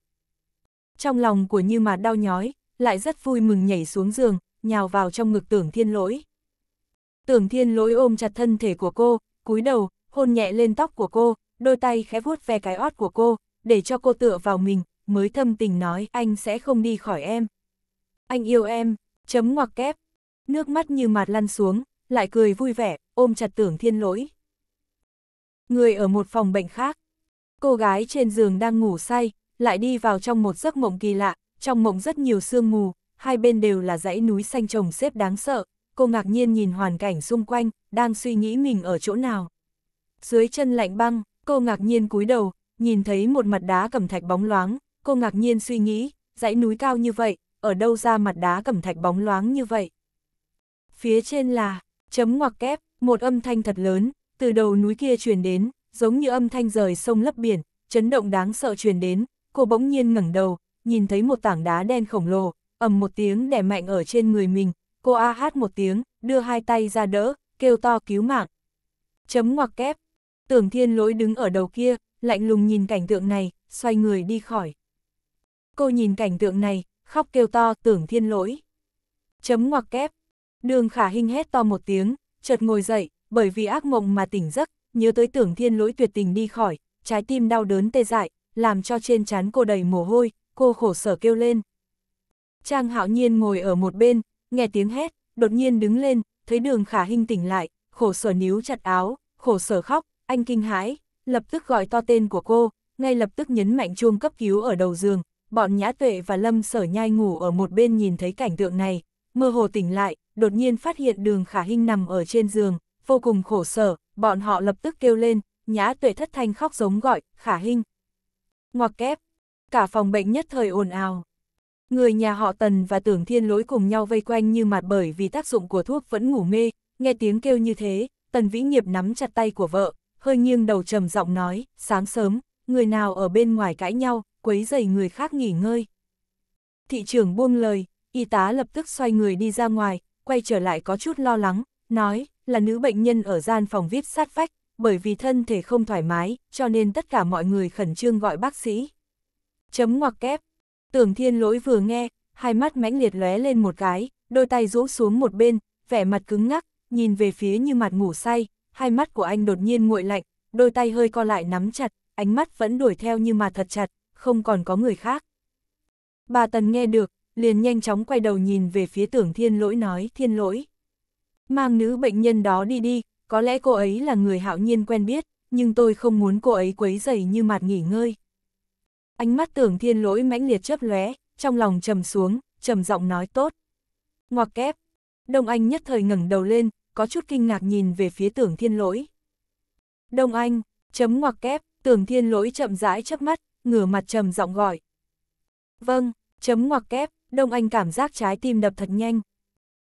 Trong lòng của như mạt đau nhói, lại rất vui mừng nhảy xuống giường, nhào vào trong ngực tưởng thiên lỗi. Tưởng thiên lỗi ôm chặt thân thể của cô, cúi đầu, hôn nhẹ lên tóc của cô, đôi tay khẽ vuốt ve cái ót của cô, để cho cô tựa vào mình, mới thâm tình nói anh sẽ không đi khỏi em. Anh yêu em, chấm ngoặc kép. Nước mắt như mạt lăn xuống, lại cười vui vẻ, ôm chặt tưởng thiên lỗi. Người ở một phòng bệnh khác. Cô gái trên giường đang ngủ say, lại đi vào trong một giấc mộng kỳ lạ, trong mộng rất nhiều sương mù, hai bên đều là dãy núi xanh trồng xếp đáng sợ. Cô ngạc nhiên nhìn hoàn cảnh xung quanh, đang suy nghĩ mình ở chỗ nào. Dưới chân lạnh băng, cô ngạc nhiên cúi đầu, nhìn thấy một mặt đá cẩm thạch bóng loáng, cô ngạc nhiên suy nghĩ, dãy núi cao như vậy, ở đâu ra mặt đá cẩm thạch bóng loáng như vậy. Phía trên là, chấm ngoặc kép, một âm thanh thật lớn, từ đầu núi kia truyền đến, giống như âm thanh rời sông lấp biển, chấn động đáng sợ truyền đến, cô bỗng nhiên ngẩng đầu, nhìn thấy một tảng đá đen khổng lồ, ầm một tiếng đè mạnh ở trên người mình, cô a hát một tiếng, đưa hai tay ra đỡ, kêu to cứu mạng. Chấm ngoặc kép, tưởng thiên lỗi đứng ở đầu kia, lạnh lùng nhìn cảnh tượng này, xoay người đi khỏi. Cô nhìn cảnh tượng này, khóc kêu to, tưởng thiên lỗi. Chấm ngoặc kép. Đường khả hình hét to một tiếng, chợt ngồi dậy, bởi vì ác mộng mà tỉnh giấc, nhớ tới tưởng thiên lỗi tuyệt tình đi khỏi, trái tim đau đớn tê dại, làm cho trên trán cô đầy mồ hôi, cô khổ sở kêu lên. Trang hạo nhiên ngồi ở một bên, nghe tiếng hét, đột nhiên đứng lên, thấy đường khả hình tỉnh lại, khổ sở níu chặt áo, khổ sở khóc, anh kinh hãi, lập tức gọi to tên của cô, ngay lập tức nhấn mạnh chuông cấp cứu ở đầu giường, bọn Nhã Tuệ và Lâm Sở Nhai ngủ ở một bên nhìn thấy cảnh tượng này, mơ hồ tỉnh lại, đột nhiên phát hiện đường khả hinh nằm ở trên giường, vô cùng khổ sở, bọn họ lập tức kêu lên, Nhã Tuệ thất thanh khóc giống gọi, khả hinh. Ngoặc kép, cả phòng bệnh nhất thời ồn ào. Người nhà họ Tần và Tưởng Thiên Lỗi cùng nhau vây quanh như mặt bởi vì tác dụng của thuốc vẫn ngủ mê, nghe tiếng kêu như thế, Tần Vĩ Nghiệp nắm chặt tay của vợ, hơi nghiêng đầu trầm giọng nói, sáng sớm, người nào ở bên ngoài cãi nhau, quấy dày người khác nghỉ ngơi. Thị trưởng buông lời, y tá lập tức xoay người đi ra ngoài, quay trở lại có chút lo lắng, nói là nữ bệnh nhân ở gian phòng viết sát vách, bởi vì thân thể không thoải mái, cho nên tất cả mọi người khẩn trương gọi bác sĩ. Chấm ngoặc kép. Tưởng thiên lỗi vừa nghe, hai mắt mãnh liệt lóe lên một cái, đôi tay rũ xuống một bên, vẻ mặt cứng ngắc, nhìn về phía như mặt ngủ say, hai mắt của anh đột nhiên nguội lạnh, đôi tay hơi co lại nắm chặt, ánh mắt vẫn đuổi theo như mà thật chặt, không còn có người khác. Bà Tần nghe được, liền nhanh chóng quay đầu nhìn về phía tưởng thiên lỗi nói thiên lỗi. Mang nữ bệnh nhân đó đi đi, có lẽ cô ấy là người hạo nhiên quen biết, nhưng tôi không muốn cô ấy quấy dày như mặt nghỉ ngơi. Ánh mắt tưởng thiên lỗi mãnh liệt chớp lóe, trong lòng trầm xuống, trầm giọng nói tốt. Ngoặc kép, Đông Anh nhất thời ngẩng đầu lên, có chút kinh ngạc nhìn về phía tưởng thiên lỗi. Đông Anh, chấm ngoặc kép, tưởng thiên lỗi chậm rãi chớp mắt, ngửa mặt trầm giọng gọi. Vâng, chấm ngoặc kép, Đông Anh cảm giác trái tim đập thật nhanh.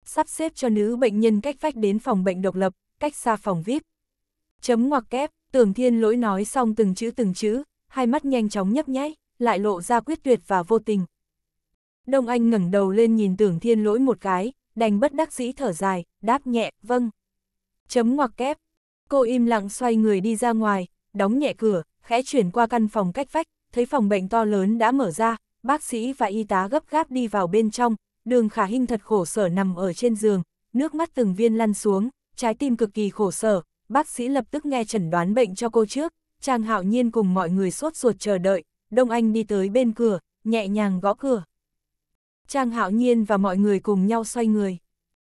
Sắp xếp cho nữ bệnh nhân cách vách đến phòng bệnh độc lập, cách xa phòng VIP. Chấm ngoặc kép, tưởng thiên lỗi nói xong từng chữ từng chữ, hai mắt nhanh chóng nhấp nháy, lại lộ ra quyết tuyệt và vô tình. Đông Anh ngẩng đầu lên nhìn tưởng thiên lỗi một cái, đành bất đắc dĩ thở dài, đáp nhẹ, vâng. Chấm ngoặc kép. Cô im lặng xoay người đi ra ngoài, đóng nhẹ cửa, khẽ chuyển qua căn phòng cách vách, thấy phòng bệnh to lớn đã mở ra, bác sĩ và y tá gấp gáp đi vào bên trong, đường khả hình thật khổ sở nằm ở trên giường, nước mắt từng viên lăn xuống, trái tim cực kỳ khổ sở, bác sĩ lập tức nghe chẩn đoán bệnh cho cô trước, Trang Hạo Nhiên cùng mọi người sốt ruột chờ đợi, Đông Anh đi tới bên cửa, nhẹ nhàng gõ cửa. Trang Hạo Nhiên và mọi người cùng nhau xoay người.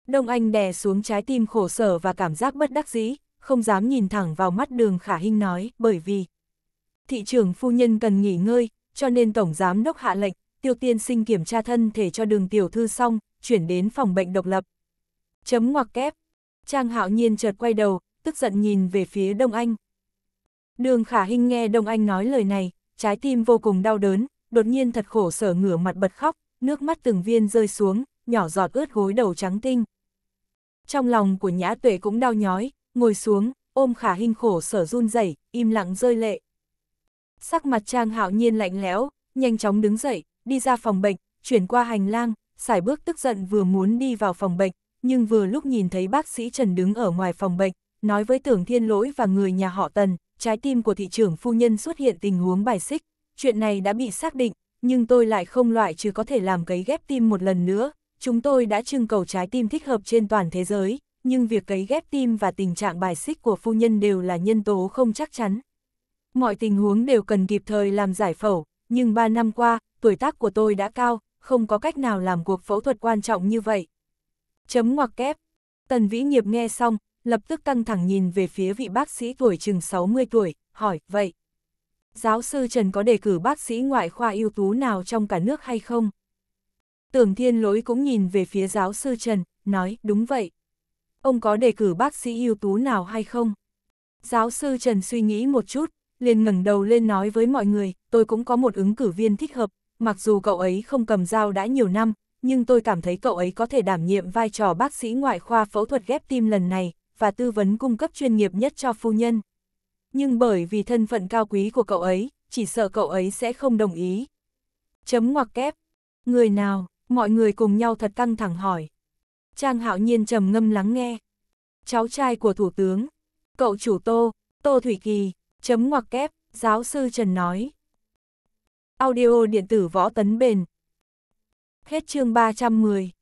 Đông Anh đè xuống trái tim khổ sở và cảm giác bất đắc dĩ, không dám nhìn thẳng vào mắt đường khả hình nói, bởi vì, thị trưởng phu nhân cần nghỉ ngơi, cho nên Tổng Giám Đốc hạ lệnh, tiêu tiên sinh kiểm tra thân thể cho đường tiểu thư xong, chuyển đến phòng bệnh độc lập. Chấm ngoặc kép. Trang hạo nhiên chợt quay đầu, tức giận nhìn về phía Đông Anh. Đường khả hình nghe Đông Anh nói lời này, trái tim vô cùng đau đớn, đột nhiên thật khổ sở ngửa mặt bật khóc, nước mắt từng viên rơi xuống, nhỏ giọt ướt gối đầu trắng tinh. Trong lòng của nhã tuệ cũng đau nhói, ngồi xuống, ôm khả hình khổ sở run rẩy im lặng rơi lệ sắc mặt Trang Hạo Nhiên lạnh lẽo, nhanh chóng đứng dậy, đi ra phòng bệnh, chuyển qua hành lang, xài bước tức giận vừa muốn đi vào phòng bệnh, nhưng vừa lúc nhìn thấy bác sĩ Trần đứng ở ngoài phòng bệnh, nói với tưởng thiên lỗi và người nhà họ Tần, trái tim của thị trưởng phu nhân xuất hiện tình huống bài xích, chuyện này đã bị xác định, nhưng tôi lại không loại trừ có thể làm cấy ghép tim một lần nữa, chúng tôi đã trưng cầu trái tim thích hợp trên toàn thế giới, nhưng việc cấy ghép tim và tình trạng bài xích của phu nhân đều là nhân tố không chắc chắn mọi tình huống đều cần kịp thời làm giải phẫu, nhưng 3 năm qua, tuổi tác của tôi đã cao, không có cách nào làm cuộc phẫu thuật quan trọng như vậy. Chấm ngoặc kép. Tần Vĩ Nghiệp nghe xong, lập tức căng thẳng nhìn về phía vị bác sĩ tuổi chừng 60 tuổi, hỏi, vậy, giáo sư Trần có đề cử bác sĩ ngoại khoa ưu tú nào trong cả nước hay không? Tưởng Thiên Lỗi cũng nhìn về phía giáo sư Trần, nói, đúng vậy. Ông có đề cử bác sĩ ưu tú nào hay không? Giáo sư Trần suy nghĩ một chút, liền ngẩng đầu lên nói với mọi người, tôi cũng có một ứng cử viên thích hợp, mặc dù cậu ấy không cầm dao đã nhiều năm, nhưng tôi cảm thấy cậu ấy có thể đảm nhiệm vai trò bác sĩ ngoại khoa phẫu thuật ghép tim lần này, và tư vấn cung cấp chuyên nghiệp nhất cho phu nhân. Nhưng bởi vì thân phận cao quý của cậu ấy, chỉ sợ cậu ấy sẽ không đồng ý. Chấm ngoặc kép. Người nào, mọi người cùng nhau thật căng thẳng hỏi. Trang hạo nhiên trầm ngâm lắng nghe. Cháu trai của Thủ tướng. Cậu chủ Tô, Tô Thủy Kỳ, chấm ngoặc kép, giáo sư Trần nói. Audio điện tử võ tấn bền. Hết chương 310.